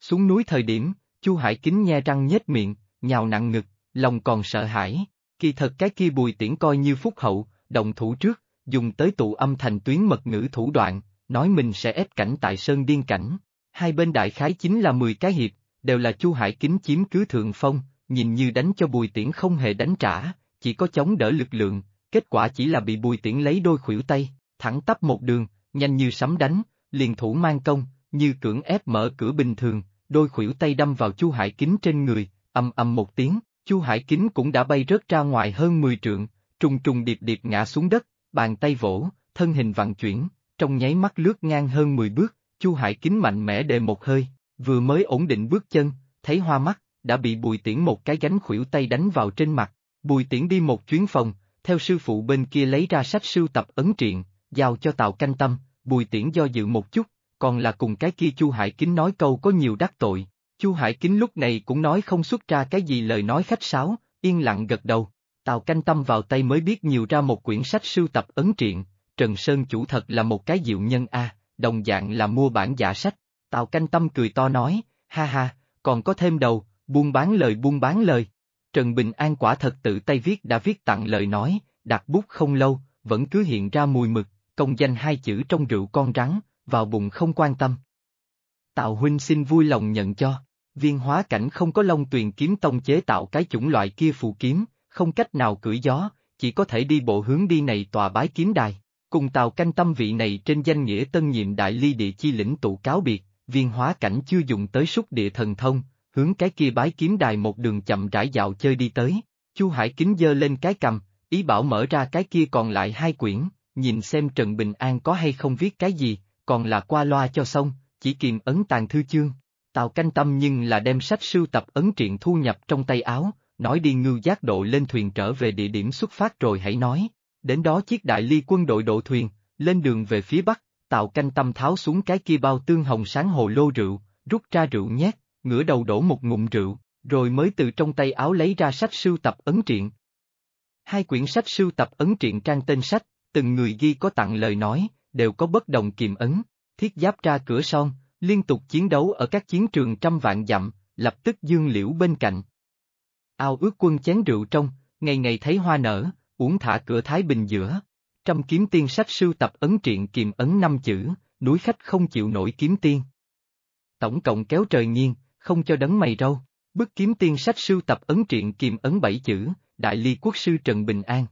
A: Xuống núi thời điểm, Chu Hải Kính nhe răng nhếch miệng, nhào nặng ngực, lòng còn sợ hãi. Kỳ thật cái kia bùi tiễn coi như phúc hậu, động thủ trước, dùng tới tụ âm thành tuyến mật ngữ thủ đoạn, nói mình sẽ ép cảnh tại Sơn Điên Cảnh. Hai bên đại khái chính là 10 cái hiệp, đều là Chu Hải Kính chiếm cứ thượng phong, nhìn như đánh cho bùi tiễn không hề đánh trả, chỉ có chống đỡ lực lượng, kết quả chỉ là bị bùi tiễn lấy đôi khuỷu tay, thẳng tắp một đường, nhanh như sấm đánh, liền thủ mang công, như cưỡng ép mở cửa bình thường, đôi khuỷu tay đâm vào Chu Hải Kính trên người, ầm ầm một tiếng, Chu Hải Kính cũng đã bay rớt ra ngoài hơn mười trượng, trùng trùng điệp điệp ngã xuống đất, bàn tay vỗ, thân hình vặn chuyển, trong nháy mắt lướt ngang hơn mười bước, Chu Hải Kính mạnh mẽ đề một hơi, vừa mới ổn định bước chân, thấy hoa mắt, đã bị Bùi Tiễn một cái gánh khuỷu tay đánh vào trên mặt. Bùi Tiễn đi một chuyến phòng, theo sư phụ bên kia lấy ra sách sưu tập ấn triện, giao cho Tào Canh Tâm, Bùi Tiễn do dự một chút, còn là cùng cái kia Chu Hải Kính nói câu có nhiều đắc tội. Chu Hải Kính lúc này cũng nói không xuất ra cái gì lời nói khách sáo, yên lặng gật đầu. Tào canh tâm vào tay mới biết nhiều ra một quyển sách sưu tập ấn triện, Trần Sơn chủ thật là một cái diệu nhân a, đồng dạng là mua bản giả sách. Tào canh tâm cười to nói, ha ha, còn có thêm đầu, buôn bán lời buôn bán lời. Trần Bình An quả thật tự tay viết đã viết tặng lời nói, đặt bút không lâu, vẫn cứ hiện ra mùi mực, công danh hai chữ trong rượu con rắn, vào bụng không quan tâm. Tạo huynh xin vui lòng nhận cho, viên hóa cảnh không có long tuyền kiếm tông chế tạo cái chủng loại kia phù kiếm, không cách nào cưỡi gió, chỉ có thể đi bộ hướng đi này tòa bái kiếm đài. Cùng tàu canh tâm vị này trên danh nghĩa tân nhiệm đại ly địa chi lĩnh tụ cáo biệt, viên hóa cảnh chưa dùng tới xúc địa thần thông, hướng cái kia bái kiếm đài một đường chậm rãi dạo chơi đi tới. Chu Hải kính dơ lên cái cầm, ý bảo mở ra cái kia còn lại hai quyển, nhìn xem Trần Bình An có hay không viết cái gì, còn là qua loa cho xong, chỉ kiềm ấn tàn thư chương. Tào canh tâm nhưng là đem sách sưu tập ấn triện thu nhập trong tay áo, nói đi ngư giác độ lên thuyền trở về địa điểm xuất phát rồi hãy nói. Đến đó chiếc đại ly quân đội độ thuyền, lên đường về phía bắc, Tào canh tâm tháo xuống cái kia bao tương hồng sáng hồ lô rượu, rút ra rượu nhét, ngửa đầu đổ một ngụm rượu, rồi mới từ trong tay áo lấy ra sách sưu tập ấn triện. Hai quyển sách sưu tập ấn triện trang tên sách, từng người ghi có tặng lời nói, đều có bất đồng kiềm ấn, thiết giáp ra cửa son, liên tục chiến đấu ở các chiến trường trăm vạn dặm, lập tức dương liễu bên cạnh. Ao ước quân chén rượu trong, ngày ngày thấy hoa nở, uống thả cửa Thái Bình giữa. Trăm kiếm tiên sách sưu tập ấn triện kiềm ấn năm chữ, núi khách không chịu nổi kiếm tiên. Tổng cộng kéo trời nghiêng, không cho đấng mày râu. Bức kiếm tiên sách sưu tập ấn triện kiềm ấn bảy chữ, đại ly quốc sư Trần Bình An.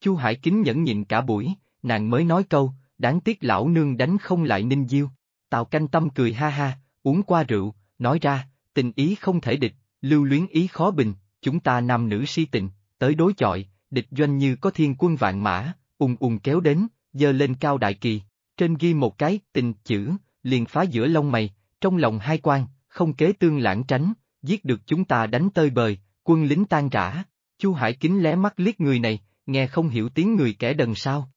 A: Chu Hải kính nhẫn nhịn cả buổi, nàng mới nói câu, đáng tiếc lão nương đánh không lại Ninh Diêu. Tào canh tâm cười ha ha, uống qua rượu, nói ra, tình ý không thể địch, lưu luyến ý khó bình, chúng ta nam nữ si tình, tới đối chọi, địch doanh như có thiên quân vạn mã, ùng ùng kéo đến, dơ lên cao đại kỳ, trên ghi một cái tình chữ, liền phá giữa lông mày, trong lòng hai quan, không kế tương lãng tránh, giết được chúng ta đánh tơi bời, quân lính tan rã. Chu Hải Kính lé mắt liếc người này, nghe không hiểu tiếng người kẻ đần sao.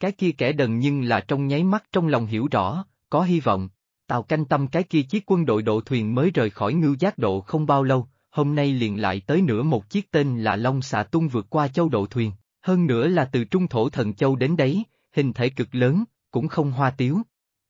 A: Cái kia kẻ đần nhưng là trong nháy mắt trong lòng hiểu rõ, có hy vọng. Tào canh tâm cái kia chiếc quân đội độ thuyền mới rời khỏi ngư giác độ không bao lâu, hôm nay liền lại tới nửa một chiếc tên là Long Xà Tung vượt qua châu độ thuyền, hơn nữa là từ trung thổ thần châu đến đấy, hình thể cực lớn, cũng không hoa tiếu.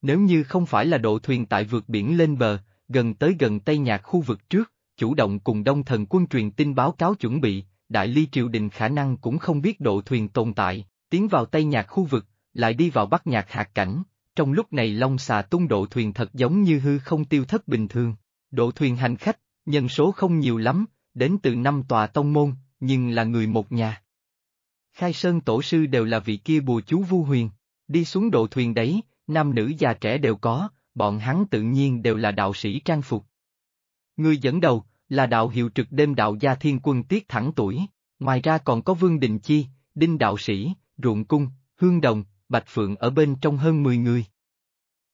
A: Nếu như không phải là độ thuyền tại vượt biển lên bờ, gần tới gần Tây Nhạc khu vực trước, chủ động cùng đông thần quân truyền tin báo cáo chuẩn bị, đại ly triều đình khả năng cũng không biết độ thuyền tồn tại, tiến vào Tây Nhạc khu vực, lại đi vào Bắc Nhạc hạt cảnh, trong lúc này Long Xà tung độ thuyền thật giống như hư không tiêu thất bình thường. Độ thuyền hành khách, nhân số không nhiều lắm, đến từ năm tòa tông môn, nhưng là người một nhà. Khai Sơn Tổ Sư đều là vị kia bùa chú vu huyền, đi xuống độ thuyền đấy, nam nữ già trẻ đều có, bọn hắn tự nhiên đều là đạo sĩ trang phục. Người dẫn đầu, là đạo hiệu trực đêm đạo gia thiên quân tiết thẳng tuổi, ngoài ra còn có Vương Đình Chi, Đinh Đạo Sĩ, ruộng cung, hương đồng, bạch phượng ở bên trong hơn 10 người.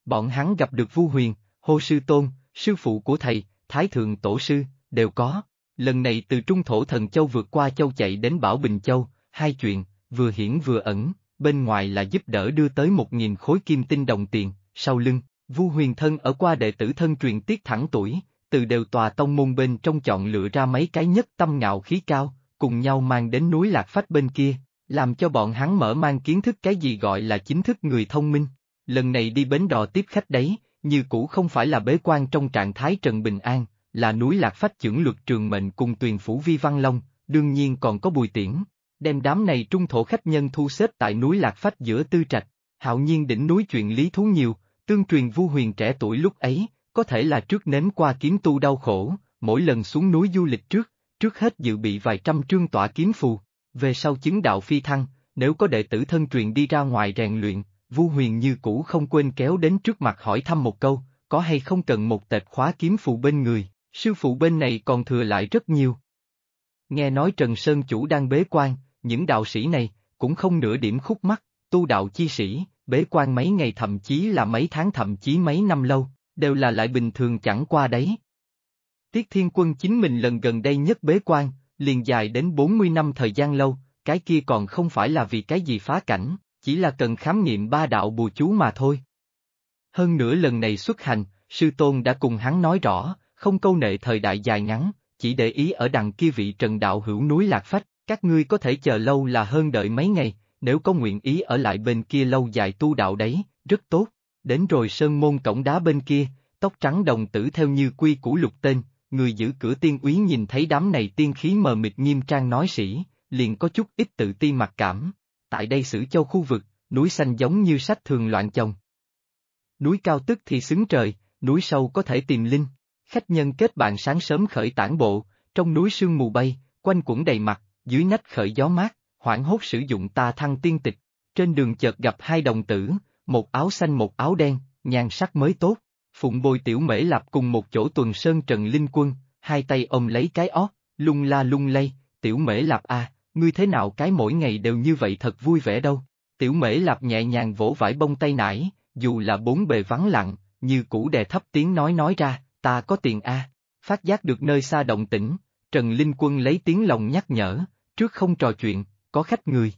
A: Bọn hắn gặp được Vu Huyền, Hồ Sư Tôn, sư phụ của thầy, Thái Thượng Tổ Sư, đều có. Lần này từ Trung Thổ Thần Châu vượt qua Châu chạy đến Bảo Bình Châu, hai chuyện, vừa hiển vừa ẩn, bên ngoài là giúp đỡ đưa tới một nghìn khối kim tinh đồng tiền, sau lưng, Vu Huyền Thân ở qua đệ tử thân truyền tiết thẳng tuổi, từ đều tòa tông môn bên trong chọn lựa ra mấy cái nhất tâm ngạo khí cao, cùng nhau mang đến núi Lạc Phách bên kia, làm cho bọn hắn mở mang kiến thức cái gì gọi là chính thức người thông minh. Lần này đi bến đò tiếp khách đấy, như cũ không phải là bế quan trong trạng thái Trần Bình An, là núi lạc phách trưởng luật trường mệnh cùng tuyền phủ vi văn long, đương nhiên còn có bùi tiễn. Đem đám này trung thổ khách nhân thu xếp tại núi lạc phách giữa tư trạch, hạo nhiên đỉnh núi chuyện lý thú nhiều, tương truyền vu huyền trẻ tuổi lúc ấy, có thể là trước nếm qua kiếm tu đau khổ, mỗi lần xuống núi du lịch trước, trước hết dự bị vài trăm trương tỏa kiếm phù, về sau chứng đạo phi thăng, nếu có đệ tử thân truyền đi ra ngoài rèn luyện, Vu Huyền như cũ không quên kéo đến trước mặt hỏi thăm một câu, có hay không cần một tệt khóa kiếm phụ bên người, sư phụ bên này còn thừa lại rất nhiều. Nghe nói Trần Sơn Chủ đang bế quan, những đạo sĩ này, cũng không nửa điểm khúc mắc, tu đạo chi sĩ, bế quan mấy ngày thậm chí là mấy tháng thậm chí mấy năm lâu, đều là lại bình thường chẳng qua đấy. Tiết Thiên Quân chính mình lần gần đây nhất bế quan, liền dài đến 40 năm thời gian lâu, cái kia còn không phải là vì cái gì phá cảnh, chỉ là cần khám nghiệm ba đạo bùa chú mà thôi. Hơn nữa lần này xuất hành, sư tôn đã cùng hắn nói rõ, không câu nệ thời đại dài ngắn, chỉ để ý ở đằng kia vị trần đạo hữu núi lạc phách, các ngươi có thể chờ lâu là hơn đợi mấy ngày, nếu có nguyện ý ở lại bên kia lâu dài tu đạo đấy, rất tốt. Đến rồi sơn môn cổng đá bên kia, tóc trắng đồng tử theo như quy củ lục tên, người giữ cửa tiên úy nhìn thấy đám này tiên khí mờ mịt nghiêm trang nói sĩ, liền có chút ít tự ti mặc cảm. Tại đây xử Châu khu vực, núi xanh giống như sách thường loạn chồng. Núi cao tức thì xứng trời, núi sâu có thể tìm linh. Khách nhân kết bạn sáng sớm khởi tản bộ, trong núi sương mù bay, quanh quẩn đầy mặt, dưới nách khởi gió mát, hoảng hốt sử dụng ta thăng tiên tịch. Trên đường chợt gặp hai đồng tử, một áo xanh một áo đen, nhan sắc mới tốt. Phụng bồi tiểu mễ lạp cùng một chỗ tuần sơn trần linh quân, hai tay ông lấy cái ót, lung la lung lay, tiểu mễ lạp a, à, ngươi thế nào cái mỗi ngày đều như vậy thật vui vẻ đâu. Tiểu mễ lạp nhẹ nhàng vỗ vải bông tay nải, dù là bốn bề vắng lặng, như cũ đè thấp tiếng nói nói ra, ta có tiền a. Phát giác được nơi xa động tĩnh, Trần Linh Quân lấy tiếng lòng nhắc nhở, trước không trò chuyện, có khách người.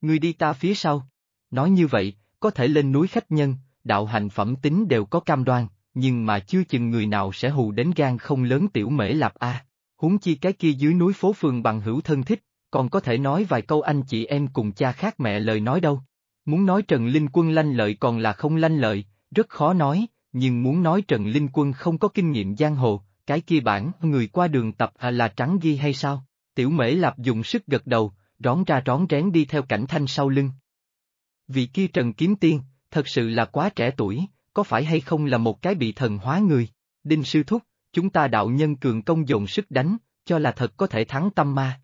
A: Người đi ta phía sau. Nói như vậy, có thể lên núi khách nhân, đạo hành phẩm tính đều có cam đoan, nhưng mà chưa chừng người nào sẽ hù đến gan không lớn tiểu mễ lạp a. Huống chi cái kia dưới núi phố phường bằng hữu thân thích, còn có thể nói vài câu anh chị em cùng cha khác mẹ lời nói đâu. Muốn nói Trần Linh Quân lanh lợi còn là không lanh lợi, rất khó nói, nhưng muốn nói Trần Linh Quân không có kinh nghiệm giang hồ, cái kia bản người qua đường tập à là trắng ghi hay sao? Tiểu mễ lạp dùng sức gật đầu, rón ra rón rén đi theo cảnh thanh sau lưng. Vị kia Trần Kiếm Tiên, thật sự là quá trẻ tuổi, có phải hay không là một cái bị thần hóa người? Đinh sư thúc, chúng ta đạo nhân cường công dồn sức đánh, cho là thật có thể thắng tâm ma.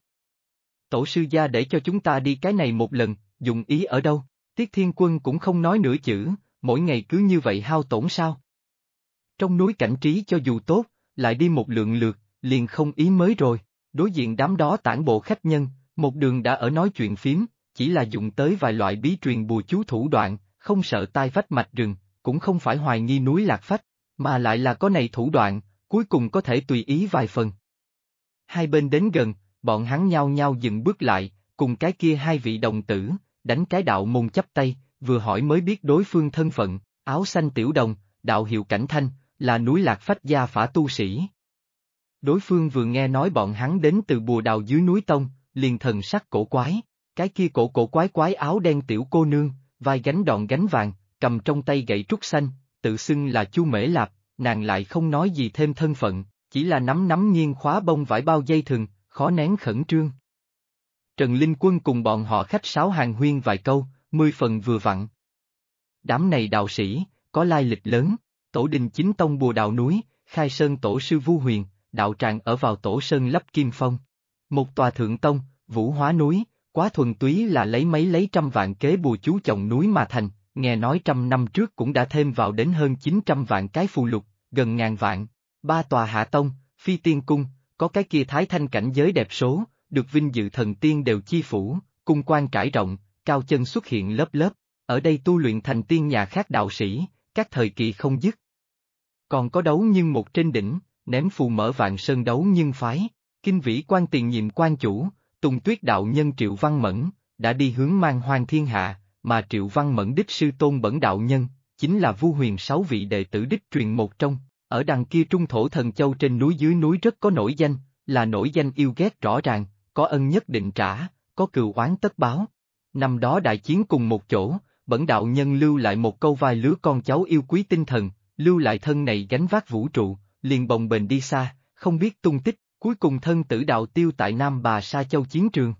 A: Tổ sư gia để cho chúng ta đi cái này một lần, dùng ý ở đâu? Tiết Thiên Quân cũng không nói nửa chữ, mỗi ngày cứ như vậy hao tổn sao? Trong núi cảnh trí cho dù tốt, lại đi một lượng lượt, liền không ý mới rồi, đối diện đám đó tản bộ khách nhân, một đường đã ở nói chuyện phím, chỉ là dùng tới vài loại bí truyền bùa chú thủ đoạn, không sợ tai vách mạch rừng, cũng không phải hoài nghi núi lạc phách, mà lại là có này thủ đoạn, cuối cùng có thể tùy ý vài phần. Hai bên đến gần, bọn hắn nhau nhau dừng bước lại, cùng cái kia hai vị đồng tử, đánh cái đạo môn chấp tay, vừa hỏi mới biết đối phương thân phận, áo xanh tiểu đồng, đạo hiệu cảnh thanh, là núi lạc phách gia phả tu sĩ. Đối phương vừa nghe nói bọn hắn đến từ bùa đào dưới núi Tông, liền thần sắc cổ quái, cái kia cổ cổ quái quái áo đen tiểu cô nương, vai gánh đòn gánh vàng, cầm trong tay gậy trúc xanh, tự xưng là Chu Mễ Lạp, nàng lại không nói gì thêm thân phận, chỉ là nắm nắm nghiêng khóa bông vải bao dây thừng, khó nén khẩn trương. Trần Linh Quân cùng bọn họ khách sáo hàng huyên vài câu, mười phần vừa vặn. Đám này đạo sĩ, có lai lịch lớn, tổ đình chính tông bùa đạo núi, khai sơn tổ sư vu huyền, đạo tràng ở vào tổ sơn lấp kim phong. Một tòa thượng tông, vũ hóa núi, quá thuần túy là lấy mấy lấy trăm vạn kế bùa chú chồng núi mà thành, nghe nói trăm năm trước cũng đã thêm vào đến hơn 900 vạn cái phù lục, gần ngàn vạn. Ba tòa hạ tông, phi tiên cung, có cái kia thái thanh cảnh giới đẹp số, được vinh dự thần tiên đều chi phủ, cung quan trải rộng, cao chân xuất hiện lớp lớp, ở đây tu luyện thành tiên nhà khác đạo sĩ, các thời kỳ không dứt. Còn có đấu nhưng một trên đỉnh, ném phù mở vạn sơn đấu nhưng phái, kinh vĩ quan tiền nhiệm quan chủ, Tùng tuyết đạo nhân Triệu Văn Mẫn, đã đi hướng mang hoang thiên hạ, mà Triệu Văn Mẫn đích sư tôn bẩn đạo nhân, chính là vu huyền sáu vị đệ tử đích truyền một trong, ở đằng kia trung thổ thần châu trên núi dưới núi rất có nổi danh, là nổi danh yêu ghét rõ ràng, có ân nhất định trả, có cừu oán tất báo. Năm đó đại chiến cùng một chỗ, bẩn đạo nhân lưu lại một câu vai lứa con cháu yêu quý tinh thần, lưu lại thân này gánh vác vũ trụ, liền bồng bềnh đi xa, không biết tung tích, Cuối cùng thân tử đạo tiêu tại Nam Bà Sa Châu Chiến Trường.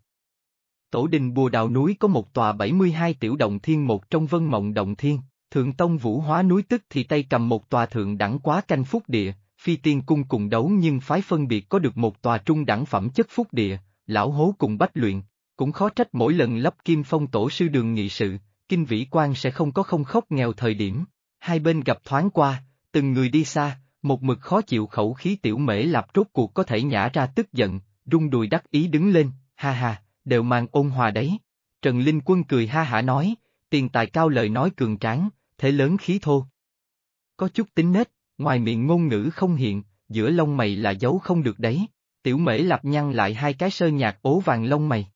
A: Tổ đình Bùa Đào Núi có một tòa 72 tiểu động thiên một trong vân mộng động thiên, Thượng Tông Vũ Hóa Núi tức thì tay cầm một tòa thượng đẳng quá canh phúc địa, phi tiên cung cùng đấu nhưng phái phân biệt có được một tòa trung đẳng phẩm chất phúc địa, lão hố cùng bách luyện, cũng khó trách mỗi lần lấp kim phong tổ sư đường nghị sự, kinh vĩ quan sẽ không có không khóc nghèo thời điểm, hai bên gặp thoáng qua, từng người đi xa, một mực khó chịu khẩu khí tiểu mễ lạp rốt cuộc có thể nhả ra tức giận, rung đùi đắc ý đứng lên, ha ha, đều mang ôn hòa đấy. Trần Linh Quân cười ha hả nói, tiền tài cao lời nói cường tráng, thế lớn khí thô. Có chút tính nết, ngoài miệng ngôn ngữ không hiện, giữa lông mày là giấu không được đấy, tiểu mễ lạp nhăn lại hai cái sơ nhạt ố vàng lông mày.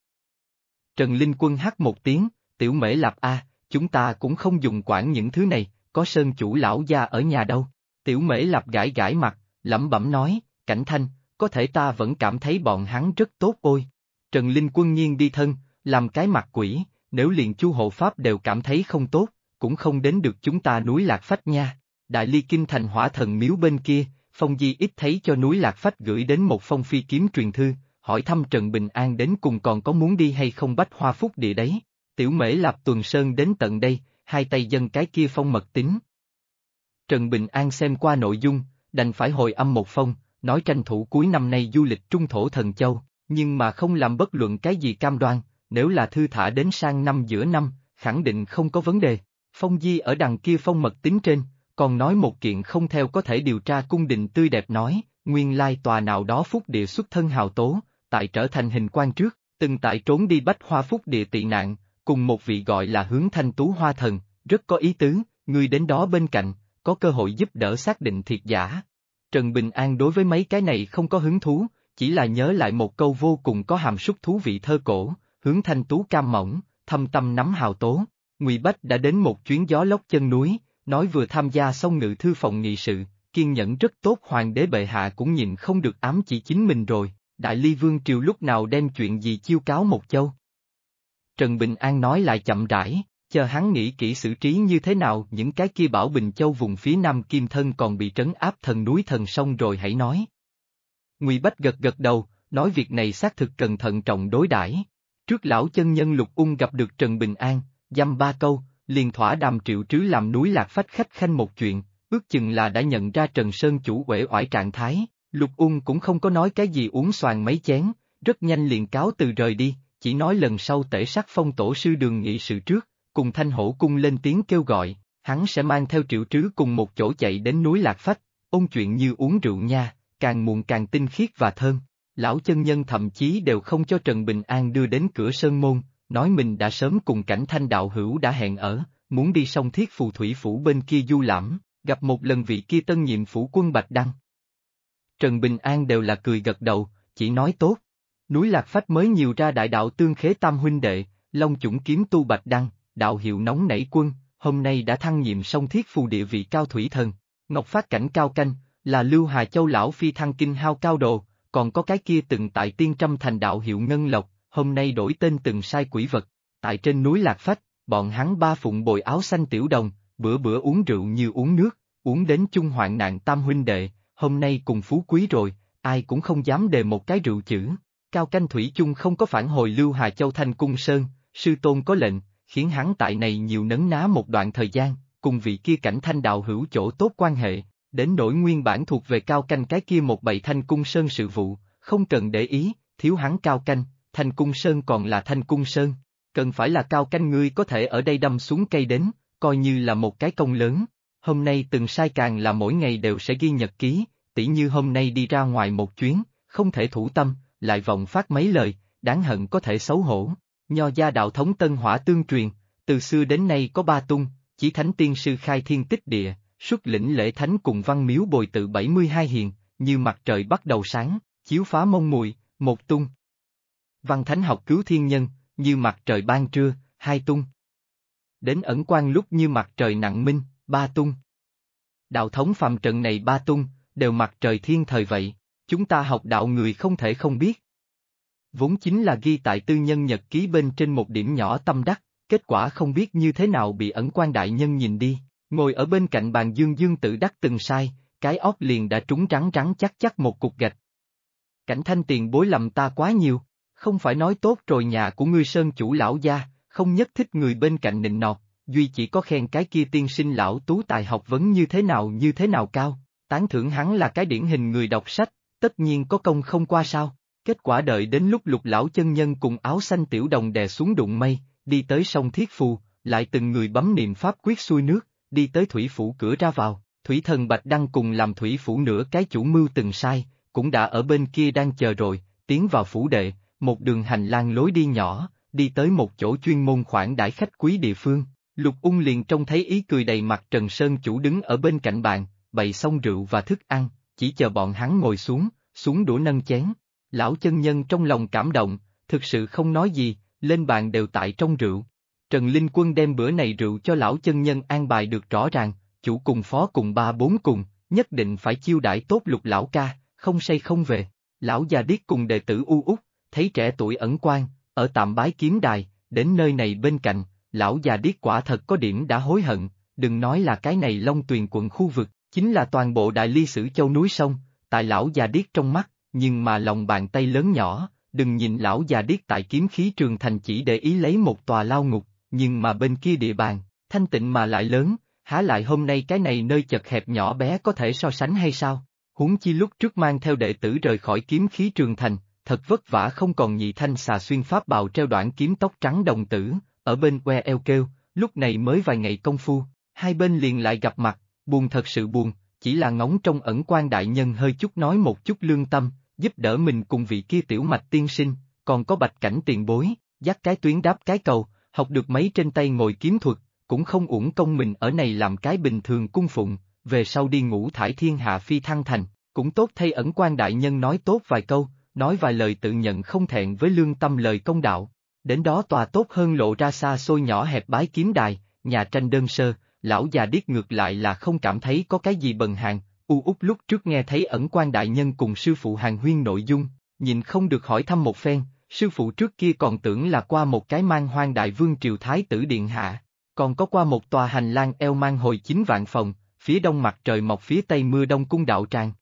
A: Trần Linh Quân hát một tiếng, tiểu mễ lạp a, chúng ta cũng không dùng quản những thứ này, có sơn chủ lão gia ở nhà đâu. Tiểu mễ lặp gãi gãi mặt, lẩm bẩm nói, cảnh thanh, có thể ta vẫn cảm thấy bọn hắn rất tốt ôi. Trần Linh quân nhiên đi thân, làm cái mặt quỷ, nếu liền chu hộ pháp đều cảm thấy không tốt, cũng không đến được chúng ta núi lạc phách nha. Đại ly kinh thành hỏa thần miếu bên kia, phong di ít thấy cho núi lạc phách gửi đến một phong phi kiếm truyền thư, hỏi thăm Trần Bình An đến cùng còn có muốn đi hay không bách hoa phúc địa đấy. Tiểu mễ lạp tuần sơn đến tận đây, hai tay dân cái kia phong mật tính, Trần Bình An xem qua nội dung, đành phải hồi âm một phong, nói tranh thủ cuối năm nay du lịch trung thổ thần châu, nhưng mà không làm bất luận cái gì cam đoan, nếu là thư thả đến sang năm giữa năm, khẳng định không có vấn đề. Phong Di ở đằng kia phong mật tính trên, còn nói một kiện không theo có thể điều tra cung đình tươi đẹp nói, nguyên lai tòa nào đó phúc địa xuất thân hào tố, tại trở thành hình quan trước, từng tại trốn đi bách hoa phúc địa tị nạn, cùng một vị gọi là hướng thanh tú hoa thần, rất có ý tứ, người đến đó bên cạnh, có cơ hội giúp đỡ xác định thiệt giả. Trần Bình An đối với mấy cái này không có hứng thú, chỉ là nhớ lại một câu vô cùng có hàm súc thú vị thơ cổ, hướng thanh tú cam mỏng, thâm tâm nắm hào tố. Ngụy Bách đã đến một chuyến gió lốc chân núi, nói vừa tham gia xong ngự thư phòng nghị sự, kiên nhẫn rất tốt hoàng đế bệ hạ cũng nhìn không được ám chỉ chính mình rồi, đại ly vương triều lúc nào đem chuyện gì chiêu cáo một châu. Trần Bình An nói lại chậm rãi, chờ hắn nghĩ kỹ xử trí như thế nào những cái kia bảo Bình Châu vùng phía Nam Kim Thân còn bị trấn áp thần núi thần sông rồi hãy nói. Ngụy Bách gật gật đầu, nói việc này xác thực cần thận trọng đối đãi. Trước lão chân nhân lục ung gặp được Trần Bình An, dăm ba câu, liền thỏa đàm triệu trứ làm núi lạc phách khách khanh một chuyện, ước chừng là đã nhận ra Trần Sơn chủ uể oải trạng thái, lục ung cũng không có nói cái gì uống xoàn mấy chén, rất nhanh liền cáo từ rời đi, chỉ nói lần sau tể sắc phong tổ sư đường nghị sự trước, cùng thanh hổ cung lên tiếng kêu gọi, hắn sẽ mang theo triệu trứ cùng một chỗ chạy đến núi Lạc Phách, ôn chuyện như uống rượu nha, càng muộn càng tinh khiết và thơm. Lão chân nhân thậm chí đều không cho Trần Bình An đưa đến cửa Sơn Môn, nói mình đã sớm cùng cảnh thanh đạo hữu đã hẹn ở, muốn đi sông thiết phù thủy phủ bên kia du lãm, gặp một lần vị kia tân nhiệm phủ quân Bạch Đăng. Trần Bình An đều là cười gật đầu, chỉ nói tốt. Núi Lạc Phách mới nhiều ra đại đạo tương khế tam huynh đệ, Long chủng kiếm tu Bạch Đăng, đạo hiệu nóng nảy quân, hôm nay đã thăng nhiệm sông thiết phù địa vị cao thủy thần, ngọc phát cảnh cao canh, là lưu hà châu lão phi thăng kinh hao cao đồ, còn có cái kia từng tại tiên trăm thành đạo hiệu ngân lộc, hôm nay đổi tên từng sai quỷ vật, tại trên núi Lạc Phách, bọn hắn ba phụng bồi áo xanh tiểu đồng, bữa bữa uống rượu như uống nước, uống đến chung hoạn nạn tam huynh đệ, hôm nay cùng phú quý rồi, ai cũng không dám đề một cái rượu chữ. Cao canh thủy chung không có phản hồi Lưu Hà Châu Thanh Cung Sơn, sư tôn có lệnh, khiến hắn tại này nhiều nấn ná một đoạn thời gian, cùng vị kia cảnh thanh đạo hữu chỗ tốt quan hệ, đến nỗi nguyên bản thuộc về cao canh cái kia một bầy thanh cung sơn sự vụ, không cần để ý, thiếu hắn cao canh, thanh cung sơn còn là thanh cung sơn, cần phải là cao canh ngươi có thể ở đây đâm xuống cây đến, coi như là một cái công lớn. Hôm nay từng sai càng là mỗi ngày đều sẽ ghi nhật ký, tỉ như hôm nay đi ra ngoài một chuyến, không thể thủ tâm, lại vọng phát mấy lời, đáng hận có thể xấu hổ, Nho gia đạo thống Tân Hỏa tương truyền, từ xưa đến nay có ba tung, chỉ thánh tiên sư khai thiên tích địa, xuất lĩnh lễ thánh cùng văn miếu bồi tự 72 hiền, như mặt trời bắt đầu sáng, chiếu phá mông mùi, một tung. Văn thánh học cứu thiên nhân, như mặt trời ban trưa, hai tung. Đến ẩn quan lúc như mặt trời nặng minh, ba tung. Đạo thống phàm trận này ba tung, đều mặt trời thiên thời vậy, chúng ta học đạo người không thể không biết vốn chính là ghi tại tư nhân nhật ký bên trên một điểm nhỏ tâm đắc, kết quả không biết như thế nào bị ẩn quan đại nhân nhìn đi, ngồi ở bên cạnh bàn dương dương tự đắc từng sai, cái óc liền đã trúng trắng trắng chắc chắc một cục gạch. Cảnh thanh tiền bối lầm ta quá nhiều, không phải nói tốt rồi nhà của ngươi sơn chủ lão gia, không nhất thích người bên cạnh nịnh nọt, duy chỉ có khen cái kia tiên sinh lão tú tài học vấn như thế nào như thế nào cao, tán thưởng hắn là cái điển hình người đọc sách, tất nhiên có công không qua sao. Kết quả đợi đến lúc lục lão chân nhân cùng áo xanh tiểu đồng đè xuống đụng mây, đi tới sông Thiết Phù, lại từng người bấm niệm pháp quyết xuôi nước, đi tới thủy phủ cửa ra vào, thủy thần Bạch Đăng cùng làm thủy phủ nửa cái chủ mưu từng sai, cũng đã ở bên kia đang chờ rồi, tiến vào phủ đệ, một đường hành lang lối đi nhỏ, đi tới một chỗ chuyên môn khoản đãi khách quý địa phương. Lục ung liền trông thấy ý cười đầy mặt Trần Sơn chủ đứng ở bên cạnh bàn, bày xong rượu và thức ăn, chỉ chờ bọn hắn ngồi xuống, xuống đũa nâng chén, Lão chân nhân trong lòng cảm động, thực sự không nói gì, lên bàn đều tại trong rượu. Trần Linh Quân đem bữa này rượu cho lão chân nhân an bài được rõ ràng, chủ cùng phó cùng ba bốn cùng, nhất định phải chiêu đãi tốt lục lão ca, không say không về. Lão già điếc cùng đệ tử U Úc, thấy trẻ tuổi ẩn quan, ở tạm bái kiếm đài, đến nơi này bên cạnh, lão già điếc quả thật có điểm đã hối hận, đừng nói là cái này long tuyền quận khu vực, chính là toàn bộ đại ly sử châu núi sông, tại lão già điếc trong mắt, nhưng mà lòng bàn tay lớn nhỏ, đừng nhìn lão già điếc tại kiếm khí trường thành chỉ để ý lấy một tòa lao ngục, nhưng mà bên kia địa bàn, thanh tịnh mà lại lớn, há lại hôm nay cái này nơi chật hẹp nhỏ bé có thể so sánh hay sao? Huống chi lúc trước mang theo đệ tử rời khỏi kiếm khí trường thành, thật vất vả không còn nhị thanh xà xuyên pháp bào treo đoạn kiếm tóc trắng đồng tử, ở bên que eo kêu, lúc này mới vài ngày công phu, hai bên liền lại gặp mặt, buồn thật sự buồn, chỉ là ngóng trong ẩn quan đại nhân hơi chút nói một chút lương tâm, giúp đỡ mình cùng vị kia tiểu mạch tiên sinh, còn có bạch cảnh tiền bối, dắt cái tuyến đáp cái cầu, học được mấy trên tay ngồi kiếm thuật, cũng không uổng công mình ở này làm cái bình thường cung phụng, về sau đi ngủ thải thiên hạ phi thăng thành, cũng tốt thay ẩn quan đại nhân nói tốt vài câu, nói vài lời tự nhận không thẹn với lương tâm lời công đạo. Đến đó tòa tốt hơn lộ ra xa xôi nhỏ hẹp bái kiếm đài, nhà tranh đơn sơ, lão già điếc ngược lại là không cảm thấy có cái gì bần hàng, U Úc lúc trước nghe thấy ẩn quan đại nhân cùng sư phụ hàng huyên nội dung, nhìn không được hỏi thăm một phen, sư phụ trước kia còn tưởng là qua một cái mang hoang đại vương triều thái tử điện hạ, còn có qua một tòa hành lang eo mang hồi chính vạn phòng, phía đông mặt trời mọc phía tây mưa đông cung đạo tràng.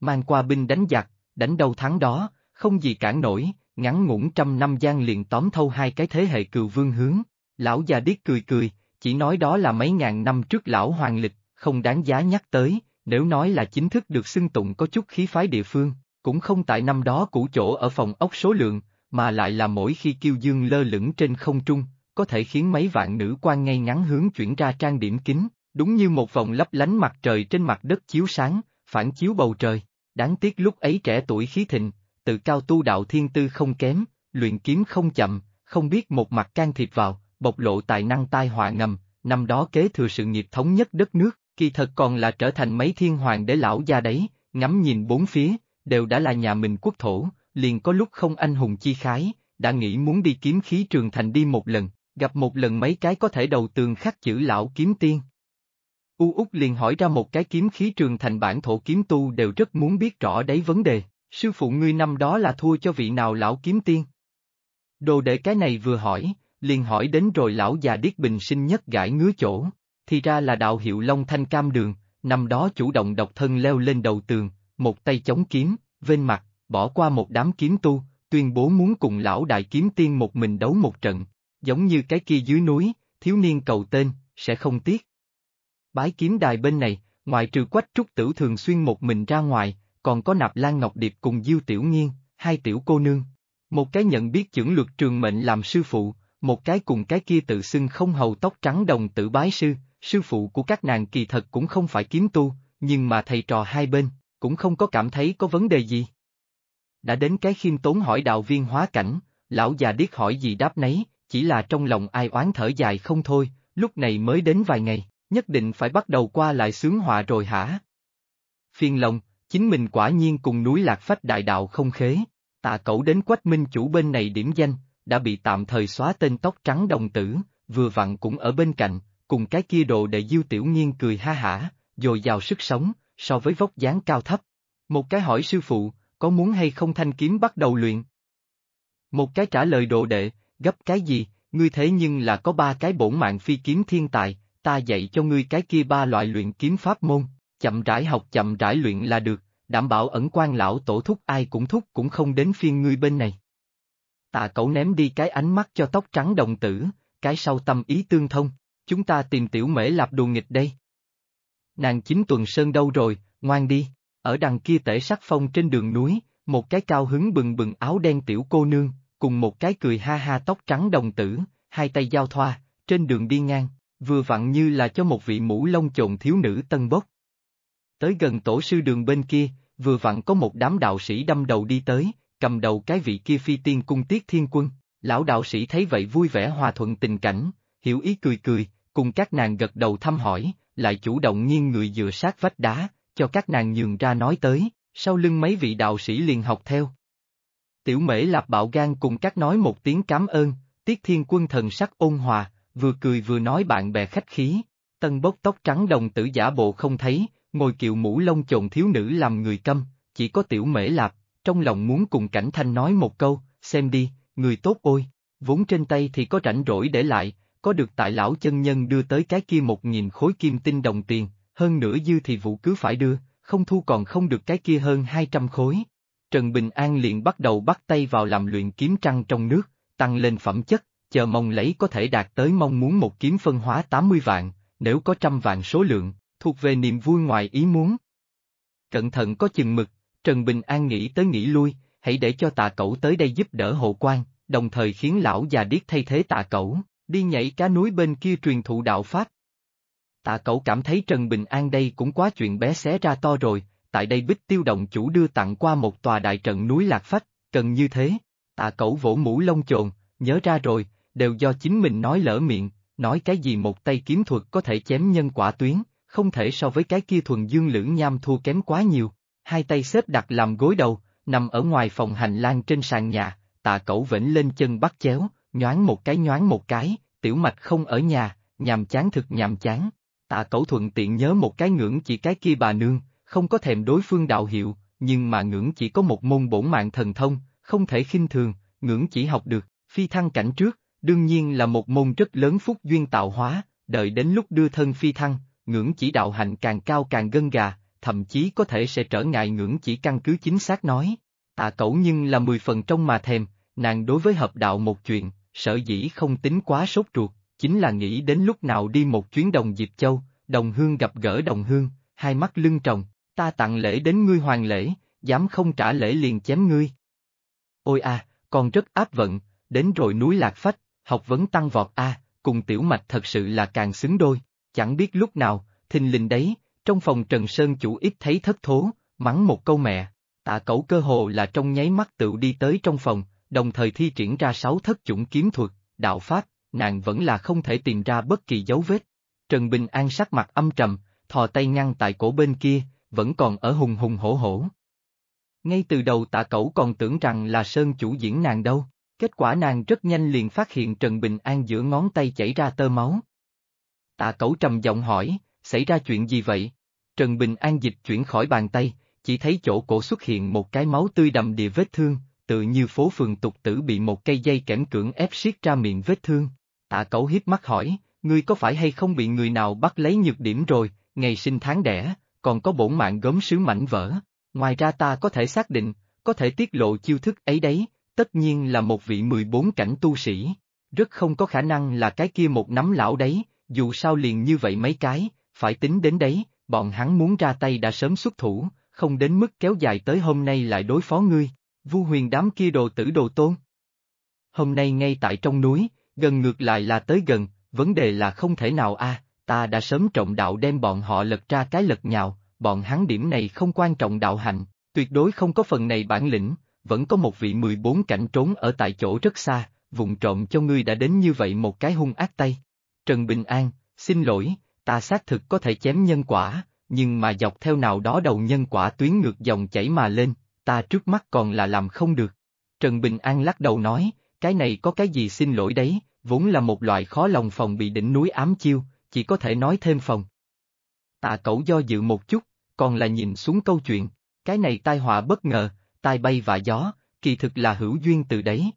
A: Mang qua binh đánh giặc, đánh đầu thắng đó, không gì cản nổi, ngắn ngủn trăm năm gian liền tóm thâu hai cái thế hệ cừu vương hướng. Lão già điếc cười cười, chỉ nói đó là mấy ngàn năm trước lão hoàng lịch, không đáng giá nhắc tới, nếu nói là chính thức được xưng tụng có chút khí phái địa phương, cũng không tại năm đó cũ chỗ ở phòng ốc số lượng, mà lại là mỗi khi kiêu dương lơ lửng trên không trung, có thể khiến mấy vạn nữ quan ngay ngắn hướng chuyển ra trang điểm kính, đúng như một vòng lấp lánh mặt trời trên mặt đất chiếu sáng, phản chiếu bầu trời. Đáng tiếc lúc ấy trẻ tuổi khí thịnh, tự cao tu đạo thiên tư không kém, luyện kiếm không chậm, không biết một mặt can thiệp vào, bộc lộ tài năng tai họa ngầm, năm đó kế thừa sự nghiệp thống nhất đất nước, kỳ thật còn là trở thành mấy thiên hoàng đế lão gia đấy, ngắm nhìn bốn phía, đều đã là nhà mình quốc thổ, liền có lúc không anh hùng chi khái, đã nghĩ muốn đi kiếm khí trường thành đi một lần, gặp một lần mấy cái có thể đầu tường khắc chữ lão kiếm tiên. U Úc liền hỏi ra một cái kiếm khí trường thành bản thổ kiếm tu đều rất muốn biết rõ đấy vấn đề, sư phụ ngươi năm đó là thua cho vị nào lão kiếm tiên. Đồ đệ cái này vừa hỏi, liền hỏi đến rồi lão già điết bình sinh nhất gãi ngứa chỗ thì ra là đạo hiệu Long Thanh Cam Đường, năm đó chủ động độc thân leo lên đầu tường, một tay chống kiếm, vên mặt, bỏ qua một đám kiếm tu, tuyên bố muốn cùng lão đại kiếm tiên một mình đấu một trận, giống như cái kia dưới núi, thiếu niên cầu tên, sẽ không tiếc. Bái kiếm đài bên này, ngoài trừ quách trúc tử thường xuyên một mình ra ngoài, còn có nạp lan ngọc điệp cùng diêu tiểu nghiên, hai tiểu cô nương. Một cái nhận biết chưởng luật trường mệnh làm sư phụ, một cái cùng cái kia tự xưng không hầu tóc trắng đồng tử bái sư, sư phụ của các nàng kỳ thật cũng không phải kiếm tu, nhưng mà thầy trò hai bên, cũng không có cảm thấy có vấn đề gì. Đã đến cái khiêm tốn hỏi đạo viên hóa cảnh, lão già điếc hỏi gì đáp nấy, chỉ là trong lòng ai oán thở dài không thôi, lúc này mới đến vài ngày, nhất định phải bắt đầu qua lại sướng họa rồi hả? Phiên lòng, chính mình quả nhiên cùng núi lạc phách đại đạo không khế, tạ cậu đến quách minh chủ bên này điểm danh, đã bị tạm thời xóa tên tóc trắng đồng tử, vừa vặn cũng ở bên cạnh, cùng cái kia đồ đệ diêu tiểu nghiên cười ha hả, dồi dào sức sống, so với vóc dáng cao thấp. Một cái hỏi sư phụ, có muốn hay không thanh kiếm bắt đầu luyện? Một cái trả lời đồ đệ, gấp cái gì, ngươi thế nhưng là có ba cái bổn mạng phi kiếm thiên tài, ta dạy cho ngươi cái kia ba loại luyện kiếm pháp môn, chậm rãi học chậm rãi luyện là được, đảm bảo ẩn quan lão tổ thúc ai cũng thúc cũng không đến phiên ngươi bên này. Tạ cậu ném đi cái ánh mắt cho tóc trắng đồng tử, cái sau tâm ý tương thông, chúng ta tìm tiểu mễ lạp đùa nghịch đây. Nàng chính tuần sơn đâu rồi, ngoan đi, ở đằng kia tể sắc phong trên đường núi, một cái cao hứng bừng bừng áo đen tiểu cô nương, cùng một cái cười ha ha tóc trắng đồng tử, hai tay giao thoa, trên đường đi ngang, vừa vặn như là cho một vị mũ lông chồn thiếu nữ tân bốc. Tới gần tổ sư đường bên kia, vừa vặn có một đám đạo sĩ đâm đầu đi tới, cầm đầu cái vị kia phi tiên cung tiết thiên quân, lão đạo sĩ thấy vậy vui vẻ hòa thuận tình cảnh, hiểu ý cười cười, cùng các nàng gật đầu thăm hỏi, lại chủ động nghiêng người dựa sát vách đá, cho các nàng nhường ra nói tới, sau lưng mấy vị đạo sĩ liền học theo. Tiểu mễ lạp bạo gan cùng các nói một tiếng cảm ơn, tiết thiên quân thần sắc ôn hòa, vừa cười vừa nói bạn bè khách khí, tân bốc tóc trắng đồng tử giả bộ không thấy, ngồi kiệu mũ lông chồn thiếu nữ làm người câm, chỉ có tiểu mễ lạp, trong lòng muốn cùng cảnh thanh nói một câu, xem đi, người tốt ôi, vốn trên tay thì có rảnh rỗi để lại, có được tại lão chân nhân đưa tới cái kia một nghìn khối kim tinh đồng tiền, hơn nữa dư thì vũ cứ phải đưa, không thu còn không được cái kia hơn hai trăm khối. Trần Bình An liền bắt đầu bắt tay vào làm luyện kiếm trăng trong nước, tăng lên phẩm chất, chờ mong lấy có thể đạt tới mong muốn một kiếm phân hóa tám mươi vạn, nếu có trăm vạn số lượng, thuộc về niềm vui ngoài ý muốn. Cẩn thận có chừng mực, Trần Bình An nghĩ tới nghĩ lui, hãy để cho tạ cẩu tới đây giúp đỡ hộ quan, đồng thời khiến lão già điếc thay thế tạ cẩu, đi nhảy cá núi bên kia truyền thụ đạo Pháp. Tạ cậu cảm thấy Trần Bình An đây cũng quá chuyện bé xé ra to rồi, tại đây bích tiêu động chủ đưa tặng qua một tòa đại trận núi Lạc Phách, cần như thế. Tạ cậu vỗ mũ lông chồn, nhớ ra rồi, đều do chính mình nói lỡ miệng, nói cái gì một tay kiếm thuật có thể chém nhân quả tuyến, không thể so với cái kia thuần dương lưỡng nham thua kém quá nhiều. Hai tay xếp đặt làm gối đầu, nằm ở ngoài phòng hành lang trên sàn nhà, tạ cẩu vẫn lên chân bắt chéo, nhoáng một cái nhoáng một cái, tiểu mạch không ở nhà, nhàm chán thực nhàm chán. Tạ cẩu thuận tiện nhớ một cái ngưỡng chỉ cái kia bà nương, không có thèm đối phương đạo hiệu, nhưng mà ngưỡng chỉ có một môn bổn mạng thần thông, không thể khinh thường, ngưỡng chỉ học được, phi thăng cảnh trước, đương nhiên là một môn rất lớn phúc duyên tạo hóa, đợi đến lúc đưa thân phi thăng, ngưỡng chỉ đạo hành càng cao càng gân gà, thậm chí có thể sẽ trở ngại ngưỡng chỉ căn cứ chính xác nói. Tạ cẩu nhưng là mười phần trong mà thèm, nàng đối với hợp đạo một chuyện, sở dĩ không tính quá sốt ruột, chính là nghĩ đến lúc nào đi một chuyến đồng Diệp Châu, đồng hương gặp gỡ đồng hương, hai mắt lưng trồng, ta tặng lễ đến ngươi hoàng lễ, dám không trả lễ liền chém ngươi. Ôi a, còn rất áp vận, đến rồi núi lạc phách, học vấn tăng vọt a, cùng tiểu mạch thật sự là càng xứng đôi, chẳng biết lúc nào, thình lình đấy, trong phòng Trần Sơn chủ ít thấy thất thố, mắng một câu mẹ, tạ cẩu cơ hồ là trong nháy mắt tự đi tới trong phòng, đồng thời thi triển ra sáu thất chủng kiếm thuật, đạo pháp, nàng vẫn là không thể tìm ra bất kỳ dấu vết. Trần Bình An sắc mặt âm trầm, thò tay ngăn tại cổ bên kia, vẫn còn ở hùng hùng hổ hổ. Ngay từ đầu tạ cẩu còn tưởng rằng là Sơn chủ diễn nàng đâu, kết quả nàng rất nhanh liền phát hiện Trần Bình An giữa ngón tay chảy ra tơ máu. Tạ cẩu trầm giọng hỏi, xảy ra chuyện gì vậy? Trần Bình An dịch chuyển khỏi bàn tay, chỉ thấy chỗ cổ xuất hiện một cái máu tươi đầm địa vết thương, tự như phố phường tục tử bị một cây dây kẽm cưỡng ép siết ra miệng vết thương. Tạ cẩu hiếp mắt hỏi, ngươi có phải hay không bị người nào bắt lấy nhược điểm rồi, ngày sinh tháng đẻ, còn có bổn mạng gốm sứ mảnh vỡ. Ngoài ra ta có thể xác định, có thể tiết lộ chiêu thức ấy đấy, tất nhiên là một vị 14 cảnh tu sĩ. Rất không có khả năng là cái kia một nắm lão đấy, dù sao liền như vậy mấy cái, phải tính đến đấy, bọn hắn muốn ra tay đã sớm xuất thủ, không đến mức kéo dài tới hôm nay lại đối phó ngươi. Vu huyền đám kia đồ tử đồ tôn. Hôm nay ngay tại trong núi, gần ngược lại là tới gần, vấn đề là không thể nào a ta đã sớm trọng đạo đem bọn họ lật ra cái lật nhào, bọn hắn điểm này không quan trọng đạo hạnh, tuyệt đối không có phần này bản lĩnh, vẫn có một vị 14 cảnh trốn ở tại chỗ rất xa, vùng trộm cho ngươi đã đến như vậy một cái hung ác tay. Trần Bình An, xin lỗi, ta xác thực có thể chém nhân quả, nhưng mà dọc theo nào đó đầu nhân quả tuyến ngược dòng chảy mà lên, ta trước mắt còn là làm không được. Trần Bình An lắc đầu nói, cái này có cái gì xin lỗi đấy, vốn là một loại khó lòng phòng bị đỉnh núi ám chiêu, chỉ có thể nói thêm phòng. Tạ cẩu do dự một chút, còn là nhìn xuống câu chuyện, cái này tai họa bất ngờ, tai bay và gió, kỳ thực là hữu duyên từ đấy.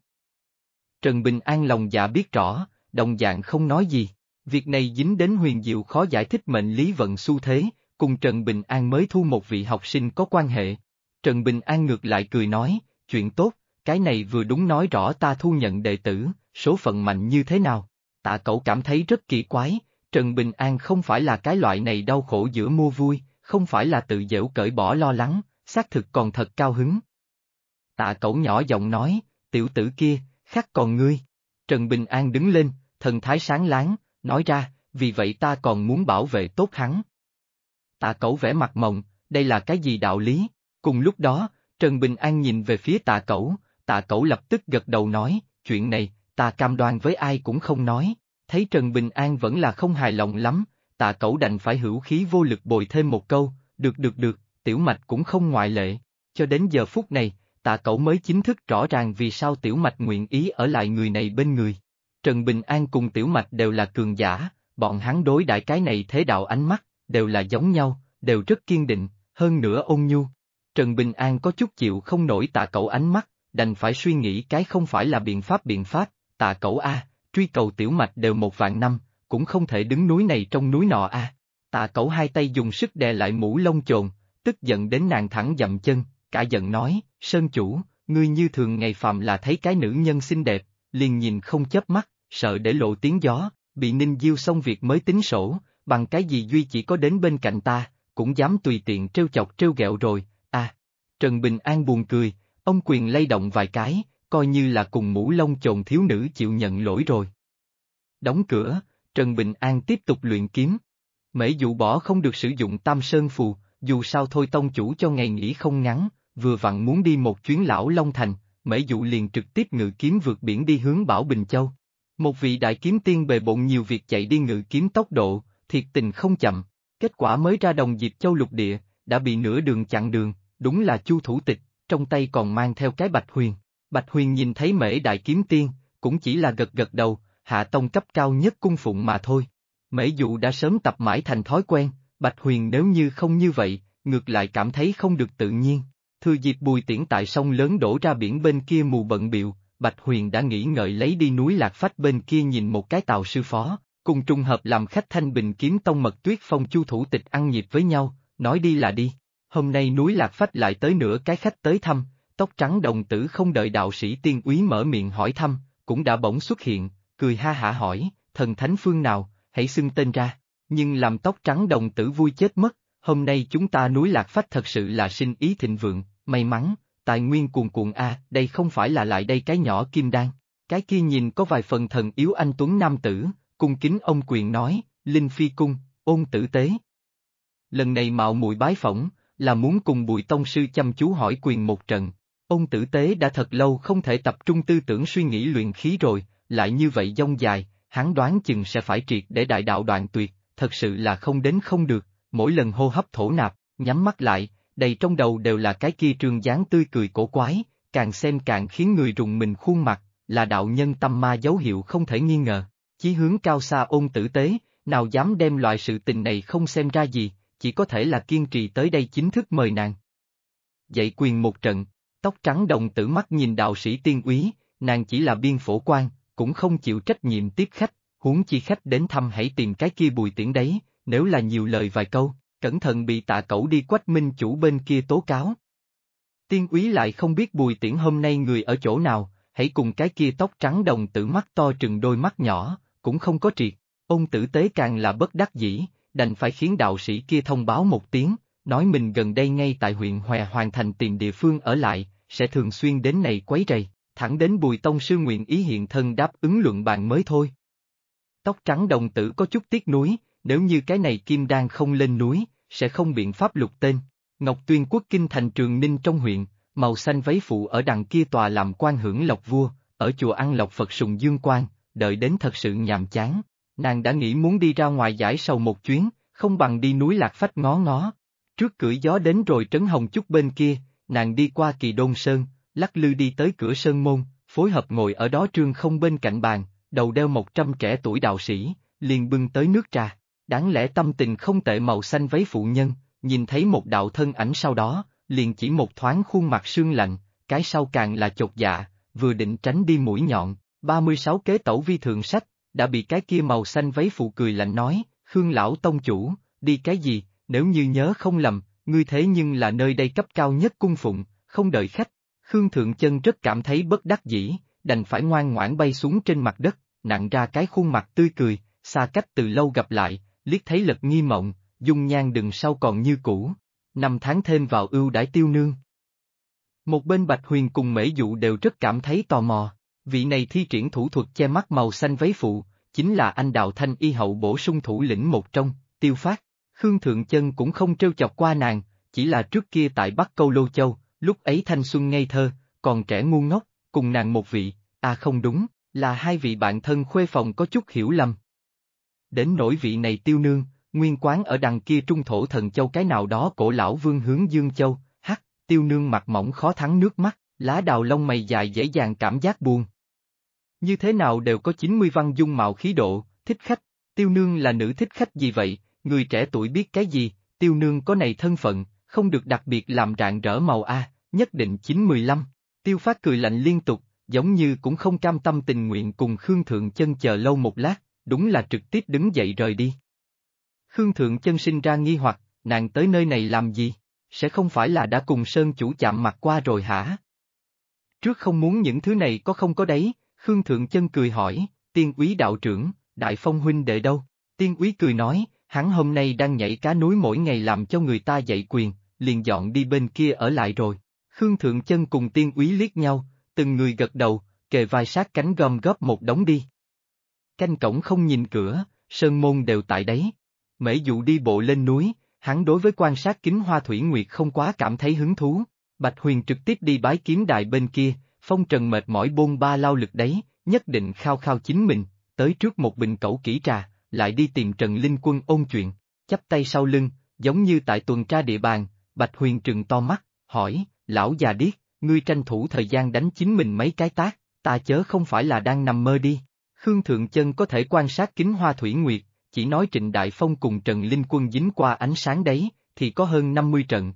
A: Trần Bình An lòng dạ biết rõ, đồng dạng không nói gì, việc này dính đến huyền diệu khó giải thích mệnh lý vận xu thế, cùng Trần Bình An mới thu một vị học sinh có quan hệ, Trần Bình An ngược lại cười nói, chuyện tốt, cái này vừa đúng nói rõ ta thu nhận đệ tử, số phận mạnh như thế nào. Tạ cậu cảm thấy rất kỳ quái, Trần Bình An không phải là cái loại này đau khổ giữa mua vui, không phải là tự dễu cởi bỏ lo lắng, xác thực còn thật cao hứng. Tạ cậu nhỏ giọng nói, tiểu tử kia, khác còn ngươi. Trần Bình An đứng lên, thần thái sáng láng, nói ra, vì vậy ta còn muốn bảo vệ tốt hắn. Tạ cậu vẽ mặt mộng, đây là cái gì đạo lý? Cùng lúc đó, Trần Bình An nhìn về phía tạ cẩu, tạ cẩu lập tức gật đầu nói, chuyện này, ta cam đoan với ai cũng không nói, thấy Trần Bình An vẫn là không hài lòng lắm, tạ cẩu đành phải hữu khí vô lực bồi thêm một câu, được được được, tiểu mạch cũng không ngoại lệ. Cho đến giờ phút này, tạ cẩu mới chính thức rõ ràng vì sao tiểu mạch nguyện ý ở lại người này bên người. Trần Bình An cùng tiểu mạch đều là cường giả, bọn hắn đối đại cái này thế đạo ánh mắt, đều là giống nhau, đều rất kiên định, hơn nữa ôn nhu. Trần Bình An có chút chịu không nổi tạ cậu ánh mắt, đành phải suy nghĩ cái không phải là biện pháp biện pháp, tạ cậu A, truy cầu tiểu mạch đều một vạn năm, cũng không thể đứng núi này trong núi nọ A. Tạ cậu hai tay dùng sức đè lại mũ lông trồn, tức giận đến nàng thẳng dậm chân, cả giận nói, Sơn Chủ, ngươi như thường ngày phạm là thấy cái nữ nhân xinh đẹp, liền nhìn không chớp mắt, sợ để lộ tiếng gió, bị ninh diêu xong việc mới tính sổ, bằng cái gì duy chỉ có đến bên cạnh ta, cũng dám tùy tiện trêu chọc trêu ghẹo rồi, Trần Bình An buồn cười, ông quyền lay động vài cái, coi như là cùng mũ lông chồn thiếu nữ chịu nhận lỗi rồi. Đóng cửa, Trần Bình An tiếp tục luyện kiếm. Mễ dụ bỏ không được sử dụng tam sơn phù, dù sao thôi tông chủ cho ngày nghỉ không ngắn, vừa vặn muốn đi một chuyến lão Long Thành, mễ dụ liền trực tiếp ngự kiếm vượt biển đi hướng Bảo Bình Châu. Một vị đại kiếm tiên bề bộn nhiều việc chạy đi ngự kiếm tốc độ, thiệt tình không chậm, kết quả mới ra đồng dịp châu lục địa, đã bị nửa đường chặn đường, đúng là chu thủ tịch, trong tay còn mang theo cái bạch huyền. Bạch huyền nhìn thấy mễ đại kiếm tiên, cũng chỉ là gật gật đầu, hạ tông cấp cao nhất cung phụng mà thôi. Mễ dụ đã sớm tập mãi thành thói quen, bạch huyền nếu như không như vậy, ngược lại cảm thấy không được tự nhiên. Thừa dịp bùi tiễn tại sông lớn đổ ra biển bên kia mù bận biệu, Bạch Huyền đã nghĩ ngợi lấy đi núi Lạc Phách bên kia nhìn một cái tàu sư phó, cùng trùng hợp làm khách thanh bình kiếm tông mật tuyết phong chu thủ tịch ăn nhịp với nhau, nói đi là đi. Hôm nay núi Lạc Phách lại tới nửa cái khách tới thăm, tóc trắng đồng tử không đợi đạo sĩ tiên úy mở miệng hỏi thăm, cũng đã bỗng xuất hiện, cười ha hả hỏi, thần thánh phương nào, hãy xưng tên ra. Nhưng làm tóc trắng đồng tử vui chết mất, hôm nay chúng ta núi Lạc Phách thật sự là sinh ý thịnh vượng, may mắn, tài nguyên cuồn cuộn a, à, đây không phải là lại đây cái nhỏ kim đan. Cái kia nhìn có vài phần thần yếu anh Tuấn Nam Tử, cung kính ông quyền nói, Linh Phi Cung, ôn tử tế. Lần này mạo muội bái phỏng, là muốn cùng Bùi Tông Sư chăm chú hỏi quyền một trận. Ông tử tế đã thật lâu không thể tập trung tư tưởng suy nghĩ luyện khí rồi, lại như vậy dông dài, hắn đoán chừng sẽ phải triệt để đại đạo đoạn tuyệt, thật sự là không đến không được, mỗi lần hô hấp thổ nạp, nhắm mắt lại, đầy trong đầu đều là cái kia trường dáng tươi cười cổ quái, càng xem càng khiến người rùng mình khuôn mặt, là đạo nhân tâm ma dấu hiệu không thể nghi ngờ, chí hướng cao xa ôn tử tế, nào dám đem loại sự tình này không xem ra gì, chỉ có thể là kiên trì tới đây chính thức mời nàng. Dạy quyền một trận, tóc trắng đồng tử mắt nhìn đạo sĩ tiên úy, nàng chỉ là biên phổ quan, cũng không chịu trách nhiệm tiếp khách, huống chi khách đến thăm hãy tìm cái kia bùi tiễn đấy, nếu là nhiều lời vài câu, cẩn thận bị tạ cẩu đi quách minh chủ bên kia tố cáo. Tiên úy lại không biết bùi tiễn hôm nay người ở chỗ nào, hãy cùng cái kia tóc trắng đồng tử mắt to trừng đôi mắt nhỏ, cũng không có triệt, ông tử tế càng là bất đắc dĩ, đành phải khiến đạo sĩ kia thông báo một tiếng, nói mình gần đây ngay tại huyện Hòe hoàn thành tìm địa phương ở lại, sẽ thường xuyên đến này quấy rầy, thẳng đến Bùi Tông Sư nguyện ý hiện thân đáp ứng luận bàn mới thôi. Tóc trắng đồng tử có chút tiếc núi, nếu như cái này kim đan không lên núi, sẽ không biện pháp lục tên. Ngọc Tuyên quốc kinh thành trường ninh trong huyện, màu xanh váy phụ ở đằng kia tòa làm quan hưởng lộc vua, ở chùa ăn lộc Phật sùng dương quan, đợi đến thật sự nhàm chán, nàng đã nghĩ muốn đi ra ngoài giải sầu một chuyến, không bằng đi núi Lạc Phách ngó ngó. Trước cửa gió đến rồi Trấn Hồng chút bên kia, nàng đi qua kỳ đôn sơn, lắc lư đi tới cửa sơn môn, phối hợp ngồi ở đó trương không bên cạnh bàn, đầu đeo một trăm trẻ tuổi đạo sĩ, liền bưng tới nước trà. Đáng lẽ tâm tình không tệ màu xanh váy phụ nhân, nhìn thấy một đạo thân ảnh sau đó, liền chỉ một thoáng khuôn mặt sương lạnh, cái sau càng là chột dạ, vừa định tránh đi mũi nhọn, 36 kế tẩu vi thượng sách, đã bị cái kia màu xanh váy phụ cười lạnh nói, Khương lão tông chủ, đi cái gì, nếu như nhớ không lầm, ngươi thế nhưng là nơi đây cấp cao nhất cung phụng, không đợi khách. Khương Thượng Chân rất cảm thấy bất đắc dĩ, đành phải ngoan ngoãn bay xuống trên mặt đất, nặng ra cái khuôn mặt tươi cười, xa cách từ lâu gặp lại, liếc thấy lật nghi mộng, dung nhan đừng sau còn như cũ, năm tháng thêm vào ưu đãi tiêu nương. Một bên Bạch Huyền cùng Mễ Dụ đều rất cảm thấy tò mò vị này thi triển thủ thuật che mắt màu xanh váy phụ, chính là anh Đào Thanh y hậu bổ sung thủ lĩnh một trong, tiêu phát. Khương Thượng Chân cũng không trêu chọc qua nàng, chỉ là trước kia tại Bắc Câu Lô Châu, lúc ấy thanh xuân ngây thơ, còn trẻ ngu ngốc, cùng nàng một vị, à không đúng, là hai vị bạn thân khuê phòng có chút hiểu lầm. Đến nỗi vị này tiêu nương, nguyên quán ở đằng kia trung thổ thần châu cái nào đó cổ lão vương hướng dương châu, hắc, tiêu nương mặt mỏng khó thắng nước mắt, lá đào lông mày dài dễ dàng cảm giác buồn, như thế nào đều có 90 văn dung mạo khí độ, thích khách, tiêu nương là nữ thích khách gì vậy, người trẻ tuổi biết cái gì, tiêu nương có này thân phận, không được đặc biệt làm rạng rỡ màu A, nhất định 915. Tiêu phát cười lạnh liên tục, giống như cũng không cam tâm tình nguyện cùng Khương Thượng Chân chờ lâu một lát, đúng là trực tiếp đứng dậy rời đi. Khương Thượng Chân sinh ra nghi hoặc, nàng tới nơi này làm gì, sẽ không phải là đã cùng Sơn chủ chạm mặt qua rồi hả? Trước không muốn những thứ này có không có đấy, Khương Thượng Chân cười hỏi, tiên úy đạo trưởng, đại phong huynh đệ đâu? Tiên úy cười nói, hắn hôm nay đang nhảy cá núi mỗi ngày làm cho người ta dậy quyền, liền dọn đi bên kia ở lại rồi. Khương Thượng Chân cùng tiên úy liếc nhau, từng người gật đầu, kề vai sát cánh gom góp một đống đi. Canh cổng không nhìn cửa, sơn môn đều tại đấy. Mễ dụ đi bộ lên núi, hắn đối với quan sát kính hoa thủy nguyệt không quá cảm thấy hứng thú. Bạch Huyền trực tiếp đi bái kiếm đài bên kia, Phong Trần mệt mỏi bôn ba lao lực đấy, nhất định khao khao chính mình, tới trước một bình cẩu kỹ trà, lại đi tìm Trần Linh Quân ôn chuyện, chắp tay sau lưng, giống như tại tuần tra địa bàn, Bạch Huyền trừng to mắt, hỏi, lão già điếc, ngươi tranh thủ thời gian đánh chính mình mấy cái tác, ta chớ không phải là đang nằm mơ đi. Khương Thượng Chân có thể quan sát kính hoa thủy nguyệt, chỉ nói Trịnh Đại Phong cùng Trần Linh Quân dính qua ánh sáng đấy, thì có hơn 50 trận.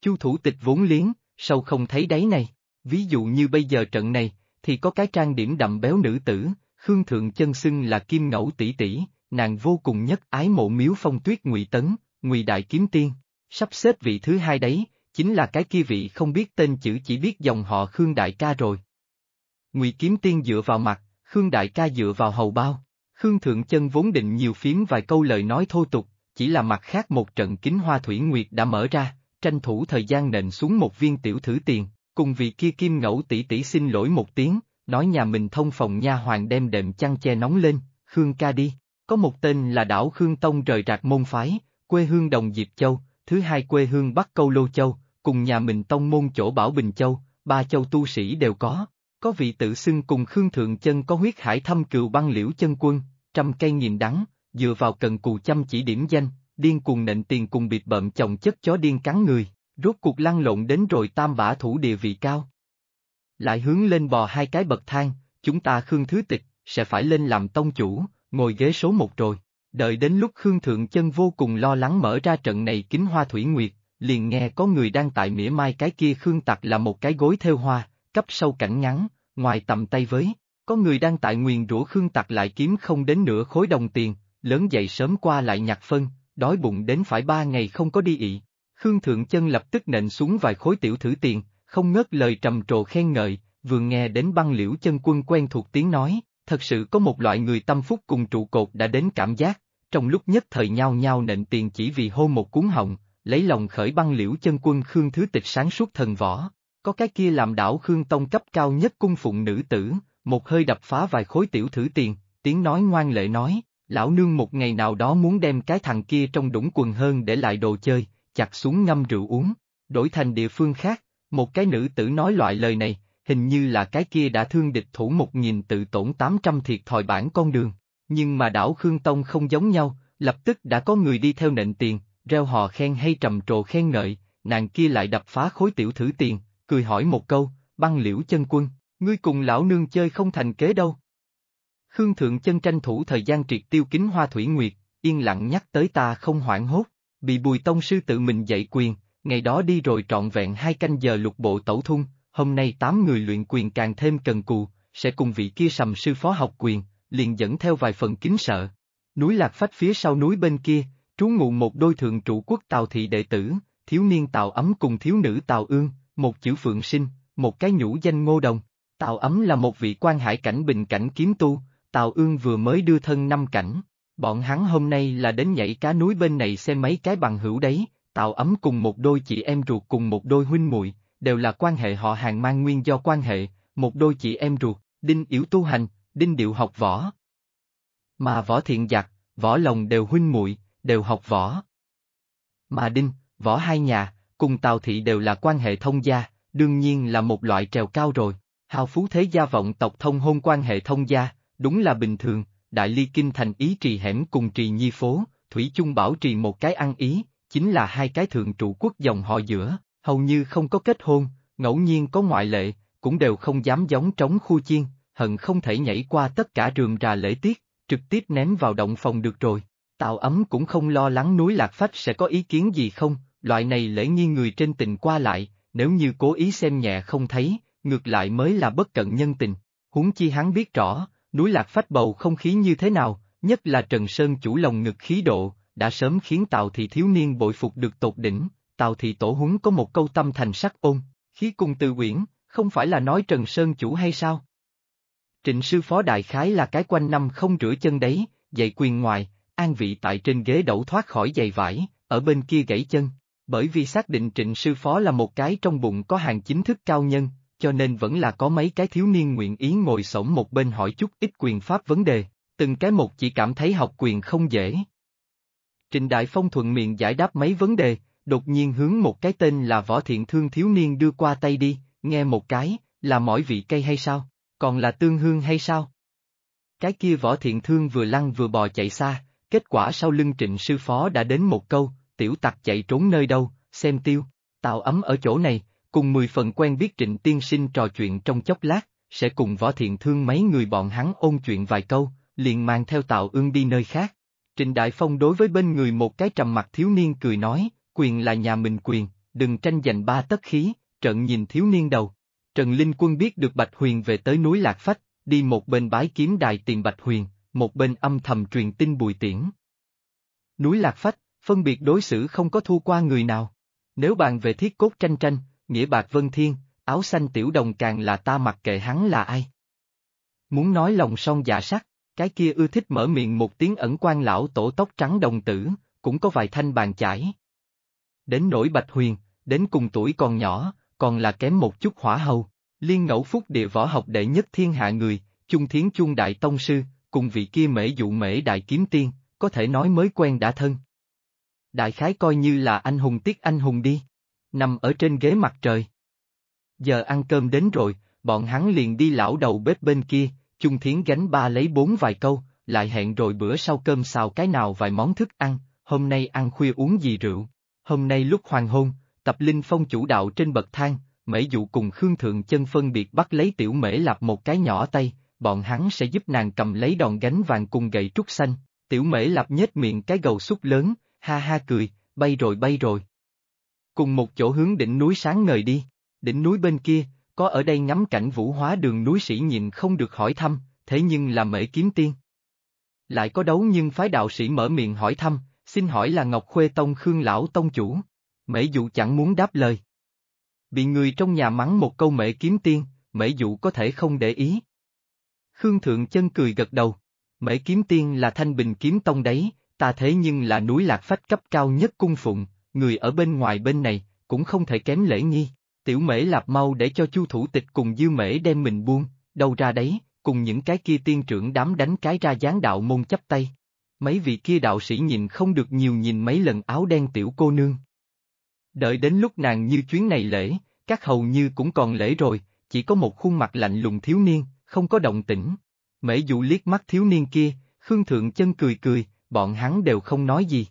A: Chu thủ tịch vốn liếng, sâu không thấy đáy này ví dụ như bây giờ trận này, thì có cái trang điểm đậm béo nữ tử, Khương Thượng chân xưng là Kim Ngẫu tỷ tỷ, nàng vô cùng nhất ái mộ miếu phong tuyết ngụy tấn, ngụy đại kiếm tiên, sắp xếp vị thứ hai đấy, chính là cái kia vị không biết tên chữ chỉ biết dòng họ Khương Đại ca rồi. Ngụy kiếm tiên dựa vào mặt, Khương Đại ca dựa vào hầu bao, Khương Thượng chân vốn định nhiều phiếm vài câu lời nói thô tục, chỉ là mặt khác một trận kính hoa thủy nguyệt đã mở ra, tranh thủ thời gian nện xuống một viên tiểu thử tiền, cùng vị kia kim ngẫu tỷ tỷ xin lỗi một tiếng, nói nhà mình thông phòng nha hoàng đem đệm chăn che nóng lên, Khương ca đi. Có một tên là đảo Khương Tông rời rạc môn phái, quê hương Đồng Diệp Châu, thứ hai quê hương Bắc Câu Lô Châu, cùng nhà mình tông môn chỗ Bảo Bình Châu, ba châu tu sĩ đều có. Có vị tự xưng cùng Khương Thượng Chân có huyết hải thâm cựu băng liễu chân quân, trăm cây nghìn đắng, dựa vào cần cù chăm chỉ điểm danh, điên cuồng nện tiền cùng bịt bợm chồng chất chó điên cắn người. Rốt cuộc lăn lộn đến rồi tam bả thủ địa vị cao. Lại hướng lên bò hai cái bậc thang, chúng ta Khương Thứ Tịch, sẽ phải lên làm tông chủ, ngồi ghế số một rồi. Đợi đến lúc Khương Thượng Chân vô cùng lo lắng mở ra trận này kính hoa thủy nguyệt, liền nghe có người đang tại mỉa mai cái kia Khương Tặc là một cái gối theo hoa, cấp sâu cảnh ngắn, ngoài tầm tay với, có người đang tại nguyền rủa Khương Tặc lại kiếm không đến nửa khối đồng tiền, lớn dậy sớm qua lại nhặt phân, đói bụng đến phải ba ngày không có đi ị, Khương Thượng Chân lập tức nện xuống vài khối tiểu thử tiền, không ngớt lời trầm trồ khen ngợi, vừa nghe đến băng liễu chân quân quen thuộc tiếng nói, thật sự có một loại người tâm phúc cùng trụ cột đã đến cảm giác, trong lúc nhất thời nhau nhau nện tiền chỉ vì hô một cuốn họng, lấy lòng khởi băng liễu chân quân Khương Thứ Tịch sáng suốt thần võ, có cái kia làm đảo Khương Tông cấp cao nhất cung phụng nữ tử, một hơi đập phá vài khối tiểu thử tiền, tiếng nói ngoan lệ nói, lão nương một ngày nào đó muốn đem cái thằng kia trong đũng quần hơn để lại đồ chơi, chặt xuống ngâm rượu uống, đổi thành địa phương khác, một cái nữ tử nói loại lời này, hình như là cái kia đã thương địch thủ một nghìn tự tổn tám trăm thiệt thòi bản con đường. Nhưng mà đảo Khương Tông không giống nhau, lập tức đã có người đi theo nện tiền, reo hò khen hay trầm trồ khen ngợi, nàng kia lại đập phá khối tiểu thử tiền, cười hỏi một câu, băng liễu chân quân, ngươi cùng lão nương chơi không thành kế đâu. Khương Thượng chân tranh thủ thời gian triệt tiêu kính hoa thủy nguyệt, yên lặng nhắc tới ta không hoảng hốt bị Bùi Tông Sư tự mình dạy quyền, ngày đó đi rồi trọn vẹn hai canh giờ lục bộ tẩu thung, hôm nay tám người luyện quyền càng thêm cần cù, sẽ cùng vị kia sầm sư phó học quyền, liền dẫn theo vài phần kính sợ. Núi Lạc Phách phía sau núi bên kia, trú ngụ một đôi thượng trụ quốc Tào thị đệ tử, thiếu niên Tào Ấm cùng thiếu nữ Tào Ương, một chữ phượng sinh, một cái nhũ danh ngô đồng. Tào Ấm là một vị quan hải cảnh bình cảnh kiếm tu, Tào Ương vừa mới đưa thân năm cảnh, Bọn hắn hôm nay là đến nhảy cá núi bên này xem mấy cái bằng hữu đấy, tạo ấm cùng một đôi chị em ruột cùng một đôi huynh muội đều là quan hệ họ hàng mang nguyên do quan hệ, một đôi chị em ruột, đinh yếu tu hành, đinh điệu học võ. Mà võ thiện giặc, võ lòng đều huynh muội đều học võ. Mà đinh, võ hai nhà, cùng tào thị đều là quan hệ thông gia, đương nhiên là một loại trèo cao rồi. Hào phú thế gia vọng tộc thông hôn quan hệ thông gia, đúng là bình thường, Đại Ly Kinh thành ý trì hẻm cùng trì nhi phố, Thủy chung bảo trì một cái ăn ý, chính là hai cái thượng trụ quốc dòng họ giữa, hầu như không có kết hôn, ngẫu nhiên có ngoại lệ, cũng đều không dám giống trống khu chiên, hận không thể nhảy qua tất cả rườm rà lễ tiết, trực tiếp ném vào động phòng được rồi. Tạo ấm cũng không lo lắng núi Lạc Phách sẽ có ý kiến gì không, loại này lễ nghi người trên tình qua lại, nếu như cố ý xem nhẹ không thấy, ngược lại mới là bất cận nhân tình. Huống chi hắn biết rõ, núi lạc phách bầu không khí như thế nào, nhất là Trần Sơn chủ lòng ngực khí độ, đã sớm khiến Tào Thị thiếu niên bội phục được tột đỉnh, Tào Thị tổ huấn có một câu tâm thành sắc ôn, khí cung từ quyển, không phải là nói Trần Sơn chủ hay sao? Trịnh sư phó đại khái là cái quanh năm không rửa chân đấy, dạy quyền ngoài, an vị tại trên ghế đẩu thoát khỏi giày vải, ở bên kia gãy chân. Bởi vì xác định trịnh sư phó là một cái trong bụng có hàng chính thức cao nhân, cho nên vẫn là có mấy cái thiếu niên nguyện ý ngồi sổng một bên hỏi chút ít quyền pháp vấn đề, từng cái một chỉ cảm thấy học quyền không dễ. Trịnh Đại Phong thuận miệng giải đáp mấy vấn đề, đột nhiên hướng một cái tên là Võ Thiện Thương thiếu niên đưa qua tay đi, nghe một cái, là mỏi vị cây hay sao, còn là tương hương hay sao? Cái kia Võ Thiện Thương vừa lăn vừa bò chạy xa, kết quả sau lưng trịnh sư phó đã đến một câu, tiểu tặc chạy trốn nơi đâu, xem tiêu, tạo ấm ở chỗ này, cùng mười phần quen biết trịnh tiên sinh trò chuyện trong chốc lát, sẽ cùng võ thiện thương mấy người bọn hắn ôn chuyện vài câu, liền mang theo tạo ương đi nơi khác. Trịnh Đại Phong đối với bên người một cái trầm mặt thiếu niên cười nói, quyền là nhà mình quyền, đừng tranh giành ba tất khí, trận nhìn thiếu niên đầu. Trần Linh Quân biết được Bạch Huyền về tới núi Lạc Phách, đi một bên bái kiếm đài tiền Bạch Huyền, một bên âm thầm truyền tin bùi tiễn. Núi Lạc Phách, phân biệt đối xử không có thua qua người nào. Nếu bàn về thiết cốt tranh tranh, Nghĩa Bạc Vân Thiên, áo xanh tiểu đồng càng là ta mặc kệ hắn là ai. Muốn nói lòng song dạ sắc, cái kia ưa thích mở miệng một tiếng ẩn quan lão tổ tóc trắng đồng tử, cũng có vài thanh bàn chải. Đến nỗi Bạch Huyền, đến cùng tuổi còn nhỏ, còn là kém một chút hỏa hầu, liên ngẫu phúc địa võ học đệ nhất thiên hạ người, chung thiến chung đại tông sư, cùng vị kia mễ dụ mễ đại kiếm tiên, có thể nói mới quen đã thân. Đại khái coi như là anh hùng tiếc anh hùng đi nằm ở trên ghế mặt trời. Giờ ăn cơm đến rồi, bọn hắn liền đi lão đầu bếp bên kia, Chung Thiến gánh ba lấy bốn vài câu, lại hẹn rồi bữa sau cơm xào cái nào vài món thức ăn, hôm nay ăn khuya uống gì rượu. Hôm nay lúc hoàng hôn, Tập Linh Phong chủ đạo trên bậc thang, Mễ Dụ cùng Khương Thượng chân phân biệt bắt lấy tiểu mễ lạp một cái nhỏ tay, bọn hắn sẽ giúp nàng cầm lấy đòn gánh vàng cùng gậy trúc xanh, tiểu mễ lạp nhếch miệng cái gầu xúc lớn, ha ha cười, bay rồi bay rồi. Cùng một chỗ hướng đỉnh núi sáng ngời đi, đỉnh núi bên kia, có ở đây ngắm cảnh vũ hóa đường núi sĩ nhìn không được hỏi thăm, thế nhưng là mễ kiếm tiên. Lại có đấu nhưng phái đạo sĩ mở miệng hỏi thăm, xin hỏi là Ngọc Khuê Tông Khương Lão Tông Chủ. Mễ dụ chẳng muốn đáp lời. Bị người trong nhà mắng một câu mễ kiếm tiên, mễ dụ có thể không để ý. Khương Thượng chân cười gật đầu. Mễ kiếm tiên là thanh bình kiếm tông đấy, ta thế nhưng là núi lạc phách cấp cao nhất cung phụng, người ở bên ngoài bên này, cũng không thể kém lễ nghi. Tiểu mễ lạp mau để cho chu thủ tịch cùng dư mễ đem mình buông, đâu ra đấy, cùng những cái kia tiên trưởng đám đánh cái ra gián đạo môn chấp tay. Mấy vị kia đạo sĩ nhìn không được nhiều nhìn mấy lần áo đen tiểu cô nương. Đợi đến lúc nàng như chuyến này lễ, các hầu như cũng còn lễ rồi, chỉ có một khuôn mặt lạnh lùng thiếu niên, không có động tĩnh. Mễ dụ liếc mắt thiếu niên kia, Khương Thượng chân cười cười, bọn hắn đều không nói gì.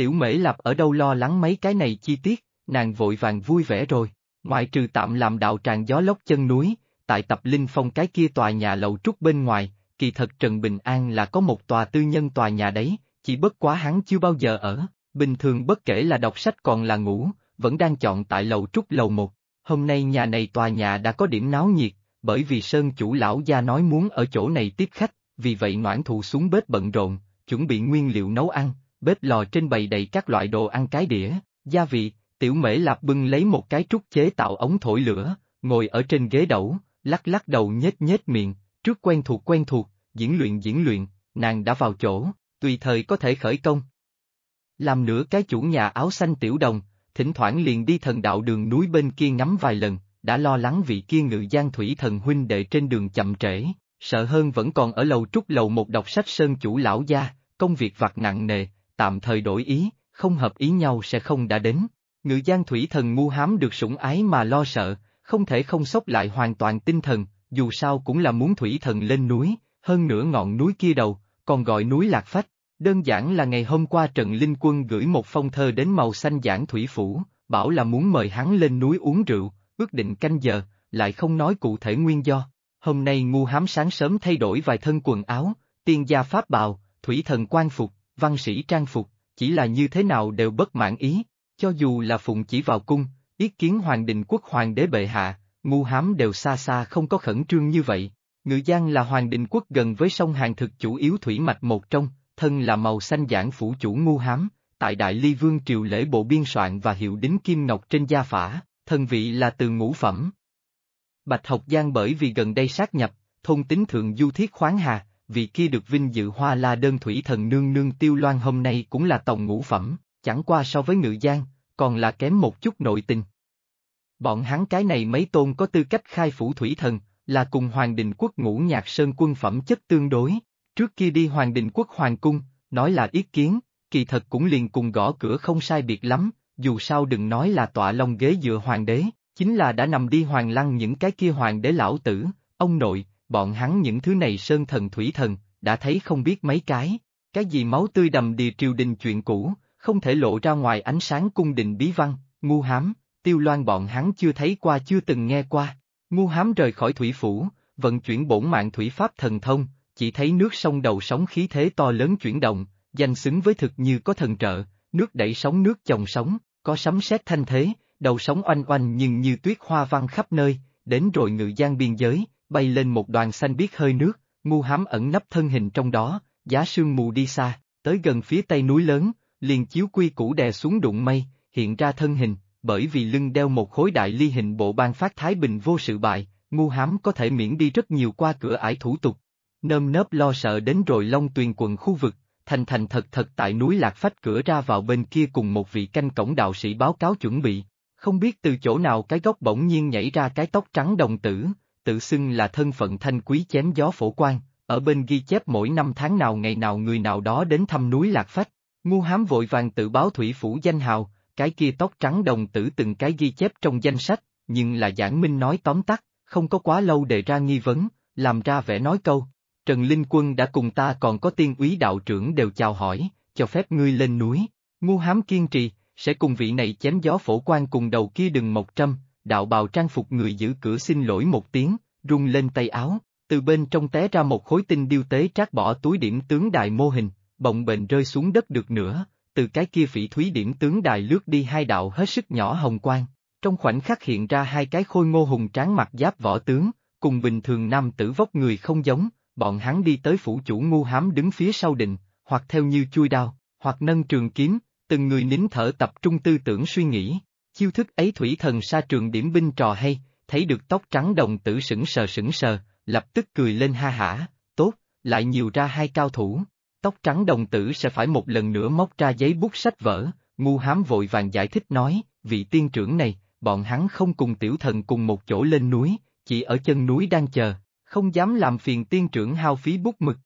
A: Tiểu mễ lập ở đâu lo lắng mấy cái này chi tiết, nàng vội vàng vui vẻ rồi, ngoại trừ tạm làm đạo tràng gió lốc chân núi, tại tập linh phong cái kia tòa nhà lầu trúc bên ngoài, kỳ thật Trần Bình An là có một tòa tư nhân tòa nhà đấy, chỉ bất quá hắn chưa bao giờ ở, bình thường bất kể là đọc sách còn là ngủ, vẫn đang chọn tại lầu trúc lầu một. Hôm nay nhà này tòa nhà đã có điểm náo nhiệt, bởi vì Sơn chủ lão gia nói muốn ở chỗ này tiếp khách, vì vậy noãn thụ xuống bếp bận rộn, chuẩn bị nguyên liệu nấu ăn, bếp lò trên bày đầy các loại đồ ăn cái đĩa, gia vị, tiểu mễ lạp bưng lấy một cái trúc chế tạo ống thổi lửa, ngồi ở trên ghế đẩu, lắc lắc đầu nhếch nhếch miệng, trước quen thuộc quen thuộc, diễn luyện diễn luyện, nàng đã vào chỗ, tùy thời có thể khởi công. Làm nửa cái chủ nhà áo xanh tiểu đồng, thỉnh thoảng liền đi thần đạo đường núi bên kia ngắm vài lần, đã lo lắng vị kia ngự giang thủy thần huynh đệ trên đường chậm trễ, sợ hơn vẫn còn ở lầu trúc lầu một đọc sách sơn chủ lão gia, công việc vặt nặng nề, tạm thời đổi ý, không hợp ý nhau sẽ không đã đến. Ngự giang thủy thần mu hám được sủng ái mà lo sợ, không thể không sốc lại hoàn toàn tinh thần, dù sao cũng là muốn thủy thần lên núi, hơn nửa ngọn núi kia đầu, còn gọi núi Lạc Phách. Đơn giản là ngày hôm qua Trận Linh Quân gửi một phong thơ đến màu xanh giảng thủy phủ, bảo là muốn mời hắn lên núi uống rượu, ước định canh giờ, lại không nói cụ thể nguyên do. Hôm nay ngu hám sáng sớm thay đổi vài thân quần áo, tiên gia pháp bào, thủy thần quan phục, văn sĩ trang phục, chỉ là như thế nào đều bất mãn ý, cho dù là phụng chỉ vào cung, yết kiến hoàng đình quốc hoàng đế bệ hạ, ngu hám đều xa xa không có khẩn trương như vậy. Ngự Giang là hoàng đình quốc gần với sông hàng thực chủ yếu thủy mạch một trong, thân là màu xanh giảng phủ chủ ngu hám, tại Đại Ly Vương triều lễ bộ biên soạn và hiệu đính kim ngọc trên gia phả, thân vị là từ ngũ phẩm. Bạch học Giang bởi vì gần đây sát nhập, thôn tính thượng du thiết khoáng hà, vị kia được vinh dự hoa la đơn thủy thần nương nương tiêu loan hôm nay cũng là tổng ngũ phẩm, chẳng qua so với ngự giang, còn là kém một chút nội tình. Bọn hắn cái này mấy tôn có tư cách khai phủ thủy thần, là cùng Hoàng Đình Quốc ngũ nhạc sơn quân phẩm chất tương đối, trước kia đi Hoàng Đình Quốc Hoàng Cung, nói là ý kiến, kỳ thật cũng liền cùng gõ cửa không sai biệt lắm, dù sao đừng nói là tọa long ghế dựa hoàng đế, chính là đã nằm đi hoàng lăng những cái kia hoàng đế lão tử, ông nội, bọn hắn những thứ này sơn thần thủy thần, đã thấy không biết mấy cái, cái gì máu tươi đầm đìa triều đình chuyện cũ, không thể lộ ra ngoài ánh sáng cung đình bí văn, ngu hám, tiêu loan bọn hắn chưa thấy qua chưa từng nghe qua, ngu hám rời khỏi thủy phủ, vận chuyển bổn mạng thủy pháp thần thông, chỉ thấy nước sông đầu sóng khí thế to lớn chuyển động, danh xứng với thực như có thần trợ, nước đẩy sóng nước chồng sóng, có sấm sét thanh thế, đầu sóng oanh oanh nhưng như tuyết hoa văng khắp nơi, đến rồi ngự gian biên giới, bay lên một đoàn xanh biếc hơi nước, ngu hám ẩn nấp thân hình trong đó, giá sương mù đi xa, tới gần phía tây núi lớn, liền chiếu quy cũ đè xuống đụng mây, hiện ra thân hình, bởi vì lưng đeo một khối đại ly hình bộ ban phát thái bình vô sự bại, ngu hám có thể miễn đi rất nhiều qua cửa ải thủ tục. Nơm nớp lo sợ đến rồi long tuyền quận khu vực, thành thành thật thật tại núi lạc phách cửa ra vào bên kia cùng một vị canh cổng đạo sĩ báo cáo chuẩn bị, không biết từ chỗ nào cái góc bỗng nhiên nhảy ra cái tóc trắng đồng tử, tự xưng là thân phận thanh quý chém gió phổ quan, ở bên ghi chép mỗi năm tháng nào ngày nào người nào đó đến thăm núi Lạc Phách. Ngu hám vội vàng tự báo thủy phủ danh hào, cái kia tóc trắng đồng tử từng cái ghi chép trong danh sách, nhưng là giảng minh nói tóm tắt, không có quá lâu để ra nghi vấn, làm ra vẻ nói câu. Trần Linh Quân đã cùng ta còn có tiên úy đạo trưởng đều chào hỏi, cho phép ngươi lên núi. Ngu hám kiên trì, sẽ cùng vị này chém gió phổ quan cùng đầu kia đừng một trăm đạo bào trang phục người giữ cửa xin lỗi một tiếng, rung lên tay áo, từ bên trong té ra một khối tinh điêu tế trát bỏ túi điểm tướng đài mô hình, bồng bềnh rơi xuống đất được nữa, từ cái kia phỉ thúy điểm tướng đài lướt đi hai đạo hết sức nhỏ hồng quang, trong khoảnh khắc hiện ra hai cái khôi ngô hùng tráng mặt giáp võ tướng, cùng bình thường nam tử vóc người không giống, bọn hắn đi tới phủ chủ ngu hám đứng phía sau đình, hoặc theo như chui đao, hoặc nâng trường kiếm, từng người nín thở tập trung tư tưởng suy nghĩ. Chiêu thức ấy thủy thần sa trường điểm binh trò hay, thấy được tóc trắng đồng tử sững sờ sững sờ, lập tức cười lên ha hả, tốt, lại nhiều ra hai cao thủ. Tóc trắng đồng tử sẽ phải một lần nữa móc ra giấy bút sách vở, ngu hám vội vàng giải thích nói, vị tiên trưởng này, bọn hắn không cùng tiểu thần cùng một chỗ lên núi, chỉ ở chân núi đang chờ, không dám làm phiền tiên trưởng hao phí bút mực.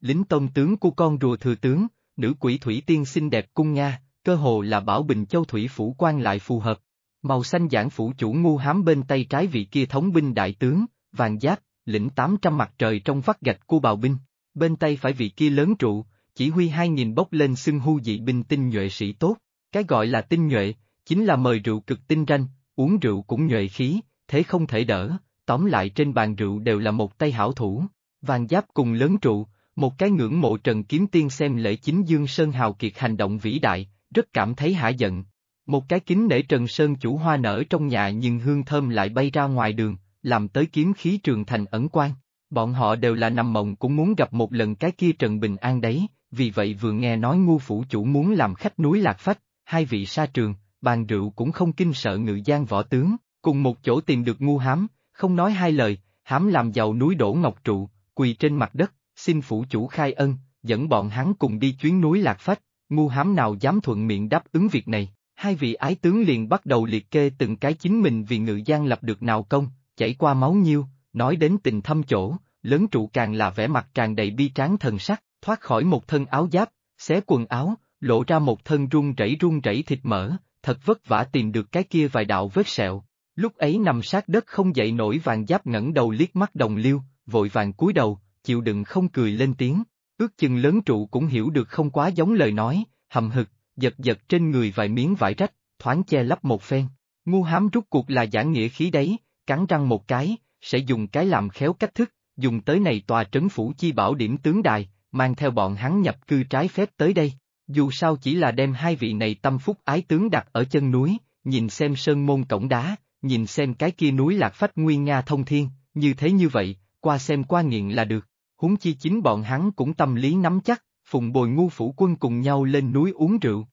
A: Lính tông tướng của con rùa thừa tướng, nữ quỷ thủy tiên xinh đẹp cung Nga, cơ hồ là bảo bình châu thủy phủ quan lại phù hợp. Màu xanh giảng phủ chủ ngu hám bên tay trái vị kia thống binh đại tướng, vàng giáp, lĩnh 800 mặt trời trong vắt gạch của bào binh, bên tay phải vị kia lớn trụ, chỉ huy 2.000 bốc lên xưng hưu dị binh tinh nhuệ sĩ tốt, cái gọi là tinh nhuệ, chính là mời rượu cực tinh ranh, uống rượu cũng nhuệ khí, thế không thể đỡ, tóm lại trên bàn rượu đều là một tay hảo thủ, vàng giáp cùng lớn trụ, một cái ngưỡng mộ trần kiếm tiên xem lễ chính dương sơn hào kiệt hành động vĩ đại, rất cảm thấy hả giận. Một cái kính nể trần sơn chủ hoa nở trong nhà nhưng hương thơm lại bay ra ngoài đường, làm tới kiếm khí trường thành ẩn quan. Bọn họ đều là nằm mộng cũng muốn gặp một lần cái kia Trần Bình An đấy, vì vậy vừa nghe nói ngu phủ chủ muốn làm khách núi Lạc Phách, hai vị sa trường, bàn rượu cũng không kinh sợ ngự gian võ tướng, cùng một chỗ tìm được ngu hám, không nói hai lời, hám làm giàu núi đổ ngọc trụ, quỳ trên mặt đất, xin phủ chủ khai ân, dẫn bọn hắn cùng đi chuyến núi Lạc Phách, ngu hám nào dám thuận miệng đáp ứng việc này, hai vị ái tướng liền bắt đầu liệt kê từng cái chính mình vì ngự gian lập được nào công, chảy qua máu nhiêu, nói đến tình thâm chỗ, lớn trụ càng là vẻ mặt tràn đầy bi tráng thần sắc, thoát khỏi một thân áo giáp, xé quần áo, lộ ra một thân run rẩy run rẩy thịt mỡ, thật vất vả tìm được cái kia vài đạo vết sẹo. Lúc ấy nằm sát đất không dậy nổi vàng giáp ngẩng đầu liếc mắt đồng liêu, vội vàng cúi đầu, chịu đựng không cười lên tiếng, Ước chừng lớn trụ cũng hiểu được không quá giống lời nói, hầm hực, giật giật trên người vài miếng vải rách, thoáng che lấp một phen. Ngu hám rút cuộc là giảng nghĩa khí đấy, cắn răng một cái, sẽ dùng cái làm khéo cách thức, dùng tới này tòa trấn phủ chi bảo điểm tướng đài, mang theo bọn hắn nhập cư trái phép tới đây. Dù sao chỉ là đem hai vị này tâm phúc ái tướng đặt ở chân núi, nhìn xem sơn môn cổng đá, nhìn xem cái kia núi lạc phách nguyên Nga thông thiên, như thế như vậy, qua xem qua nghiện là được húng chi chính bọn hắn cũng tâm lý nắm chắc, phùng bồi ngu phủ quân cùng nhau lên núi uống rượu.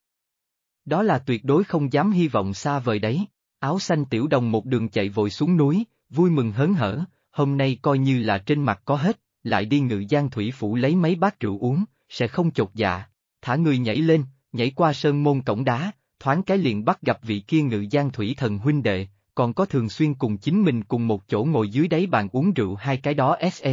A: Đó là tuyệt đối không dám hy vọng xa vời đấy, áo xanh tiểu đồng một đường chạy vội xuống núi, vui mừng hớn hở, hôm nay coi như là trên mặt có hết, lại đi ngự giang thủy phủ lấy mấy bát rượu uống, sẽ không chột dạ, thả người nhảy lên, nhảy qua sơn môn cổng đá, thoáng cái liền bắt gặp vị kia ngự giang thủy thần huynh đệ, còn có thường xuyên cùng chính mình cùng một chỗ ngồi dưới đáy bàn uống rượu hai cái đó SM,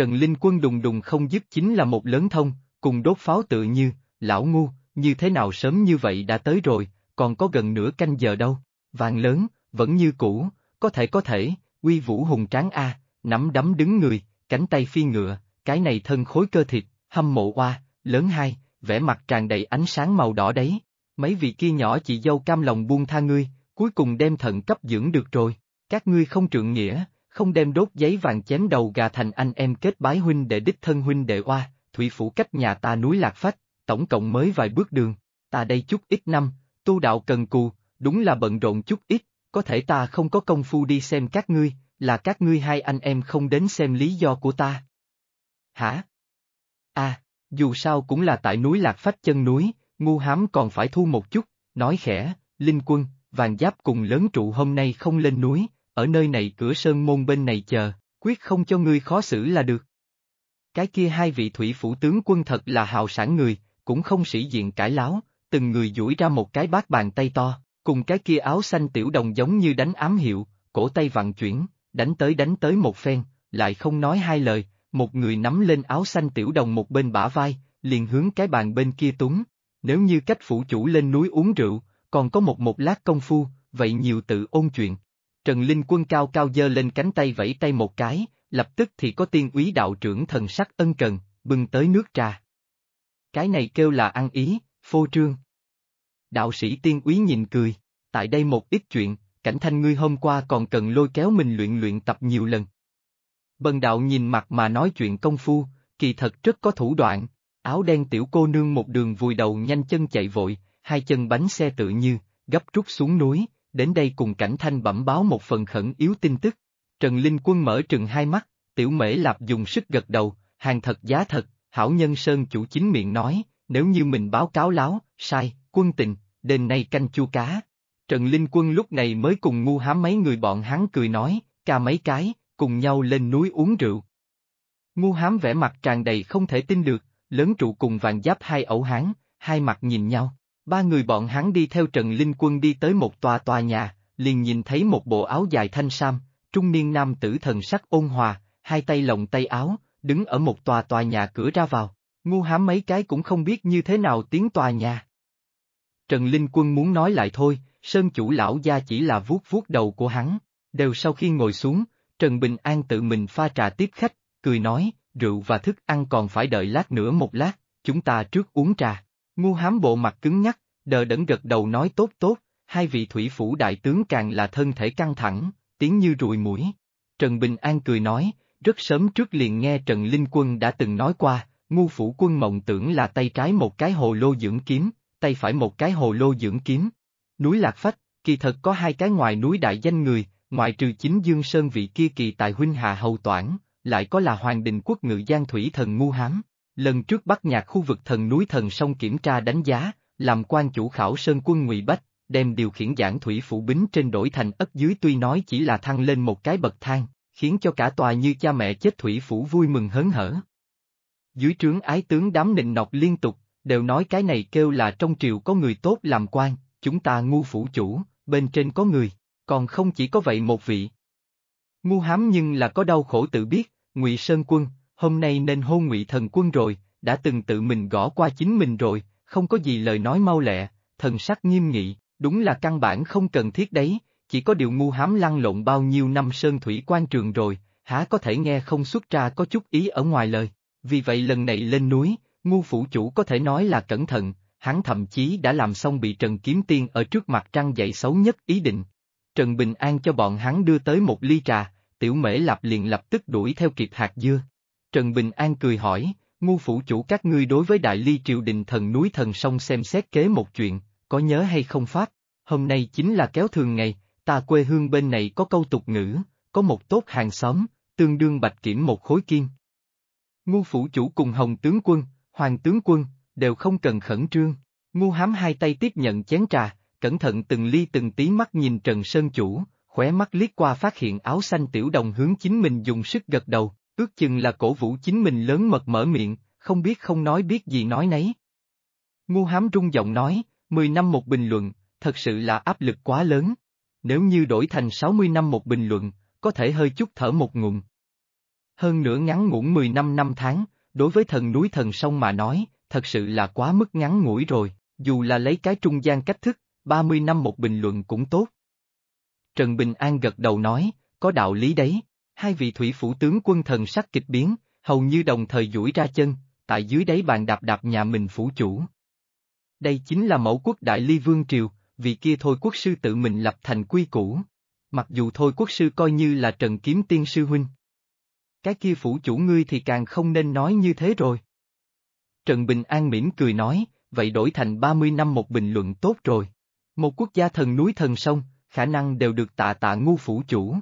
A: Trần Linh Quân đùng đùng không dứt chính là một lớn thông, cùng đốt pháo tự như, lão ngu, như thế nào sớm như vậy đã tới rồi, còn có gần nửa canh giờ đâu, vàng lớn, vẫn như cũ, có thể có thể, uy vũ hùng tráng A, nắm đấm đứng người, cánh tay phi ngựa, cái này thân khối cơ thịt, hâm mộ hoa lớn hai, vẻ mặt tràn đầy ánh sáng màu đỏ đấy, mấy vị kia nhỏ chị dâu cam lòng buông tha ngươi, cuối cùng đem thận cấp dưỡng được rồi, các ngươi không trượng nghĩa, không đem đốt giấy vàng chém đầu gà thành anh em kết bái huynh đệ đích thân huynh đệ oa, thủy phủ cách nhà ta núi lạc phách, tổng cộng mới vài bước đường, ta đây chút ít năm, tu đạo cần cù, đúng là bận rộn chút ít, có thể ta không có công phu đi xem các ngươi, là các ngươi hai anh em không đến xem lý do của ta. Hả? a à, dù sao cũng là tại núi lạc phách chân núi, ngu hám còn phải thu một chút, nói khẽ, linh quân, vàng giáp cùng lớn trụ hôm nay không lên núi, ở nơi này cửa sơn môn bên này chờ, quyết không cho ngươi khó xử là được. Cái kia hai vị thủy phủ tướng quân thật là hào sản người, cũng không sĩ diện cãi láo, từng người duỗi ra một cái bát bàn tay to, cùng cái kia áo xanh tiểu đồng giống như đánh ám hiệu, cổ tay vặn chuyển, đánh tới đánh tới một phen, lại không nói hai lời, một người nắm lên áo xanh tiểu đồng một bên bả vai, liền hướng cái bàn bên kia túng, nếu như cách phủ chủ lên núi uống rượu, còn có một một lát công phu, vậy nhiều tự ôn chuyện, Trần Linh Quân cao cao dơ lên cánh tay vẫy tay một cái, lập tức thì có tiên úy đạo trưởng thần sắc ân cần, bưng tới nước trà. Cái này kêu là ăn ý, phô trương. Đạo sĩ tiên úy nhìn cười, tại đây một ít chuyện, cảnh thanh ngươi hôm qua còn cần lôi kéo mình luyện luyện tập nhiều lần. Bần đạo nhìn mặt mà nói chuyện công phu, kỳ thật rất có thủ đoạn, áo đen tiểu cô nương một đường vùi đầu nhanh chân chạy vội, hai chân bánh xe tự như, gấp rút xuống núi, đến đây cùng Cảnh Thanh bẩm báo một phần khẩn yếu tin tức. Trần Linh Quân mở trừng hai mắt, tiểu mễ lạp dùng sức gật đầu, hàng thật giá thật, hảo nhân Sơn chủ chính miệng nói, nếu như mình báo cáo láo, sai, quân tình, đền nay canh chua cá. Trần Linh Quân lúc này mới cùng ngu hám mấy người bọn hắn cười nói, ca mấy cái, cùng nhau lên núi uống rượu. Ngu hám vẻ mặt tràn đầy không thể tin được, lớn trụ cùng vàng giáp hai ẩu hán, hai mặt nhìn nhau. Ba người bọn hắn đi theo Trần Linh Quân đi tới một tòa tòa nhà, liền nhìn thấy một bộ áo dài thanh sam, trung niên nam tử thần sắc ôn hòa, hai tay lồng tay áo, đứng ở một tòa tòa nhà cửa ra vào, ngu hám mấy cái cũng không biết như thế nào tiếng tòa nhà. Trần Linh Quân muốn nói lại thôi, Sơn chủ lão gia chỉ là vuốt vuốt đầu của hắn, đều sau khi ngồi xuống, Trần Bình An tự mình pha trà tiếp khách, cười nói, rượu và thức ăn còn phải đợi lát nữa một lát, chúng ta trước uống trà. Ngu hám bộ mặt cứng nhắc, đờ đẫn gật đầu nói tốt tốt, hai vị thủy phủ đại tướng càng là thân thể căng thẳng, tiếng như rùi mũi. Trần Bình An cười nói, rất sớm trước liền nghe Trần Linh Quân đã từng nói qua, ngu phủ quân mộng tưởng là tay trái một cái hồ lô dưỡng kiếm, tay phải một cái hồ lô dưỡng kiếm. Núi Lạc Phách, kỳ thật có hai cái ngoài núi đại danh người, ngoại trừ chính Dương Sơn vị kia kỳ tài huynh hạ hầu toản, lại có là hoàng đình quốc ngự giang thủy thần ngu hám. Lần trước bắt nhạc khu vực thần núi thần sông kiểm tra đánh giá, làm quan chủ khảo Sơn quân Ngụy Bách, đem điều khiển giảng thủy phủ bính trên đổi thành ất dưới tuy nói chỉ là thăng lên một cái bậc thang, khiến cho cả tòa như cha mẹ chết thủy phủ vui mừng hớn hở. Dưới trướng ái tướng đám nịnh nọc liên tục, đều nói cái này kêu là trong triều có người tốt làm quan, chúng ta ngu phủ chủ, bên trên có người, còn không chỉ có vậy một vị. Ngu hám nhưng là có đau khổ tự biết, ngụy Sơn Quân, hôm nay nên hôn ngụy thần quân rồi, đã từng tự mình gõ qua chính mình rồi, không có gì lời nói mau lẹ, thần sắc nghiêm nghị, đúng là căn bản không cần thiết đấy, chỉ có điều ngu hám lăn lộn bao nhiêu năm sơn thủy quan trường rồi, há có thể nghe không xuất ra có chút ý ở ngoài lời. Vì vậy lần này lên núi, ngu phủ chủ có thể nói là cẩn thận, hắn thậm chí đã làm xong bị Trần Kiếm Tiên ở trước mặt trăng dậy xấu nhất ý định. Trần Bình An cho bọn hắn đưa tới một ly trà, tiểu mễ lạp liền lập tức đuổi theo kịp hạt dưa. Trần Bình An cười hỏi, ngu phủ chủ các ngươi đối với đại ly triều đình thần núi thần sông xem xét kế một chuyện, có nhớ hay không phát, hôm nay chính là kéo thường ngày, ta quê hương bên này có câu tục ngữ, có một tốt hàng xóm, tương đương bạch kiểm một khối kim. Ngu phủ chủ cùng hồng tướng quân, hoàng tướng quân, đều không cần khẩn trương, ngu hám hai tay tiếp nhận chén trà, cẩn thận từng ly từng tí mắt nhìn Trần Sơn Chủ, khóe mắt liếc qua phát hiện áo xanh tiểu đồng hướng chính mình dùng sức gật đầu, Ước chừng là cổ vũ chính mình lớn mật mở miệng, không biết không nói biết gì nói nấy. Ngu hám rung giọng nói, 10 năm một bình luận, thật sự là áp lực quá lớn. Nếu như đổi thành 60 năm một bình luận, có thể hơi chút thở một ngụm. Hơn nữa ngắn ngủn 10 năm năm tháng, đối với thần núi thần sông mà nói, thật sự là quá mức ngắn ngủi rồi, dù là lấy cái trung gian cách thức, 30 năm một bình luận cũng tốt. Trần Bình An gật đầu nói, có đạo lý đấy hai vị thủy phủ tướng quân thần sắc kịch biến, hầu như đồng thời duỗi ra chân, tại dưới đáy bàn đạp đạp nhà mình phủ chủ. Đây chính là mẫu quốc đại ly vương triều, vì kia thôi quốc sư tự mình lập thành quy củ. Mặc dù thôi quốc sư coi như là trần kiếm tiên sư huynh. Cái kia phủ chủ ngươi thì càng không nên nói như thế rồi. Trần Bình An mỉm cười nói, vậy đổi thành 30 năm một bình luận tốt rồi. Một quốc gia thần núi thần sông, khả năng đều được tạ tạ ngu phủ chủ.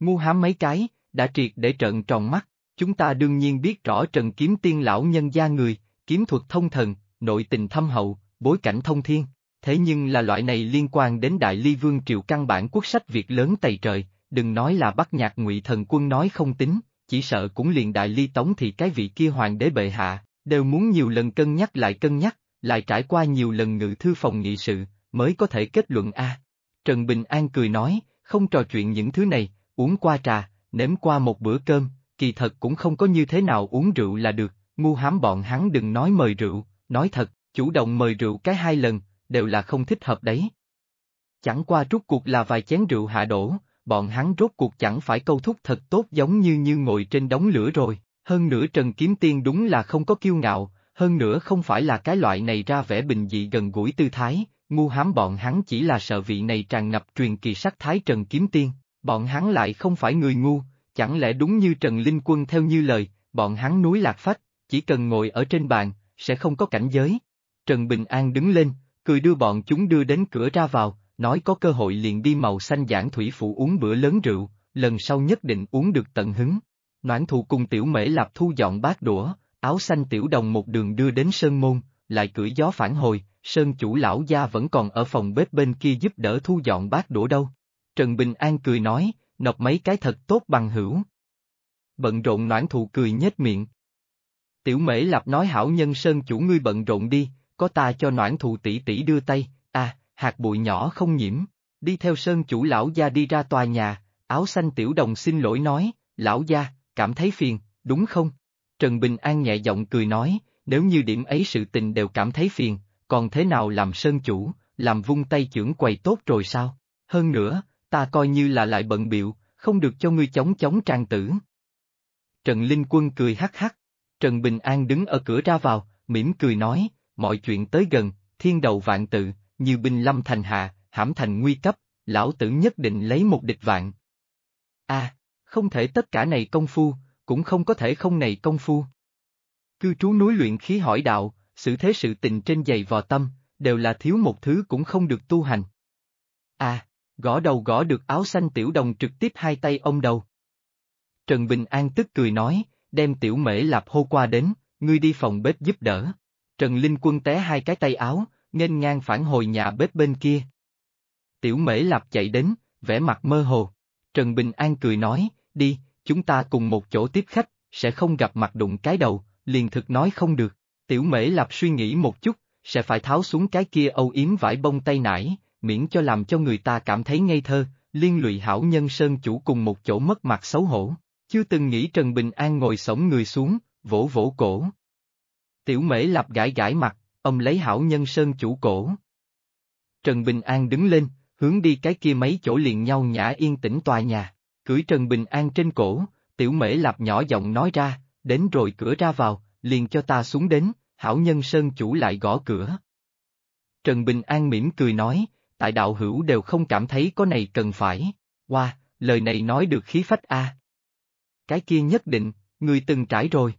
A: Ngu hám mấy cái, đã triệt để trợn tròn mắt, chúng ta đương nhiên biết rõ trần kiếm tiên lão nhân gia người, kiếm thuật thông thần, nội tình thâm hậu, bối cảnh thông thiên. Thế nhưng là loại này liên quan đến Đại Ly Vương Triệu căn bản quốc sách việc lớn tày trời, đừng nói là bắt nhạc ngụy thần quân nói không tính, chỉ sợ cũng liền Đại Ly Tống thì cái vị kia hoàng đế bệ hạ, đều muốn nhiều lần cân nhắc lại cân nhắc, lại trải qua nhiều lần ngự thư phòng nghị sự, mới có thể kết luận A. Trần Bình An cười nói, không trò chuyện những thứ này, uống qua trà, nếm qua một bữa cơm, kỳ thật cũng không có như thế nào uống rượu là được, ngu hám bọn hắn đừng nói mời rượu, nói thật, chủ động mời rượu cái hai lần, đều là không thích hợp đấy. Chẳng qua rút cuộc là vài chén rượu hạ đổ, bọn hắn rốt cuộc chẳng phải câu thúc thật tốt giống như như ngồi trên đống lửa rồi, hơn nữa Trần Kiếm Tiên đúng là không có kiêu ngạo, hơn nữa không phải là cái loại này ra vẻ bình dị gần gũi tư thái, ngu hám bọn hắn chỉ là sợ vị này tràn ngập truyền kỳ sắc thái Trần Kiếm Tiên, Bọn hắn lại không phải người ngu, chẳng lẽ đúng như Trần Linh Quân theo như lời, bọn hắn núi lạc phách, chỉ cần ngồi ở trên bàn, sẽ không có cảnh giới. Trần Bình An đứng lên, cười đưa bọn chúng đưa đến cửa ra vào, nói có cơ hội liền đi màu xanh giảng thủy phụ uống bữa lớn rượu, lần sau nhất định uống được tận hứng. Noãn thụ cùng tiểu mễ lạp thu dọn bát đũa, áo xanh tiểu đồng một đường đưa đến sơn môn, lại cưỡi gió phản hồi, sơn chủ lão gia vẫn còn ở phòng bếp bên kia giúp đỡ thu dọn bát đũa đâu. Trần Bình An cười nói, nộp mấy cái thật tốt bằng hữu. Bận rộn noãn thụ cười nhếch miệng. Tiểu mễ lạp nói hảo nhân sơn chủ ngươi bận rộn đi, có ta cho noãn thụ tỷ tỷ đưa tay, à, hạt bụi nhỏ không nhiễm, đi theo sơn chủ lão gia đi ra tòa nhà, áo xanh tiểu đồng xin lỗi nói, lão gia, cảm thấy phiền, đúng không? Trần Bình An nhẹ giọng cười nói, nếu như điểm ấy sự tình đều cảm thấy phiền, còn thế nào làm sơn chủ, làm vung tay trưởng quầy tốt rồi sao? Hơn nữa, ta coi như là lại bận biệu, không được cho ngươi chống chống tràng tử. Trần Linh Quân cười hắc hắc, Trần Bình An đứng ở cửa ra vào, mỉm cười nói, mọi chuyện tới gần, thiên đầu vạn tự, như binh lâm thành hạ, hãm thành nguy cấp, lão tử nhất định lấy một địch vạn. a à, không thể tất cả này công phu, cũng không có thể không này công phu. Cư trú núi luyện khí hỏi đạo, sự thế sự tình trên dày vò tâm, đều là thiếu một thứ cũng không được tu hành. A. À, Gõ đầu gõ được áo xanh tiểu đồng trực tiếp hai tay ông đầu. Trần Bình An tức cười nói, đem tiểu mễ lạp hô qua đến, ngươi đi phòng bếp giúp đỡ. Trần Linh Quân té hai cái tay áo, nghênh ngang phản hồi nhà bếp bên kia. Tiểu mễ lạp chạy đến, vẻ mặt mơ hồ. Trần Bình An cười nói, đi, chúng ta cùng một chỗ tiếp khách, sẽ không gặp mặt đụng cái đầu, liền thực nói không được. Tiểu mễ lạp suy nghĩ một chút, sẽ phải tháo xuống cái kia âu yếm vải bông tay nải, miễn cho làm cho người ta cảm thấy ngây thơ, liên lụy hảo nhân sơn chủ cùng một chỗ mất mặt xấu hổ. Chưa từng nghĩ Trần Bình An ngồi sống người xuống, vỗ vỗ cổ. Tiểu mễ lạp gãi gãi mặt, ông lấy hảo nhân sơn chủ cổ. Trần Bình An đứng lên, hướng đi cái kia mấy chỗ liền nhau nhã yên tĩnh tòa nhà, cưỡi Trần Bình An trên cổ, tiểu mễ lạp nhỏ giọng nói ra, đến rồi cửa ra vào, liền cho ta xuống đến, hảo nhân sơn chủ lại gõ cửa. Trần Bình An mỉm cười nói, tại đạo hữu đều không cảm thấy có này cần phải. Wow, lời này nói được khí phách a. Cái kia nhất định, người từng trải rồi.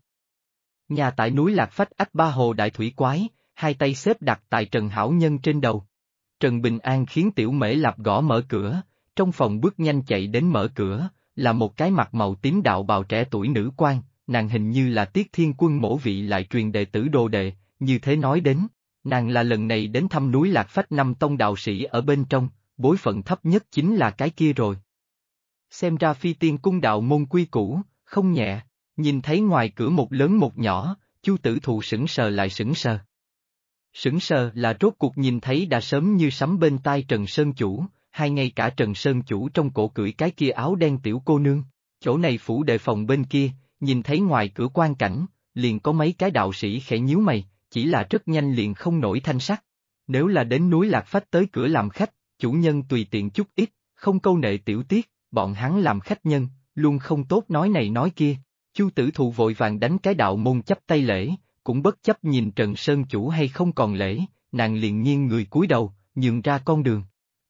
A: Nhà tại núi Lạc Phách ách ba hồ đại thủy quái, hai tay xếp đặt tại Trần Hảo Nhân trên đầu. Trần Bình An khiến tiểu mễ lạp gõ mở cửa, trong phòng bước nhanh chạy đến mở cửa, là một cái mặt màu tím đạo bào trẻ tuổi nữ quan, nàng hình như là Tiết Thiên Quân mổ vị lại truyền đệ tử đồ đệ, như thế nói đến, Nàng là lần này đến thăm núi Lạc Phách năm tông đạo sĩ ở bên trong, bối phận thấp nhất chính là cái kia rồi. Xem ra phi tiên cung đạo môn quy cũ, không nhẹ, nhìn thấy ngoài cửa một lớn một nhỏ, chu tử thụ sững sờ lại sững sờ. Sững sờ là rốt cuộc nhìn thấy đã sớm như sắm bên tai Trần Sơn Chủ, hay ngay cả Trần Sơn Chủ trong cổ cưỡi cái kia áo đen tiểu cô nương, chỗ này phủ đề phòng bên kia, nhìn thấy ngoài cửa quan cảnh, liền có mấy cái đạo sĩ khẽ nhíu mày, chỉ là rất nhanh liền không nổi thanh sắc. Nếu là đến núi Lạc Phách tới cửa làm khách, chủ nhân tùy tiện chút ít, không câu nệ tiểu tiết, bọn hắn làm khách nhân, luôn không tốt nói này nói kia. Chu tử thụ vội vàng đánh cái đạo môn chấp tay lễ, cũng bất chấp nhìn Trần Sơn chủ hay không còn lễ, nàng liền nghiêng người cúi đầu, nhường ra con đường.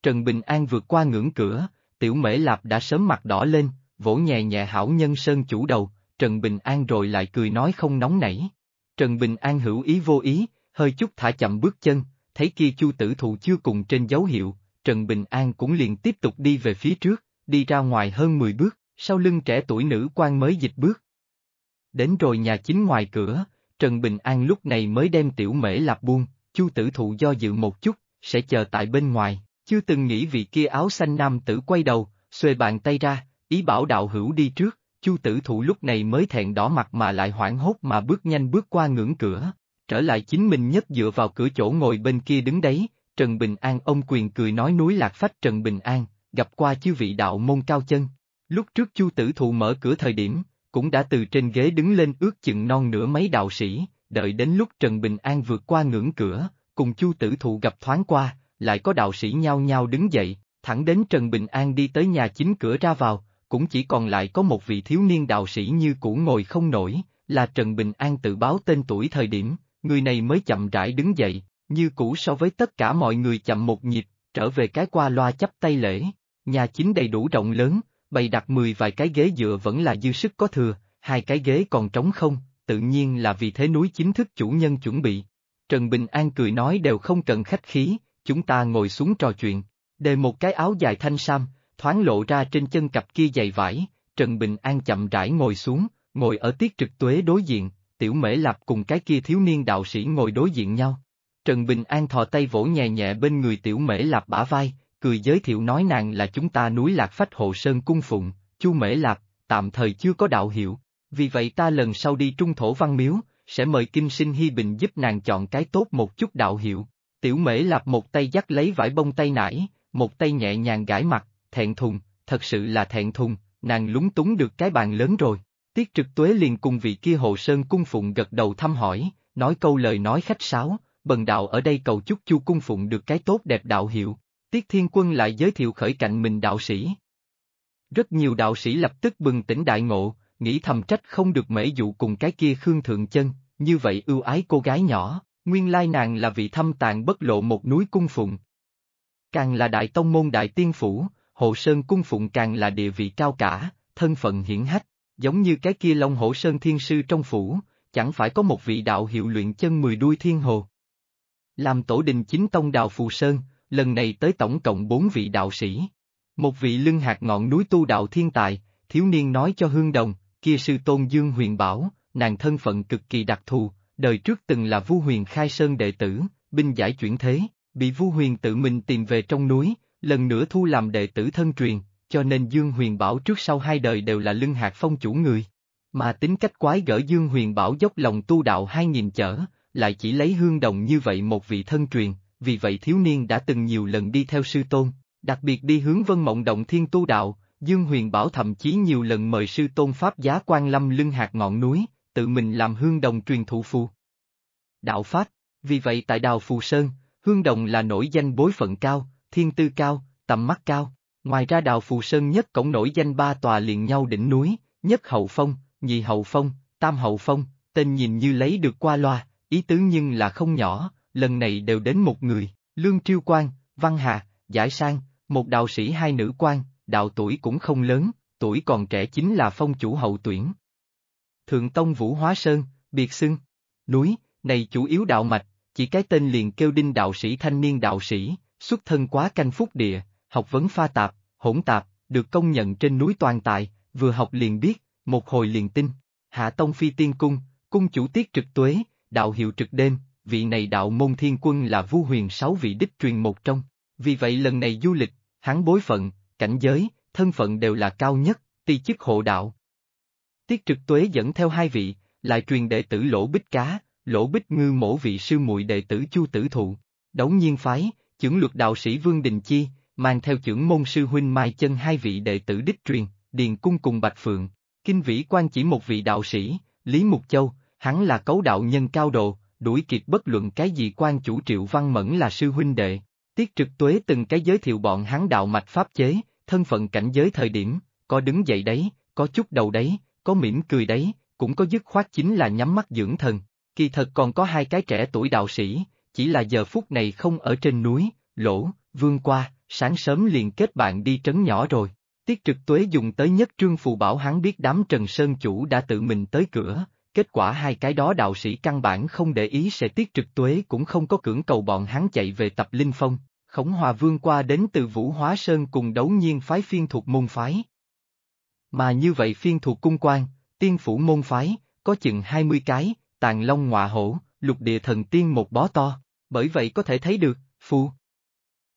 A: Trần Bình An vượt qua ngưỡng cửa, tiểu mễ lạp đã sớm mặt đỏ lên, vỗ nhẹ nhẹ hảo nhân Sơn chủ đầu, Trần Bình An rồi lại cười nói không nóng nảy. Trần Bình An hữu ý vô ý, hơi chút thả chậm bước chân, thấy kia chu tử thụ chưa cùng trên dấu hiệu, Trần Bình An cũng liền tiếp tục đi về phía trước, đi ra ngoài hơn 10 bước, sau lưng trẻ tuổi nữ quan mới dịch bước. Đến rồi nhà chính ngoài cửa, Trần Bình An lúc này mới đem tiểu mễ lạp buông, chu tử thụ do dự một chút, sẽ chờ tại bên ngoài, chưa từng nghĩ vị kia áo xanh nam tử quay đầu, xuề bàn tay ra, ý bảo đạo hữu đi trước, Chu tử thụ lúc này mới thẹn đỏ mặt mà lại hoảng hốt mà bước nhanh bước qua ngưỡng cửa, trở lại chính mình nhất dựa vào cửa chỗ ngồi bên kia đứng đấy, Trần Bình An ông quyền cười nói núi lạc phách Trần Bình An, gặp qua chư vị đạo môn cao chân. Lúc trước Chu tử thụ mở cửa thời điểm, cũng đã từ trên ghế đứng lên ước chừng non nửa mấy đạo sĩ, đợi đến lúc Trần Bình An vượt qua ngưỡng cửa, cùng Chu tử thụ gặp thoáng qua, lại có đạo sĩ nhau nhau đứng dậy, thẳng đến Trần Bình An đi tới nhà chính cửa ra vào, cũng chỉ còn lại có một vị thiếu niên đạo sĩ như cũ ngồi không nổi, là Trần Bình An tự báo tên tuổi thời điểm, người này mới chậm rãi đứng dậy, như cũ so với tất cả mọi người chậm một nhịp, trở về cái qua loa chấp tay lễ. Nhà chính đầy đủ rộng lớn, bày đặt mười vài cái ghế dựa vẫn là dư sức có thừa, hai cái ghế còn trống không, tự nhiên là vì thế núi chính thức chủ nhân chuẩn bị. Trần Bình An cười nói đều không cần khách khí, chúng ta ngồi xuống trò chuyện, đề một cái áo dài thanh sam, thoáng lộ ra trên chân cặp kia dày vải, Trần Bình An chậm rãi ngồi xuống, ngồi ở tiết trực tuế đối diện, tiểu mễ lạp cùng cái kia thiếu niên đạo sĩ ngồi đối diện nhau. Trần Bình An thò tay vỗ nhẹ nhẹ bên người tiểu mễ lạp bả vai, cười giới thiệu nói nàng là chúng ta núi lạc phách hộ sơn cung phụng, chu mễ lạp, tạm thời chưa có đạo hiệu, vì vậy ta lần sau đi trung thổ văn miếu, sẽ mời Kim Sinh Hy Bình giúp nàng chọn cái tốt một chút đạo hiệu. Tiểu mễ lạp một tay dắt lấy vải bông tay nải, một tay nhẹ nhàng gãi mặt, thẹn thùng, thật sự là thẹn thùng, nàng lúng túng được cái bàn lớn rồi. Tiết trực tuế liền cùng vị kia hồ sơn cung phụng gật đầu thăm hỏi, nói câu lời nói khách sáo, bần đạo ở đây cầu chúc chu cung phụng được cái tốt đẹp đạo hiệu. Tiết thiên quân lại giới thiệu khởi cạnh mình đạo sĩ. Rất nhiều đạo sĩ lập tức bừng tỉnh đại ngộ, nghĩ thầm trách không được mễ dụ cùng cái kia khương thượng chân, như vậy ưu ái cô gái nhỏ, nguyên lai nàng là vị thâm tàng bất lộ một núi cung phụng. Càng là đại tông môn đại tiên phủ, Hộ Sơn Cung Phụng càng là địa vị cao cả, thân phận hiển hách, giống như cái kia Long Hổ Sơn Thiên Sư trong phủ, chẳng phải có một vị đạo hiệu luyện chân mười đuôi thiên hồ. Làm tổ đình chính tông đào Phù Sơn, lần này tới tổng cộng bốn vị đạo sĩ. Một vị lưng hạt ngọn núi tu đạo thiên tài, thiếu niên nói cho Hương Đồng, kia sư tôn Dương Huyền Bảo, nàng thân phận cực kỳ đặc thù, đời trước từng là Vu Huyền Khai Sơn đệ tử, binh giải chuyển thế, bị Vu Huyền tự mình tìm về trong núi, lần nữa thu làm đệ tử thân truyền, cho nên Dương Huyền Bảo trước sau hai đời đều là lưng hạt phong chủ người. Mà tính cách quái gỡ Dương Huyền Bảo dốc lòng tu đạo hai nghìn chở, lại chỉ lấy hương đồng như vậy một vị thân truyền, vì vậy thiếu niên đã từng nhiều lần đi theo sư tôn, đặc biệt đi hướng vân mộng động thiên tu đạo, Dương Huyền Bảo thậm chí nhiều lần mời sư tôn Pháp giá quan lâm lưng hạt ngọn núi, tự mình làm hương đồng truyền thụ phù. Đạo Pháp, vì vậy tại Đào Phù Sơn, hương đồng là nổi danh bối phận cao, thiên tư cao, tầm mắt cao. Ngoài ra đào Phù Sơn nhất cổng nổi danh ba tòa liền nhau đỉnh núi, nhất hậu phong, nhị hậu phong, tam hậu phong, tên nhìn như lấy được qua loa, ý tứ nhưng là không nhỏ, lần này đều đến một người, Lương Triêu Quang, Văn hà, Giải Sang, một đạo sĩ hai nữ quan, đạo tuổi cũng không lớn, tuổi còn trẻ chính là phong chủ hậu tuyển. Thượng Tông Vũ Hóa Sơn, biệt sưng núi, này chủ yếu đạo mạch, chỉ cái tên liền kêu đinh đạo sĩ thanh niên đạo sĩ, Xuất thân quá canh phúc địa, học vấn pha tạp, hỗn tạp, được công nhận trên núi Toàn Tại, vừa học liền biết, một hồi liền tin. Hạ Tông Phi Tiên Cung, cung chủ tiết trực tuế, đạo hiệu trực đêm, vị này đạo môn thiên quân là vu huyền sáu vị đích truyền một trong. Vì vậy lần này du lịch, hắn bối phận, cảnh giới, thân phận đều là cao nhất, ti chức hộ đạo. Tiết trực tuế dẫn theo hai vị, lại truyền đệ tử lỗ bích cá, lỗ bích ngư mổ vị sư muội đệ tử chu tử thụ, đống nhiên phái, chưởng luật đạo sĩ Vương Đình Chi, mang theo chưởng môn sư huynh Mai Chân hai vị đệ tử đích truyền, Điền Cung cùng Bạch Phượng. Kinh vĩ quan chỉ một vị đạo sĩ, Lý Mục Châu, hắn là cấu đạo nhân cao độ, đuổi kịp bất luận cái gì quan chủ triệu văn mẫn là sư huynh đệ. Tiết trực tuế từng cái giới thiệu bọn hắn đạo mạch pháp chế, thân phận cảnh giới thời điểm, có đứng dậy đấy, có chút đầu đấy, có mỉm cười đấy, cũng có dứt khoát chính là nhắm mắt dưỡng thần. Kỳ thật còn có hai cái trẻ tuổi đạo sĩ, chỉ là giờ phút này không ở trên núi, lỗ, vương qua, sáng sớm liền kết bạn đi trấn nhỏ rồi. Tiết trực tuế dùng tới nhất trương phù bảo hắn biết đám Trần Sơn chủ đã tự mình tới cửa, kết quả hai cái đó đạo sĩ căn bản không để ý sẽ tiết trực tuế cũng không có cưỡng cầu bọn hắn chạy về tập linh phong, khổng hòa vương qua đến từ Vũ Hóa Sơn cùng đấu nhiên phái phiên thuộc môn phái. Mà như vậy phiên thuộc cung quan, tiên phủ môn phái, có chừng 20 cái, tàn long ngọa hổ, lục địa thần tiên một bó to, bởi vậy có thể thấy được, phù.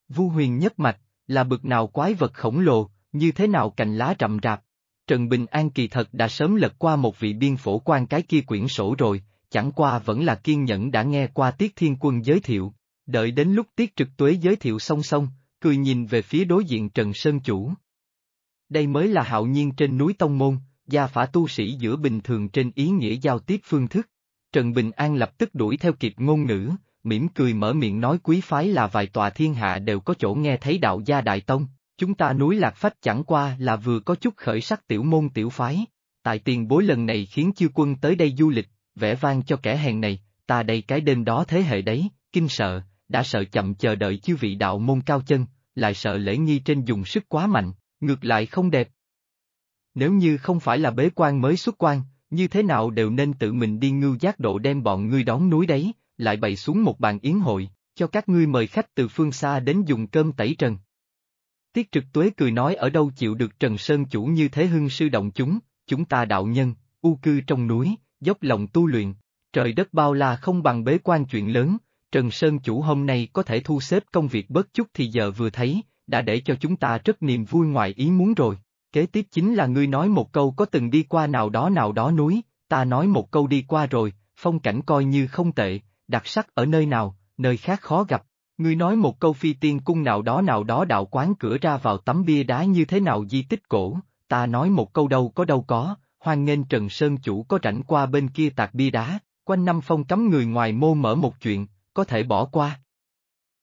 A: Vu huyền nhất mạch, là bực nào quái vật khổng lồ, như thế nào cành lá rậm rạp. Trần Bình An kỳ thật đã sớm lật qua một vị biên phổ quan cái kia quyển sổ rồi, chẳng qua vẫn là kiên nhẫn đã nghe qua Tiết Thiên Quân giới thiệu, đợi đến lúc Tiết Trực Tuế giới thiệu song song, cười nhìn về phía đối diện Trần Sơn Chủ. Đây mới là hạo nhiên trên núi Tông Môn, gia phả tu sĩ giữa bình thường trên ý nghĩa giao tiếp phương thức. Trần Bình An lập tức đuổi theo kịp ngôn ngữ, mỉm cười mở miệng nói quý phái là vài tòa thiên hạ đều có chỗ nghe thấy đạo gia đại tông, chúng ta núi lạc phách chẳng qua là vừa có chút khởi sắc tiểu môn tiểu phái. Tại tiền bối lần này khiến chư quân tới đây du lịch, vẽ vang cho kẻ hèn này, ta đây cái đêm đó thế hệ đấy, kinh sợ, đã sợ chậm chờ đợi chư vị đạo môn cao chân, lại sợ lễ nghi trên dùng sức quá mạnh, ngược lại không đẹp. Nếu như không phải là bế quan mới xuất quan, như thế nào đều nên tự mình đi ngưu giác độ đem bọn ngươi đón núi đấy, lại bày xuống một bàn yến hội, cho các ngươi mời khách từ phương xa đến dùng cơm tẩy trần. Tiết trực tuế cười nói ở đâu chịu được Trần Sơn chủ như thế hưng sư động chúng, chúng ta đạo nhân, u cư trong núi, dốc lòng tu luyện, trời đất bao la không bằng bế quan chuyện lớn, Trần Sơn chủ hôm nay có thể thu xếp công việc bất chút thì giờ vừa thấy, đã để cho chúng ta rất niềm vui ngoài ý muốn rồi. Kế tiếp chính là ngươi nói một câu có từng đi qua nào đó nào đó núi, ta nói một câu đi qua rồi, phong cảnh coi như không tệ, đặc sắc ở nơi nào, nơi khác khó gặp. Ngươi nói một câu phi tiên cung nào đó nào đó đạo quán cửa ra vào tấm bia đá như thế nào di tích cổ, ta nói một câu đâu có đâu có, hoan nghênh Trần Sơn Chủ có rảnh qua bên kia tạc bia đá, quanh năm phong cấm người ngoài mô mở một chuyện, có thể bỏ qua.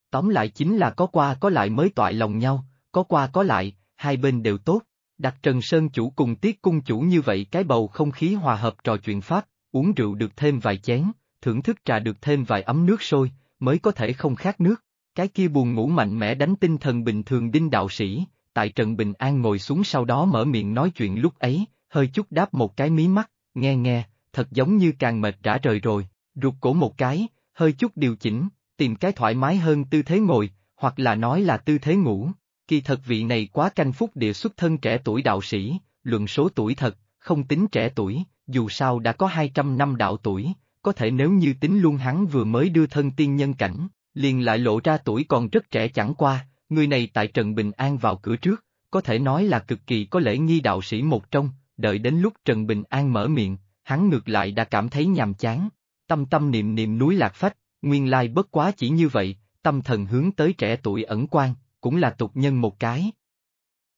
A: Tóm lại chính là có qua có lại mới toại lòng nhau, có qua có lại, hai bên đều tốt, đặt Trần Sơn Chủ cùng Tiết Cung Chủ như vậy cái bầu không khí hòa hợp trò chuyện pháp, uống rượu được thêm vài chén, thưởng thức trà được thêm vài ấm nước sôi, mới có thể không khát nước. Cái kia buồn ngủ mạnh mẽ đánh tinh thần bình thường đinh đạo sĩ, tại Trần Bình An ngồi xuống sau đó mở miệng nói chuyện lúc ấy, hơi chút đáp một cái mí mắt, nghe nghe, thật giống như càng mệt trả rời rồi, rụt cổ một cái, hơi chút điều chỉnh, tìm cái thoải mái hơn tư thế ngồi, hoặc là nói là tư thế ngủ. Kỳ thật vị này quá canh phúc địa xuất thân trẻ tuổi đạo sĩ, luận số tuổi thật, không tính trẻ tuổi, dù sao đã có 200 năm đạo tuổi, có thể nếu như tính luôn hắn vừa mới đưa thân tiên nhân cảnh, liền lại lộ ra tuổi còn rất trẻ chẳng qua, người này tại Trần Bình An vào cửa trước, có thể nói là cực kỳ có lễ nghi đạo sĩ một trong, đợi đến lúc Trần Bình An mở miệng, hắn ngược lại đã cảm thấy nhàm chán, tâm tâm niệm niệm núi lạc phách, nguyên lai bất quá chỉ như vậy, tâm thần hướng tới trẻ tuổi ẩn quan, cũng là tục nhân một cái.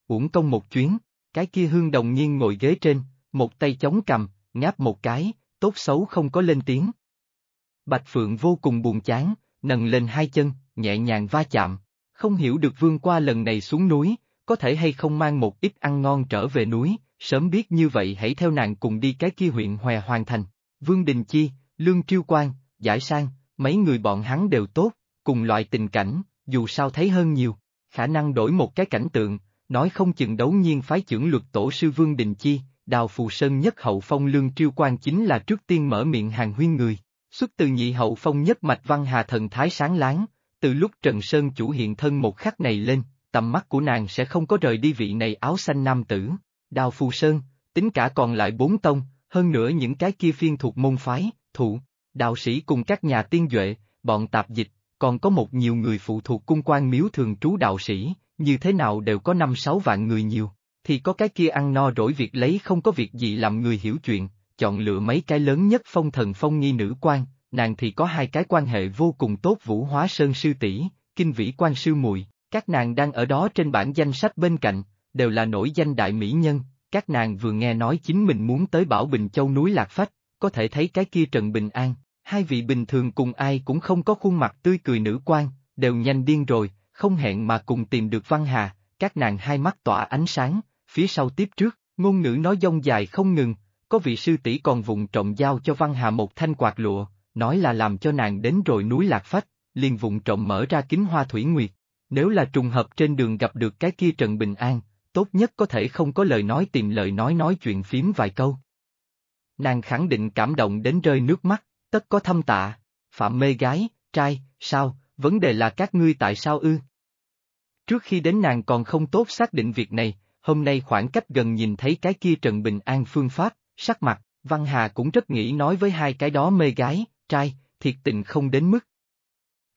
A: Uổng công một chuyến, cái kia hương đồng nhiên ngồi ghế trên, một tay chống cầm, ngáp một cái, tốt xấu không có lên tiếng. Bạch Phượng vô cùng buồn chán, nâng lên hai chân, nhẹ nhàng va chạm, không hiểu được vương qua lần này xuống núi, có thể hay không mang một ít ăn ngon trở về núi, sớm biết như vậy hãy theo nàng cùng đi cái kia huyện Hòe hoàn thành. Vương Đình Chi, Lương Triêu Quang, Giải Sang, mấy người bọn hắn đều tốt, cùng loại tình cảnh, dù sao thấy hơn nhiều, khả năng đổi một cái cảnh tượng, nói không chừng đấu nhiên phái trưởng luật tổ sư Vương Đình Chi, đào phù sơn nhất hậu phong lương triêu quan chính là trước tiên mở miệng hàng huyên người. Xuất từ nhị hậu phong nhất mạch văn hà thần thái sáng láng, từ lúc Trần Sơn chủ hiện thân một khắc này lên, tầm mắt của nàng sẽ không có rời đi vị này áo xanh nam tử. Đào phù sơn, tính cả còn lại bốn tông, hơn nữa những cái kia phiên thuộc môn phái, thụ, đạo sĩ cùng các nhà tiên duệ, bọn tạp dịch, còn có một nhiều người phụ thuộc cung quan miếu thường trú đạo sĩ, như thế nào đều có năm sáu vạn người nhiều thì có cái kia ăn no rỗi việc lấy không có việc gì làm người hiểu chuyện, chọn lựa mấy cái lớn nhất phong thần phong nghi nữ quan, nàng thì có hai cái quan hệ vô cùng tốt vũ hóa sơn sư tỷ kinh vĩ quan sư mùi, các nàng đang ở đó trên bản danh sách bên cạnh, đều là nổi danh đại mỹ nhân, các nàng vừa nghe nói chính mình muốn tới Bảo Bình Châu núi Lạc Phách, có thể thấy cái kia Trần Bình An, hai vị bình thường cùng ai cũng không có khuôn mặt tươi cười nữ quan, đều nhanh điên rồi, không hẹn mà cùng tìm được Văn Hà, các nàng hai mắt tỏa ánh sáng, phía sau tiếp trước, ngôn ngữ nói dông dài không ngừng, có vị sư tỷ còn vùng trộm giao cho Văn Hà một thanh quạt lụa, nói là làm cho nàng đến rồi núi Lạc Phách, liền vùng trộm mở ra kính hoa thủy nguyệt. Nếu là trùng hợp trên đường gặp được cái kia Trần Bình An, tốt nhất có thể không có lời nói tìm lời nói nói chuyện phím vài câu. Nàng khẳng định cảm động đến rơi nước mắt, tất có thâm tạ, phạm mê gái, trai, sao, vấn đề là các ngươi tại sao ư? Trước khi đến nàng còn không tốt xác định việc này, Hôm nay khoảng cách gần nhìn thấy cái kia Trần Bình An phương pháp, sắc mặt, Văn Hà cũng rất nghĩ nói với hai cái đó mê gái, trai, thiệt tình không đến mức.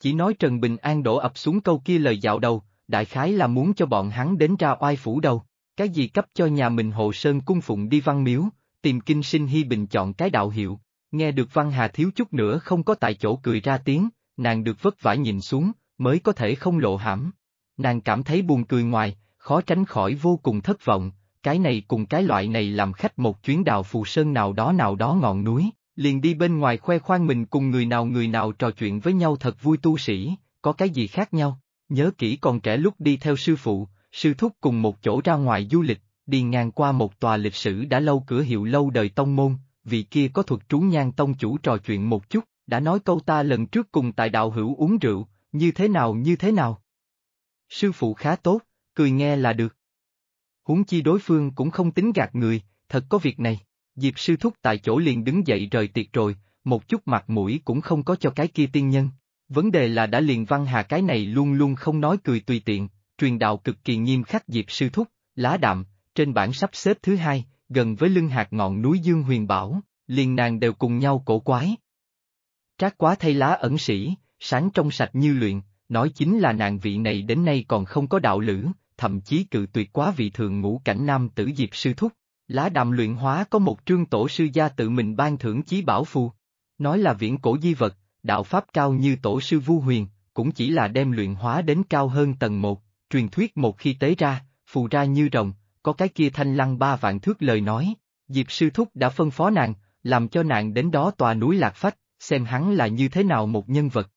A: Chỉ nói Trần Bình An đổ ập xuống câu kia lời dạo đầu, đại khái là muốn cho bọn hắn đến ra oai phủ đầu, cái gì cấp cho nhà mình hộ sơn cung phụng đi văn miếu, tìm kinh sinh hy bình chọn cái đạo hiệu. Nghe được Văn Hà thiếu chút nữa không có tại chỗ cười ra tiếng, nàng được vất vả nhìn xuống, mới có thể không lộ hãm. Nàng cảm thấy buồn cười ngoài, khó tránh khỏi vô cùng thất vọng, cái này cùng cái loại này làm khách một chuyến đào phù sơn nào đó nào đó ngọn núi, liền đi bên ngoài khoe khoang mình cùng người nào người nào trò chuyện với nhau thật vui tu sĩ, có cái gì khác nhau, nhớ kỹ còn trẻ lúc đi theo sư phụ, sư thúc cùng một chỗ ra ngoài du lịch, đi ngang qua một tòa lịch sử đã lâu cửa hiệu lâu đời tông môn, vì kia có thuật trú nhan tông chủ trò chuyện một chút, đã nói câu ta lần trước cùng tại đạo hữu uống rượu, như thế nào như thế nào. Sư phụ khá tốt cười nghe là được. Huống chi đối phương cũng không tính gạt người, thật có việc này. Diệp sư thúc tại chỗ liền đứng dậy rời tiệc rồi, một chút mặt mũi cũng không có cho cái kia tiên nhân. Vấn đề là đã liền văn hà cái này luôn luôn không nói cười tùy tiện, truyền đạo cực kỳ nghiêm khắc Diệp sư thúc, lá đạm, trên bản sắp xếp thứ hai, gần với lưng hạt ngọn núi Dương Huyền Bảo, liền nàng đều cùng nhau cổ quái. Trác quá thay lá ẩn sĩ, sáng trong sạch như luyện, nói chính là nàng vị này đến nay còn không có đạo lữ, thậm chí cự tuyệt quá vị thường ngũ cảnh nam tử diệp sư thúc. Lá đàm luyện hóa có một trương tổ sư gia tự mình ban thưởng chí bảo phù. Nói là viễn cổ di vật, đạo pháp cao như tổ sư vu huyền, cũng chỉ là đem luyện hóa đến cao hơn tầng một, truyền thuyết một khi tế ra, phù ra như rồng, có cái kia thanh lăng ba vạn thước lời nói. Diệp sư thúc đã phân phó nàng, làm cho nàng đến đó tòa núi lạc phách, xem hắn là như thế nào một nhân vật.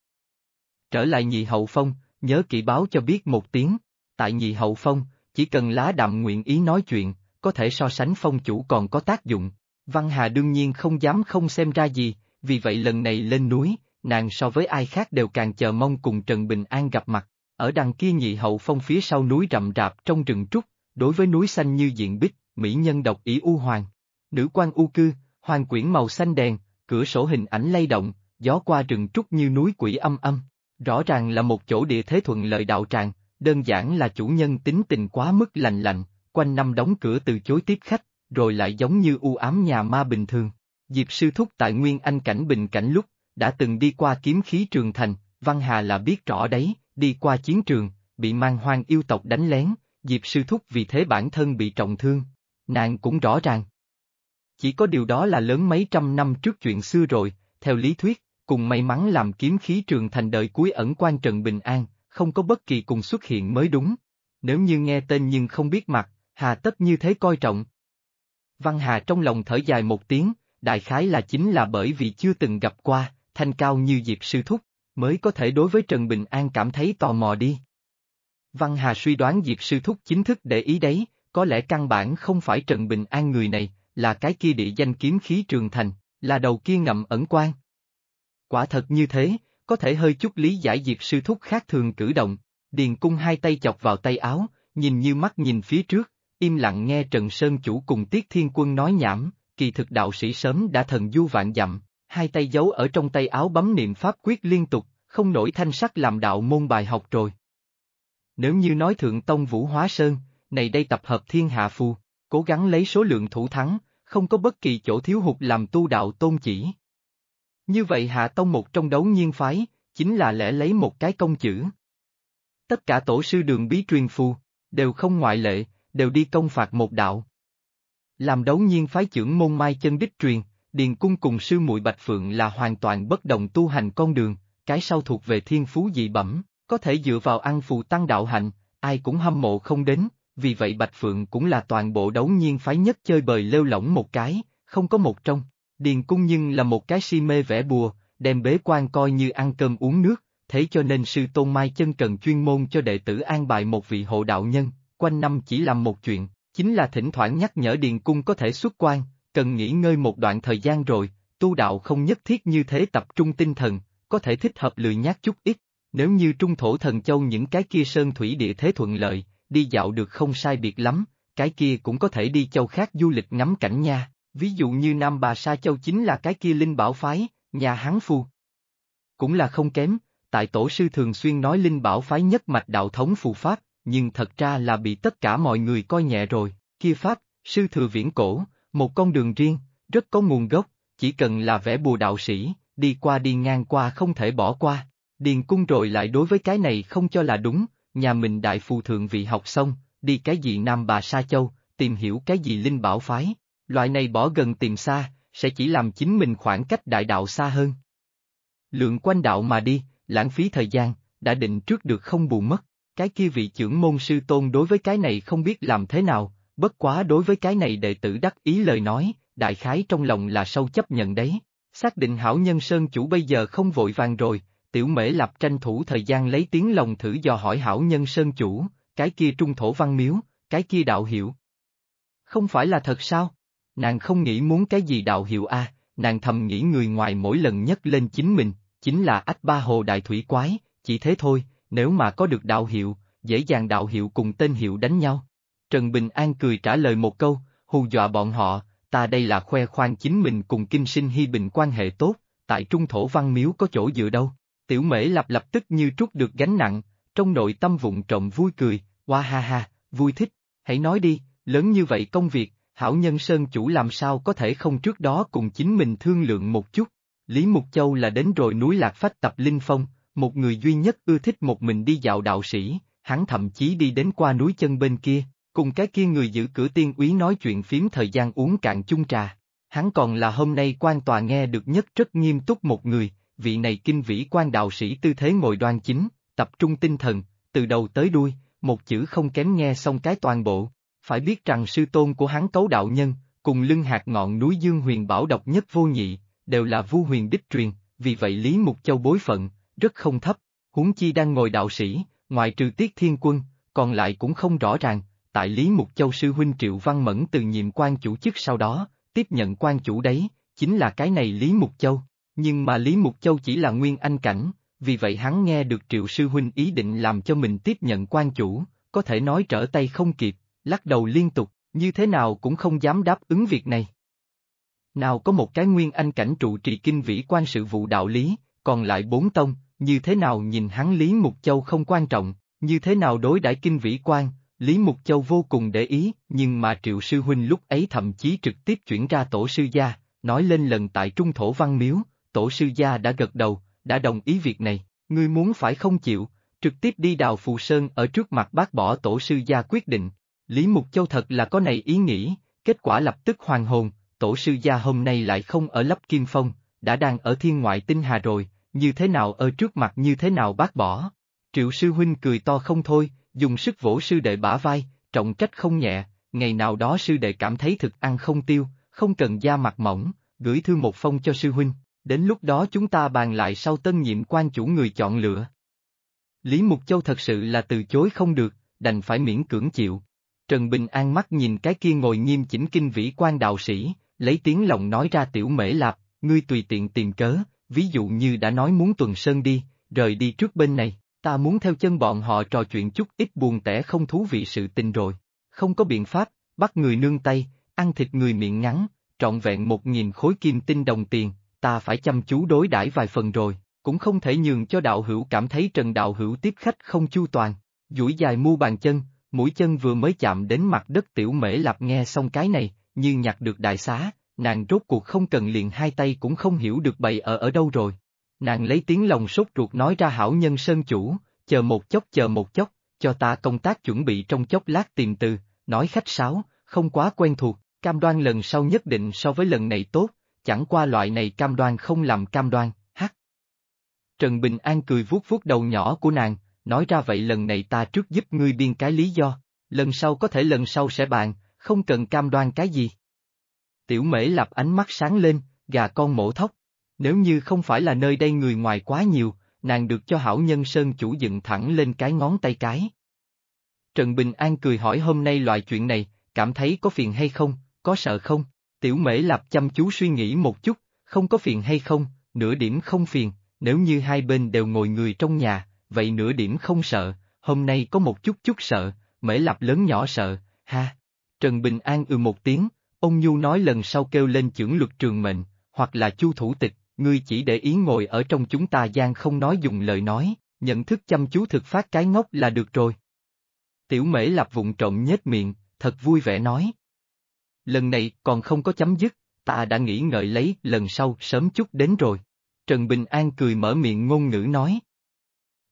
A: Trở lại nhị hậu phong, nhớ kỹ báo cho biết một tiếng. Tại nhị hậu phong, chỉ cần lá đạm nguyện ý nói chuyện, có thể so sánh phong chủ còn có tác dụng. Văn Hà đương nhiên không dám không xem ra gì, vì vậy lần này lên núi, nàng so với ai khác đều càng chờ mong cùng Trần Bình An gặp mặt. Ở đằng kia nhị hậu phong phía sau núi rậm rạp trong rừng trúc, đối với núi xanh như diện bích, mỹ nhân độc ý u hoàng. Nữ quan u cư, hoàng quyển màu xanh đèn, cửa sổ hình ảnh lay động, gió qua rừng trúc như núi quỷ âm âm. Rõ ràng là một chỗ địa thế thuận lợi đạo tràng, đơn giản là chủ nhân tính tình quá mức lành lạnh, quanh năm đóng cửa từ chối tiếp khách, rồi lại giống như u ám nhà ma bình thường. Diệp sư thúc tại Nguyên Anh Cảnh Bình Cảnh lúc, đã từng đi qua kiếm khí trường thành, Văn Hà là biết rõ đấy, đi qua chiến trường, bị mang hoang yêu tộc đánh lén, Diệp sư thúc vì thế bản thân bị trọng thương, nàng cũng rõ ràng. Chỉ có điều đó là lớn mấy trăm năm trước chuyện xưa rồi, theo lý thuyết, cùng may mắn làm kiếm khí trường thành đời cuối ẩn quan Trần Bình An, không có bất kỳ cùng xuất hiện mới đúng. Nếu như nghe tên nhưng không biết mặt, hà tất như thế coi trọng. Văn Hà trong lòng thở dài một tiếng, đại khái là chính là bởi vì chưa từng gặp qua, thanh cao như Diệp Sư Thúc, mới có thể đối với Trần Bình An cảm thấy tò mò đi. Văn Hà suy đoán Diệp Sư Thúc chính thức để ý đấy, có lẽ căn bản không phải Trần Bình An người này, là cái kia địa danh kiếm khí trường thành, là đầu kia ngậm ẩn quan. Quả thật như thế, có thể hơi chút lý giải Diệp sư thúc khác thường cử động, Điền Cung hai tay chọc vào tay áo, nhìn như mắt nhìn phía trước, im lặng nghe Trần Sơn chủ cùng Tiết Thiên Quân nói nhảm, kỳ thực đạo sĩ sớm đã thần du vạn dặm, hai tay giấu ở trong tay áo bấm niệm pháp quyết liên tục, không nổi thanh sắc làm đạo môn bài học rồi. Nếu như nói Thượng Tông Vũ Hóa Sơn, này đây tập hợp thiên hạ phù, cố gắng lấy số lượng thủ thắng, không có bất kỳ chỗ thiếu hụt làm tu đạo tôn chỉ. Như vậy Hạ Tông một trong đấu nhiên phái, chính là lẽ lấy một cái công chữ. Tất cả tổ sư đường bí truyền phù, đều không ngoại lệ, đều đi công phạt một đạo. Làm đấu nhiên phái trưởng môn mai chân đích truyền, Điền Cung cùng sư muội Bạch Phượng là hoàn toàn bất đồng tu hành con đường, cái sau thuộc về thiên phú dị bẩm, có thể dựa vào ăn phù tăng đạo hạnh, ai cũng hâm mộ không đến, vì vậy Bạch Phượng cũng là toàn bộ đấu nhiên phái nhất chơi bời lêu lỏng một cái, không có một trong. Điền Cung nhưng là một cái si mê vẽ bùa, đem bế quan coi như ăn cơm uống nước, thế cho nên sư Tôn Mai Chân cần chuyên môn cho đệ tử an bài một vị hộ đạo nhân, quanh năm chỉ làm một chuyện, chính là thỉnh thoảng nhắc nhở Điền Cung có thể xuất quan, cần nghỉ ngơi một đoạn thời gian rồi, tu đạo không nhất thiết như thế tập trung tinh thần, có thể thích hợp lười nhác chút ít, nếu như trung thổ thần châu những cái kia sơn thủy địa thế thuận lợi, đi dạo được không sai biệt lắm, cái kia cũng có thể đi châu khác du lịch ngắm cảnh nha. Ví dụ như Nam Bà Sa Châu chính là cái kia Linh Bảo Phái, nhà Hán Phu. Cũng là không kém, tại tổ sư thường xuyên nói Linh Bảo Phái nhất mạch đạo thống phù pháp, nhưng thật ra là bị tất cả mọi người coi nhẹ rồi, kia pháp, sư thừa viễn cổ, một con đường riêng, rất có nguồn gốc, chỉ cần là vẽ bùa đạo sĩ, đi qua đi ngang qua không thể bỏ qua. Điền cung rồi lại đối với cái này không cho là đúng, nhà mình đại phù thượng vị học xong, đi cái gì Nam Bà Sa Châu, tìm hiểu cái gì Linh Bảo Phái, Loại này bỏ gần tìm xa, sẽ chỉ làm chính mình khoảng cách đại đạo xa hơn. Lượng quanh đạo mà đi, lãng phí thời gian, đã định trước được không bù mất, cái kia vị trưởng môn sư tôn đối với cái này không biết làm thế nào, bất quá đối với cái này đệ tử đắc ý lời nói, đại khái trong lòng là sâu chấp nhận đấy. Xác định hảo nhân sơn chủ bây giờ không vội vàng rồi, tiểu mễ lập tranh thủ thời gian lấy tiếng lòng thử do hỏi hảo nhân sơn chủ, cái kia trung thổ văn miếu, cái kia đạo hiểu, Không phải là thật sao? Nàng không nghĩ muốn cái gì đạo hiệu a, nàng thầm nghĩ người ngoài mỗi lần nhắc lên chính mình, chính là ách ba hồ đại thủy quái, chỉ thế thôi, nếu mà có được đạo hiệu, dễ dàng đạo hiệu cùng tên hiệu đánh nhau. Trần Bình An cười trả lời một câu, hù dọa bọn họ, ta đây là khoe khoang chính mình cùng kinh sinh hy bình quan hệ tốt, tại trung thổ văn miếu có chỗ dựa đâu. Tiểu mễ lập lập tức như trút được gánh nặng, trong nội tâm vụng trộm vui cười, hoa ha ha, vui thích, hãy nói đi, lớn như vậy công việc, Thảo Nhân Sơn chủ làm sao có thể không trước đó cùng chính mình thương lượng một chút. Lý Mục Châu là đến rồi núi Lạc Phách tập Linh Phong, một người duy nhất ưa thích một mình đi dạo đạo sĩ, hắn thậm chí đi đến qua núi chân bên kia, cùng cái kia người giữ cửa tiên úy nói chuyện phím thời gian uống cạn chung trà. Hắn còn là hôm nay quan tòa nghe được nhất rất nghiêm túc một người, vị này kinh vĩ quan đạo sĩ tư thế ngồi đoan chính, tập trung tinh thần, từ đầu tới đuôi, một chữ không kém nghe xong cái toàn bộ. Phải biết rằng sư tôn của hắn cấu đạo nhân, cùng lưng hạt ngọn núi Dương Huyền Bảo độc nhất vô nhị, đều là vu huyền đích truyền, vì vậy Lý Mục Châu bối phận, rất không thấp, huống chi đang ngồi đạo sĩ, ngoài trừ tiết thiên quân, còn lại cũng không rõ ràng, tại Lý Mục Châu sư huynh Triệu Văn Mẫn từ nhiệm quan chủ chức sau đó, tiếp nhận quan chủ đấy, chính là cái này Lý Mục Châu, nhưng mà Lý Mục Châu chỉ là nguyên anh cảnh, vì vậy hắn nghe được Triệu sư huynh ý định làm cho mình tiếp nhận quan chủ, có thể nói trở tay không kịp, lắc đầu liên tục, như thế nào cũng không dám đáp ứng việc này. Nào có một cái nguyên anh cảnh trụ trì kinh vĩ quan sự vụ đạo lý, còn lại bốn tông, như thế nào nhìn hắn Lý Mục Châu không quan trọng, như thế nào đối đãi kinh vĩ quan, Lý Mục Châu vô cùng để ý, nhưng mà Triệu Sư Huynh lúc ấy thậm chí trực tiếp chuyển ra tổ sư gia, nói lên lần tại Trung Thổ Văn Miếu, tổ sư gia đã gật đầu, đã đồng ý việc này, ngươi muốn phải không chịu, trực tiếp đi đào Phù Sơn ở trước mặt bác bỏ tổ sư gia quyết định, Lý Mục Châu thật là có này ý nghĩ, kết quả lập tức hoàng hồn, tổ sư gia hôm nay lại không ở lấp kim phong, đã đang ở thiên ngoại tinh hà rồi, như thế nào ở trước mặt như thế nào bác bỏ. Triệu sư huynh cười to không thôi, dùng sức vỗ sư đệ bả vai, trọng trách không nhẹ, ngày nào đó sư đệ cảm thấy thực ăn không tiêu, không cần da mặt mỏng, gửi thư một phong cho sư huynh, đến lúc đó chúng ta bàn lại sau tân nhiệm quan chủ người chọn lựa. Lý Mục Châu thật sự là từ chối không được, đành phải miễn cưỡng chịu. Trần Bình An mắt nhìn cái kia ngồi nghiêm chỉnh kinh vĩ quan đạo sĩ, lấy tiếng lòng nói ra tiểu mễ lạp, ngươi tùy tiện tìm cớ, ví dụ như đã nói muốn tuần sơn đi, rời đi trước bên này, ta muốn theo chân bọn họ trò chuyện chút ít buồn tẻ không thú vị sự tình rồi, không có biện pháp, bắt người nương tay, ăn thịt người miệng ngắn, trọn vẹn một nghìn khối kim tinh đồng tiền, ta phải chăm chú đối đãi vài phần rồi, cũng không thể nhường cho đạo hữu cảm thấy trần đạo hữu tiếp khách không chu toàn, duỗi dài mu bàn chân, mũi chân vừa mới chạm đến mặt đất tiểu mễ lạp nghe xong cái này, như nhặt được đại xá, nàng rốt cuộc không cần liền hai tay cũng không hiểu được bày ở ở đâu rồi. Nàng lấy tiếng lòng sốt ruột nói ra hảo nhân sơn chủ, chờ một chốc chờ một chốc, cho ta công tác chuẩn bị trong chốc lát tìm từ, nói khách sáo, không quá quen thuộc, cam đoan lần sau nhất định so với lần này tốt, chẳng qua loại này cam đoan không làm cam đoan, hắc. Trần Bình An cười vuốt vuốt đầu nhỏ của nàng, nói ra vậy lần này ta trước giúp ngươi biên cái lý do, lần sau có thể lần sau sẽ bàn, không cần cam đoan cái gì. Tiểu mễ lặp ánh mắt sáng lên, gà con mổ thóc. Nếu như không phải là nơi đây người ngoài quá nhiều, nàng được cho hảo nhân sơn chủ dựng thẳng lên cái ngón tay cái. Trần Bình An cười hỏi hôm nay loại chuyện này, cảm thấy có phiền hay không, có sợ không? Tiểu mễ lạp chăm chú suy nghĩ một chút, không có phiền hay không, nửa điểm không phiền, nếu như hai bên đều ngồi người trong nhà, vậy nửa điểm không sợ, hôm nay có một chút chút sợ, mễ lạp lớn nhỏ sợ, ha. Trần Bình An ừ một tiếng, ông Nhu nói lần sau kêu lên trưởng luật trường mệnh, hoặc là chu thủ tịch, ngươi chỉ để ý ngồi ở trong chúng ta gian không nói dùng lời nói, nhận thức chăm chú thực phát cái ngốc là được rồi. Tiểu mễ lạp vụng trộm nhếch miệng, thật vui vẻ nói. Lần này còn không có chấm dứt, ta đã nghĩ ngợi lấy lần sau sớm chút đến rồi. Trần Bình An cười mở miệng ngôn ngữ nói.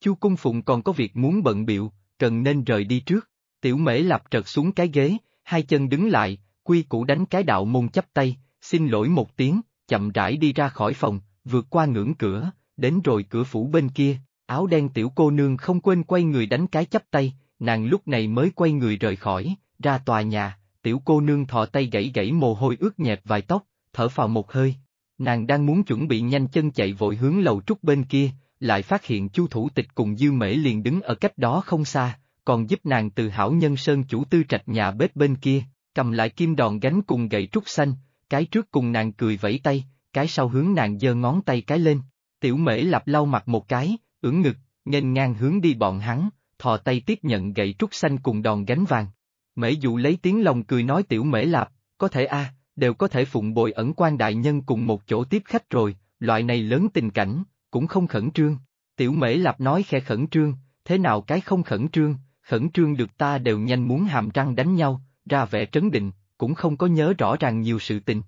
A: Chu Cung Phụng còn có việc muốn bận biệu, cần nên rời đi trước. Tiểu mễ lạp trật xuống cái ghế, hai chân đứng lại, quy củ đánh cái đạo môn chắp tay, xin lỗi một tiếng, chậm rãi đi ra khỏi phòng, vượt qua ngưỡng cửa, đến rồi cửa phủ bên kia, áo đen tiểu cô nương không quên quay người đánh cái chắp tay, nàng lúc này mới quay người rời khỏi, ra tòa nhà, tiểu cô nương thò tay gãy gãy mồ hôi ướt nhẹp vài tóc, thở phào một hơi. Nàng đang muốn chuẩn bị nhanh chân chạy vội hướng lầu trúc bên kia, lại phát hiện Chu Thủ Tịch cùng Dư Mễ liền đứng ở cách đó không xa, còn giúp nàng từ hảo nhân sơn chủ tư trạch nhà bếp bên kia, cầm lại kim đòn gánh cùng gậy trúc xanh, cái trước cùng nàng cười vẫy tay, cái sau hướng nàng giơ ngón tay cái lên, tiểu mễ lặp lau mặt một cái, ưỡn ngực, nghênh ngang hướng đi bọn hắn, thò tay tiếp nhận gậy trúc xanh cùng đòn gánh vàng. Mễ dụ lấy tiếng lòng cười nói tiểu mễ lạp, có thể a đều có thể phụng bồi ẩn quan đại nhân cùng một chỗ tiếp khách rồi, loại này lớn tình cảnh, cũng không khẩn trương. Tiểu mễ lạp nói khẽ khẩn trương, thế nào cái không khẩn trương, khẩn trương được ta đều nhanh muốn hàm răng đánh nhau, ra vẻ trấn định, cũng không có nhớ rõ ràng nhiều sự tình.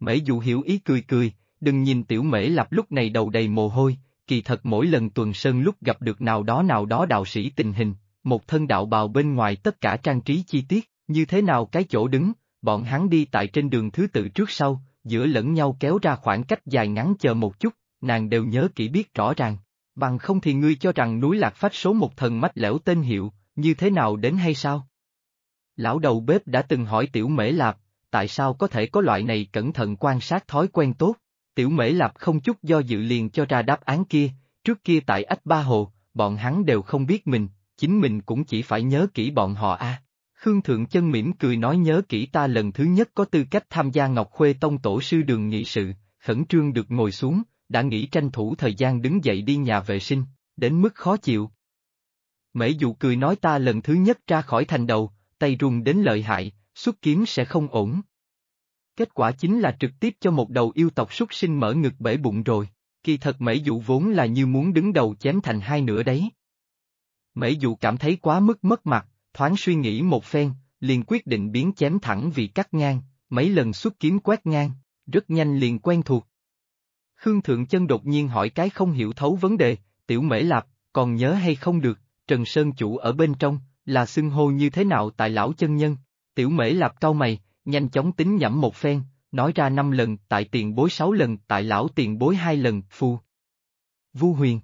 A: Mễ dụ hiểu ý cười cười, đừng nhìn tiểu mễ lạp lúc này đầu đầy mồ hôi, kỳ thật mỗi lần tuần sơn lúc gặp được nào đó nào đó đạo sĩ tình hình, một thân đạo bào bên ngoài tất cả trang trí chi tiết, như thế nào cái chỗ đứng, bọn hắn đi tại trên đường thứ tự trước sau, giữa lẫn nhau kéo ra khoảng cách dài ngắn chờ một chút, nàng đều nhớ kỹ biết rõ ràng. Bằng không thì ngươi cho rằng núi lạc phách số một thần mách lẻo tên hiệu, như thế nào đến hay sao? Lão đầu bếp đã từng hỏi tiểu mễ lạp, tại sao có thể có loại này cẩn thận quan sát thói quen tốt? Tiểu mễ lạp không chút do dự liền cho ra đáp án kia, trước kia tại ách ba hồ, bọn hắn đều không biết mình, chính mình cũng chỉ phải nhớ kỹ bọn họ a. Khương Thượng Chân mỉm cười nói nhớ kỹ ta lần thứ nhất có tư cách tham gia Ngọc Khuê Tông Tổ sư đường nghị sự, khẩn trương được ngồi xuống, đã nghĩ tranh thủ thời gian đứng dậy đi nhà vệ sinh, đến mức khó chịu. Mễ dụ cười nói ta lần thứ nhất ra khỏi thành đầu, tay run đến lợi hại, xuất kiếm sẽ không ổn. Kết quả chính là trực tiếp cho một đầu yêu tộc xuất sinh mở ngực bể bụng rồi, kỳ thật mễ dụ vốn là như muốn đứng đầu chém thành hai nửa đấy. Mễ dụ cảm thấy quá mức mất mặt, thoáng suy nghĩ một phen, liền quyết định biến chém thẳng vì cắt ngang, mấy lần xuất kiếm quét ngang, rất nhanh liền quen thuộc. Khương Thượng Chân đột nhiên hỏi cái không hiểu thấu vấn đề, tiểu mễ lạp, còn nhớ hay không được, Trần Sơn Chủ ở bên trong, là xưng hô như thế nào tại lão chân nhân, tiểu mễ lạp cau mày, nhanh chóng tính nhẩm một phen, nói ra năm lần, tại tiền bối sáu lần, tại lão tiền bối hai lần, phu. Vu huyền.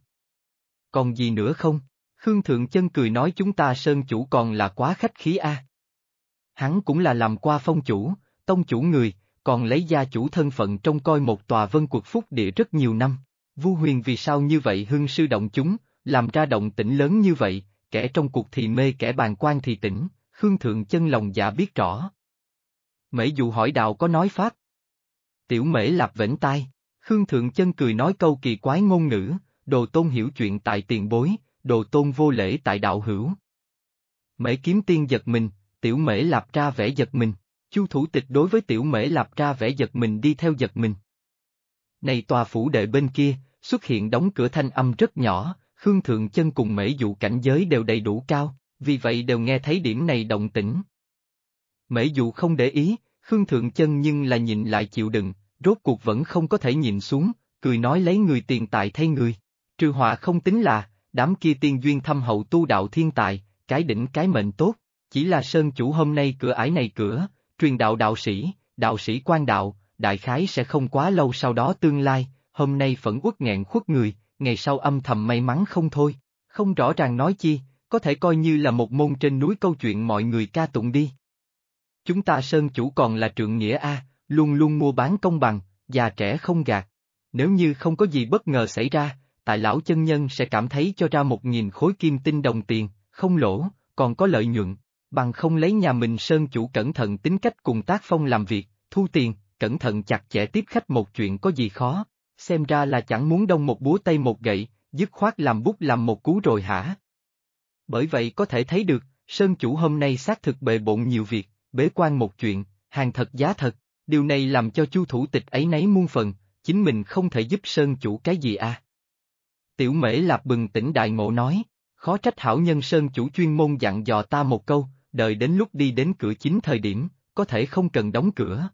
A: Còn gì nữa không? Khương Thượng Chân cười nói chúng ta Sơn Chủ còn là quá khách khí a. Hắn cũng là làm qua phong chủ, tông chủ người, còn lấy gia chủ thân phận trông coi một tòa vân quật phúc địa rất nhiều năm. Vu huyền vì sao như vậy hưng sư động chúng, làm ra động tĩnh lớn như vậy, kẻ trong cuộc thì mê kẻ bàn quan thì tỉnh, Khương Thượng chân lòng dạ biết rõ. Mễ dụ hỏi đạo có nói pháp. Tiểu mễ lạp vĩnh tai, Khương Thượng chân cười nói câu kỳ quái ngôn ngữ, đồ tôn hiểu chuyện tại tiền bối, đồ tôn vô lễ tại đạo hữu. Mễ kiếm tiên giật mình, tiểu mễ lạp ra vẻ giật mình. Chu thủ tịch đối với tiểu mễ lạp ra vẻ giật mình đi theo giật mình. Này tòa phủ đệ bên kia, xuất hiện đóng cửa thanh âm rất nhỏ, Khương Thượng Chân cùng mễ dụ cảnh giới đều đầy đủ cao, vì vậy đều nghe thấy điểm này động tĩnh. Mễ dụ không để ý, Khương Thượng Chân nhưng là nhìn lại chịu đựng, rốt cuộc vẫn không có thể nhìn xuống, cười nói lấy người tiền tài thay người. Trừ họa không tính là, đám kia tiên duyên thâm hậu tu đạo thiên tài, cái đỉnh cái mệnh tốt, chỉ là sơn chủ hôm nay cửa ải này cửa, truyền đạo đạo sĩ, đạo sĩ quan đạo, đại khái sẽ không quá lâu sau đó tương lai, hôm nay phẫn quốc nghẹn khuất người, ngày sau âm thầm may mắn không thôi, không rõ ràng nói chi, có thể coi như là một môn trên núi câu chuyện mọi người ca tụng đi. Chúng ta Sơn Chủ còn là trượng nghĩa A, luôn luôn mua bán công bằng, già trẻ không gạt. Nếu như không có gì bất ngờ xảy ra, tại lão chân nhân sẽ cảm thấy cho ra một nghìn khối kim tinh đồng tiền, không lỗ, còn có lợi nhuận, bằng không lấy nhà mình sơn chủ cẩn thận tính cách cùng tác phong làm việc, thu tiền, cẩn thận chặt chẽ tiếp khách một chuyện có gì khó, xem ra là chẳng muốn đông một búa tay một gậy, dứt khoát làm bút làm một cú rồi hả? Bởi vậy có thể thấy được, Sơn chủ hôm nay xác thực bề bộn nhiều việc, bế quan một chuyện, hàng thật giá thật, điều này làm cho chu thủ tịch ấy nấy muôn phần, chính mình không thể giúp Sơn chủ cái gì à? Tiểu mễ lạp bừng tỉnh đại ngộ nói, khó trách hảo nhân Sơn chủ chuyên môn dặn dò ta một câu, đợi đến lúc đi đến cửa chính thời điểm, có thể không cần đóng cửa.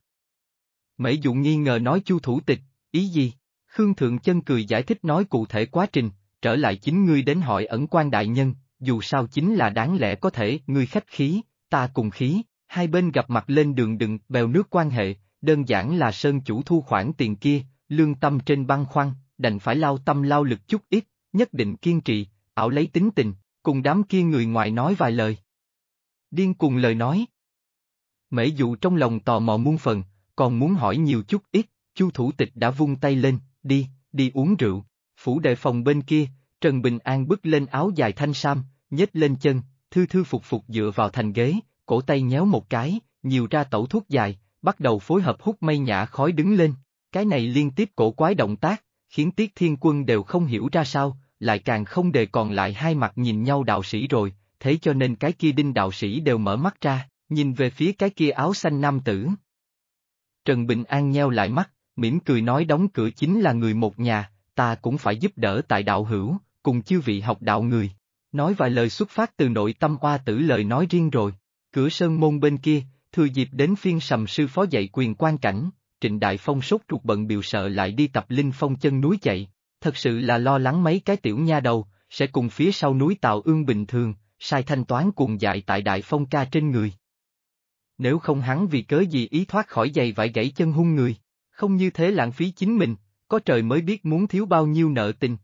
A: Mễ dụ nghi ngờ nói chu thủ tịch, ý gì? Khương Thượng Chân cười giải thích nói cụ thể quá trình, trở lại chính ngươi đến hỏi ẩn quan đại nhân, dù sao chính là đáng lẽ có thể, ngươi khách khí, ta cùng khí, hai bên gặp mặt lên đường đừng bèo nước quan hệ, đơn giản là sơn chủ thu khoản tiền kia, lương tâm trên băng khoăn, đành phải lao tâm lao lực chút ít, nhất định kiên trì, ảo lấy tính tình, cùng đám kia người ngoài nói vài lời điên cùng lời nói. Mễ dụ trong lòng tò mò muôn phần, còn muốn hỏi nhiều chút ít, chu thủ tịch đã vung tay lên, đi, đi uống rượu, phủ đệ phòng bên kia, Trần Bình An bước lên áo dài thanh sam, nhếch lên chân, thư thư phục phục dựa vào thành ghế, cổ tay nhéo một cái, nhiều ra tẩu thuốc dài, bắt đầu phối hợp hút mây nhã khói đứng lên, cái này liên tiếp cổ quái động tác, khiến Tiết Thiên Quân đều không hiểu ra sao, lại càng không đề còn lại hai mặt nhìn nhau đạo sĩ rồi, thế cho nên cái kia đinh đạo sĩ đều mở mắt ra, nhìn về phía cái kia áo xanh nam tử. Trần Bình An nheo lại mắt, mỉm cười nói đóng cửa chính là người một nhà, ta cũng phải giúp đỡ tại đạo hữu, cùng chư vị học đạo người. Nói vài lời xuất phát từ nội tâm oa tử lời nói riêng rồi, cửa sơn môn bên kia, thừa dịp đến phiên sầm sư phó dạy quyền quan cảnh, Trịnh Đại Phong sốt ruột bận biểu sợ lại đi tập linh phong chân núi chạy, thật sự là lo lắng mấy cái tiểu nha đầu, sẽ cùng phía sau núi tạo Ương bình thường, sai thanh toán cuồng dại tại đại phong ca trên người. Nếu không hắn vì cớ gì ý thoát khỏi giày vải gãy chân hung người, không như thế lãng phí chính mình, có trời mới biết muốn thiếu bao nhiêu nợ tình.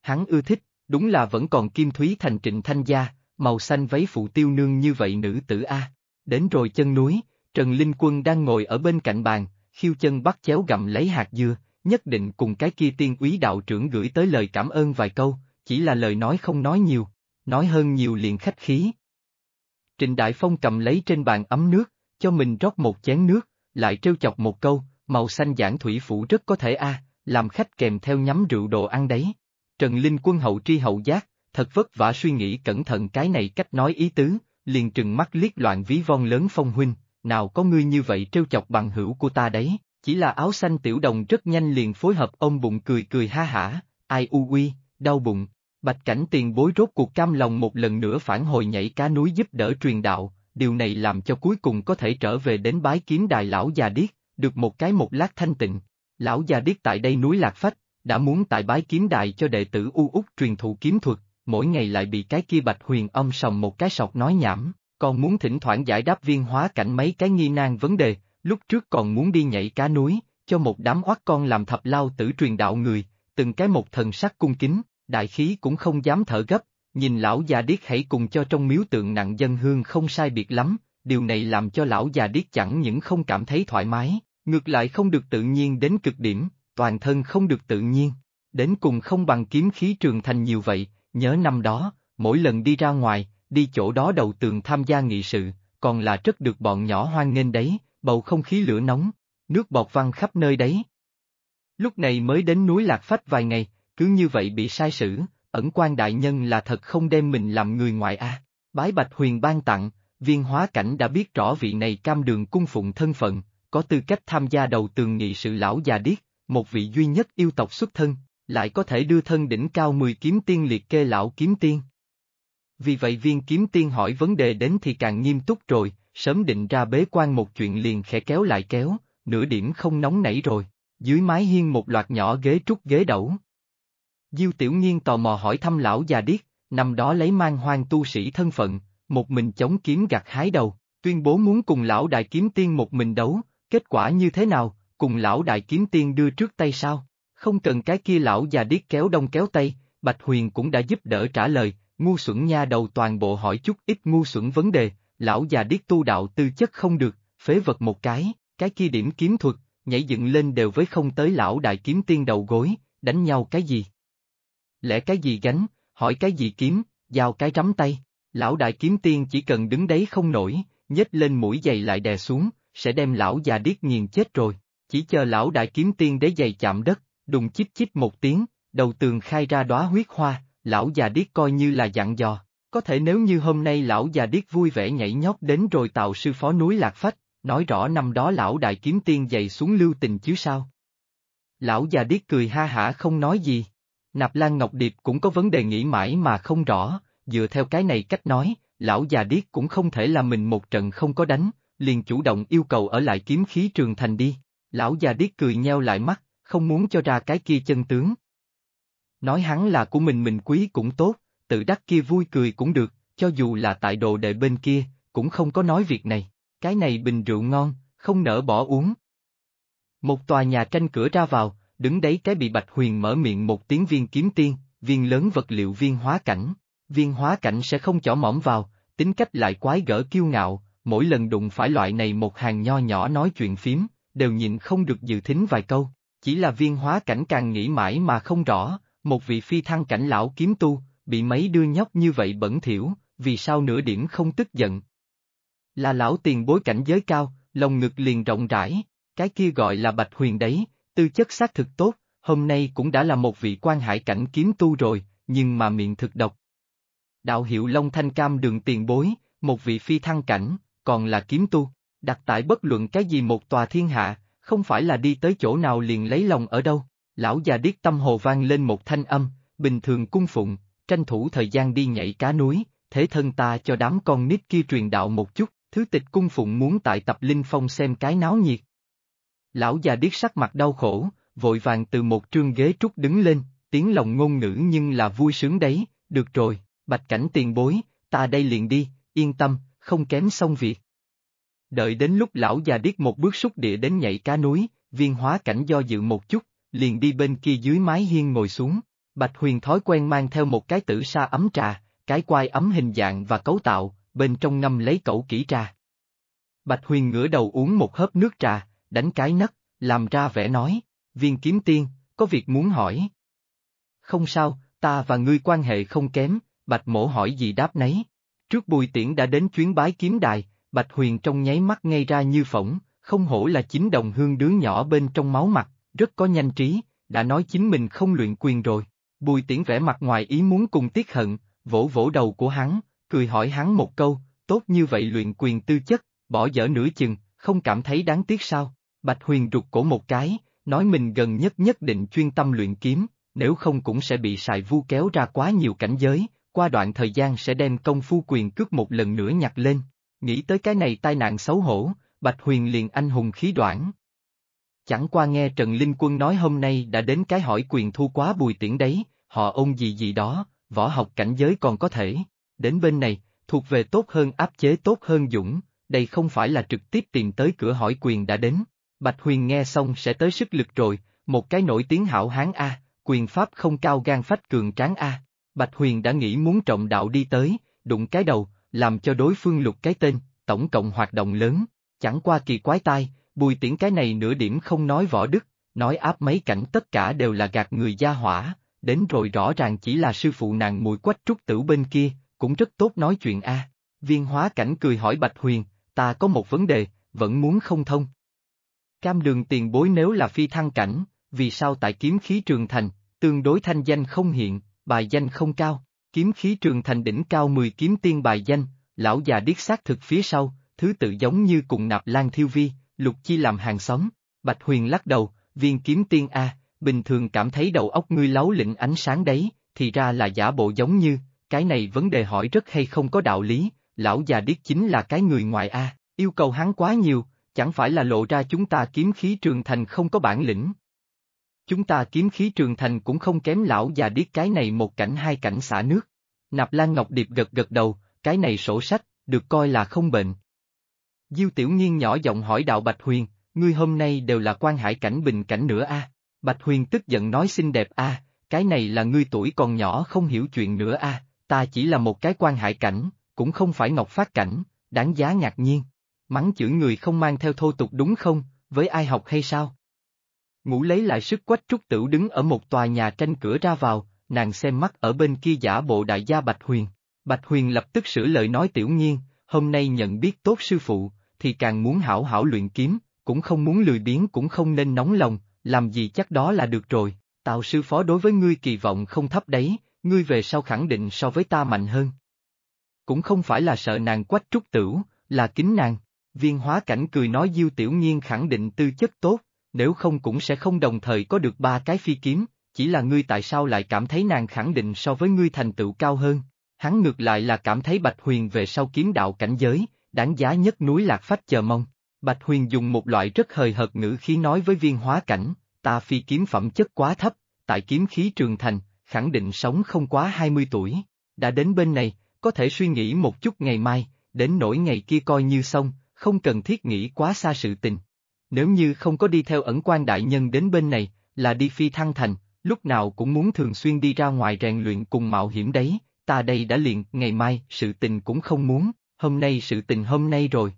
A: Hắn ưa thích, đúng là vẫn còn kim thúy thành trịnh thanh gia, màu xanh váy phụ tiêu nương như vậy nữ tử A. Đến rồi chân núi, Trần Linh Quân đang ngồi ở bên cạnh bàn, khiêu chân bắt chéo gặm lấy hạt dưa, nhất định cùng cái kia tiên quý đạo trưởng gửi tới lời cảm ơn vài câu, chỉ là lời nói không nói nhiều, nói hơn nhiều liền khách khí. Trịnh Đại Phong cầm lấy trên bàn ấm nước, cho mình rót một chén nước, lại trêu chọc một câu, màu xanh giảng thủy phủ rất có thể a, làm khách kèm theo nhắm rượu đồ ăn đấy. Trần Linh quân hậu tri hậu giác, thật vất vả suy nghĩ cẩn thận cái này cách nói ý tứ, liền trừng mắt liếc loạn ví von lớn phong huynh, nào có ngươi như vậy trêu chọc bằng hữu của ta đấy, chỉ là áo xanh tiểu đồng rất nhanh liền phối hợp ông bụng cười cười ha hả, ai u uy, đau bụng, Bạch Cảnh tiền bối rốt cuộc cam lòng một lần nữa phản hồi nhảy cá núi giúp đỡ truyền đạo, điều này làm cho cuối cùng có thể trở về đến bái kiến đài lão già điếc, được một cái một lát thanh tịnh. Lão già điếc tại đây núi Lạc Phách, đã muốn tại bái kiếm đài cho đệ tử U Úc truyền thụ kiếm thuật, mỗi ngày lại bị cái kia bạch huyền âm sòng một cái sọc nói nhảm, còn muốn thỉnh thoảng giải đáp viên hóa cảnh mấy cái nghi nan vấn đề, lúc trước còn muốn đi nhảy cá núi, cho một đám oát con làm thập lao tử truyền đạo người, từng cái một thần sắc cung kính, đại khí cũng không dám thở gấp, nhìn lão già điếc hãy cùng cho trong miếu tượng nặng dân hương không sai biệt lắm, điều này làm cho lão già điếc chẳng những không cảm thấy thoải mái, ngược lại không được tự nhiên đến cực điểm, toàn thân không được tự nhiên, đến cùng không bằng kiếm khí trường thành nhiều vậy, nhớ năm đó, mỗi lần đi ra ngoài, đi chỗ đó đầu tường tham gia nghị sự, còn là rất được bọn nhỏ hoan nghênh đấy, bầu không khí lửa nóng, nước bọt văng khắp nơi đấy. Lúc này mới đến núi Lạc Phách vài ngày, cứ như vậy bị sai sử, ẩn quan đại nhân là thật không đem mình làm người ngoại a. Bái Bạch Huyền ban tặng, viên hóa cảnh đã biết rõ vị này cam đường cung phụng thân phận, có tư cách tham gia đầu tường nghị sự lão già điếc, một vị duy nhất yêu tộc xuất thân, lại có thể đưa thân đỉnh cao 10 kiếm tiên liệt kê lão kiếm tiên. Vì vậy viên kiếm tiên hỏi vấn đề đến thì càng nghiêm túc rồi, sớm định ra bế quan một chuyện liền khẽ kéo lại kéo, nửa điểm không nóng nảy rồi, dưới mái hiên một loạt nhỏ ghế trúc ghế đẩu, Diêu Tiểu Nghiên tò mò hỏi thăm lão già điếc, năm đó lấy mang hoang tu sĩ thân phận, một mình chống kiếm gạt hái đầu, tuyên bố muốn cùng lão đại kiếm tiên một mình đấu, kết quả như thế nào, cùng lão đại kiếm tiên đưa trước tay sao? Không cần cái kia lão già điếc kéo đông kéo tây, Bạch Huyền cũng đã giúp đỡ trả lời, ngu xuẩn nha đầu toàn bộ hỏi chút ít ngu xuẩn vấn đề, lão già điếc tu đạo tư chất không được, phế vật một cái, cái kia điểm kiếm thuật, nhảy dựng lên đều với không tới lão đại kiếm tiên đầu gối, đánh nhau cái gì? lẽ cái gì gánh, hỏi cái gì kiếm, giao cái rắm tay. Lão đại kiếm tiên chỉ cần đứng đấy không nổi, nhếch lên mũi giày lại đè xuống, sẽ đem lão già điếc nghiền chết rồi. Chỉ chờ lão đại kiếm tiên đế giày chạm đất, đùng chít chít một tiếng, đầu tường khai ra đóa huyết hoa, lão già điếc coi như là dặn dò. Có thể nếu như hôm nay lão già điếc vui vẻ nhảy nhót đến rồi tạo sư phó núi Lạc Phách, nói rõ năm đó lão đại kiếm tiên dày xuống lưu tình chứ sao. Lão già điếc cười ha hả không nói gì, Nạp Lan Ngọc Điệp cũng có vấn đề nghĩ mãi mà không rõ, dựa theo cái này cách nói, lão già điếc cũng không thể là mình một trận không có đánh, liền chủ động yêu cầu ở lại kiếm khí trường thành đi. Lão già điếc cười nheo lại mắt, không muốn cho ra cái kia chân tướng. Nói hắn là của mình mình quý cũng tốt, tự đắc kia vui cười cũng được, cho dù là tại đồ đệ bên kia, cũng không có nói việc này, cái này bình rượu ngon, không nỡ bỏ uống. Một tòa nhà tranh cửa ra vào, đứng đấy cái bị Bạch Huyền mở miệng một tiếng viên kiếm tiên, viên lớn vật liệu viên hóa cảnh. Viên hóa cảnh sẽ không chỏ mỏm vào, tính cách lại quái gở kiêu ngạo, mỗi lần đụng phải loại này một hàng nho nhỏ nói chuyện phím, đều nhịn không được dự thính vài câu. Chỉ là viên hóa cảnh càng nghĩ mãi mà không rõ, một vị phi thăng cảnh lão kiếm tu, bị mấy đưa nhóc như vậy bẩn thỉu, vì sao nửa điểm không tức giận. Là lão tiền bối cảnh giới cao, lòng ngực liền rộng rãi, cái kia gọi là bạch huyền đấy, Tư chất xác thực tốt, hôm nay cũng đã là một vị quan hải cảnh kiếm tu rồi, nhưng mà miệng thực độc. Đạo hiệu Long Thanh Cam đường tiền bối, một vị phi thăng cảnh, còn là kiếm tu, đặt tại bất luận cái gì một tòa thiên hạ, không phải là đi tới chỗ nào liền lấy lòng ở đâu. Lão già điếc tâm hồ vang lên một thanh âm, bình thường cung phụng, tranh thủ thời gian đi nhảy cá núi, thế thân ta cho đám con nít kia truyền đạo một chút, thứ tịch cung phụng muốn tại tập linh phong xem cái náo nhiệt. Lão già điếc sắc mặt đau khổ, vội vàng từ một trương ghế trúc đứng lên, tiếng lòng ngôn ngữ nhưng là vui sướng đấy, được rồi, bạch cảnh tiền bối, ta đây liền đi, yên tâm, không kém xong việc. Đợi đến lúc lão già điếc một bước xúc địa đến nhảy cá núi, viên hóa cảnh do dự một chút, liền đi bên kia dưới mái hiên ngồi xuống, bạch huyền thói quen mang theo một cái tử sa ấm trà, cái quai ấm hình dạng và cấu tạo, bên trong ngâm lấy cẩu kỹ trà. Bạch huyền ngửa đầu uống một hớp nước trà, đánh cái nấc, làm ra vẻ nói, viên kiếm tiên, có việc muốn hỏi. Không sao, ta và ngươi quan hệ không kém, bạch mổ hỏi gì đáp nấy. Trước bùi tiễn đã đến chuyến bái kiếm đài, bạch huyền trong nháy mắt ngay ra như phỏng, không hổ là chính đồng hương đứa nhỏ bên trong máu mặt, rất có nhanh trí, đã nói chính mình không luyện quyền rồi. Bùi tiễn vẻ mặt ngoài ý muốn cùng tiết hận, vỗ vỗ đầu của hắn, cười hỏi hắn một câu, tốt như vậy luyện quyền tư chất, bỏ dở nửa chừng, không cảm thấy đáng tiếc sao? Bạch Huyền rụt cổ một cái, nói mình gần nhất nhất định chuyên tâm luyện kiếm, nếu không cũng sẽ bị xài vu kéo ra quá nhiều cảnh giới, qua đoạn thời gian sẽ đem công phu quyền cướp một lần nữa nhặt lên. Nghĩ tới cái này tai nạn xấu hổ, Bạch Huyền liền anh hùng khí đoạn. Chẳng qua nghe Trần Linh Quân nói hôm nay đã đến cái hỏi quyền thu quá bùi tiễn đấy, họ ôn gì gì đó, võ học cảnh giới còn có thể. Đến bên này, thuộc về tốt hơn áp chế tốt hơn dũng, đây không phải là trực tiếp tìm tới cửa hỏi quyền đã đến. Bạch Huyền nghe xong sẽ tới sức lực rồi, một cái nổi tiếng hảo hán A, quyền pháp không cao gan phách cường tráng A. Bạch Huyền đã nghĩ muốn trọng đạo đi tới, đụng cái đầu, làm cho đối phương lục cái tên, tổng cộng hoạt động lớn, chẳng qua kỳ quái tai, bùi tiễn cái này nửa điểm không nói võ đức, nói áp mấy cảnh tất cả đều là gạt người gia hỏa, đến rồi rõ ràng chỉ là sư phụ nàng mùi quách trúc tử bên kia, cũng rất tốt nói chuyện a. Viên hóa cảnh cười hỏi Bạch Huyền, ta có một vấn đề, vẫn muốn không thông, Cam đường tiền bối nếu là phi thăng cảnh, vì sao tại kiếm khí trường thành, tương đối thanh danh không hiện, bài danh không cao, kiếm khí trường thành đỉnh cao 10 kiếm tiên bài danh, lão già điếc xác thực phía sau, thứ tự giống như cùng nạp lan thiêu vi, lục chi làm hàng xóm, bạch huyền lắc đầu, viên kiếm tiên A, bình thường cảm thấy đầu óc ngươi láu lĩnh ánh sáng đấy, thì ra là giả bộ giống như, cái này vấn đề hỏi rất hay không có đạo lý, lão già điếc chính là cái người ngoại A, yêu cầu hắn quá nhiều, chẳng phải là lộ ra chúng ta kiếm khí trường thành không có bản lĩnh. Chúng ta kiếm khí trường thành cũng không kém lão già điếc cái này một cảnh hai cảnh xả nước. Nạp Lan Ngọc Điệp gật gật đầu, cái này sổ sách, được coi là không bệnh. Diêu Tiểu Nhiên nhỏ giọng hỏi đạo Bạch Huyền, ngươi hôm nay đều là quan hải cảnh bình cảnh nữa a Bạch Huyền tức giận nói xinh đẹp a cái này là ngươi tuổi còn nhỏ không hiểu chuyện nữa a ta chỉ là một cái quan hải cảnh, cũng không phải ngọc phát cảnh, đáng giá ngạc nhiên mắng chửi người không mang theo thô tục đúng không, với ai học hay sao? Ngủ lấy lại sức quách trúc tửu đứng ở một tòa nhà tranh cửa ra vào, nàng xem mắt ở bên kia giả bộ đại gia Bạch Huyền. Bạch Huyền lập tức sửa lời nói tiểu nhiên, hôm nay nhận biết tốt sư phụ, thì càng muốn hảo hảo luyện kiếm, cũng không muốn lười biếng cũng không nên nóng lòng, làm gì chắc đó là được rồi, tạo sư phó đối với ngươi kỳ vọng không thấp đấy, ngươi về sau khẳng định so với ta mạnh hơn. Cũng không phải là sợ nàng quách trúc tửu, là kính nàng. Viên hóa cảnh cười nói Diêu Tiểu Nhiên khẳng định tư chất tốt, nếu không cũng sẽ không đồng thời có được ba cái phi kiếm, chỉ là ngươi tại sao lại cảm thấy nàng khẳng định so với ngươi thành tựu cao hơn. Hắn ngược lại là cảm thấy Bạch Huyền về sau kiếm đạo cảnh giới, đáng giá nhất núi lạc phách chờ mong. Bạch Huyền dùng một loại rất hời hợt ngữ khí nói với viên hóa cảnh, ta phi kiếm phẩm chất quá thấp, tại kiếm khí trường thành, khẳng định sống không quá 20 tuổi. Đã đến bên này, có thể suy nghĩ một chút ngày mai, đến nỗi ngày kia coi như xong, không cần thiết nghĩ quá xa sự tình. Nếu như không có đi theo ẩn quan đại nhân đến bên này, là đi phi thăng thành, lúc nào cũng muốn thường xuyên đi ra ngoài rèn luyện cùng mạo hiểm đấy, ta đây đã liền, ngày mai, sự tình cũng không muốn, hôm nay sự tình hôm nay rồi.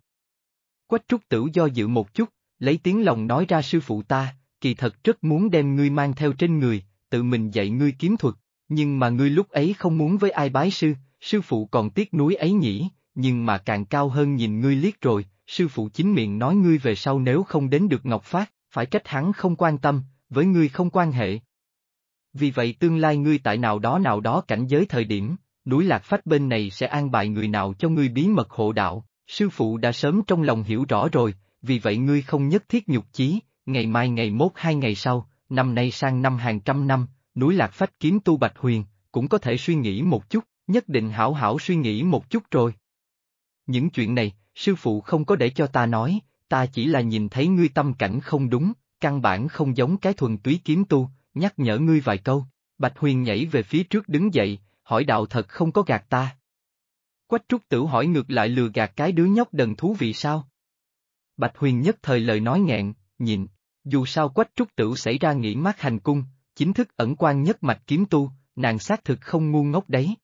A: Quách trúc tử do dự một chút, lấy tiếng lòng nói ra sư phụ ta, kỳ thật rất muốn đem ngươi mang theo trên người, tự mình dạy ngươi kiếm thuật, nhưng mà ngươi lúc ấy không muốn với ai bái sư, sư phụ còn tiếc núi ấy nhỉ, nhưng mà càng cao hơn nhìn ngươi liếc rồi, sư phụ chính miệng nói ngươi về sau nếu không đến được Ngọc Phát, phải trách hắn không quan tâm, với ngươi không quan hệ. Vì vậy tương lai ngươi tại nào đó nào đó cảnh giới thời điểm, núi lạc phách bên này sẽ an bài người nào cho ngươi bí mật hộ đạo, sư phụ đã sớm trong lòng hiểu rõ rồi, vì vậy ngươi không nhất thiết nhục chí, ngày mai ngày mốt hai ngày sau, năm nay sang năm hàng trăm năm, núi lạc phách kiếm tu bạch huyền, cũng có thể suy nghĩ một chút, nhất định hảo hảo suy nghĩ một chút rồi. Những chuyện này, sư phụ không có để cho ta nói, ta chỉ là nhìn thấy ngươi tâm cảnh không đúng, căn bản không giống cái thuần túy kiếm tu, nhắc nhở ngươi vài câu. Bạch Huyền nhảy về phía trước đứng dậy, hỏi đạo thật không có gạt ta. Quách trúc tử hỏi ngược lại lừa gạt cái đứa nhóc đần thú vị sao? Bạch Huyền nhất thời lời nói nghẹn, nhìn, dù sao quách trúc tử xảy ra nghỉ mát hành cung, chính thức ẩn quan nhất mạch kiếm tu, nàng xác thực không ngu ngốc đấy.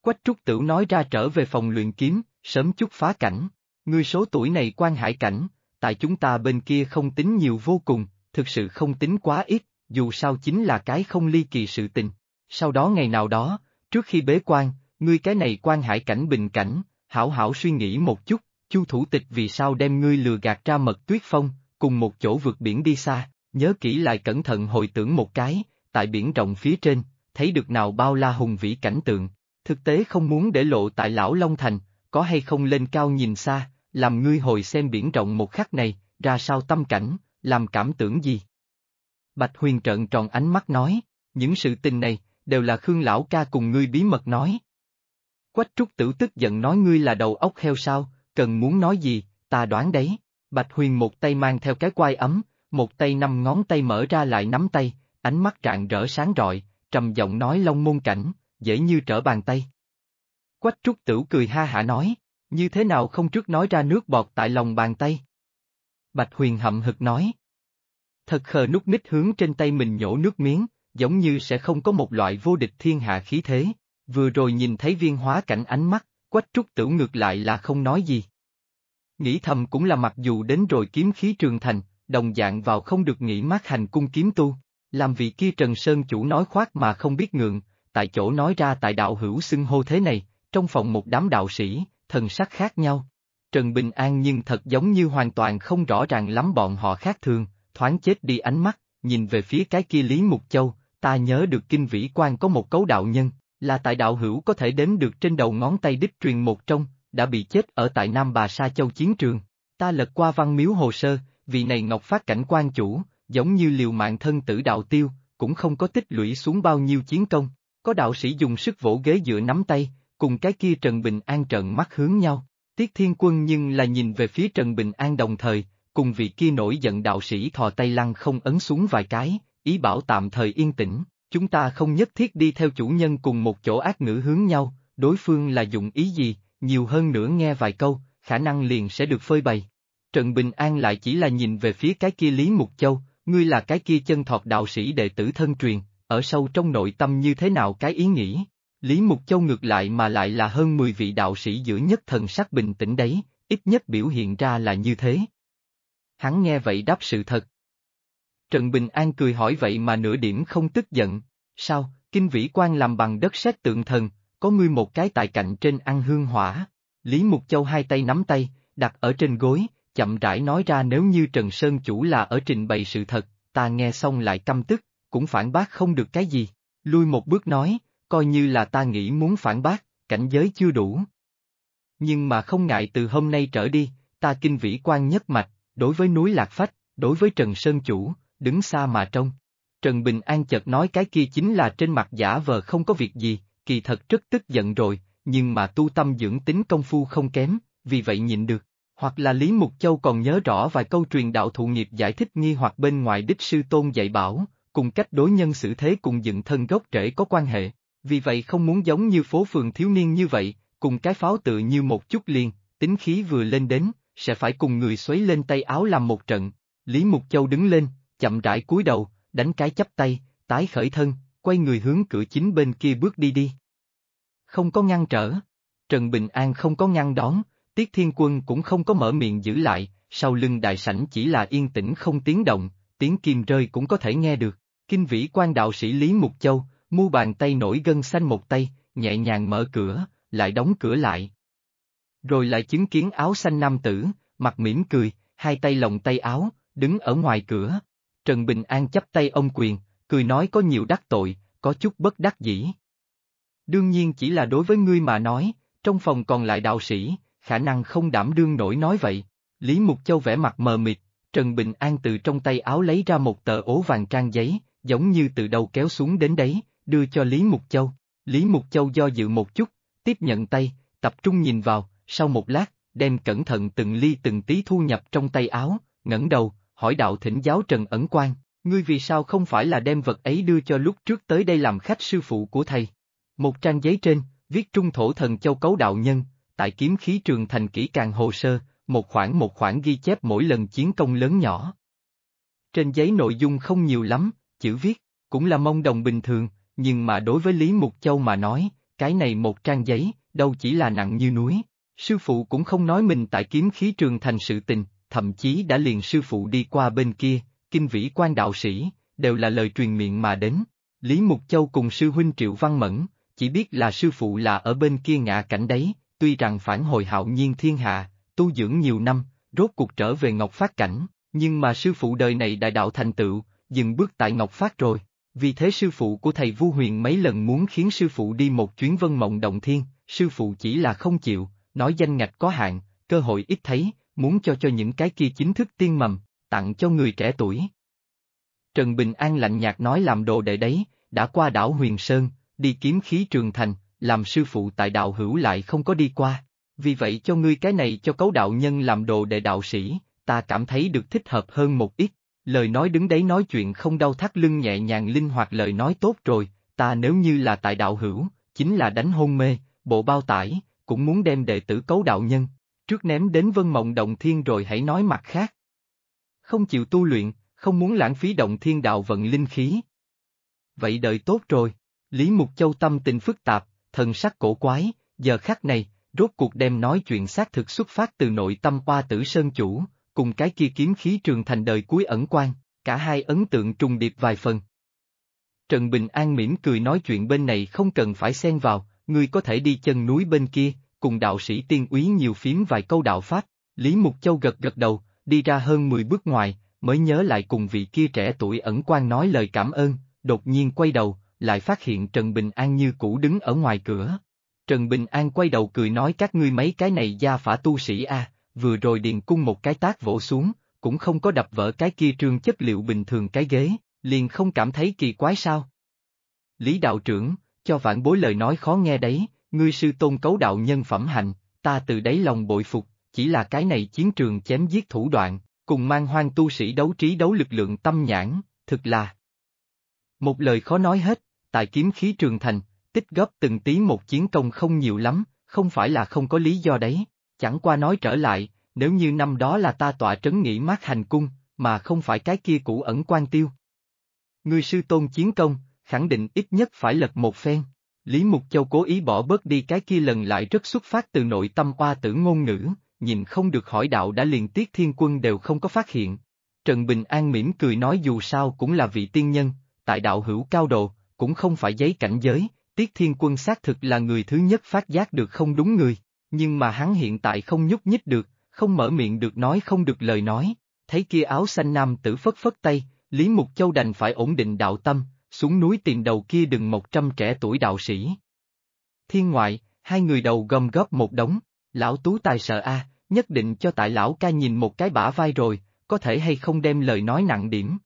A: Quách trúc tử nói ra trở về phòng luyện kiếm, sớm chút phá cảnh, ngươi số tuổi này quan hải cảnh, tại chúng ta bên kia không tính nhiều vô cùng, thực sự không tính quá ít, dù sao chính là cái không ly kỳ sự tình. Sau đó ngày nào đó, trước khi bế quan, ngươi cái này quan hải cảnh bình cảnh, hảo hảo suy nghĩ một chút, chu thủ tịch vì sao đem ngươi lừa gạt ra mật tuyết phong, cùng một chỗ vượt biển đi xa, nhớ kỹ lại cẩn thận hồi tưởng một cái, tại biển rộng phía trên, thấy được nào bao la hùng vĩ cảnh tượng, thực tế không muốn để lộ tại lão Long Thành, có hay không lên cao nhìn xa, làm ngươi hồi xem biển rộng một khắc này, ra sao tâm cảnh, làm cảm tưởng gì? Bạch Huyền trợn tròn ánh mắt nói, những sự tình này, đều là Khương Lão Ca cùng ngươi bí mật nói. Quách Trúc Tử tức giận nói ngươi là đầu óc heo sao, cần muốn nói gì, ta đoán đấy. Bạch Huyền một tay mang theo cái quai ấm, một tay năm ngón tay mở ra lại nắm tay, ánh mắt rạng rỡ sáng rọi, trầm giọng nói long môn cảnh, dễ như trở bàn tay. Quách trúc tửu cười ha hả nói, như thế nào không trước nói ra nước bọt tại lòng bàn tay. Bạch huyền hậm hực nói. Thật khờ nút nít hướng trên tay mình nhổ nước miếng, giống như sẽ không có một loại vô địch thiên hạ khí thế, vừa rồi nhìn thấy viên hóa cảnh ánh mắt, quách trúc tửu ngược lại là không nói gì. Nghĩ thầm cũng là mặc dù đến rồi kiếm khí trường thành, đồng dạng vào không được nghĩ mát hành cung kiếm tu, làm vị kia Trần Sơn chủ nói khoác mà không biết ngượng, tại chỗ nói ra tại đạo hữu xưng hô thế này, trong phòng một đám đạo sĩ, thần sắc khác nhau. Trần Bình An nhưng thật giống như hoàn toàn không rõ ràng lắm bọn họ khác thường, thoáng chết đi ánh mắt, nhìn về phía cái kia Lý Mục Châu, ta nhớ được kinh vĩ quan có một cấu đạo nhân, là tại đạo hữu có thể đếm được trên đầu ngón tay đích truyền một trong, đã bị chết ở tại Nam Bà Sa Châu chiến trường. Ta lật qua văn miếu hồ sơ, vì này Ngọc Phát cảnh quan chủ, giống như liều mạng thân tử đạo tiêu, cũng không có tích lũy xuống bao nhiêu chiến công. Có đạo sĩ dùng sức vỗ ghế dựa nắm tay, cùng cái kia Trần Bình An trợn mắt hướng nhau. Tiết Thiên Quân nhưng là nhìn về phía Trần Bình An đồng thời, cùng vị kia nổi giận đạo sĩ thò tay lăng không ấn xuống vài cái, ý bảo tạm thời yên tĩnh, chúng ta không nhất thiết đi theo chủ nhân cùng một chỗ ác ngữ hướng nhau, đối phương là dụng ý gì, nhiều hơn nữa nghe vài câu, khả năng liền sẽ được phơi bày. Trần Bình An lại chỉ là nhìn về phía cái kia Lý Mục Châu, ngươi là cái kia chân thọt đạo sĩ đệ tử thân truyền, ở sâu trong nội tâm như thế nào cái ý nghĩ. Lý Mục Châu ngược lại mà lại là hơn 10 vị đạo sĩ giữa nhất thần sắc bình tĩnh đấy, ít nhất biểu hiện ra là như thế. Hắn nghe vậy đáp sự thật. Trần Bình An cười hỏi vậy mà nửa điểm không tức giận, sao, kinh vĩ quan làm bằng đất sét tượng thần, có ngươi một cái tài cạnh trên ăn hương hỏa. Lý Mục Châu hai tay nắm tay, đặt ở trên gối, chậm rãi nói ra nếu như Trần Sơn Chủ là ở trình bày sự thật, ta nghe xong lại căm tức, cũng phản bác không được cái gì. Lui một bước nói, coi như là ta nghĩ muốn phản bác, cảnh giới chưa đủ. Nhưng mà không ngại từ hôm nay trở đi, ta kinh vĩ quan nhất mạch, đối với núi Lạc Phách, đối với Trần Sơn Chủ, đứng xa mà trông. Trần Bình An chợt nói cái kia chính là trên mặt giả vờ không có việc gì, kỳ thật rất tức giận rồi, nhưng mà tu tâm dưỡng tính công phu không kém, vì vậy nhịn được. Hoặc là Lý Mục Châu còn nhớ rõ vài câu truyền đạo thụ nghiệp giải thích nghi hoặc bên ngoài đích sư tôn dạy bảo, cùng cách đối nhân xử thế cùng dựng thân gốc rễ có quan hệ vì vậy không muốn giống như phố phường thiếu niên như vậy, cùng cái pháo tự như một chút liền, tính khí vừa lên đến, sẽ phải cùng người xoáy lên tay áo làm một trận. Lý Mục Châu đứng lên, chậm rãi cúi đầu, đánh cái chắp tay, tái khởi thân, quay người hướng cửa chính bên kia bước đi đi. Không có ngăn trở. Trần Bình An không có ngăn đón, Tiết Thiên Quân cũng không có mở miệng giữ lại, sau lưng đại sảnh chỉ là yên tĩnh không tiếng động, tiếng kim rơi cũng có thể nghe được. Kinh vĩ quan đạo sĩ Lý Mục Châu, mu bàn tay nổi gân xanh một tay, nhẹ nhàng mở cửa, lại đóng cửa lại. Rồi lại chứng kiến áo xanh nam tử, mặt mỉm cười, hai tay lồng tay áo, đứng ở ngoài cửa. Trần Bình An chấp tay ông quyền, cười nói có nhiều đắc tội, có chút bất đắc dĩ. Đương nhiên chỉ là đối với ngươi mà nói, trong phòng còn lại đạo sĩ, khả năng không đảm đương nổi nói vậy. Lý Mục Châu vẻ mặt mờ mịt, Trần Bình An từ trong tay áo lấy ra một tờ ố vàng trang giấy, giống như từ đầu kéo xuống đến đấy, đưa cho Lý Mục Châu. Lý Mục Châu do dự một chút, tiếp nhận tay, tập trung nhìn vào, sau một lát, đem cẩn thận từng ly từng tí thu nhập trong tay áo, ngẩng đầu, hỏi đạo thỉnh giáo Trần Ẩn Quang, ngươi vì sao không phải là đem vật ấy đưa cho lúc trước tới đây làm khách sư phụ của thầy? Một trang giấy trên, viết trung thổ thần châu cấu đạo nhân, tại kiếm khí trường thành kỹ càng hồ sơ, một khoảng một khoảng ghi chép mỗi lần chiến công lớn nhỏ. Trên giấy nội dung không nhiều lắm, chữ viết, cũng là mong đồng bình thường, nhưng mà đối với Lý Mục Châu mà nói, cái này một trang giấy, đâu chỉ là nặng như núi. Sư phụ cũng không nói mình tại kiếm khí trường thành sự tình, thậm chí đã liền sư phụ đi qua bên kia, kinh vĩ quan đạo sĩ, đều là lời truyền miệng mà đến. Lý Mục Châu cùng sư huynh Triệu Văn Mẫn, chỉ biết là sư phụ là ở bên kia ngạ cảnh đấy, tuy rằng phản hồi hạo nhiên thiên hạ, tu dưỡng nhiều năm, rốt cuộc trở về Ngọc Phát cảnh, nhưng mà sư phụ đời này đại đạo thành tựu, dừng bước tại Ngọc Phát rồi. Vì thế sư phụ của thầy Vu Huyền mấy lần muốn khiến sư phụ đi một chuyến vân mộng động thiên, sư phụ chỉ là không chịu, nói danh ngạch có hạn, cơ hội ít thấy, muốn cho cho những cái kia chính thức tiên mầm, tặng cho người trẻ tuổi. Trần Bình An lạnh nhạt nói làm đồ đệ đấy, đã qua đảo Huyền Sơn, đi kiếm khí trường thành, làm sư phụ tại đạo hữu lại không có đi qua. Vì vậy cho ngươi cái này cho cấu đạo nhân làm đồ đệ đạo sĩ, ta cảm thấy được thích hợp hơn một ít. Lời nói đứng đấy nói chuyện không đau thắt lưng nhẹ nhàng linh hoạt lời nói tốt rồi, ta nếu như là tại đạo hữu, chính là đánh hôn mê, bộ bao tải, cũng muốn đem đệ tử cấu đạo nhân, trước ném đến vân mộng động thiên rồi hãy nói mặt khác. Không chịu tu luyện, không muốn lãng phí động thiên đạo vận linh khí. Vậy đợi tốt rồi, Lý Mục Châu tâm tình phức tạp, thần sắc cổ quái, giờ khắc này, rốt cuộc đem nói chuyện xác thực xuất phát từ nội tâm qua tử sơn chủ, cùng cái kia kiếm khí trường thành đời cuối ẩn quan, cả hai ấn tượng trùng điệp vài phần. Trần Bình An mỉm cười nói chuyện bên này không cần phải xen vào, ngươi có thể đi chân núi bên kia, cùng đạo sĩ tiên úy nhiều phím vài câu đạo pháp, Lý Mục Châu gật gật đầu, đi ra hơn 10 bước ngoài, mới nhớ lại cùng vị kia trẻ tuổi ẩn quan nói lời cảm ơn, đột nhiên quay đầu, lại phát hiện Trần Bình An như cũ đứng ở ngoài cửa. Trần Bình An quay đầu cười nói các ngươi mấy cái này gia phả tu sĩ a, vừa rồi Điền Cung một cái tác vỗ xuống, cũng không có đập vỡ cái kia trương chất liệu bình thường cái ghế, liền không cảm thấy kỳ quái sao. Lý đạo trưởng, cho vãn bối lời nói khó nghe đấy, ngươi sư tôn cấu đạo nhân phẩm hành, ta từ đấy lòng bội phục, chỉ là cái này chiến trường chém giết thủ đoạn, cùng mang hoang tu sĩ đấu trí đấu lực lượng tâm nhãn, thực là. Một lời khó nói hết, tại kiếm khí trường thành, tích góp từng tí một chiến công không nhiều lắm, không phải là không có lý do đấy. Chẳng qua nói trở lại, nếu như năm đó là ta tọa trấn nghỉ mát hành cung, mà không phải cái kia cũ ẩn quan tiêu. Người sư tôn chiến công, khẳng định ít nhất phải lật một phen. Lý Mục Châu cố ý bỏ bớt đi cái kia lần lại rất xuất phát từ nội tâm oa tử ngôn ngữ, nhìn không được hỏi đạo đã liền tiết thiên quân đều không có phát hiện. Trần Bình An mỉm cười nói dù sao cũng là vị tiên nhân, tại đạo hữu cao độ, cũng không phải giấy cảnh giới, tiết thiên quân xác thực là người thứ nhất phát giác được không đúng người nhưng mà hắn hiện tại không nhúc nhích được, không mở miệng được nói không được lời nói, thấy kia áo xanh nam tử phất phất tay, Lý Mục Châu đành phải ổn định đạo tâm, xuống núi tìm đầu kia đừng một trăm trẻ tuổi đạo sĩ. Thiên ngoại, hai người đầu gom góp một đống, lão tú tài sợ a, nhất định cho tại lão ca nhìn một cái bả vai rồi, có thể hay không đem lời nói nặng điểm.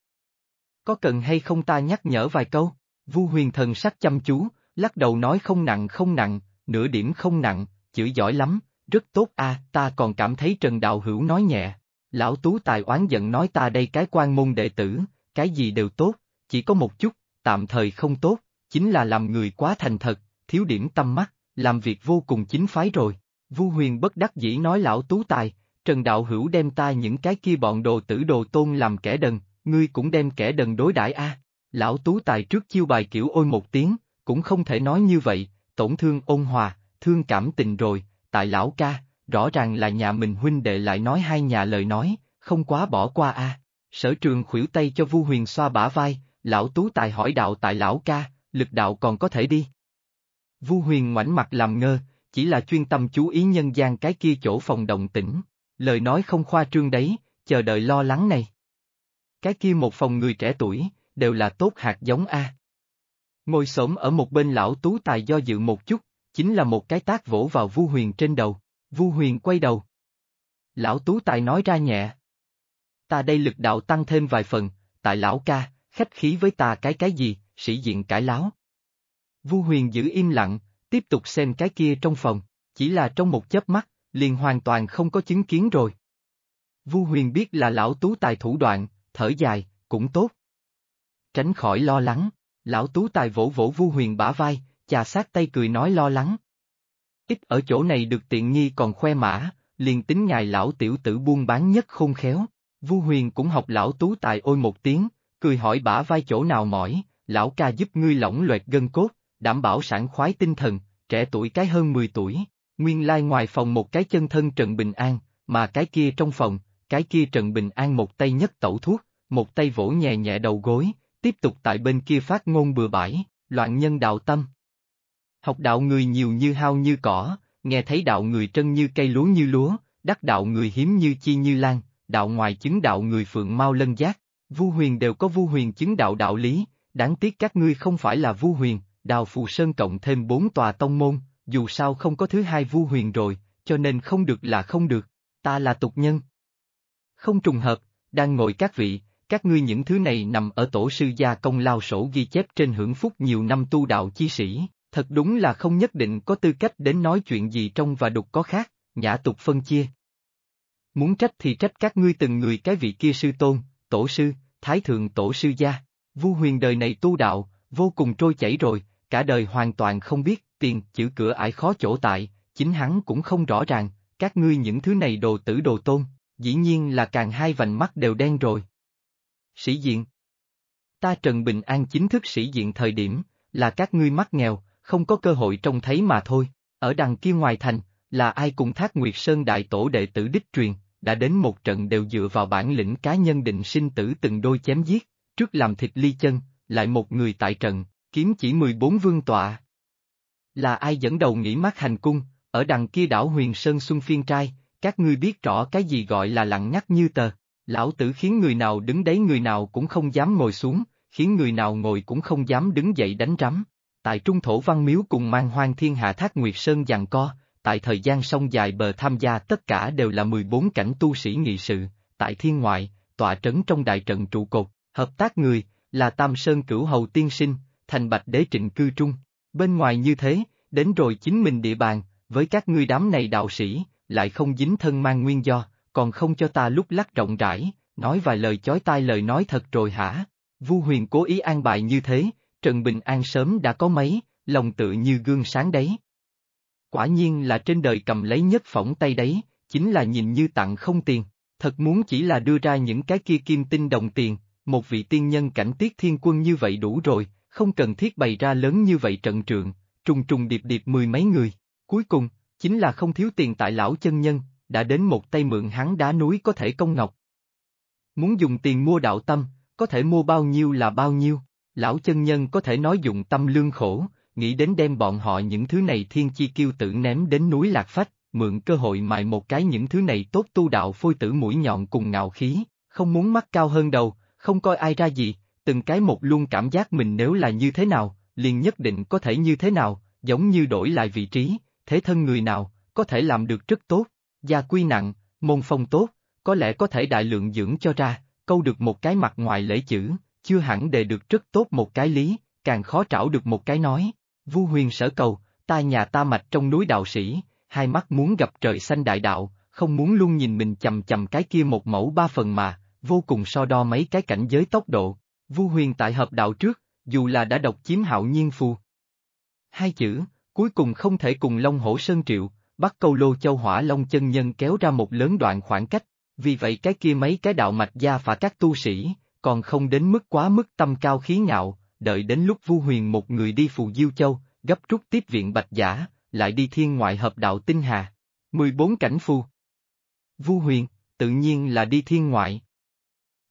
A: Có cần hay không ta nhắc nhở vài câu, vu huyền thần sắc chăm chú, lắc đầu nói không nặng không nặng, nửa điểm không nặng, chữ giỏi lắm, rất tốt a, ta còn cảm thấy Trần Đạo Hữu nói nhẹ. Lão Tú Tài oán giận nói ta đây cái quan môn đệ tử, cái gì đều tốt, chỉ có một chút, tạm thời không tốt, chính là làm người quá thành thật, thiếu điểm tâm mắt, làm việc vô cùng chính phái rồi. Vu Huyền bất đắc dĩ nói lão Tú Tài, Trần Đạo Hữu đem ta những cái kia bọn đồ tử đồ tôn làm kẻ đần, ngươi cũng đem kẻ đần đối đãi a. Lão Tú Tài trước chiêu bài kiểu ôi một tiếng, cũng không thể nói như vậy, tổn thương ôn hòa, thương cảm tình rồi, tại lão ca, rõ ràng là nhà mình huynh đệ lại nói hai nhà lời nói, không quá bỏ qua a. Sở trường khuỷu tay cho Vu Huyền xoa bả vai, lão tú tài hỏi đạo tại lão ca, lực đạo còn có thể đi. Vu Huyền ngoảnh mặt làm ngơ, chỉ là chuyên tâm chú ý nhân gian cái kia chỗ phòng động tĩnh, lời nói không khoa trương đấy, chờ đợi lo lắng này. Cái kia một phòng người trẻ tuổi, đều là tốt hạt giống A. Ngồi xổm ở một bên lão tú tài do dự một chút, chính là một cái tác vỗ vào Vu Huyền trên đầu, Vu Huyền quay đầu. Lão Tú Tài nói ra nhẹ. Ta đây lực đạo tăng thêm vài phần, tại lão ca, khách khí với ta cái cái gì, sĩ diện cải láo. Vu Huyền giữ im lặng, tiếp tục xem cái kia trong phòng, chỉ là trong một chớp mắt, liền hoàn toàn không có chứng kiến rồi. Vu Huyền biết là lão Tú Tài thủ đoạn, thở dài, cũng tốt. Tránh khỏi lo lắng, lão Tú Tài vỗ vỗ Vu Huyền bả vai, chà sát tay cười nói lo lắng. Ít ở chỗ này được tiện nghi còn khoe mã, liền tính ngài lão tiểu tử buôn bán nhất khôn khéo. Vu Huyền cũng học lão tú tài ôi một tiếng, cười hỏi bả vai chỗ nào mỏi, lão ca giúp ngươi lỏng loẹt gân cốt, đảm bảo sản khoái tinh thần, trẻ tuổi cái hơn 10 tuổi, nguyên lai ngoài phòng một cái chân thân Trần Bình An, mà cái kia trong phòng, cái kia Trần Bình An một tay nhất tẩu thuốc, một tay vỗ nhẹ nhẹ đầu gối, tiếp tục tại bên kia phát ngôn bừa bãi, loạn nhân đạo tâm, Học đạo người nhiều như hao như cỏ, nghe thấy đạo người trân như cây lúa như lúa, đắc đạo người hiếm như chi như lan, đạo ngoài chứng đạo người phượng mau lân giác. Vu huyền đều có vu huyền chứng đạo đạo lý, đáng tiếc các ngươi không phải là vu huyền, đào phù sơn cộng thêm bốn tòa tông môn, dù sao không có thứ hai vu huyền rồi, cho nên không được là không được, ta là tục nhân. Không trùng hợp, đang ngồi các vị, các ngươi những thứ này nằm ở tổ sư gia công lao sổ ghi chép trên hưởng phúc nhiều năm tu đạo chi sĩ thật đúng là không nhất định có tư cách đến nói chuyện gì trong và đục có khác, nhã tục phân chia. Muốn trách thì trách các ngươi từng người cái vị kia sư tôn, tổ sư, thái thượng tổ sư gia, vu huyền đời này tu đạo, vô cùng trôi chảy rồi, cả đời hoàn toàn không biết, tiền, chữ cửa ải khó chỗ tại, chính hắn cũng không rõ ràng, các ngươi những thứ này đồ tử đồ tôn, dĩ nhiên là càng hai vành mắt đều đen rồi. Sĩ diện Ta Trần Bình An chính thức sĩ diện thời điểm, là các ngươi mắt nghèo, không có cơ hội trông thấy mà thôi. Ở đằng kia ngoài thành, là ai cùng Thác Nguyệt Sơn đại tổ đệ tử đích truyền, đã đến một trận đều dựa vào bản lĩnh cá nhân định sinh tử từng đôi chém giết, trước làm thịt ly chân, lại một người tại trận, kiếm chỉ 14 vương tọa. Là ai dẫn đầu nghĩ mát hành cung, ở đằng kia đảo huyền sơn xuân phiên trai, các ngươi biết rõ cái gì gọi là lặng ngắt như tờ, lão tử khiến người nào đứng đấy người nào cũng không dám ngồi xuống, khiến người nào ngồi cũng không dám đứng dậy đánh rắm tại trung thổ văn miếu cùng mang hoang thiên hạ thác Nguyệt Sơn giằng co, tại thời gian sông dài bờ tham gia tất cả đều là mười bốn cảnh tu sĩ nghị sự, tại thiên ngoại, tọa trấn trong đại trận trụ cột, hợp tác người, là Tam Sơn Cửu Hầu Tiên Sinh, thành bạch đế trịnh cư trung. Bên ngoài như thế, đến rồi chính mình địa bàn, với các ngươi đám này đạo sĩ, lại không dính thân mang nguyên do, còn không cho ta lúc lắc rộng rãi, nói vài lời chói tai lời nói thật rồi hả? Vu huyền cố ý an bài như thế, Trần Bình An sớm đã có mấy, lòng tự như gương sáng đấy. Quả nhiên là trên đời cầm lấy nhất phỏng tay đấy, chính là nhìn như tặng không tiền, thật muốn chỉ là đưa ra những cái kia kim tinh đồng tiền, một vị tiên nhân cảnh tiết thiên quân như vậy đủ rồi, không cần thiết bày ra lớn như vậy trận trượng, trùng trùng điệp điệp mười mấy người, cuối cùng, chính là không thiếu tiền tại lão chân nhân, đã đến một tay mượn hắn đá núi có thể công ngọc. Muốn dùng tiền mua đạo tâm, có thể mua bao nhiêu là bao nhiêu. Lão chân nhân có thể nói dụng tâm lương khổ, nghĩ đến đem bọn họ những thứ này thiên chi kiêu tử ném đến núi Lạc Phách, mượn cơ hội mài một cái những thứ này tốt tu đạo phôi tử mũi nhọn cùng ngạo khí, không muốn mắt cao hơn đầu, không coi ai ra gì, từng cái một luôn cảm giác mình nếu là như thế nào, liền nhất định có thể như thế nào, giống như đổi lại vị trí, thế thân người nào, có thể làm được rất tốt, gia quy nặng, môn phong tốt, có lẽ có thể đại lượng dưỡng cho ra, câu được một cái mặt ngoài lễ chữ, chưa hẳn đề được rất tốt một cái lý, càng khó trảo được một cái nói. Vu huyền sở cầu, tai nhà ta mạch trong núi đạo sĩ, hai mắt muốn gặp trời xanh đại đạo, không muốn luôn nhìn mình chầm chầm cái kia một mẫu ba phần mà, vô cùng so đo mấy cái cảnh giới tốc độ. Vu huyền tại hợp đạo trước, dù là đã độc chiếm hạo nhiên phù. Hai chữ, cuối cùng không thể cùng Long Hổ Sơn Triệu, bắt câu lô châu hỏa Long chân nhân kéo ra một lớn đoạn khoảng cách, vì vậy cái kia mấy cái đạo mạch gia phả các tu sĩ, còn không đến mức quá mức tâm cao khí ngạo, đợi đến lúc Vu Huyền một người đi Phù Diêu Châu, gấp rút tiếp viện Bạch Giả, lại đi thiên ngoại hợp đạo Tinh Hà. 14 cảnh phù. Vu Huyền, tự nhiên là đi thiên ngoại.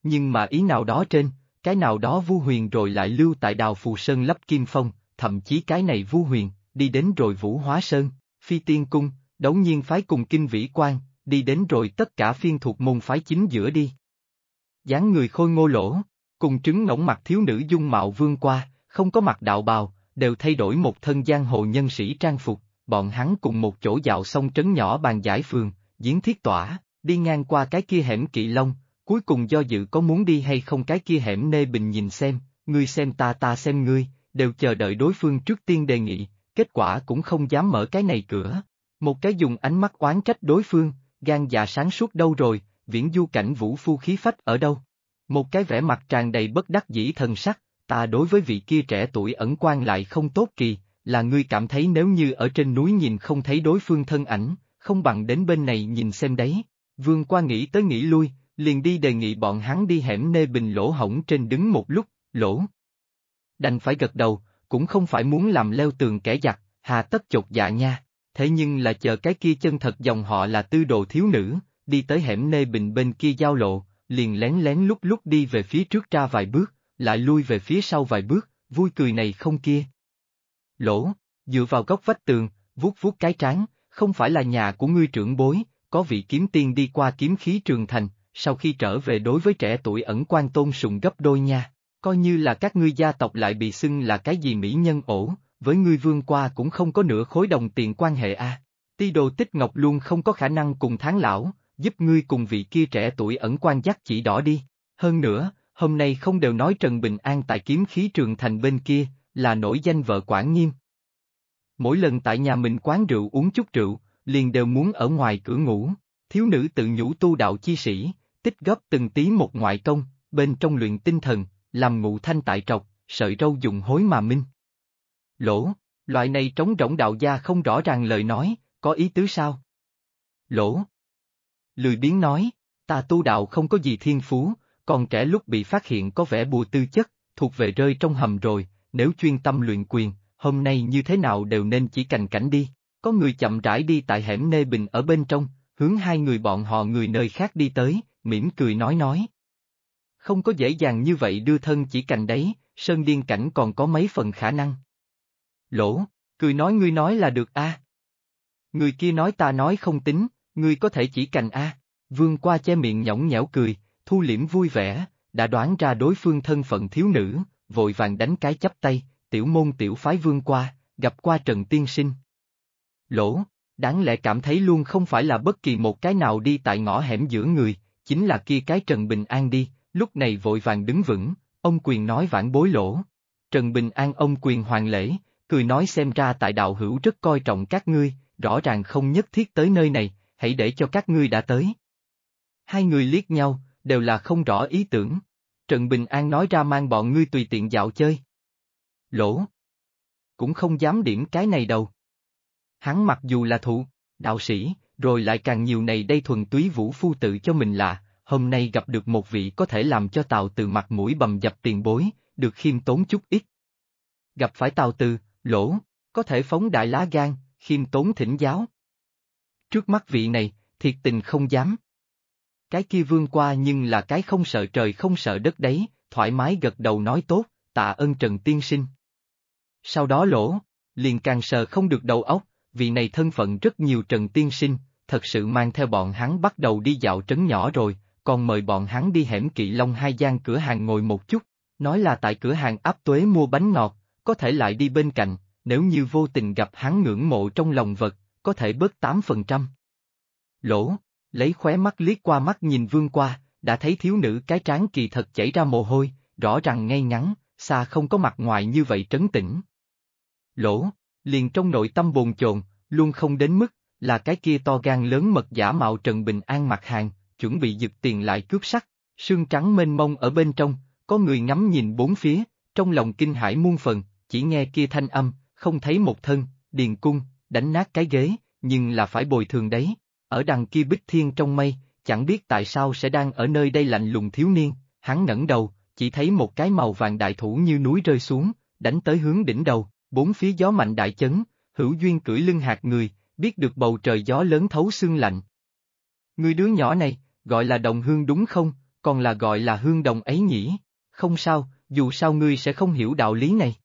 A: Nhưng mà ý nào đó trên, cái nào đó Vu Huyền rồi lại lưu tại đào Phù Sơn lấp Kim Phong, thậm chí cái này Vu Huyền, đi đến rồi Vũ Hóa Sơn, Phi Tiên Cung, đống nhiên phái cùng Kinh Vĩ Quan, đi đến rồi tất cả phiên thuộc môn phái chính giữa đi dáng người khôi ngô lỗ, cùng trứng nõng mặt thiếu nữ dung mạo vương qua, không có mặt đạo bào, đều thay đổi một thân giang hồ nhân sĩ trang phục, bọn hắn cùng một chỗ dạo xong trấn nhỏ bàn giải phường, diễn thiết tỏa, đi ngang qua cái kia hẻm kỵ long, cuối cùng do dự có muốn đi hay không cái kia hẻm nê bình nhìn xem, ngươi xem ta ta xem ngươi, đều chờ đợi đối phương trước tiên đề nghị, kết quả cũng không dám mở cái này cửa. Một cái dùng ánh mắt oán trách đối phương, gan dạ sáng suốt đâu rồi, viễn du cảnh vũ phu khí phách ở đâu? Một cái vẻ mặt tràn đầy bất đắc dĩ thần sắc, ta đối với vị kia trẻ tuổi ẩn quan lại không tốt kỳ, là ngươi cảm thấy nếu như ở trên núi nhìn không thấy đối phương thân ảnh, không bằng đến bên này nhìn xem đấy. Vương qua nghĩ tới nghĩ lui, liền đi đề nghị bọn hắn đi hẻm nê bình lỗ hổng trên đứng một lúc, lỗ. Đành phải gật đầu, cũng không phải muốn làm leo tường kẻ giặc, hà tất chột dạ nha, thế nhưng là chờ cái kia chân thật dòng họ là tư đồ thiếu nữ, đi tới hẻm nê bình bên kia giao lộ, liền lén lén lúc lúc đi về phía trước ra vài bước, lại lui về phía sau vài bước, vui cười này không kia. Lỗ, dựa vào góc vách tường, vuốt vuốt cái trán, không phải là nhà của ngươi trưởng bối, có vị kiếm tiên đi qua kiếm khí trường thành, sau khi trở về đối với trẻ tuổi ẩn quan tôn sùng gấp đôi nha, coi như là các ngươi gia tộc lại bị xưng là cái gì mỹ nhân ổ, với ngươi vương qua cũng không có nửa khối đồng tiền quan hệ a. Ti đồ tích ngọc luôn không có khả năng cùng tháng lão, giúp ngươi cùng vị kia trẻ tuổi ẩn quan dắt chỉ đỏ đi. Hơn nữa, hôm nay không đều nói Trần Bình An tại kiếm khí trường thành bên kia, là nổi danh vợ quản Nghiêm. Mỗi lần tại nhà mình quán rượu uống chút rượu, liền đều muốn ở ngoài cửa ngủ, thiếu nữ tự nhủ tu đạo chi sĩ, tích góp từng tí một ngoại công, bên trong luyện tinh thần, làm ngụ thanh tại trọc, sợi râu dùng hối mà minh. Lỗ, loại này trống rỗng đạo gia không rõ ràng lời nói, có ý tứ sao? Lỗ, lười biếng nói, ta tu đạo không có gì thiên phú, còn trẻ lúc bị phát hiện có vẻ bùa tư chất, thuộc về rơi trong hầm rồi, nếu chuyên tâm luyện quyền, hôm nay như thế nào đều nên chỉ cành cảnh đi. Có người chậm rãi đi tại hẻm Nê Bình ở bên trong, hướng hai người bọn họ người nơi khác đi tới, mỉm cười nói nói. Không có dễ dàng như vậy đưa thân chỉ cành đấy, sơn điên cảnh còn có mấy phần khả năng. Lỗ, cười nói ngươi nói là được a Người kia nói ta nói không tính, ngươi có thể chỉ cành a. Vương qua che miệng nhõng nhẽo cười, thu liễm vui vẻ, đã đoán ra đối phương thân phận thiếu nữ, vội vàng đánh cái chắp tay, tiểu môn tiểu phái vương qua, gặp qua Trần Tiên Sinh. Lỗ, đáng lẽ cảm thấy luôn không phải là bất kỳ một cái nào đi tại ngõ hẻm giữa người, chính là kia cái Trần Bình An đi, lúc này vội vàng đứng vững, ông quyền nói vãn bối lỗ. Trần Bình An ông quyền hoàng lễ, cười nói xem ra tại đạo hữu rất coi trọng các ngươi, rõ ràng không nhất thiết tới nơi này, hãy để cho các ngươi đã tới. Hai người liếc nhau, đều là không rõ ý tưởng. Trần Bình An nói ra mang bọn ngươi tùy tiện dạo chơi. Lỗ. Cũng không dám điểm cái này đâu. Hắn mặc dù là thụ, đạo sĩ, rồi lại càng nhiều này đây thuần túy vũ phu tự cho mình là, hôm nay gặp được một vị có thể làm cho tàu từ mặt mũi bầm dập tiền bối, được khiêm tốn chút ít. Gặp phải tàu từ, lỗ, có thể phóng đại lá gan, khiêm tốn thỉnh giáo, Trước mắt vị này, thiệt tình không dám. Cái kia vương qua nhưng là cái không sợ trời không sợ đất đấy, thoải mái gật đầu nói tốt, tạ ơn Trần Tiên Sinh. Sau đó lỗ, liền càng sợ không được đầu óc, vị này thân phận rất nhiều Trần Tiên Sinh, thật sự mang theo bọn hắn bắt đầu đi dạo trấn nhỏ rồi, còn mời bọn hắn đi hẻm Kỵ Long hai gian cửa hàng ngồi một chút, nói là tại cửa hàng áp tuế mua bánh ngọt, có thể lại đi bên cạnh, nếu như vô tình gặp hắn ngưỡng mộ trong lòng vật, có thể bớt 8%. Lỗ, lấy khóe mắt liếc qua mắt nhìn vương qua, đã thấy thiếu nữ cái trán kỳ thật chảy ra mồ hôi, rõ ràng ngay ngắn, xa không có mặt ngoài như vậy trấn tĩnh. Lỗ, liền trong nội tâm bồn chồn, luôn không đến mức, là cái kia to gan lớn mật giả mạo Trần Bình An mặt hàng, chuẩn bị giật tiền lại cướp sắt, sương trắng mênh mông ở bên trong, có người ngắm nhìn bốn phía, trong lòng kinh hãi muôn phần, chỉ nghe kia thanh âm, không thấy một thân, điền cung, đánh nát cái ghế, nhưng là phải bồi thường đấy. Ở đằng kia bích thiên trong mây, chẳng biết tại sao sẽ đang ở nơi đây lạnh lùng thiếu niên, hắn ngẩng đầu, chỉ thấy một cái màu vàng đại thủ như núi rơi xuống, đánh tới hướng đỉnh đầu, bốn phía gió mạnh đại chấn, hữu duyên cưỡi lưng hạt người, biết được bầu trời gió lớn thấu xương lạnh. Người đứa nhỏ này, gọi là đồng hương đúng không, còn là gọi là hương đồng ấy nhỉ, không sao, dù sao ngươi sẽ không hiểu đạo lý này.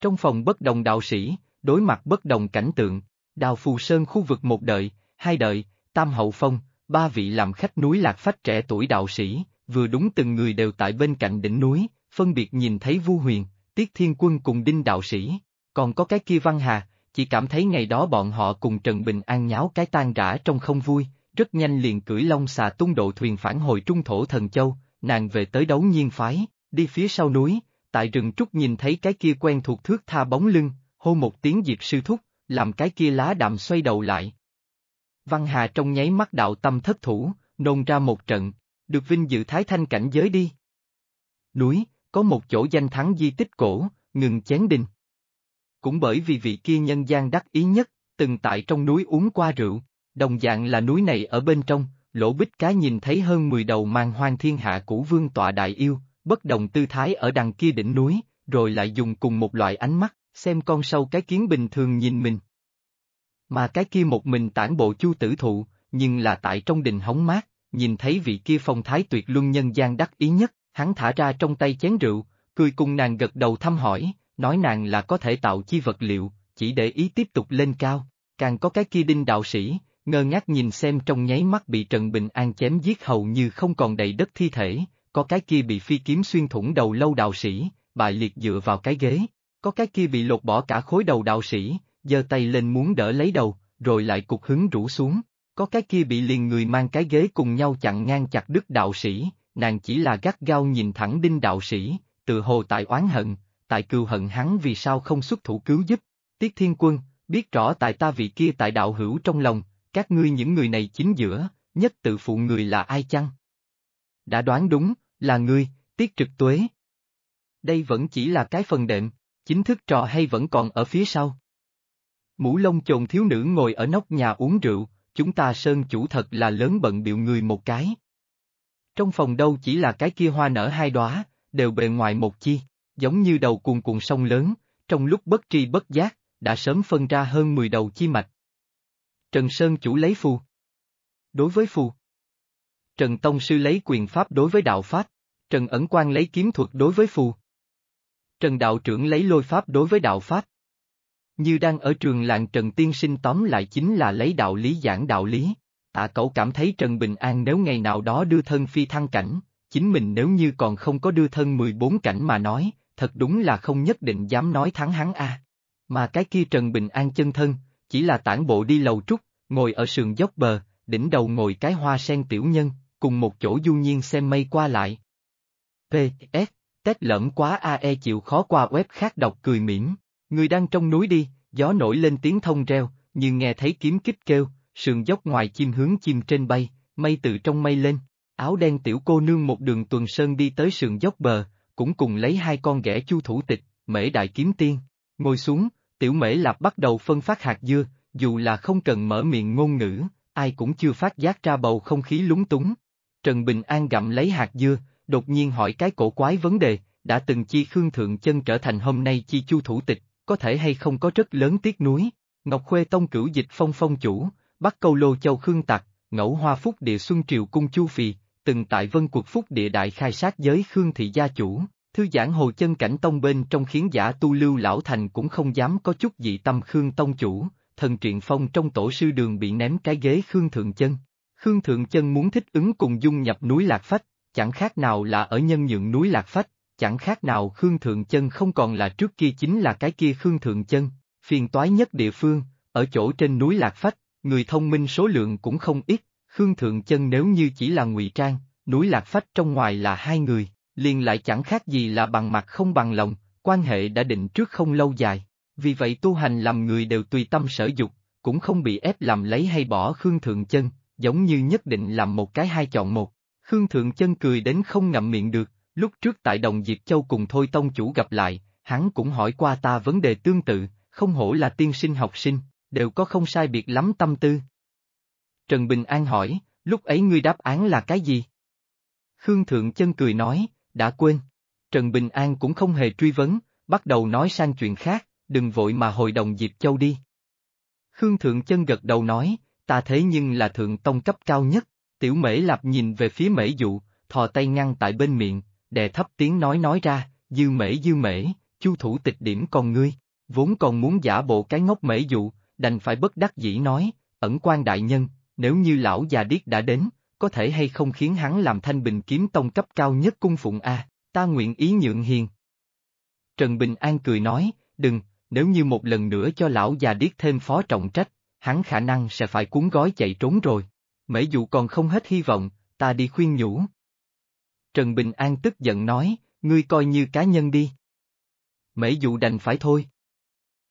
A: Trong phòng bất đồng đạo sĩ, đối mặt bất đồng cảnh tượng, đào phù sơn khu vực một đợi, hai đợi, tam hậu phong, ba vị làm khách núi lạc phách trẻ tuổi đạo sĩ, vừa đúng từng người đều tại bên cạnh đỉnh núi, phân biệt nhìn thấy Vu Huyền, Tiết Thiên Quân cùng Đinh Đạo Sĩ, còn có cái kia Văn Hà, chỉ cảm thấy ngày đó bọn họ cùng Trần Bình An nháo cái tan rã trong không vui, rất nhanh liền cưỡi long xà tung độ thuyền phản hồi trung thổ thần châu, nàng về tới đấu nhiên phái, đi phía sau núi, tại rừng trúc nhìn thấy cái kia quen thuộc thước tha bóng lưng, hô một tiếng diệt sư thúc, làm cái kia lá đạm xoay đầu lại. Văn Hà trong nháy mắt đạo tâm thất thủ, nôn ra một trận, được vinh dự thái thanh cảnh giới đi. Núi, có một chỗ danh thắng di tích cổ, ngừng chén đình. Cũng bởi vì vị kia nhân gian đắc ý nhất, từng tại trong núi uống qua rượu, đồng dạng là núi này ở bên trong, lỗ bích cá nhìn thấy hơn 10 đầu mang hoang thiên hạ cũ vương tọa đại yêu, bất đồng tư thái ở đằng kia đỉnh núi, rồi lại dùng cùng một loại ánh mắt, xem con sâu cái kiến bình thường nhìn mình. Mà cái kia một mình tản bộ chu tử thụ, nhưng là tại trong đình hóng mát, nhìn thấy vị kia phong thái tuyệt luân nhân gian đắc ý nhất, hắn thả ra trong tay chén rượu, cười cùng nàng gật đầu thăm hỏi, nói nàng là có thể tạo chi vật liệu, chỉ để ý tiếp tục lên cao, càng có cái kia đinh đạo sĩ, ngơ ngác nhìn xem trong nháy mắt bị Trần Bình An chém giết hầu như không còn đầy đất thi thể, có cái kia bị phi kiếm xuyên thủng đầu lâu đạo sĩ, bại liệt dựa vào cái ghế, có cái kia bị lột bỏ cả khối đầu đạo sĩ, giơ tay lên muốn đỡ lấy đầu, rồi lại cục hứng rũ xuống. Có cái kia bị liền người mang cái ghế cùng nhau chặn ngang chặt đứt đạo sĩ, nàng chỉ là gắt gao nhìn thẳng đinh đạo sĩ, tự hồ tại oán hận, tại cưu hận hắn vì sao không xuất thủ cứu giúp. Tiết Thiên Quân, biết rõ tại ta vị kia tại đạo hữu trong lòng, các ngươi những người này chính giữa, nhất tự phụ người là ai chăng? Đã đoán đúng, là ngươi, Tiết Trực Tuế. Đây vẫn chỉ là cái phần đệm, chính thức trò hay vẫn còn ở phía sau? Mũ lông chồn thiếu nữ ngồi ở nóc nhà uống rượu, chúng ta sơn chủ thật là lớn bận biệu người một cái. Trong phòng đâu chỉ là cái kia hoa nở hai đóa, đều bề ngoài một chi, giống như đầu cuồng cuồng sông lớn, trong lúc bất tri bất giác, đã sớm phân ra hơn 10 đầu chi mạch. Trần Sơn chủ lấy phù. Đối với phù. Trần Tông sư lấy quyền pháp đối với đạo pháp, Trần Ẩn Quang lấy kiếm thuật đối với phù. Trần đạo trưởng lấy lôi pháp đối với đạo pháp. Như đang ở trường làng Trần Tiên Sinh tóm lại chính là lấy đạo lý giảng đạo lý. Tạ cậu cảm thấy Trần Bình An nếu ngày nào đó đưa thân phi thăng cảnh, chính mình nếu như còn không có đưa thân 14 cảnh mà nói, thật đúng là không nhất định dám nói thắng hắn a. Mà cái kia Trần Bình An chân thân, chỉ là tản bộ đi lầu trúc, ngồi ở sườn dốc bờ, đỉnh đầu ngồi cái hoa sen tiểu nhân, cùng một chỗ du nhiên xem mây qua lại. P.S. Tết lẫm quá AE chịu khó qua web khác đọc cười mỉm. Người đang trong núi đi, gió nổi lên tiếng thông reo, nhưng nghe thấy kiếm kích kêu, sườn dốc ngoài chim hướng chim trên bay, mây từ trong mây lên. Áo đen tiểu cô nương một đường tuần sơn đi tới sườn dốc bờ, cũng cùng lấy hai con ghẻ chu thủ tịch, mễ đại kiếm tiên. Ngồi xuống, tiểu mễ lạp bắt đầu phân phát hạt dưa, dù là không cần mở miệng ngôn ngữ, ai cũng chưa phát giác ra bầu không khí lúng túng. Trần Bình An gặm lấy hạt dưa, đột nhiên hỏi cái cổ quái vấn đề, đã từng chi Khương Thượng Chân trở thành hôm nay chi Chu Thủ Tịch, có thể hay không có rất lớn tiếc núi Ngọc Khuê Tông cửu dịch phong phong chủ, bắt Câu Lô Châu Khương Tặc, Ngẫu Hoa Phúc Địa Xuân Triều Cung Chu Phì, từng tại Vân Cuộc Phúc Địa Đại khai sát giới Khương Thị Gia Chủ, thư giãn hồ chân cảnh Tông bên trong khiến giả tu lưu lão thành cũng không dám có chút dị tâm Khương Tông Chủ, thần truyện phong trong tổ sư đường bị ném cái ghế Khương Thượng Chân. Khương Thượng Chân muốn thích ứng cùng dung nhập núi Lạc Phách, chẳng khác nào là ở nhân nhượng núi Lạc Phách, chẳng khác nào Khương Thượng Chân không còn là trước kia chính là cái kia Khương Thượng Chân, phiền toái nhất địa phương, ở chỗ trên núi Lạc Phách, người thông minh số lượng cũng không ít, Khương Thượng Chân nếu như chỉ là ngụy trang, núi Lạc Phách trong ngoài là hai người, liền lại chẳng khác gì là bằng mặt không bằng lòng, quan hệ đã định trước không lâu dài, vì vậy tu hành làm người đều tùy tâm sở dục, cũng không bị ép làm lấy hay bỏ Khương Thượng Chân, giống như nhất định làm một cái hai chọn một. Khương Thượng Chân cười đến không ngậm miệng được, lúc trước tại Đồng Diệp Châu cùng Thôi Tông Chủ gặp lại, hắn cũng hỏi qua ta vấn đề tương tự, không hổ là tiên sinh học sinh, đều có không sai biệt lắm tâm tư. Trần Bình An hỏi, lúc ấy ngươi đáp án là cái gì? Khương Thượng Chân cười nói, đã quên. Trần Bình An cũng không hề truy vấn, bắt đầu nói sang chuyện khác, đừng vội mà hội đồng Diệp Châu đi. Khương Thượng Chân gật đầu nói, ta thế nhưng là Thượng Tông cấp cao nhất. Tiểu mễ lạp nhìn về phía mễ dụ, thò tay ngăn tại bên miệng, đè thấp tiếng nói nói ra, dư mễ dư mễ, chu thủ tịch điểm còn ngươi, vốn còn muốn giả bộ cái ngốc mễ dụ, đành phải bất đắc dĩ nói, ẩn quan đại nhân, nếu như lão già điếc đã đến, có thể hay không khiến hắn làm thanh bình kiếm tông cấp cao nhất cung phụng a ta nguyện ý nhượng hiền. Trần Bình An cười nói, đừng, nếu như một lần nữa cho lão già điếc thêm phó trọng trách, hắn khả năng sẽ phải cuốn gói chạy trốn rồi mễ dụ còn không hết hy vọng, ta đi khuyên nhủ. Trần Bình An tức giận nói, ngươi coi như cá nhân đi. Mễ dụ đành phải thôi.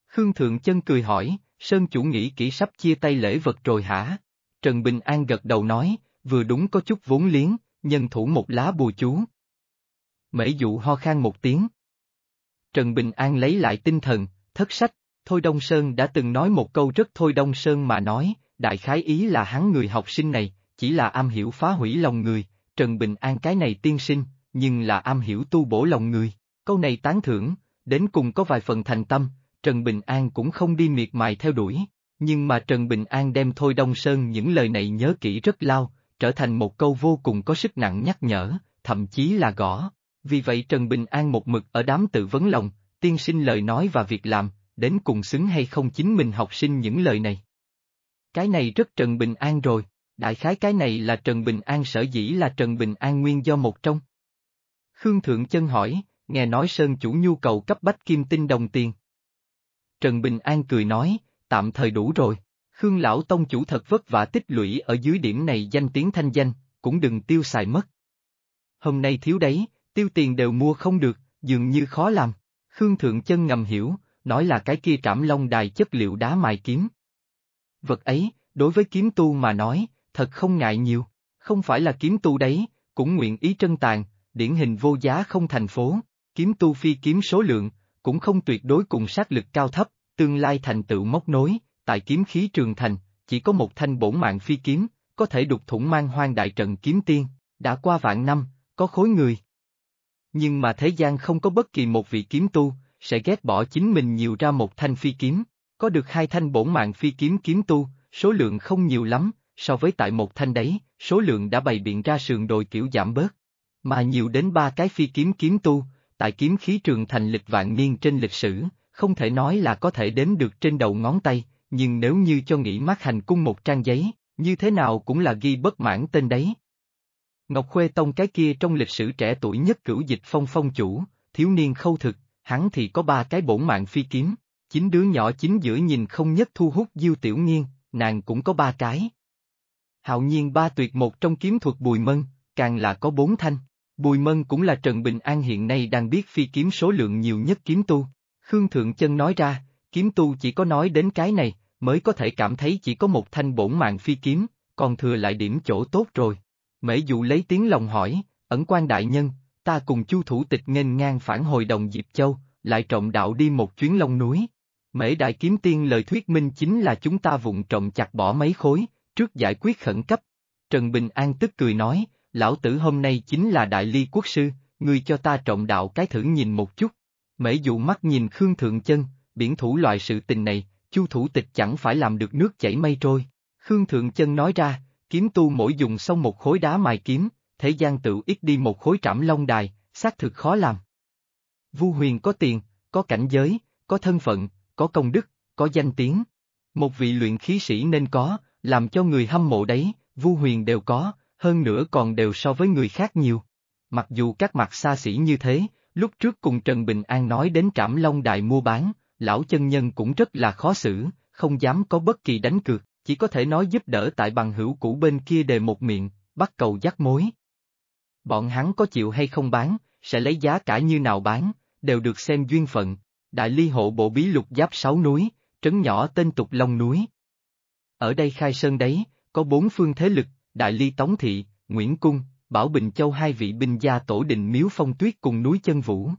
A: Khương Thượng Chân cười hỏi, Sơn chủ nghĩ kỹ sắp chia tay lễ vật rồi hả? Trần Bình An gật đầu nói, vừa đúng có chút vốn liếng, nhân thủ một lá bùa chú. Mễ dụ ho khan một tiếng. Trần Bình An lấy lại tinh thần, thất sách, Thôi Đông Sơn đã từng nói một câu rất Thôi Đông Sơn mà nói, đại khái ý là hắn người học sinh này, chỉ là am hiểu phá hủy lòng người, Trần Bình An cái này tiên sinh, nhưng là am hiểu tu bổ lòng người. Câu này tán thưởng, đến cùng có vài phần thành tâm, Trần Bình An cũng không đi miệt mài theo đuổi, nhưng mà Trần Bình An đem Thôi Đông Sơn những lời này nhớ kỹ rất lao, trở thành một câu vô cùng có sức nặng nhắc nhở, thậm chí là gõ. Vì vậy Trần Bình An một mực ở đám tự vấn lòng, tiên sinh lời nói và việc làm, đến cùng xứng hay không chính mình học sinh những lời này. Cái này rất Trần Bình An rồi, đại khái cái này là Trần Bình An sở dĩ là Trần Bình An nguyên do một trong. Khương Thượng Chân hỏi, nghe nói Sơn chủ nhu cầu cấp bách kim tinh đồng tiền. Trần Bình An cười nói, tạm thời đủ rồi, Khương Lão Tông chủ thật vất vả tích lũy ở dưới điểm này danh tiếng thanh danh, cũng đừng tiêu xài mất. Hôm nay thiếu đấy, tiêu tiền đều mua không được, dường như khó làm. Khương Thượng Chân ngầm hiểu, nói là cái kia trảm long đài chất liệu đá mài kiếm, Vật ấy, đối với kiếm tu mà nói, thật không ngại nhiều, không phải là kiếm tu đấy, cũng nguyện ý trân tàn, điển hình vô giá không thành phố, kiếm tu phi kiếm số lượng, cũng không tuyệt đối cùng sát lực cao thấp, tương lai thành tựu móc nối, tại kiếm khí trường thành, chỉ có một thanh bổn mạng phi kiếm, có thể đục thủng mang hoang đại trận kiếm tiên, đã qua vạn năm, có khối người. Nhưng mà thế gian không có bất kỳ một vị kiếm tu, sẽ ghét bỏ chính mình nhiều ra một thanh phi kiếm có được hai thanh bổn mạng phi kiếm kiếm tu, số lượng không nhiều lắm, so với tại một thanh đấy, số lượng đã bày biện ra sườn đồi kiểu giảm bớt. Mà nhiều đến ba cái phi kiếm kiếm tu, tại kiếm khí trường thành lịch vạn niên trên lịch sử, không thể nói là có thể đếm được trên đầu ngón tay, nhưng nếu như cho nghĩ mát hành cung một trang giấy, như thế nào cũng là ghi bất mãn tên đấy. Ngọc Khuê Tông cái kia trong lịch sử trẻ tuổi nhất cửu dịch phong phong chủ, thiếu niên khâu thực, hắn thì có ba cái bổn mạng phi kiếm chín đứa nhỏ chín giữa nhìn không nhất thu hút Diêu Tiểu Nghiên, nàng cũng có ba cái. Hạo nhiên ba tuyệt một trong kiếm thuật Bùi Mân, càng là có bốn thanh. Bùi Mân cũng là Trần Bình An hiện nay đang biết phi kiếm số lượng nhiều nhất kiếm tu. Khương Thượng Chân nói ra, kiếm tu chỉ có nói đến cái này, mới có thể cảm thấy chỉ có một thanh bổn mạng phi kiếm, còn thừa lại điểm chỗ tốt rồi. Mễ dụ lấy tiếng lòng hỏi, ẩn quan đại nhân, ta cùng chu thủ tịch nghênh ngang phản hồi đồng Diệp Châu, lại trọng đạo đi một chuyến long núi, Mễ Đại Kiếm Tiên lời thuyết minh chính là chúng ta vụng trộm chặt bỏ mấy khối, trước giải quyết khẩn cấp. Trần Bình An tức cười nói, lão tử hôm nay chính là Đại Ly Quốc Sư, người cho ta trọng đạo cái thử nhìn một chút. Mễ dụ mắt nhìn Khương Thượng Chân, biển thủ loại sự tình này, chu thủ tịch chẳng phải làm được nước chảy mây trôi. Khương Thượng Chân nói ra, kiếm tu mỗi dùng xong một khối đá mài kiếm, thế gian tự ít đi một khối trảm long đài, xác thực khó làm. Vu huyền có tiền, có cảnh giới, có thân phận, có công đức, có danh tiếng. Một vị luyện khí sĩ nên có, làm cho người hâm mộ đấy, Vu Huyền đều có, hơn nữa còn đều so với người khác nhiều. Mặc dù các mặt xa xỉ như thế, lúc trước cùng Trần Bình An nói đến Trảm Long Đại mua bán, lão chân nhân cũng rất là khó xử, không dám có bất kỳ đánh cược, chỉ có thể nói giúp đỡ tại bằng hữu cũ bên kia đề một miệng, bắt cầu dắt mối. Bọn hắn có chịu hay không bán, sẽ lấy giá cả như nào bán, đều được xem duyên phận, Đại Ly Hộ Bộ Bí Lục Giáp Sáu Núi, trấn nhỏ tên Tục Long Núi. Ở đây khai sơn đấy, có bốn phương thế lực, Đại Ly Tống Thị, Nguyễn Cung, Bảo Bình Châu hai vị binh gia tổ định miếu phong tuyết cùng núi chân vũ.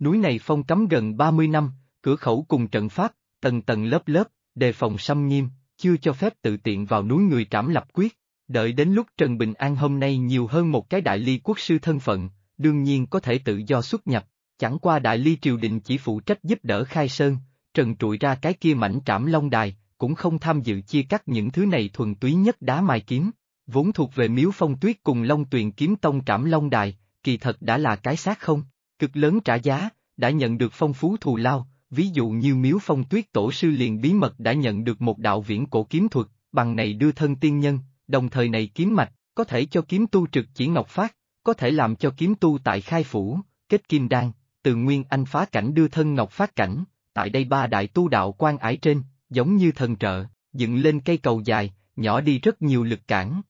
A: Núi này phong cấm gần 30 năm, cửa khẩu cùng trận pháp, tầng tầng lớp lớp, đề phòng xâm nghiêm, chưa cho phép tự tiện vào núi người trảm lập quyết. Đợi đến lúc Trần Bình An hôm nay nhiều hơn một cái đại ly quốc sư thân phận, đương nhiên có thể tự do xuất nhập, Chẳng qua Đại Ly Triều Đình chỉ phụ trách giúp đỡ khai sơn, trần trụi ra cái kia mảnh trảm long đài, cũng không tham dự chia cắt những thứ này thuần túy nhất đá mài kiếm, vốn thuộc về miếu phong tuyết cùng long tuyền kiếm tông trảm long đài, kỳ thật đã là cái xác không, cực lớn trả giá, đã nhận được phong phú thù lao, ví dụ như miếu phong tuyết tổ sư liền bí mật đã nhận được một đạo viễn cổ kiếm thuật, bằng này đưa thân tiên nhân, đồng thời này kiếm mạch, có thể cho kiếm tu trực chỉ ngọc phát, có thể làm cho kiếm tu tại khai phủ, kết kim đan, từ Nguyên Anh phá cảnh đưa thân Ngọc phát cảnh, tại đây ba đại tu đạo quan ải trên, giống như thần trợ, dựng lên cây cầu dài, nhỏ đi rất nhiều lực cản.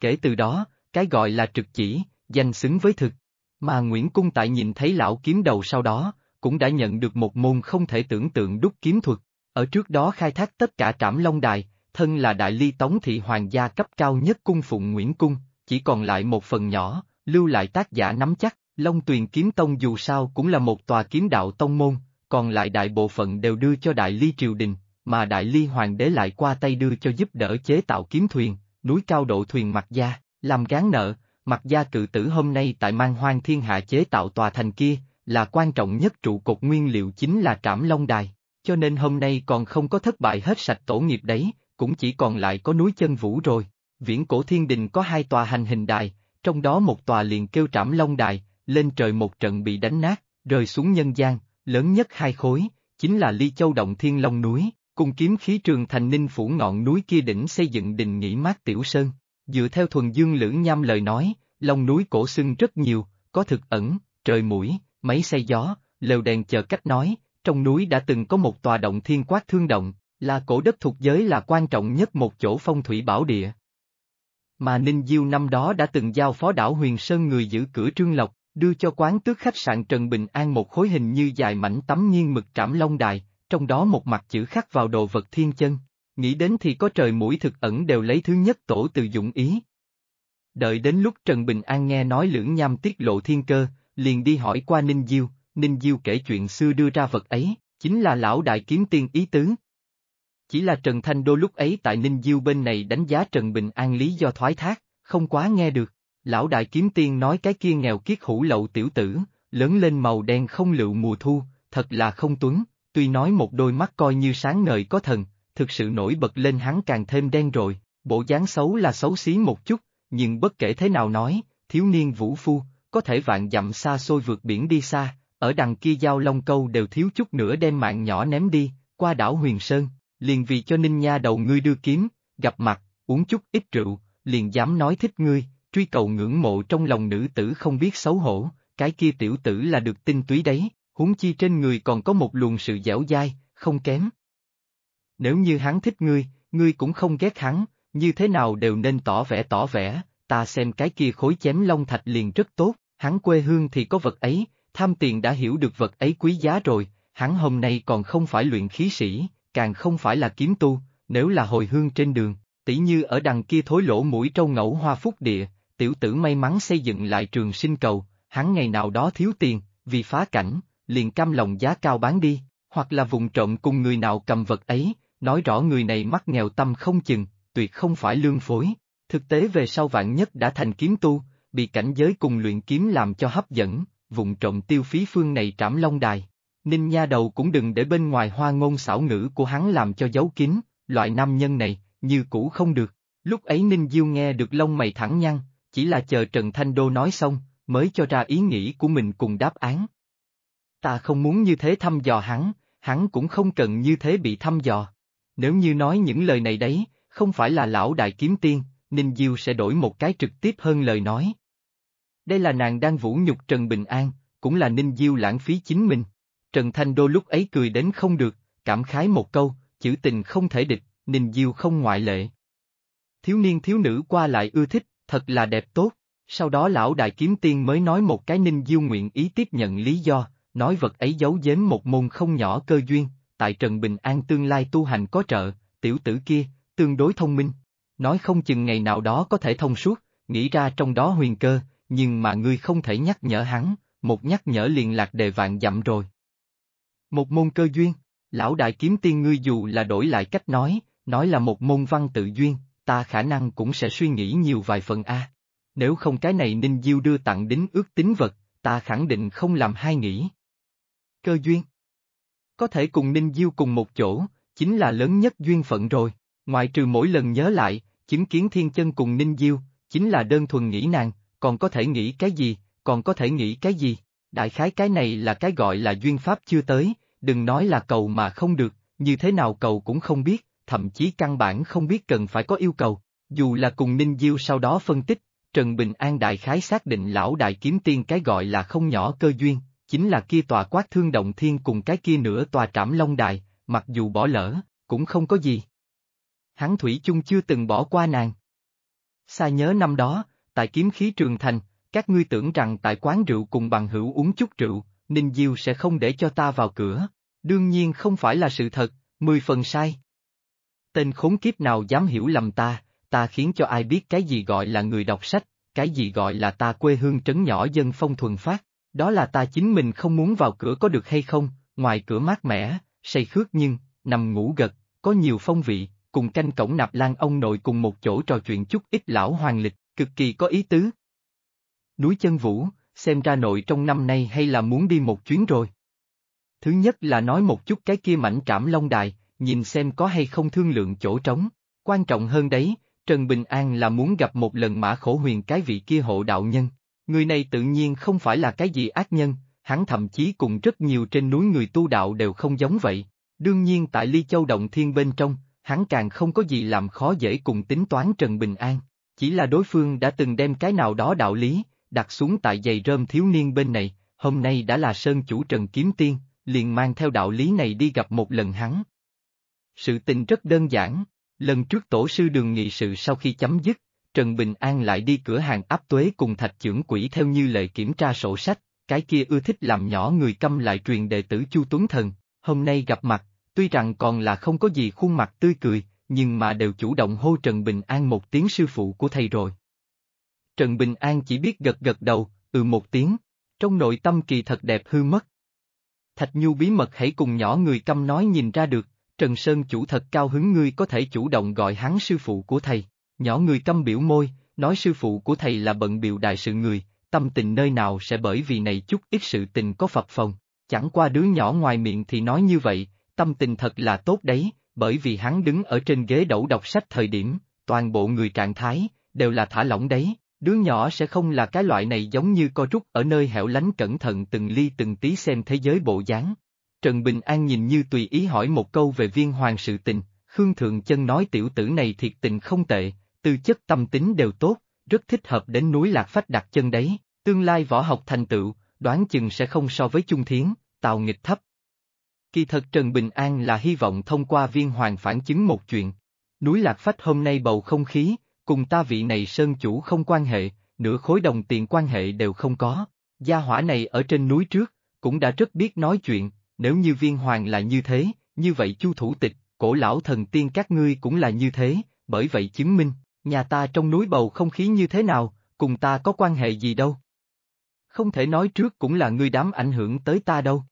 A: Kể từ đó, cái gọi là trực chỉ, danh xứng với thực, mà Nguyễn Cung tại nhìn thấy lão kiếm đầu sau đó, cũng đã nhận được một môn không thể tưởng tượng đúc kiếm thuật, ở trước đó khai thác tất cả trảm long đài, thân là đại ly tống thị hoàng gia cấp cao nhất cung phụng Nguyễn Cung, chỉ còn lại một phần nhỏ, lưu lại tác giả nắm chắc. Long Tuyền Kiếm Tông dù sao cũng là một tòa kiếm đạo tông môn, còn lại đại bộ phận đều đưa cho Đại Ly Triều Đình, mà Đại Ly Hoàng đế lại qua tay đưa cho giúp đỡ chế tạo kiếm thuyền, núi cao độ thuyền mặt gia, làm gán nợ, mặt gia cự tử hôm nay tại mang hoang thiên hạ chế tạo tòa thành kia, là quan trọng nhất trụ cột nguyên liệu chính là trảm long đài, cho nên hôm nay còn không có thất bại hết sạch tổ nghiệp đấy, cũng chỉ còn lại có núi chân vũ rồi. Viễn cổ thiên đình có hai tòa hành hình đài, trong đó một tòa liền kêu trảm long đài, lên trời một trận bị đánh nát, rơi xuống nhân gian, lớn nhất hai khối, chính là Ly Châu Động Thiên Long Núi, cùng kiếm khí trường thành ninh phủ ngọn núi kia đỉnh xây dựng đình nghỉ mát tiểu sơn. Dựa theo thuần dương lữ nham lời nói, lòng núi cổ xưng rất nhiều, có thực ẩn, trời mũi, máy xe gió, lều đèn chờ cách nói, trong núi đã từng có một tòa động thiên quát thương động, là cổ đất thuộc giới là quan trọng nhất một chỗ phong thủy bảo địa. Mà Ninh Diêu năm đó đã từng giao phó đảo Huyền Sơn người giữ cửa Trương Lộc, đưa cho quán tước khách sạn Trần Bình An một khối hình như dài mảnh tấm nghiêng mực trảm long đài, trong đó một mặt chữ khắc vào đồ vật thiên chân, nghĩ đến thì có trời mũi thực ẩn đều lấy thứ nhất tổ từ dụng ý. Đợi đến lúc Trần Bình An nghe nói lưỡng nham tiết lộ thiên cơ, liền đi hỏi qua Ninh Diêu, Ninh Diêu kể chuyện xưa đưa ra vật ấy, chính là lão đại kiếm tiên ý tứ. Chỉ là Trần Thanh Đô lúc ấy tại Ninh Diêu bên này đánh giá Trần Bình An lý do thoái thác, không quá nghe được. Lão đại kiếm tiên nói cái kia nghèo kiết hủ lậu tiểu tử, lớn lên màu đen không lựu mùa thu, thật là không tuấn, tuy nói một đôi mắt coi như sáng ngời có thần, thực sự nổi bật lên hắn càng thêm đen rồi, bộ dáng xấu là xấu xí một chút, nhưng bất kể thế nào nói, thiếu niên vũ phu, có thể vạn dặm xa xôi vượt biển đi xa, ở đằng kia giao long câu đều thiếu chút nữa đem mạng nhỏ ném đi, qua đảo Huyền Sơn, liền vì cho Ninh Nha đầu ngươi đưa kiếm, gặp mặt, uống chút ít rượu, liền dám nói thích ngươi, truy cầu ngưỡng mộ trong lòng nữ tử không biết xấu hổ, cái kia tiểu tử là được tinh túy đấy, huống chi trên người còn có một luồng sự dẻo dai, không kém. Nếu như hắn thích ngươi, ngươi cũng không ghét hắn, như thế nào đều nên tỏ vẻ tỏ vẻ, ta xem cái kia khối chém long thạch liền rất tốt, hắn quê hương thì có vật ấy, tham tiền đã hiểu được vật ấy quý giá rồi, hắn hôm nay còn không phải luyện khí sĩ, càng không phải là kiếm tu, nếu là hồi hương trên đường, tỷ như ở đằng kia thối lỗ mũi trâu ngẫu hoa phúc địa, tiểu tử may mắn xây dựng lại trường sinh cầu, hắn ngày nào đó thiếu tiền, vì phá cảnh, liền cam lòng giá cao bán đi, hoặc là vùng trộm cùng người nào cầm vật ấy, nói rõ người này mắc nghèo tâm không chừng, tuyệt không phải lương phối. Thực tế về sau vạn nhất đã thành kiếm tu, bị cảnh giới cùng luyện kiếm làm cho hấp dẫn, vùng trộm tiêu phí phương này trảm long đài. Ninh nha đầu cũng đừng để bên ngoài hoa ngôn xảo ngữ của hắn làm cho giấu kín, loại nam nhân này, như cũ không được. Lúc ấy Ninh Diêu nghe được lông mày thẳng nhăn, chỉ là chờ Trần Thanh Đô nói xong, mới cho ra ý nghĩ của mình cùng đáp án. Ta không muốn như thế thăm dò hắn, hắn cũng không cần như thế bị thăm dò. Nếu như nói những lời này đấy, không phải là lão đại kiếm tiên, Ninh Diêu sẽ đổi một cái trực tiếp hơn lời nói. Đây là nàng đang vũ nhục Trần Bình An, cũng là Ninh Diêu lãng phí chính mình. Trần Thanh Đô lúc ấy cười đến không được, cảm khái một câu, chữ tình không thể địch, Ninh Diêu không ngoại lệ. Thiếu niên thiếu nữ qua lại ưa thích, thật là đẹp tốt. Sau đó lão đại kiếm tiên mới nói một cái ninh diêu nguyện ý tiếp nhận lý do, nói vật ấy giấu giếm một môn không nhỏ cơ duyên, tại Trần Bình An tương lai tu hành có trợ, tiểu tử kia, tương đối thông minh. Nói không chừng ngày nào đó có thể thông suốt, nghĩ ra trong đó huyền cơ, nhưng mà ngươi không thể nhắc nhở hắn, một nhắc nhở liền lạc đề vạn dặm rồi. Một môn cơ duyên, lão đại kiếm tiên ngươi dù là đổi lại cách nói, nói là một môn văn tự duyên, ta khả năng cũng sẽ suy nghĩ nhiều vài phần a. Nếu không cái này Ninh Diêu đưa tặng đến ước tính vật, ta khẳng định không làm hai nghĩ. Cơ duyên Có thể cùng Ninh Diêu cùng một chỗ, chính là lớn nhất duyên phận rồi, ngoại trừ mỗi lần nhớ lại, chứng kiến thiên chân cùng Ninh Diêu, chính là đơn thuần nghĩ nàng, còn có thể nghĩ cái gì, còn có thể nghĩ cái gì, đại khái cái này là cái gọi là duyên pháp chưa tới, đừng nói là cầu mà không được, như thế nào cầu cũng không biết, thậm chí căn bản không biết cần phải có yêu cầu. Dù là cùng Ninh Diêu sau đó phân tích, Trần Bình An đại khái xác định lão đại kiếm tiên cái gọi là không nhỏ cơ duyên, chính là kia tòa quát thương động thiên cùng cái kia nữa tòa trảm long đài, mặc dù bỏ lỡ, cũng không có gì. Hắn Thủy chung chưa từng bỏ qua nàng. Xa nhớ năm đó, tại kiếm khí trường thành, các ngươi tưởng rằng tại quán rượu cùng bằng hữu uống chút rượu, Ninh Diêu sẽ không để cho ta vào cửa. Đương nhiên không phải là sự thật, mười phần sai tên khốn kiếp nào dám hiểu lầm ta, ta khiến cho ai biết cái gì gọi là người đọc sách, cái gì gọi là ta quê hương trấn nhỏ dân phong thuần phát, đó là ta chính mình không muốn vào cửa có được hay không, ngoài cửa mát mẻ, say khước nhưng, nằm ngủ gật, có nhiều phong vị, cùng canh cổng nạp lan ông nội cùng một chỗ trò chuyện chút ít lão hoàng lịch, cực kỳ có ý tứ. Núi chân vũ, xem ra nội trong năm nay hay là muốn đi một chuyến rồi. Thứ nhất là nói một chút cái kia mảnh trảm long đài, nhìn xem có hay không thương lượng chỗ trống. Quan trọng hơn đấy, Trần Bình An là muốn gặp một lần mã khổ huyền cái vị kia hộ đạo nhân. Người này tự nhiên không phải là cái gì ác nhân, hắn thậm chí cùng rất nhiều trên núi người tu đạo đều không giống vậy. Đương nhiên tại Ly Châu Động Thiên bên trong, hắn càng không có gì làm khó dễ cùng tính toán Trần Bình An. Chỉ là đối phương đã từng đem cái nào đó đạo lý, đặt xuống tại giày rơm thiếu niên bên này, hôm nay đã là sơn chủ Trần Kiếm Tiên, liền mang theo đạo lý này đi gặp một lần hắn. Sự tình rất đơn giản, lần trước tổ sư đường nghị sự sau khi chấm dứt, Trần Bình An lại đi cửa hàng áp tuế cùng thạch trưởng quỷ theo như lời kiểm tra sổ sách, cái kia ưa thích làm nhỏ người câm lại truyền đệ tử Chu Tuấn Thần, hôm nay gặp mặt, tuy rằng còn là không có gì khuôn mặt tươi cười, nhưng mà đều chủ động hô Trần Bình An một tiếng sư phụ của thầy rồi. Trần Bình An chỉ biết gật gật đầu, ừ một tiếng, trong nội tâm kỳ thật đẹp hư mất. Thạch Nhu bí mật hãy cùng nhỏ người câm nói nhìn ra được, Trần Sơn chủ thật cao hứng ngươi có thể chủ động gọi hắn sư phụ của thầy. Nhỏ người căm biểu môi, nói sư phụ của thầy là bận biểu đại sự người, tâm tình nơi nào sẽ bởi vì này chút ít sự tình có phập phồng. Chẳng qua đứa nhỏ ngoài miệng thì nói như vậy, tâm tình thật là tốt đấy, bởi vì hắn đứng ở trên ghế đẩu đọc sách thời điểm, toàn bộ người trạng thái, đều là thả lỏng đấy, đứa nhỏ sẽ không là cái loại này giống như co rút ở nơi hẻo lánh cẩn thận từng ly từng tí xem thế giới bộ dáng, Trần Bình An nhìn như tùy ý hỏi một câu về viên hoàng sự tình, Khương Thượng Chân nói tiểu tử này thiệt tình không tệ, tư chất tâm tính đều tốt, rất thích hợp đến núi Lạc Phách đặt chân đấy, tương lai võ học thành tựu, đoán chừng sẽ không so với Trung Thiến, Tào Nghịch thấp. Kỳ thật Trần Bình An là hy vọng thông qua viên hoàng phản chứng một chuyện. Núi Lạc Phách hôm nay bầu không khí, cùng ta vị này sơn chủ không quan hệ, nửa khối đồng tiền quan hệ đều không có. Gia hỏa này ở trên núi trước, cũng đã rất biết nói chuyện, nếu như viên hoàng là như thế, như vậy chu thủ tịch, cổ lão thần tiên các ngươi cũng là như thế, bởi vậy chứng minh, nhà ta trong núi bầu không khí như thế nào, cùng ta có quan hệ gì đâu. Không thể nói trước cũng là ngươi đám ảnh hưởng tới ta đâu.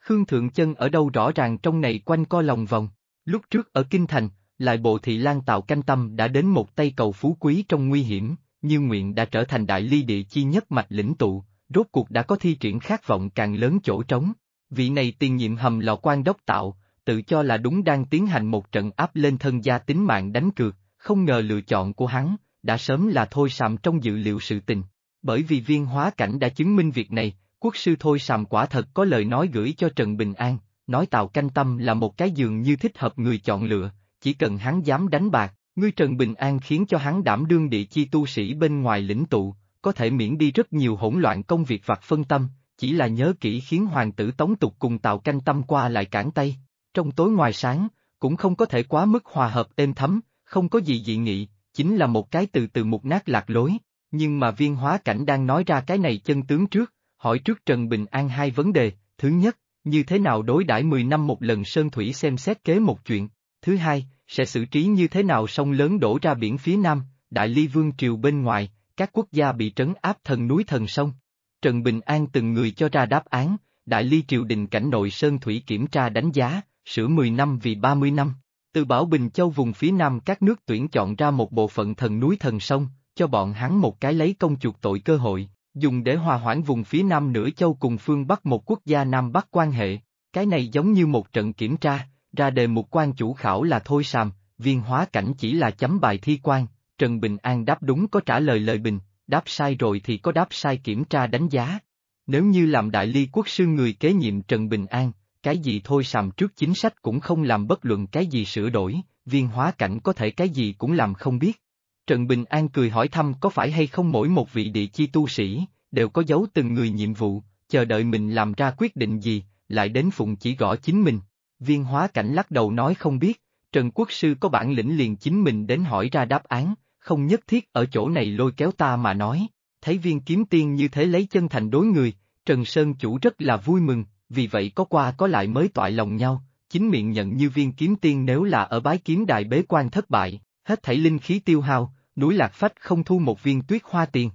A: Khương Thượng Chân ở đâu rõ ràng trong này quanh co lòng vòng, lúc trước ở Kinh Thành, lại bộ thị lan tạo canh tâm đã đến một tay cầu phú quý trong nguy hiểm, như nguyện đã trở thành đại ly địa chi nhất mạch lĩnh tụ, rốt cuộc đã có thi triển khát vọng càng lớn chỗ trống, vị này tiền nhiệm hầm lò quan đốc tạo, tự cho là đúng đang tiến hành một trận áp lên thân gia tính mạng đánh cược, không ngờ lựa chọn của hắn, đã sớm là thôi sàm trong dự liệu sự tình. Bởi vì viên hóa cảnh đã chứng minh việc này, quốc sư thôi sàm quả thật có lời nói gửi cho Trần Bình An, nói Tào Canh Tâm là một cái giường như thích hợp người chọn lựa, chỉ cần hắn dám đánh bạc, ngươi Trần Bình An khiến cho hắn đảm đương địa chi tu sĩ bên ngoài lĩnh tụ, có thể miễn đi rất nhiều hỗn loạn công việc vặt phân tâm, chỉ là nhớ kỹ khiến hoàng tử tống tục cùng tạo canh tâm qua lại cản tay. Trong tối ngoài sáng, cũng không có thể quá mức hòa hợp êm thấm, không có gì dị nghị, chính là một cái từ từ mục nát lạc lối. Nhưng mà viên hóa cảnh đang nói ra cái này chân tướng trước, hỏi trước Trần Bình An hai vấn đề, thứ nhất, như thế nào đối đãi 10 năm một lần Sơn Thủy xem xét kế một chuyện, thứ hai, sẽ xử trí như thế nào sông lớn đổ ra biển phía nam, Đại Ly Vương Triều bên ngoài, các quốc gia bị trấn áp thần núi thần sông, Trần Bình An từng người cho ra đáp án, Đại Ly Triều Đình Cảnh Nội Sơn Thủy kiểm tra đánh giá, sửa 10 năm vì 30 năm. Từ Bảo Bình Châu vùng phía Nam các nước tuyển chọn ra một bộ phận thần núi thần sông, cho bọn hắn một cái lấy công chuộc tội cơ hội, dùng để hòa hoãn vùng phía Nam nửa châu cùng phương Bắc một quốc gia Nam Bắc quan hệ. Cái này giống như một trận kiểm tra, ra đề một quan chủ khảo là thôi sàm, viên hóa cảnh chỉ là chấm bài thi quan, Trần Bình An đáp đúng có trả lời lời bình, đáp sai rồi thì có đáp sai kiểm tra đánh giá. Nếu như làm đại ly quốc sư người kế nhiệm Trần Bình An, cái gì thôi sàm trước chính sách cũng không làm bất luận cái gì sửa đổi, viên hóa cảnh có thể cái gì cũng làm không biết. Trần Bình An cười hỏi thăm có phải hay không mỗi một vị địa chi tu sĩ, đều có dấu từng người nhiệm vụ, chờ đợi mình làm ra quyết định gì, lại đến phụng chỉ gõ chính mình. Viên hóa cảnh lắc đầu nói không biết, Trần Quốc Sư có bản lĩnh liền chính mình đến hỏi ra đáp án, không nhất thiết ở chỗ này lôi kéo ta mà nói. Thấy viên kiếm tiên như thế lấy chân thành đối người, Trần Sơn chủ rất là vui mừng, vì vậy có qua có lại mới toại lòng nhau, chính miệng nhận như viên kiếm tiên nếu là ở bái kiếm đại bế quan thất bại, hết thảy linh khí tiêu hao, núi lạc phách không thu một viên tuyết hoa tiền.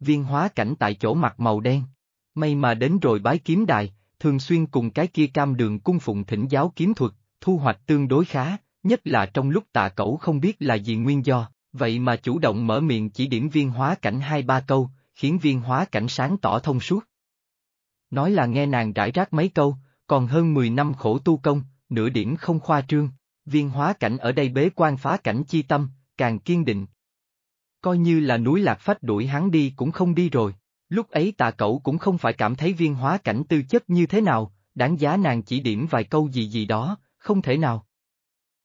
A: Viên hóa cảnh tại chỗ mặt màu đen, may mà đến rồi bái kiếm đài, thường xuyên cùng cái kia cam đường cung phụng thỉnh giáo kiếm thuật, thu hoạch tương đối khá, nhất là trong lúc tạ cẩu không biết là gì nguyên do, Vậy mà chủ động mở miệng chỉ điểm viên hóa cảnh hai ba câu, khiến viên hóa cảnh sáng tỏ thông suốt. Nói là nghe nàng rải rác mấy câu, còn hơn 10 năm khổ tu công, nửa điểm không khoa trương, viên hóa cảnh ở đây bế quan phá cảnh chi tâm, càng kiên định. Coi như là núi lạc phách đuổi hắn đi cũng không đi rồi, lúc ấy tà cậu cũng không phải cảm thấy viên hóa cảnh tư chất như thế nào, đáng giá nàng chỉ điểm vài câu gì gì đó, không thể nào.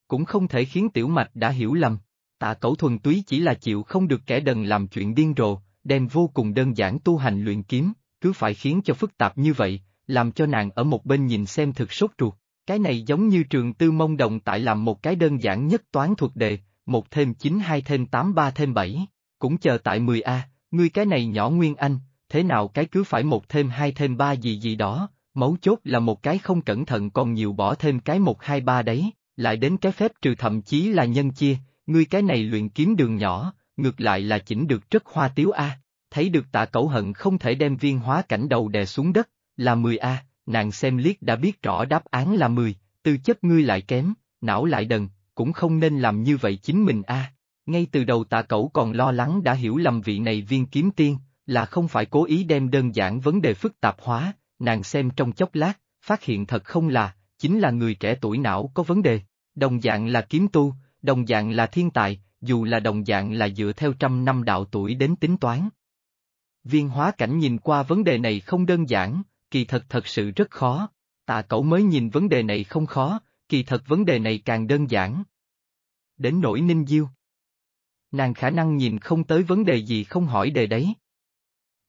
A: Cũng không thể khiến tiểu mạch đã hiểu lầm. Tạ cẩu thuần túy chỉ là chịu không được kẻ đần làm chuyện điên rồ, đen vô cùng đơn giản tu hành luyện kiếm, cứ phải khiến cho phức tạp như vậy, làm cho nàng ở một bên nhìn xem thực sốt ruột. Cái này giống như trường tư mông đồng tại làm một cái đơn giản nhất toán thuộc đề, một thêm chín hai thêm tám ba thêm bảy cũng chờ tại 10A, ngươi cái này nhỏ Nguyên Anh, thế nào cái cứ phải một thêm hai thêm ba gì gì đó, mấu chốt là một cái không cẩn thận còn nhiều bỏ thêm cái một hai ba đấy, lại đến cái phép trừ thậm chí là nhân chia, ngươi cái này luyện kiếm đường nhỏ, ngược lại là chỉnh được rất hoa tiếu a. Thấy được tạ cẩu hận không thể đem viên hóa cảnh đầu đè xuống đất, là 10A, nàng xem liếc đã biết rõ đáp án là 10, tư chất ngươi lại kém, não lại đần, cũng không nên làm như vậy chính mình a. Ngay từ đầu tạ cẩu còn lo lắng đã hiểu lầm vị này viên kiếm tiên, là không phải cố ý đem đơn giản vấn đề phức tạp hóa, nàng xem trong chốc lát, phát hiện thật không là, chính là người trẻ tuổi não có vấn đề, đồng dạng là kiếm tu, đồng dạng là thiên tài, dù là đồng dạng là dựa theo trăm năm đạo tuổi đến tính toán. Viên hóa cảnh nhìn qua vấn đề này không đơn giản, kỳ thật thật sự rất khó, tạ cẩu mới nhìn vấn đề này không khó, kỳ thật vấn đề này càng đơn giản. Đến nỗi ninh diêu. Nàng khả năng nhìn không tới vấn đề gì không hỏi đề đấy.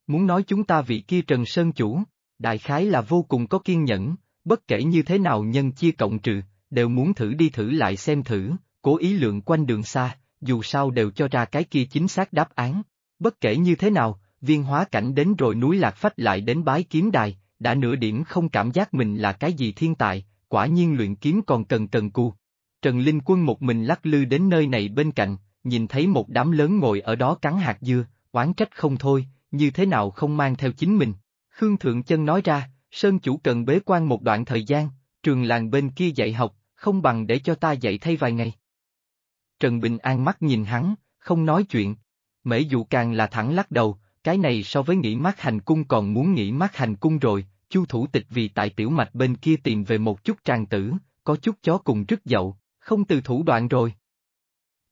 A: Muốn nói chúng ta vị kia Trần Sơn Chủ, đại khái là vô cùng có kiên nhẫn, bất kể như thế nào nhân chia cộng trừ, đều muốn thử đi thử lại xem thử, cố ý lượn quanh đường xa, dù sao đều cho ra cái kia chính xác đáp án. Bất kể như thế nào, viên hóa cảnh đến rồi núi Lạc Phách lại đến bái kiếm đài, đã nửa điểm không cảm giác mình là cái gì thiên tài, quả nhiên luyện kiếm còn cần cần cu. Trần Linh Quân một mình lắc lư đến nơi này bên cạnh, nhìn thấy một đám lớn ngồi ở đó cắn hạt dưa, oán trách không thôi, như thế nào không mang theo chính mình. Khương Thượng Chân nói ra, Sơn Chủ cần bế quan một đoạn thời gian, trường làng bên kia dạy học, không bằng để cho ta dạy thay vài ngày. Trần Bình An mắt nhìn hắn, không nói chuyện. Mễ dụ càng là thẳng lắc đầu, cái này so với nghĩ mắt hành cung còn muốn nghĩ mắt hành cung rồi, chu thủ tịch vì tại tiểu mạch bên kia tìm về một chút tràng tử, có chút chó cùng rất dậu, không từ thủ đoạn rồi.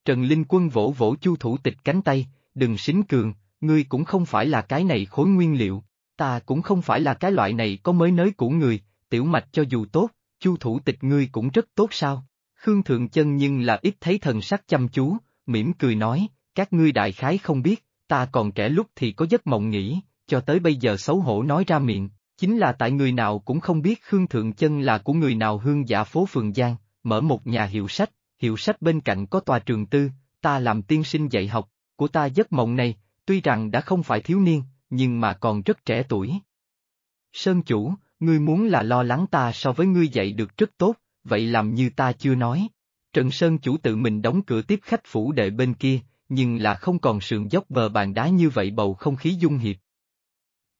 A: Trần Linh Quân vỗ vỗ chu thủ tịch cánh tay, đừng xính cường, ngươi cũng không phải là cái này khối nguyên liệu, ta cũng không phải là cái loại này có mới nới của người, tiểu mạch cho dù tốt, chu thủ tịch ngươi cũng rất tốt sao. Khương Thượng Chân nhưng là ít thấy thần sắc chăm chú, mỉm cười nói, các ngươi đại khái không biết, ta còn trẻ lúc thì có giấc mộng nghĩ, cho tới bây giờ xấu hổ nói ra miệng, chính là tại người nào cũng không biết Khương Thượng Chân là của người nào hương giả phố Phường Giang, mở một nhà hiệu sách, hiệu sách bên cạnh có tòa trường tư, ta làm tiên sinh dạy học, của ta giấc mộng này, tuy rằng đã không phải thiếu niên, nhưng mà còn rất trẻ tuổi. Sơn chủ, ngươi muốn là lo lắng ta so với ngươi dạy được rất tốt, vậy làm như ta chưa nói. Trần Sơn chủ tự mình đóng cửa tiếp khách phủ đệ bên kia, nhưng là không còn sườn dốc bờ bàn đá như vậy bầu không khí dung hiệp.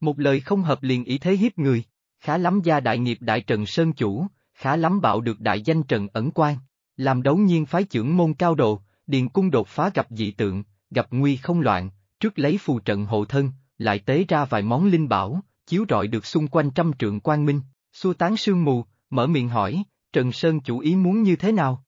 A: Một lời không hợp liền ý thế hiếp người, khá lắm gia đại nghiệp đại Trần Sơn chủ, khá lắm bạo được đại danh Trần Ẩn quan làm đấu nhiên phái trưởng môn cao độ, điền cung đột phá gặp dị tượng, gặp nguy không loạn, trước lấy phù trận hộ thân, lại tế ra vài món linh bảo, chiếu rọi được xung quanh trăm trượng quang minh, xua tán sương mù, mở miệng hỏi, Trần Sơn chủ ý muốn như thế nào?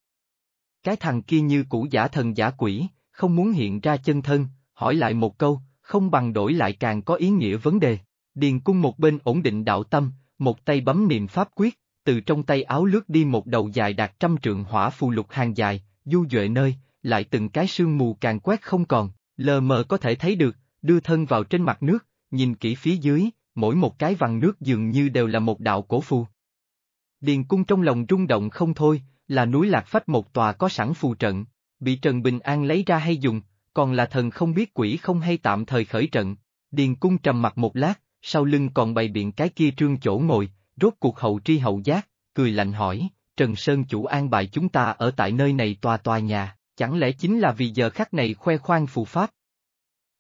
A: Cái thằng kia như cũ giả thần giả quỷ, không muốn hiện ra chân thân, hỏi lại một câu, không bằng đổi lại càng có ý nghĩa vấn đề. Điền cung một bên ổn định đạo tâm, một tay bấm niệm pháp quyết, từ trong tay áo lướt đi một đầu dài đạt trăm trượng hỏa phù lục hàng dài, du duệ nơi, lại từng cái sương mù càng quét không còn, lờ mờ có thể thấy được, đưa thân vào trên mặt nước, nhìn kỹ phía dưới, mỗi một cái vằn nước dường như đều là một đạo cổ phù. Điền cung trong lòng rung động không thôi, là núi lạc phách một tòa có sẵn phù trận, bị Trần Bình An lấy ra hay dùng, còn là thần không biết quỷ không hay tạm thời khởi trận. Điền cung trầm mặt một lát, sau lưng còn bày biện cái kia trương chỗ ngồi, rốt cuộc hậu tri hậu giác, cười lạnh hỏi, Trần Sơn chủ an bài chúng ta ở tại nơi này tòa tòa nhà, chẳng lẽ chính là vì giờ khắc này khoe khoang phù pháp?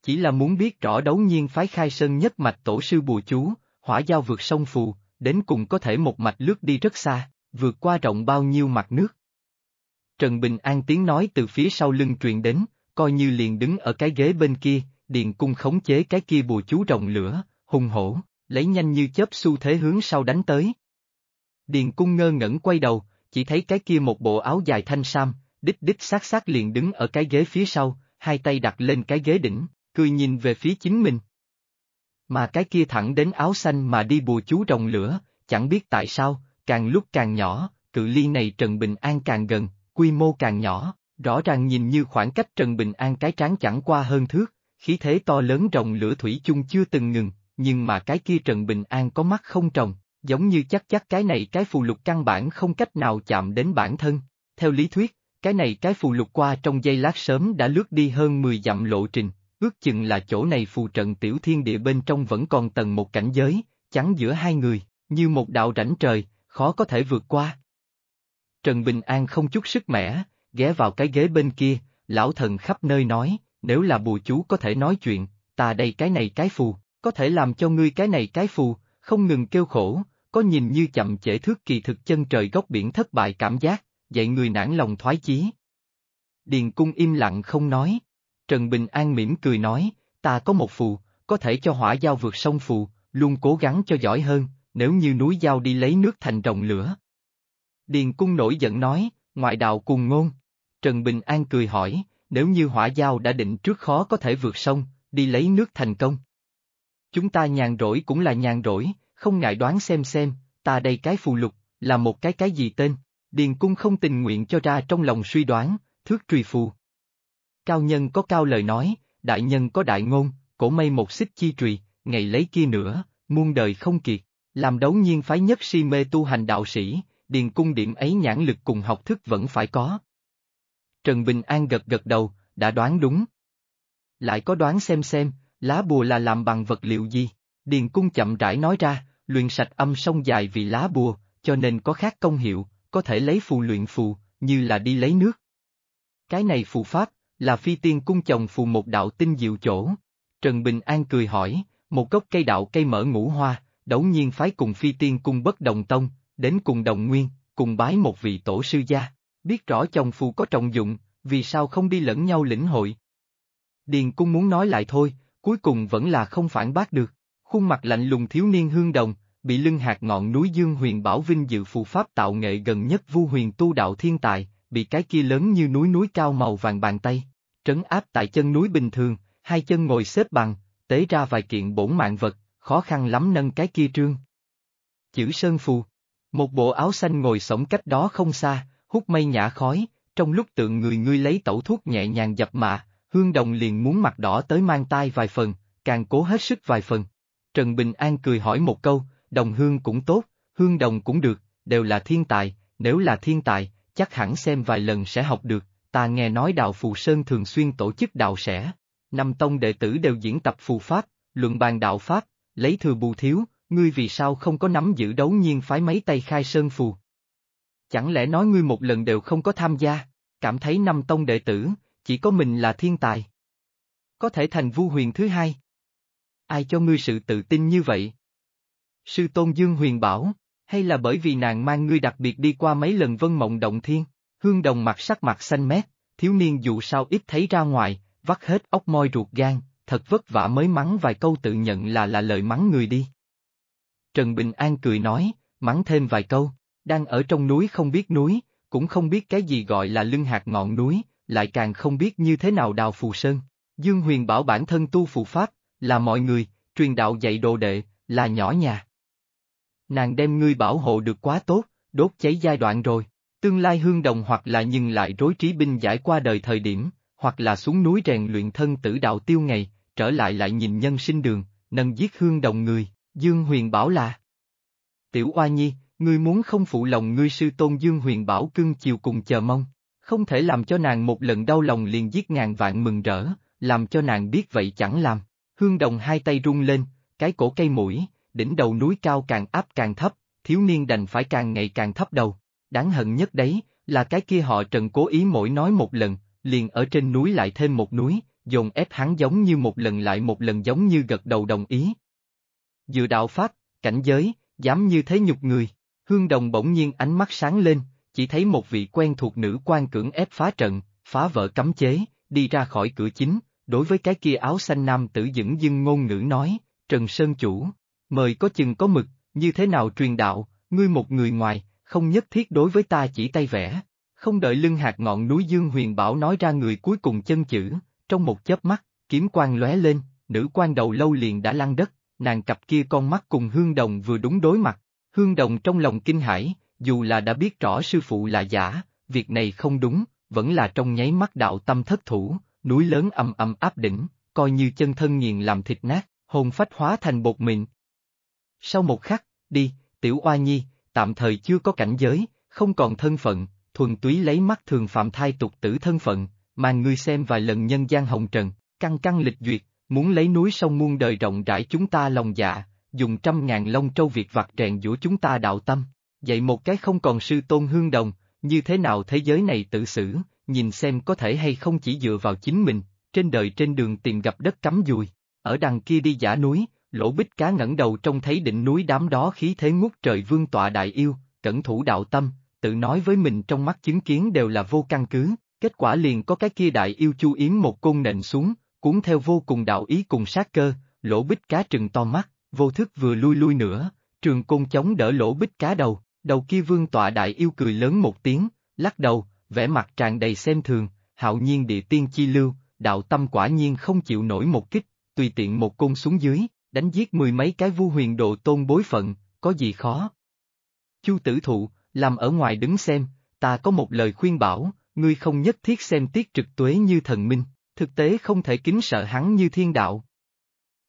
A: Chỉ là muốn biết rõ đấu nhiên phái khai sơn nhất mạch tổ sư bùa chú, hỏa giao vượt sông phù, đến cùng có thể một mạch lướt đi rất xa, vượt qua rộng bao nhiêu mặt nước. Trần Bình An tiếng nói từ phía sau lưng truyền đến, coi như liền đứng ở cái ghế bên kia, Điền cung khống chế cái kia bùa chú rồng lửa, hùng hổ, lấy nhanh như chớp xu thế hướng sau đánh tới. Điền cung ngơ ngẩn quay đầu, chỉ thấy cái kia một bộ áo dài thanh sam, đích đích sát sát liền đứng ở cái ghế phía sau, hai tay đặt lên cái ghế đỉnh, cười nhìn về phía chính mình. Mà cái kia thẳng đến áo xanh mà đi bùa chú rồng lửa, chẳng biết tại sao, càng lúc càng nhỏ, cự ly này Trần Bình An càng gần, quy mô càng nhỏ, rõ ràng nhìn như khoảng cách Trần Bình An cái tráng chẳng qua hơn thước, khí thế to lớn rồng lửa thủy chung chưa từng ngừng, nhưng mà cái kia Trần Bình An có mắt không trồng, giống như chắc chắc cái này cái phù lục căn bản không cách nào chạm đến bản thân. Theo lý thuyết, cái này cái phù lục qua trong giây lát sớm đã lướt đi hơn 10 dặm lộ trình, Ước chừng là chỗ này phù trận tiểu thiên địa bên trong vẫn còn tầng một cảnh giới, chắn giữa hai người, như một đạo rảnh trời, khó có thể vượt qua. Trần Bình An không chút sức mẻ, ghé vào cái ghế bên kia, lão thần khắp nơi nói, nếu là bùa chú có thể nói chuyện, ta đây cái này cái phù, có thể làm cho ngươi cái này cái phù, không ngừng kêu khổ, có nhìn như chậm trễ thước kỳ thực chân trời góc biển thất bại cảm giác, dạy người nản lòng thoái chí. Điền cung im lặng không nói. Trần Bình An mỉm cười nói, ta có một phù, có thể cho hỏa giao vượt sông phù, luôn cố gắng cho giỏi hơn, nếu như núi giao đi lấy nước thành rồng lửa. Điền Cung nổi giận nói, ngoại đạo cùng ngôn. Trần Bình An cười hỏi, nếu như hỏa giao đã định trước khó có thể vượt sông, đi lấy nước thành công. Chúng ta nhàn rỗi cũng là nhàn rỗi, không ngại đoán xem xem, ta đây cái phù lục, là một cái cái gì tên, Điền Cung không tình nguyện cho ra trong lòng suy đoán, thước trùy phù. Cao nhân có cao lời nói, đại nhân có đại ngôn, cổ mây một xích chi trùy, ngày lấy kia nữa, muôn đời không kiệt, làm đấu nhiên phái nhất si mê tu hành đạo sĩ, điền cung điểm ấy nhãn lực cùng học thức vẫn phải có. Trần Bình An gật gật đầu, đã đoán đúng. Lại có đoán xem xem, lá bùa là làm bằng vật liệu gì, điền cung chậm rãi nói ra, luyện sạch âm sông dài vì lá bùa, cho nên có khác công hiệu, có thể lấy phù luyện phù, như là đi lấy nước. Cái này phù pháp, là phi tiên cung chồng phù một đạo tinh diệu chỗ. Trần Bình An cười hỏi, một gốc cây đạo cây mở ngũ hoa, đấu nhiên phái cùng phi tiên cung bất đồng tông, đến cùng đồng nguyên, cùng bái một vị tổ sư gia. Biết rõ chồng phù có trọng dụng, vì sao không đi lẫn nhau lĩnh hội. Điền cung muốn nói lại thôi, cuối cùng vẫn là không phản bác được. Khuôn mặt lạnh lùng thiếu niên hương đồng, bị lưng hạt ngọn núi Dương Huyền Bảo Vinh dự phù pháp tạo nghệ gần nhất vu huyền tu đạo thiên tài, bị cái kia lớn như núi núi cao màu vàng bàn tay, trấn áp tại chân núi bình thường, hai chân ngồi xếp bằng, tế ra vài kiện bổn mạng vật, khó khăn lắm nâng cái kia trương. Chữ Sơn Phù Một bộ áo xanh ngồi sống cách đó không xa, hút mây nhả khói, trong lúc tượng người ngươi lấy tẩu thuốc nhẹ nhàng dập mạ, hương đồng liền muốn mặt đỏ tới mang tay vài phần, càng cố hết sức vài phần. Trần Bình An cười hỏi một câu, đồng hương cũng tốt, hương đồng cũng được, đều là thiên tài, nếu là thiên tài, chắc hẳn xem vài lần sẽ học được, ta nghe nói đạo Phù Sơn thường xuyên tổ chức đạo sẽ. Năm tông đệ tử đều diễn tập phù pháp, luận bàn đạo pháp, lấy thừa bù thiếu, ngươi vì sao không có nắm giữ đấu nhiên phái mấy tay khai sơn phù. Chẳng lẽ nói ngươi một lần đều không có tham gia, cảm thấy năm tông đệ tử, chỉ có mình là thiên tài. Có thể thành vu huyền thứ hai. Ai cho ngươi sự tự tin như vậy? Sư Tôn Dương Huyền bảo, hay là bởi vì nàng mang ngươi đặc biệt đi qua mấy lần vân mộng động thiên, hương đồng mặt sắc mặt xanh mét, thiếu niên dù sao ít thấy ra ngoài, vắt hết ốc môi ruột gan, thật vất vả mới mắng vài câu tự nhận là là lời mắng người đi. Trần Bình An cười nói, mắng thêm vài câu, đang ở trong núi không biết núi, cũng không biết cái gì gọi là lưng hạt ngọn núi, lại càng không biết như thế nào đào phù sơn. Dương Huyền bảo bản thân tu phù pháp, là mọi người, truyền đạo dạy đồ đệ, là nhỏ nhà nàng đem ngươi bảo hộ được quá tốt, đốt cháy giai đoạn rồi. Tương lai hương đồng hoặc là nhưng lại rối trí binh giải qua đời thời điểm, hoặc là xuống núi rèn luyện thân tử đạo tiêu ngày, trở lại lại nhìn nhân sinh đường, nâng giết hương đồng người, Dương Huyền bảo là. Tiểu Oa Nhi, ngươi muốn không phụ lòng ngươi sư tôn Dương Huyền bảo cưng chiều cùng chờ mong, không thể làm cho nàng một lần đau lòng liền giết ngàn vạn mừng rỡ, làm cho nàng biết vậy chẳng làm. Hương đồng hai tay run lên, cái cổ cây mũi, đỉnh đầu núi cao càng áp càng thấp, thiếu niên đành phải càng ngày càng thấp đầu. Đáng hận nhất đấy, là cái kia họ trần cố ý mỗi nói một lần, liền ở trên núi lại thêm một núi, dồn ép hắn giống như một lần lại một lần giống như gật đầu đồng ý. Dựa đạo pháp, cảnh giới, dám như thế nhục người, hương đồng bỗng nhiên ánh mắt sáng lên, chỉ thấy một vị quen thuộc nữ quan cưỡng ép phá trận, phá vỡ cấm chế, đi ra khỏi cửa chính, đối với cái kia áo xanh nam tử dững dưng ngôn ngữ nói, Trần Sơn Chủ mời có chừng có mực, như thế nào truyền đạo, ngươi một người ngoài, không nhất thiết đối với ta chỉ tay vẽ. Không đợi lưng hạt ngọn núi Dương Huyền Bảo nói ra người cuối cùng chân chữ, trong một chớp mắt, kiếm quang lóe lên, nữ quan đầu lâu liền đã lăn đất, nàng cặp kia con mắt cùng Hương Đồng vừa đúng đối mặt. Hương Đồng trong lòng kinh hãi, dù là đã biết rõ sư phụ là giả, việc này không đúng, vẫn là trong nháy mắt đạo tâm thất thủ, núi lớn ầm ầm áp đỉnh, coi như chân thân nghiền làm thịt nát, hồn phách hóa thành bột mịn, sau một khắc, đi, tiểu oa nhi, tạm thời chưa có cảnh giới, không còn thân phận, thuần túy lấy mắt thường phạm thai tục tử thân phận, mà ngươi xem vài lần nhân gian hồng trần, căng căng lịch duyệt, muốn lấy núi sông muôn đời rộng rãi chúng ta lòng dạ, dùng trăm ngàn lông trâu việc vặt rèn giũa chúng ta đạo tâm, dạy một cái không còn sư tôn hương đồng, như thế nào thế giới này tự xử, nhìn xem có thể hay không chỉ dựa vào chính mình, trên đời trên đường tìm gặp đất cắm dùi, ở đằng kia đi giả núi, Lỗ bích cá ngẩng đầu trông thấy đỉnh núi đám đó khí thế ngút trời vương tọa đại yêu, cẩn thủ đạo tâm, tự nói với mình trong mắt chứng kiến đều là vô căn cứ, kết quả liền có cái kia đại yêu chu yến một côn nện xuống, cuốn theo vô cùng đạo ý cùng sát cơ, lỗ bích cá trừng to mắt, vô thức vừa lui lui nữa, trường côn chống đỡ lỗ bích cá đầu, đầu kia vương tọa đại yêu cười lớn một tiếng, lắc đầu, vẻ mặt tràn đầy xem thường, hạo nhiên địa tiên chi lưu, đạo tâm quả nhiên không chịu nổi một kích, tùy tiện một côn xuống dưới, đánh giết mười mấy cái vu huyền độ tôn bối phận, có gì khó. Chu tử thụ, làm ở ngoài đứng xem, ta có một lời khuyên bảo, ngươi không nhất thiết xem tiết trực tuế như thần minh, thực tế không thể kính sợ hắn như thiên đạo.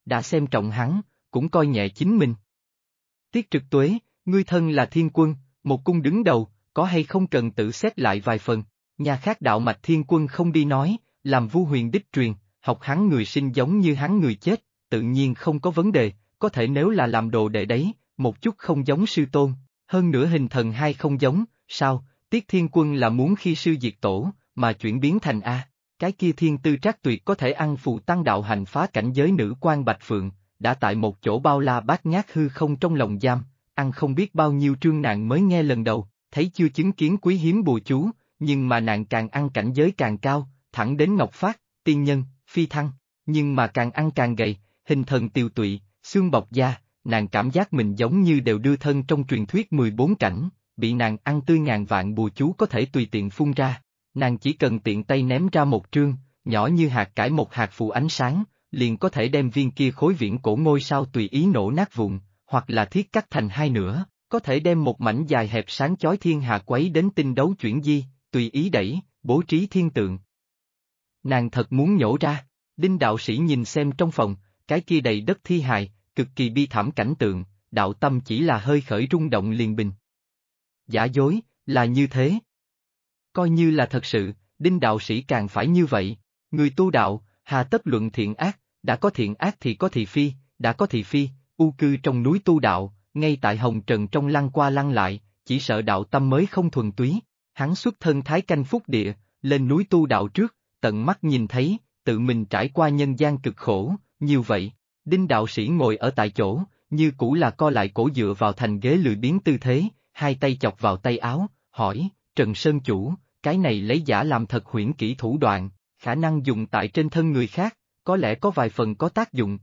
A: Đã xem trọng hắn, cũng coi nhẹ chính mình. Tiết trực tuế, ngươi thân là thiên quân, một cung đứng đầu, có hay không cần tự xét lại vài phần, nhà khác đạo mạch thiên quân không đi nói, làm vu huyền đích truyền, học hắn người sinh giống như hắn người chết, tự nhiên không có vấn đề, có thể nếu là làm đồ đệ đấy, một chút không giống sư tôn, hơn nữa hình thần hai không giống, sao, Tiết Thiên Quân là muốn khi sư diệt tổ, mà chuyển biến thành A, cái kia thiên tư trác tuyệt có thể ăn phụ tăng đạo hành phá cảnh giới nữ quan Bạch Phượng, đã tại một chỗ bao la bát nhát hư không trong lòng giam, ăn không biết bao nhiêu trương nạn mới nghe lần đầu, thấy chưa chứng kiến quý hiếm bùa chú, nhưng mà nạn càng ăn cảnh giới càng cao, thẳng đến ngọc phát, tiên nhân, phi thăng, nhưng mà càng ăn càng gầy, hình thần tiêu tụy, xương bọc da, nàng cảm giác mình giống như đều đưa thân trong truyền thuyết 14 cảnh, bị nàng ăn tươi ngàn vạn bùa chú có thể tùy tiện phun ra, nàng chỉ cần tiện tay ném ra một trương, nhỏ như hạt cải một hạt phụ ánh sáng, liền có thể đem viên kia khối viễn cổ ngôi sao tùy ý nổ nát vụn, hoặc là thiết cắt thành hai nửa, có thể đem một mảnh dài hẹp sáng chói thiên hạ quấy đến tinh đấu chuyển di, tùy ý đẩy, bố trí thiên tượng. Nàng thật muốn nhổ ra, đinh đạo sĩ nhìn xem trong phòng, cái kia đầy đất thi hài, cực kỳ bi thảm cảnh tượng, đạo tâm chỉ là hơi khởi rung động liền bình. Giả dối, là như thế. Coi như là thật sự, đinh đạo sĩ càng phải như vậy, người tu đạo, hà tất luận thiện ác, đã có thiện ác thì có thị phi, đã có thị phi, u cư trong núi tu đạo, ngay tại hồng trần trong lăng qua lăng lại, chỉ sợ đạo tâm mới không thuần túy, hắn xuất thân thái canh phúc địa, lên núi tu đạo trước, tận mắt nhìn thấy, tự mình trải qua nhân gian cực khổ, nhiều vậy, đinh đạo sĩ ngồi ở tại chỗ, như cũ là co lại cổ dựa vào thành ghế lười biến tư thế, hai tay chọc vào tay áo, hỏi, Trần Sơn Chủ, cái này lấy giả làm thật huyễn kỹ thủ đoạn, khả năng dùng tại trên thân người khác, có lẽ có vài phần có tác dụng.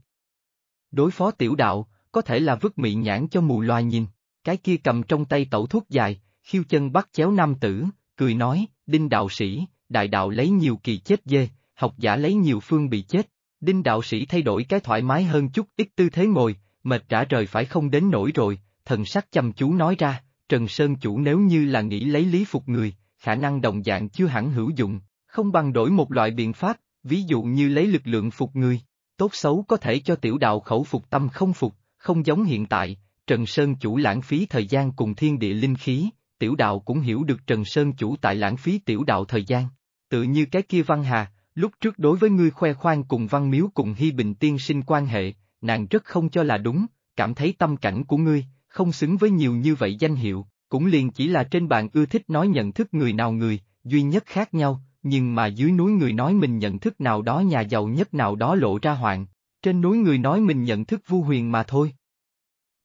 A: Đối phó tiểu đạo, có thể là vứt mị nhãn cho mù loa nhìn, cái kia cầm trong tay tẩu thuốc dài, khiêu chân bắt chéo nam tử, cười nói, đinh đạo sĩ, đại đạo lấy nhiều kỳ chết dê, học giả lấy nhiều phương bị chết, Đinh đạo sĩ thay đổi cái thoải mái hơn chút ít tư thế ngồi, mệt trả rời phải không đến nổi rồi, thần sắc chăm chú nói ra, Trần Sơn Chủ nếu như là nghĩ lấy lý phục người, khả năng đồng dạng chưa hẳn hữu dụng, không bằng đổi một loại biện pháp, ví dụ như lấy lực lượng phục người, tốt xấu có thể cho tiểu đạo khẩu phục tâm không phục, không giống hiện tại, Trần Sơn Chủ lãng phí thời gian cùng thiên địa linh khí, tiểu đạo cũng hiểu được Trần Sơn Chủ tại lãng phí tiểu đạo thời gian, tự như cái kia văn hà Lúc trước đối với ngươi khoe khoang cùng văn miếu cùng hy bình tiên sinh quan hệ, nàng rất không cho là đúng, cảm thấy tâm cảnh của ngươi, không xứng với nhiều như vậy danh hiệu, cũng liền chỉ là trên bàn ưa thích nói nhận thức người nào người, duy nhất khác nhau, nhưng mà dưới núi người nói mình nhận thức nào đó nhà giàu nhất nào đó lộ ra hoạn, trên núi người nói mình nhận thức vu huyền mà thôi.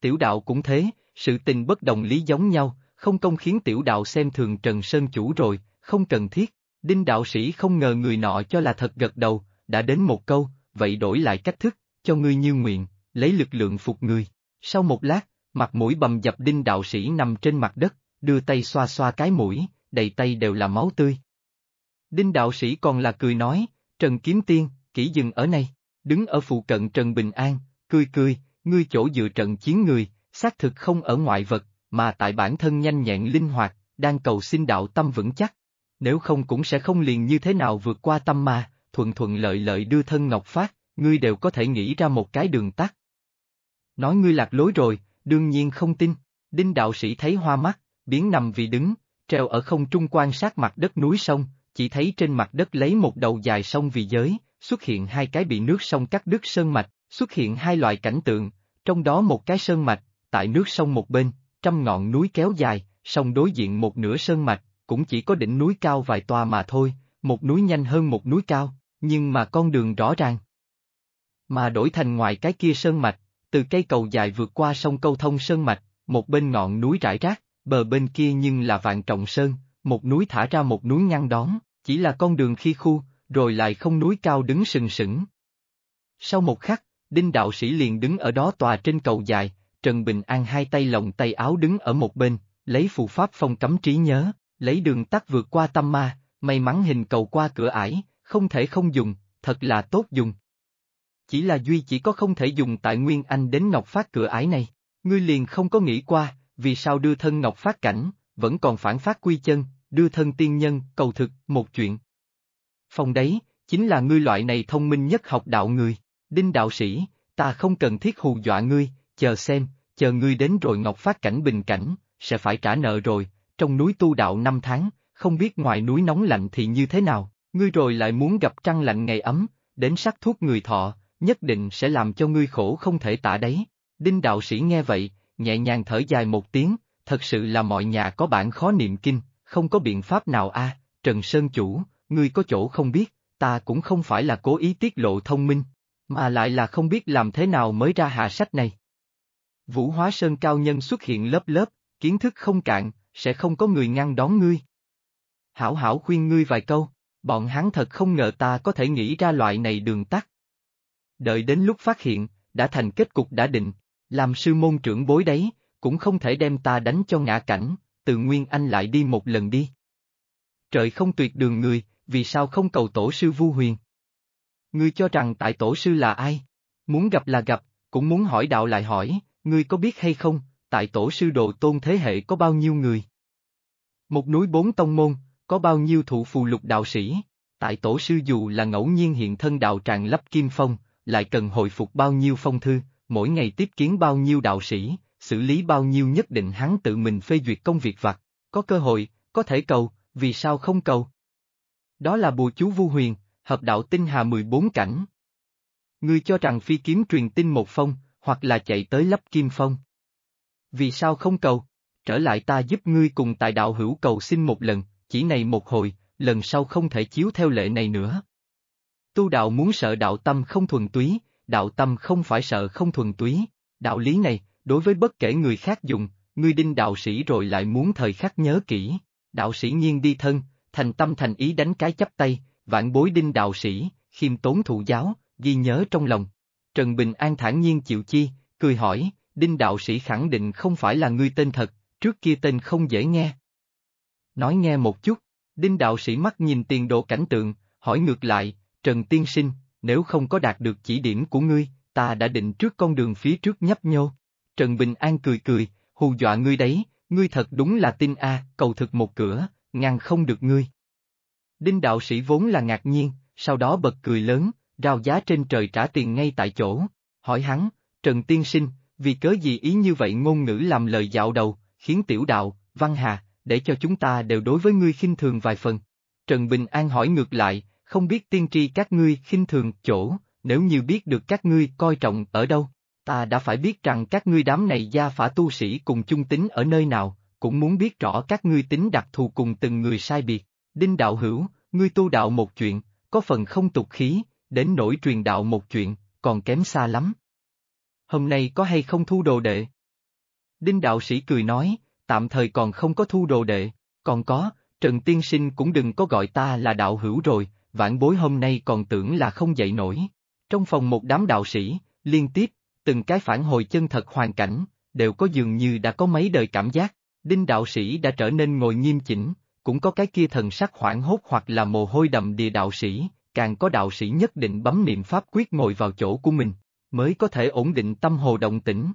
A: Tiểu đạo cũng thế, sự tình bất đồng lý giống nhau, không công khiến tiểu đạo xem thường Trần Sơn Chủ rồi, không cần thiết. Đinh đạo sĩ không ngờ người nọ cho là thật gật đầu, đã đến một câu, vậy đổi lại cách thức, cho ngươi như nguyện, lấy lực lượng phục ngươi. Sau một lát, mặt mũi bầm dập đinh đạo sĩ nằm trên mặt đất, đưa tay xoa xoa cái mũi, đầy tay đều là máu tươi. Đinh đạo sĩ còn là cười nói, Trần Kiếm Tiên, kỹ dừng ở này, đứng ở phụ cận Trần Bình An, cười cười, ngươi chỗ dựa trận chiến người, xác thực không ở ngoại vật, mà tại bản thân nhanh nhẹn linh hoạt, đang cầu xin đạo tâm vững chắc nếu không cũng sẽ không liền như thế nào vượt qua tâm ma thuận thuận lợi lợi đưa thân Ngọc Phát, ngươi đều có thể nghĩ ra một cái đường tắt. Nói ngươi lạc lối rồi, đương nhiên không tin, đinh đạo sĩ thấy hoa mắt, biến nằm vì đứng, treo ở không trung quan sát mặt đất núi sông, chỉ thấy trên mặt đất lấy một đầu dài sông vì giới, xuất hiện hai cái bị nước sông cắt đứt sơn mạch, xuất hiện hai loại cảnh tượng, trong đó một cái sơn mạch, tại nước sông một bên, trăm ngọn núi kéo dài, sông đối diện một nửa sơn mạch, cũng chỉ có đỉnh núi cao vài tòa mà thôi, một núi nhanh hơn một núi cao, nhưng mà con đường rõ ràng. Mà đổi thành ngoài cái kia sơn mạch, từ cây cầu dài vượt qua sông câu thông sơn mạch, một bên ngọn núi rải rác, bờ bên kia nhưng là vạn trọng sơn, một núi thả ra một núi ngăn đón, chỉ là con đường khi khu, rồi lại không núi cao đứng sừng sững. Sau một khắc, Đinh đạo sĩ liền đứng ở đó tòa trên cầu dài, Trần Bình An hai tay lồng tay áo đứng ở một bên, lấy phù pháp phong cấm trí nhớ, lấy đường tắt vượt qua tâm ma, may mắn hình cầu qua cửa ải, không thể không dùng, thật là tốt dùng. Chỉ là Duy chỉ có không thể dùng tại Nguyên Anh đến Ngọc Phát cửa ải này, ngươi liền không có nghĩ qua, vì sao đưa thân Ngọc Phát cảnh, vẫn còn phản phát quy chân, đưa thân tiên nhân, cầu thực, một chuyện. Phòng đấy, chính là ngươi loại này thông minh nhất học đạo người, đinh đạo sĩ, ta không cần thiết hù dọa ngươi, chờ xem, chờ ngươi đến rồi Ngọc Phát cảnh bình cảnh, sẽ phải trả nợ rồi, trong núi tu đạo năm tháng, không biết ngoài núi nóng lạnh thì như thế nào, ngươi rồi lại muốn gặp trăng lạnh ngày ấm, đến sắc thuốc người thọ, nhất định sẽ làm cho ngươi khổ không thể tả đấy. Đinh đạo sĩ nghe vậy, nhẹ nhàng thở dài một tiếng, thật sự là mọi nhà có bản khó niệm kinh, không có biện pháp nào a. Trần Sơn Chủ, ngươi có chỗ không biết, ta cũng không phải là cố ý tiết lộ thông minh, mà lại là không biết làm thế nào mới ra hạ sách này. Vũ Hóa Sơn Cao Nhân xuất hiện lớp lớp, kiến thức không cạn, sẽ không có người ngăn đón ngươi. Hảo hảo khuyên ngươi vài câu, bọn hắn thật không ngờ ta có thể nghĩ ra loại này đường tắt. Đợi đến lúc phát hiện, đã thành kết cục đã định, làm sư môn trưởng bối đấy, cũng không thể đem ta đánh cho ngã cảnh, từ nguyên anh lại đi một lần đi. Trời không tuyệt đường người, vì sao không cầu tổ sư vu huyền? Ngươi cho rằng tại tổ sư là ai? Muốn gặp là gặp, cũng muốn hỏi đạo lại hỏi, ngươi có biết hay không, tại tổ sư đồ tôn thế hệ có bao nhiêu người? Một núi bốn tông môn, có bao nhiêu thủ phù lục đạo sĩ? Tại tổ sư dù là ngẫu nhiên hiện thân đạo tràng lấp kim phong, lại cần hồi phục bao nhiêu phong thư, mỗi ngày tiếp kiến bao nhiêu đạo sĩ, xử lý bao nhiêu nhất định hắn tự mình phê duyệt công việc vặt, có cơ hội, có thể cầu, vì sao không cầu? Đó là bùa chú vu huyền, hợp đạo tinh hà 14 cảnh. Người cho rằng phi kiếm truyền tin một phong, hoặc là chạy tới lấp kim phong, vì sao không cầu? Trở lại ta giúp ngươi cùng tại đạo hữu cầu xin một lần, chỉ này một hồi, lần sau không thể chiếu theo lệ này nữa. Tu đạo muốn sợ đạo tâm không thuần túy, đạo tâm không phải sợ không thuần túy, đạo lý này, đối với bất kể người khác dùng, ngươi đinh đạo sĩ rồi lại muốn thời khắc nhớ kỹ, đạo sĩ nhiên đi thân, thành tâm thành ý đánh cái chắp tay, vạn bối đinh đạo sĩ, khiêm tốn thụ giáo, ghi nhớ trong lòng. Trần Bình An thản nhiên chịu chi, cười hỏi, Đinh đạo sĩ khẳng định không phải là ngươi tên thật, trước kia tên không dễ nghe. Nói nghe một chút, đinh đạo sĩ mắt nhìn tiền đồ cảnh tượng, hỏi ngược lại, Trần Tiên Sinh, nếu không có đạt được chỉ điểm của ngươi, ta đã định trước con đường phía trước nhấp nhô. Trần Bình An cười cười, hù dọa ngươi đấy, ngươi thật đúng là tin a, cầu thực một cửa, ngăn không được ngươi. Đinh đạo sĩ vốn là ngạc nhiên, sau đó bật cười lớn, rao giá trên trời trả tiền ngay tại chỗ, hỏi hắn, Trần Tiên Sinh, vì cớ gì ý như vậy ngôn ngữ làm lời dạo đầu, khiến tiểu đạo, văn hà, để cho chúng ta đều đối với ngươi khinh thường vài phần. Trần Bình An hỏi ngược lại, không biết tiên tri các ngươi khinh thường chỗ, nếu như biết được các ngươi coi trọng ở đâu, ta đã phải biết rằng các ngươi đám này gia phả tu sĩ cùng chung tính ở nơi nào, cũng muốn biết rõ các ngươi tính đặc thù cùng từng người sai biệt. Đinh đạo hữu, ngươi tu đạo một chuyện, có phần không tục khí, đến nỗi truyền đạo một chuyện, còn kém xa lắm hôm nay có hay không thu đồ đệ? Đinh đạo sĩ cười nói, tạm thời còn không có thu đồ đệ, còn có, Trần Tiên Sinh cũng đừng có gọi ta là đạo hữu rồi, vãn bối hôm nay còn tưởng là không dậy nổi. Trong phòng một đám đạo sĩ, liên tiếp, từng cái phản hồi chân thật hoàn cảnh, đều có dường như đã có mấy đời cảm giác, đinh đạo sĩ đã trở nên ngồi nghiêm chỉnh, cũng có cái kia thần sắc hoảng hốt hoặc là mồ hôi đầm địa đạo sĩ, càng có đạo sĩ nhất định bấm niệm pháp quyết ngồi vào chỗ của mình, mới có thể ổn định tâm hồ động tĩnh.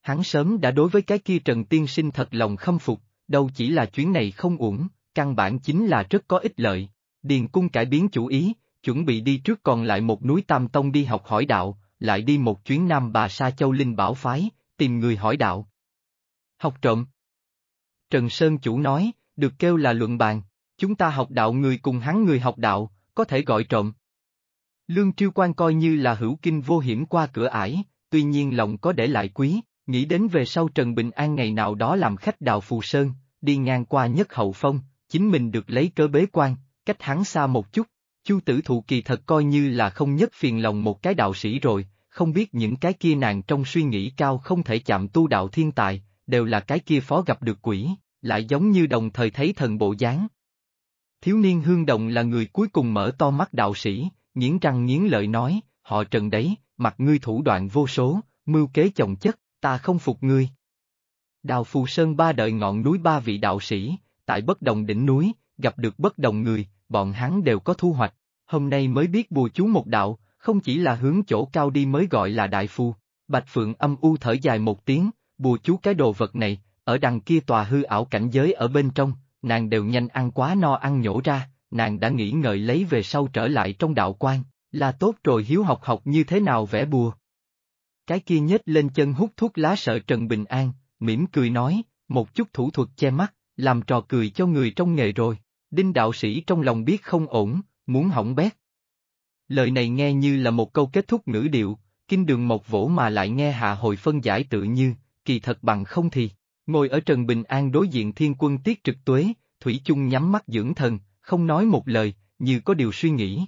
A: Hắn sớm đã đối với cái kia Trần Tiên Sinh thật lòng khâm phục, đâu chỉ là chuyến này không uổng, căn bản chính là rất có ích lợi. Điền cung cải biến chủ ý, chuẩn bị đi trước còn lại một núi Tam Tông đi học hỏi đạo, lại đi một chuyến Nam Bà Sa Châu Linh Bảo Phái, tìm người hỏi đạo. Học trộm Trần Sơn Chủ nói, được kêu là luận bàn, chúng ta học đạo người cùng hắn người học đạo, có thể gọi trộm. Lương Triêu Quan coi như là hữu kinh vô hiểm qua cửa ải, tuy nhiên lòng có để lại quý, nghĩ đến về sau Trần Bình An ngày nào đó làm khách đào Phù Sơn, đi ngang qua nhất hậu phong, chính mình được lấy cớ bế quan, cách hắn xa một chút. Chu tử thụ kỳ thật coi như là không nhất phiền lòng một cái đạo sĩ rồi, không biết những cái kia nàng trong suy nghĩ cao không thể chạm tu đạo thiên tài, đều là cái kia phó gặp được quỷ, lại giống như đồng thời thấy thần bộ dáng. Thiếu niên hương đồng là người cuối cùng mở to mắt đạo sĩ, nghiến răng nghiến lợi nói, họ trần đấy, mặt ngươi thủ đoạn vô số, mưu kế chồng chất, ta không phục ngươi. Đào Phù Sơn ba đợi ngọn núi ba vị đạo sĩ, tại bất đồng đỉnh núi, gặp được bất đồng người, bọn hắn đều có thu hoạch, hôm nay mới biết bùa chú một đạo, không chỉ là hướng chỗ cao đi mới gọi là đại phu. Bạch Phượng âm u thở dài một tiếng, bùa chú cái đồ vật này, ở đằng kia tòa hư ảo cảnh giới ở bên trong, nàng đều nhanh ăn quá no ăn nhổ ra, nàng đã nghĩ ngợi lấy về sau trở lại trong đạo quan, là tốt rồi hiếu học học như thế nào vẽ bùa. Cái kia nhếch lên chân hút thuốc lá sợ Trần Bình An, mỉm cười nói, một chút thủ thuật che mắt, làm trò cười cho người trong nghề rồi, đinh đạo sĩ trong lòng biết không ổn, muốn hỏng bét. Lời này nghe như là một câu kết thúc ngữ điệu, kinh đường một vỗ mà lại nghe hạ hồi phân giải tự như, kỳ thật bằng không thì, ngồi ở Trần Bình An đối diện thiên quân tiết trực tuế, Thủy chung nhắm mắt dưỡng thần, không nói một lời, như có điều suy nghĩ.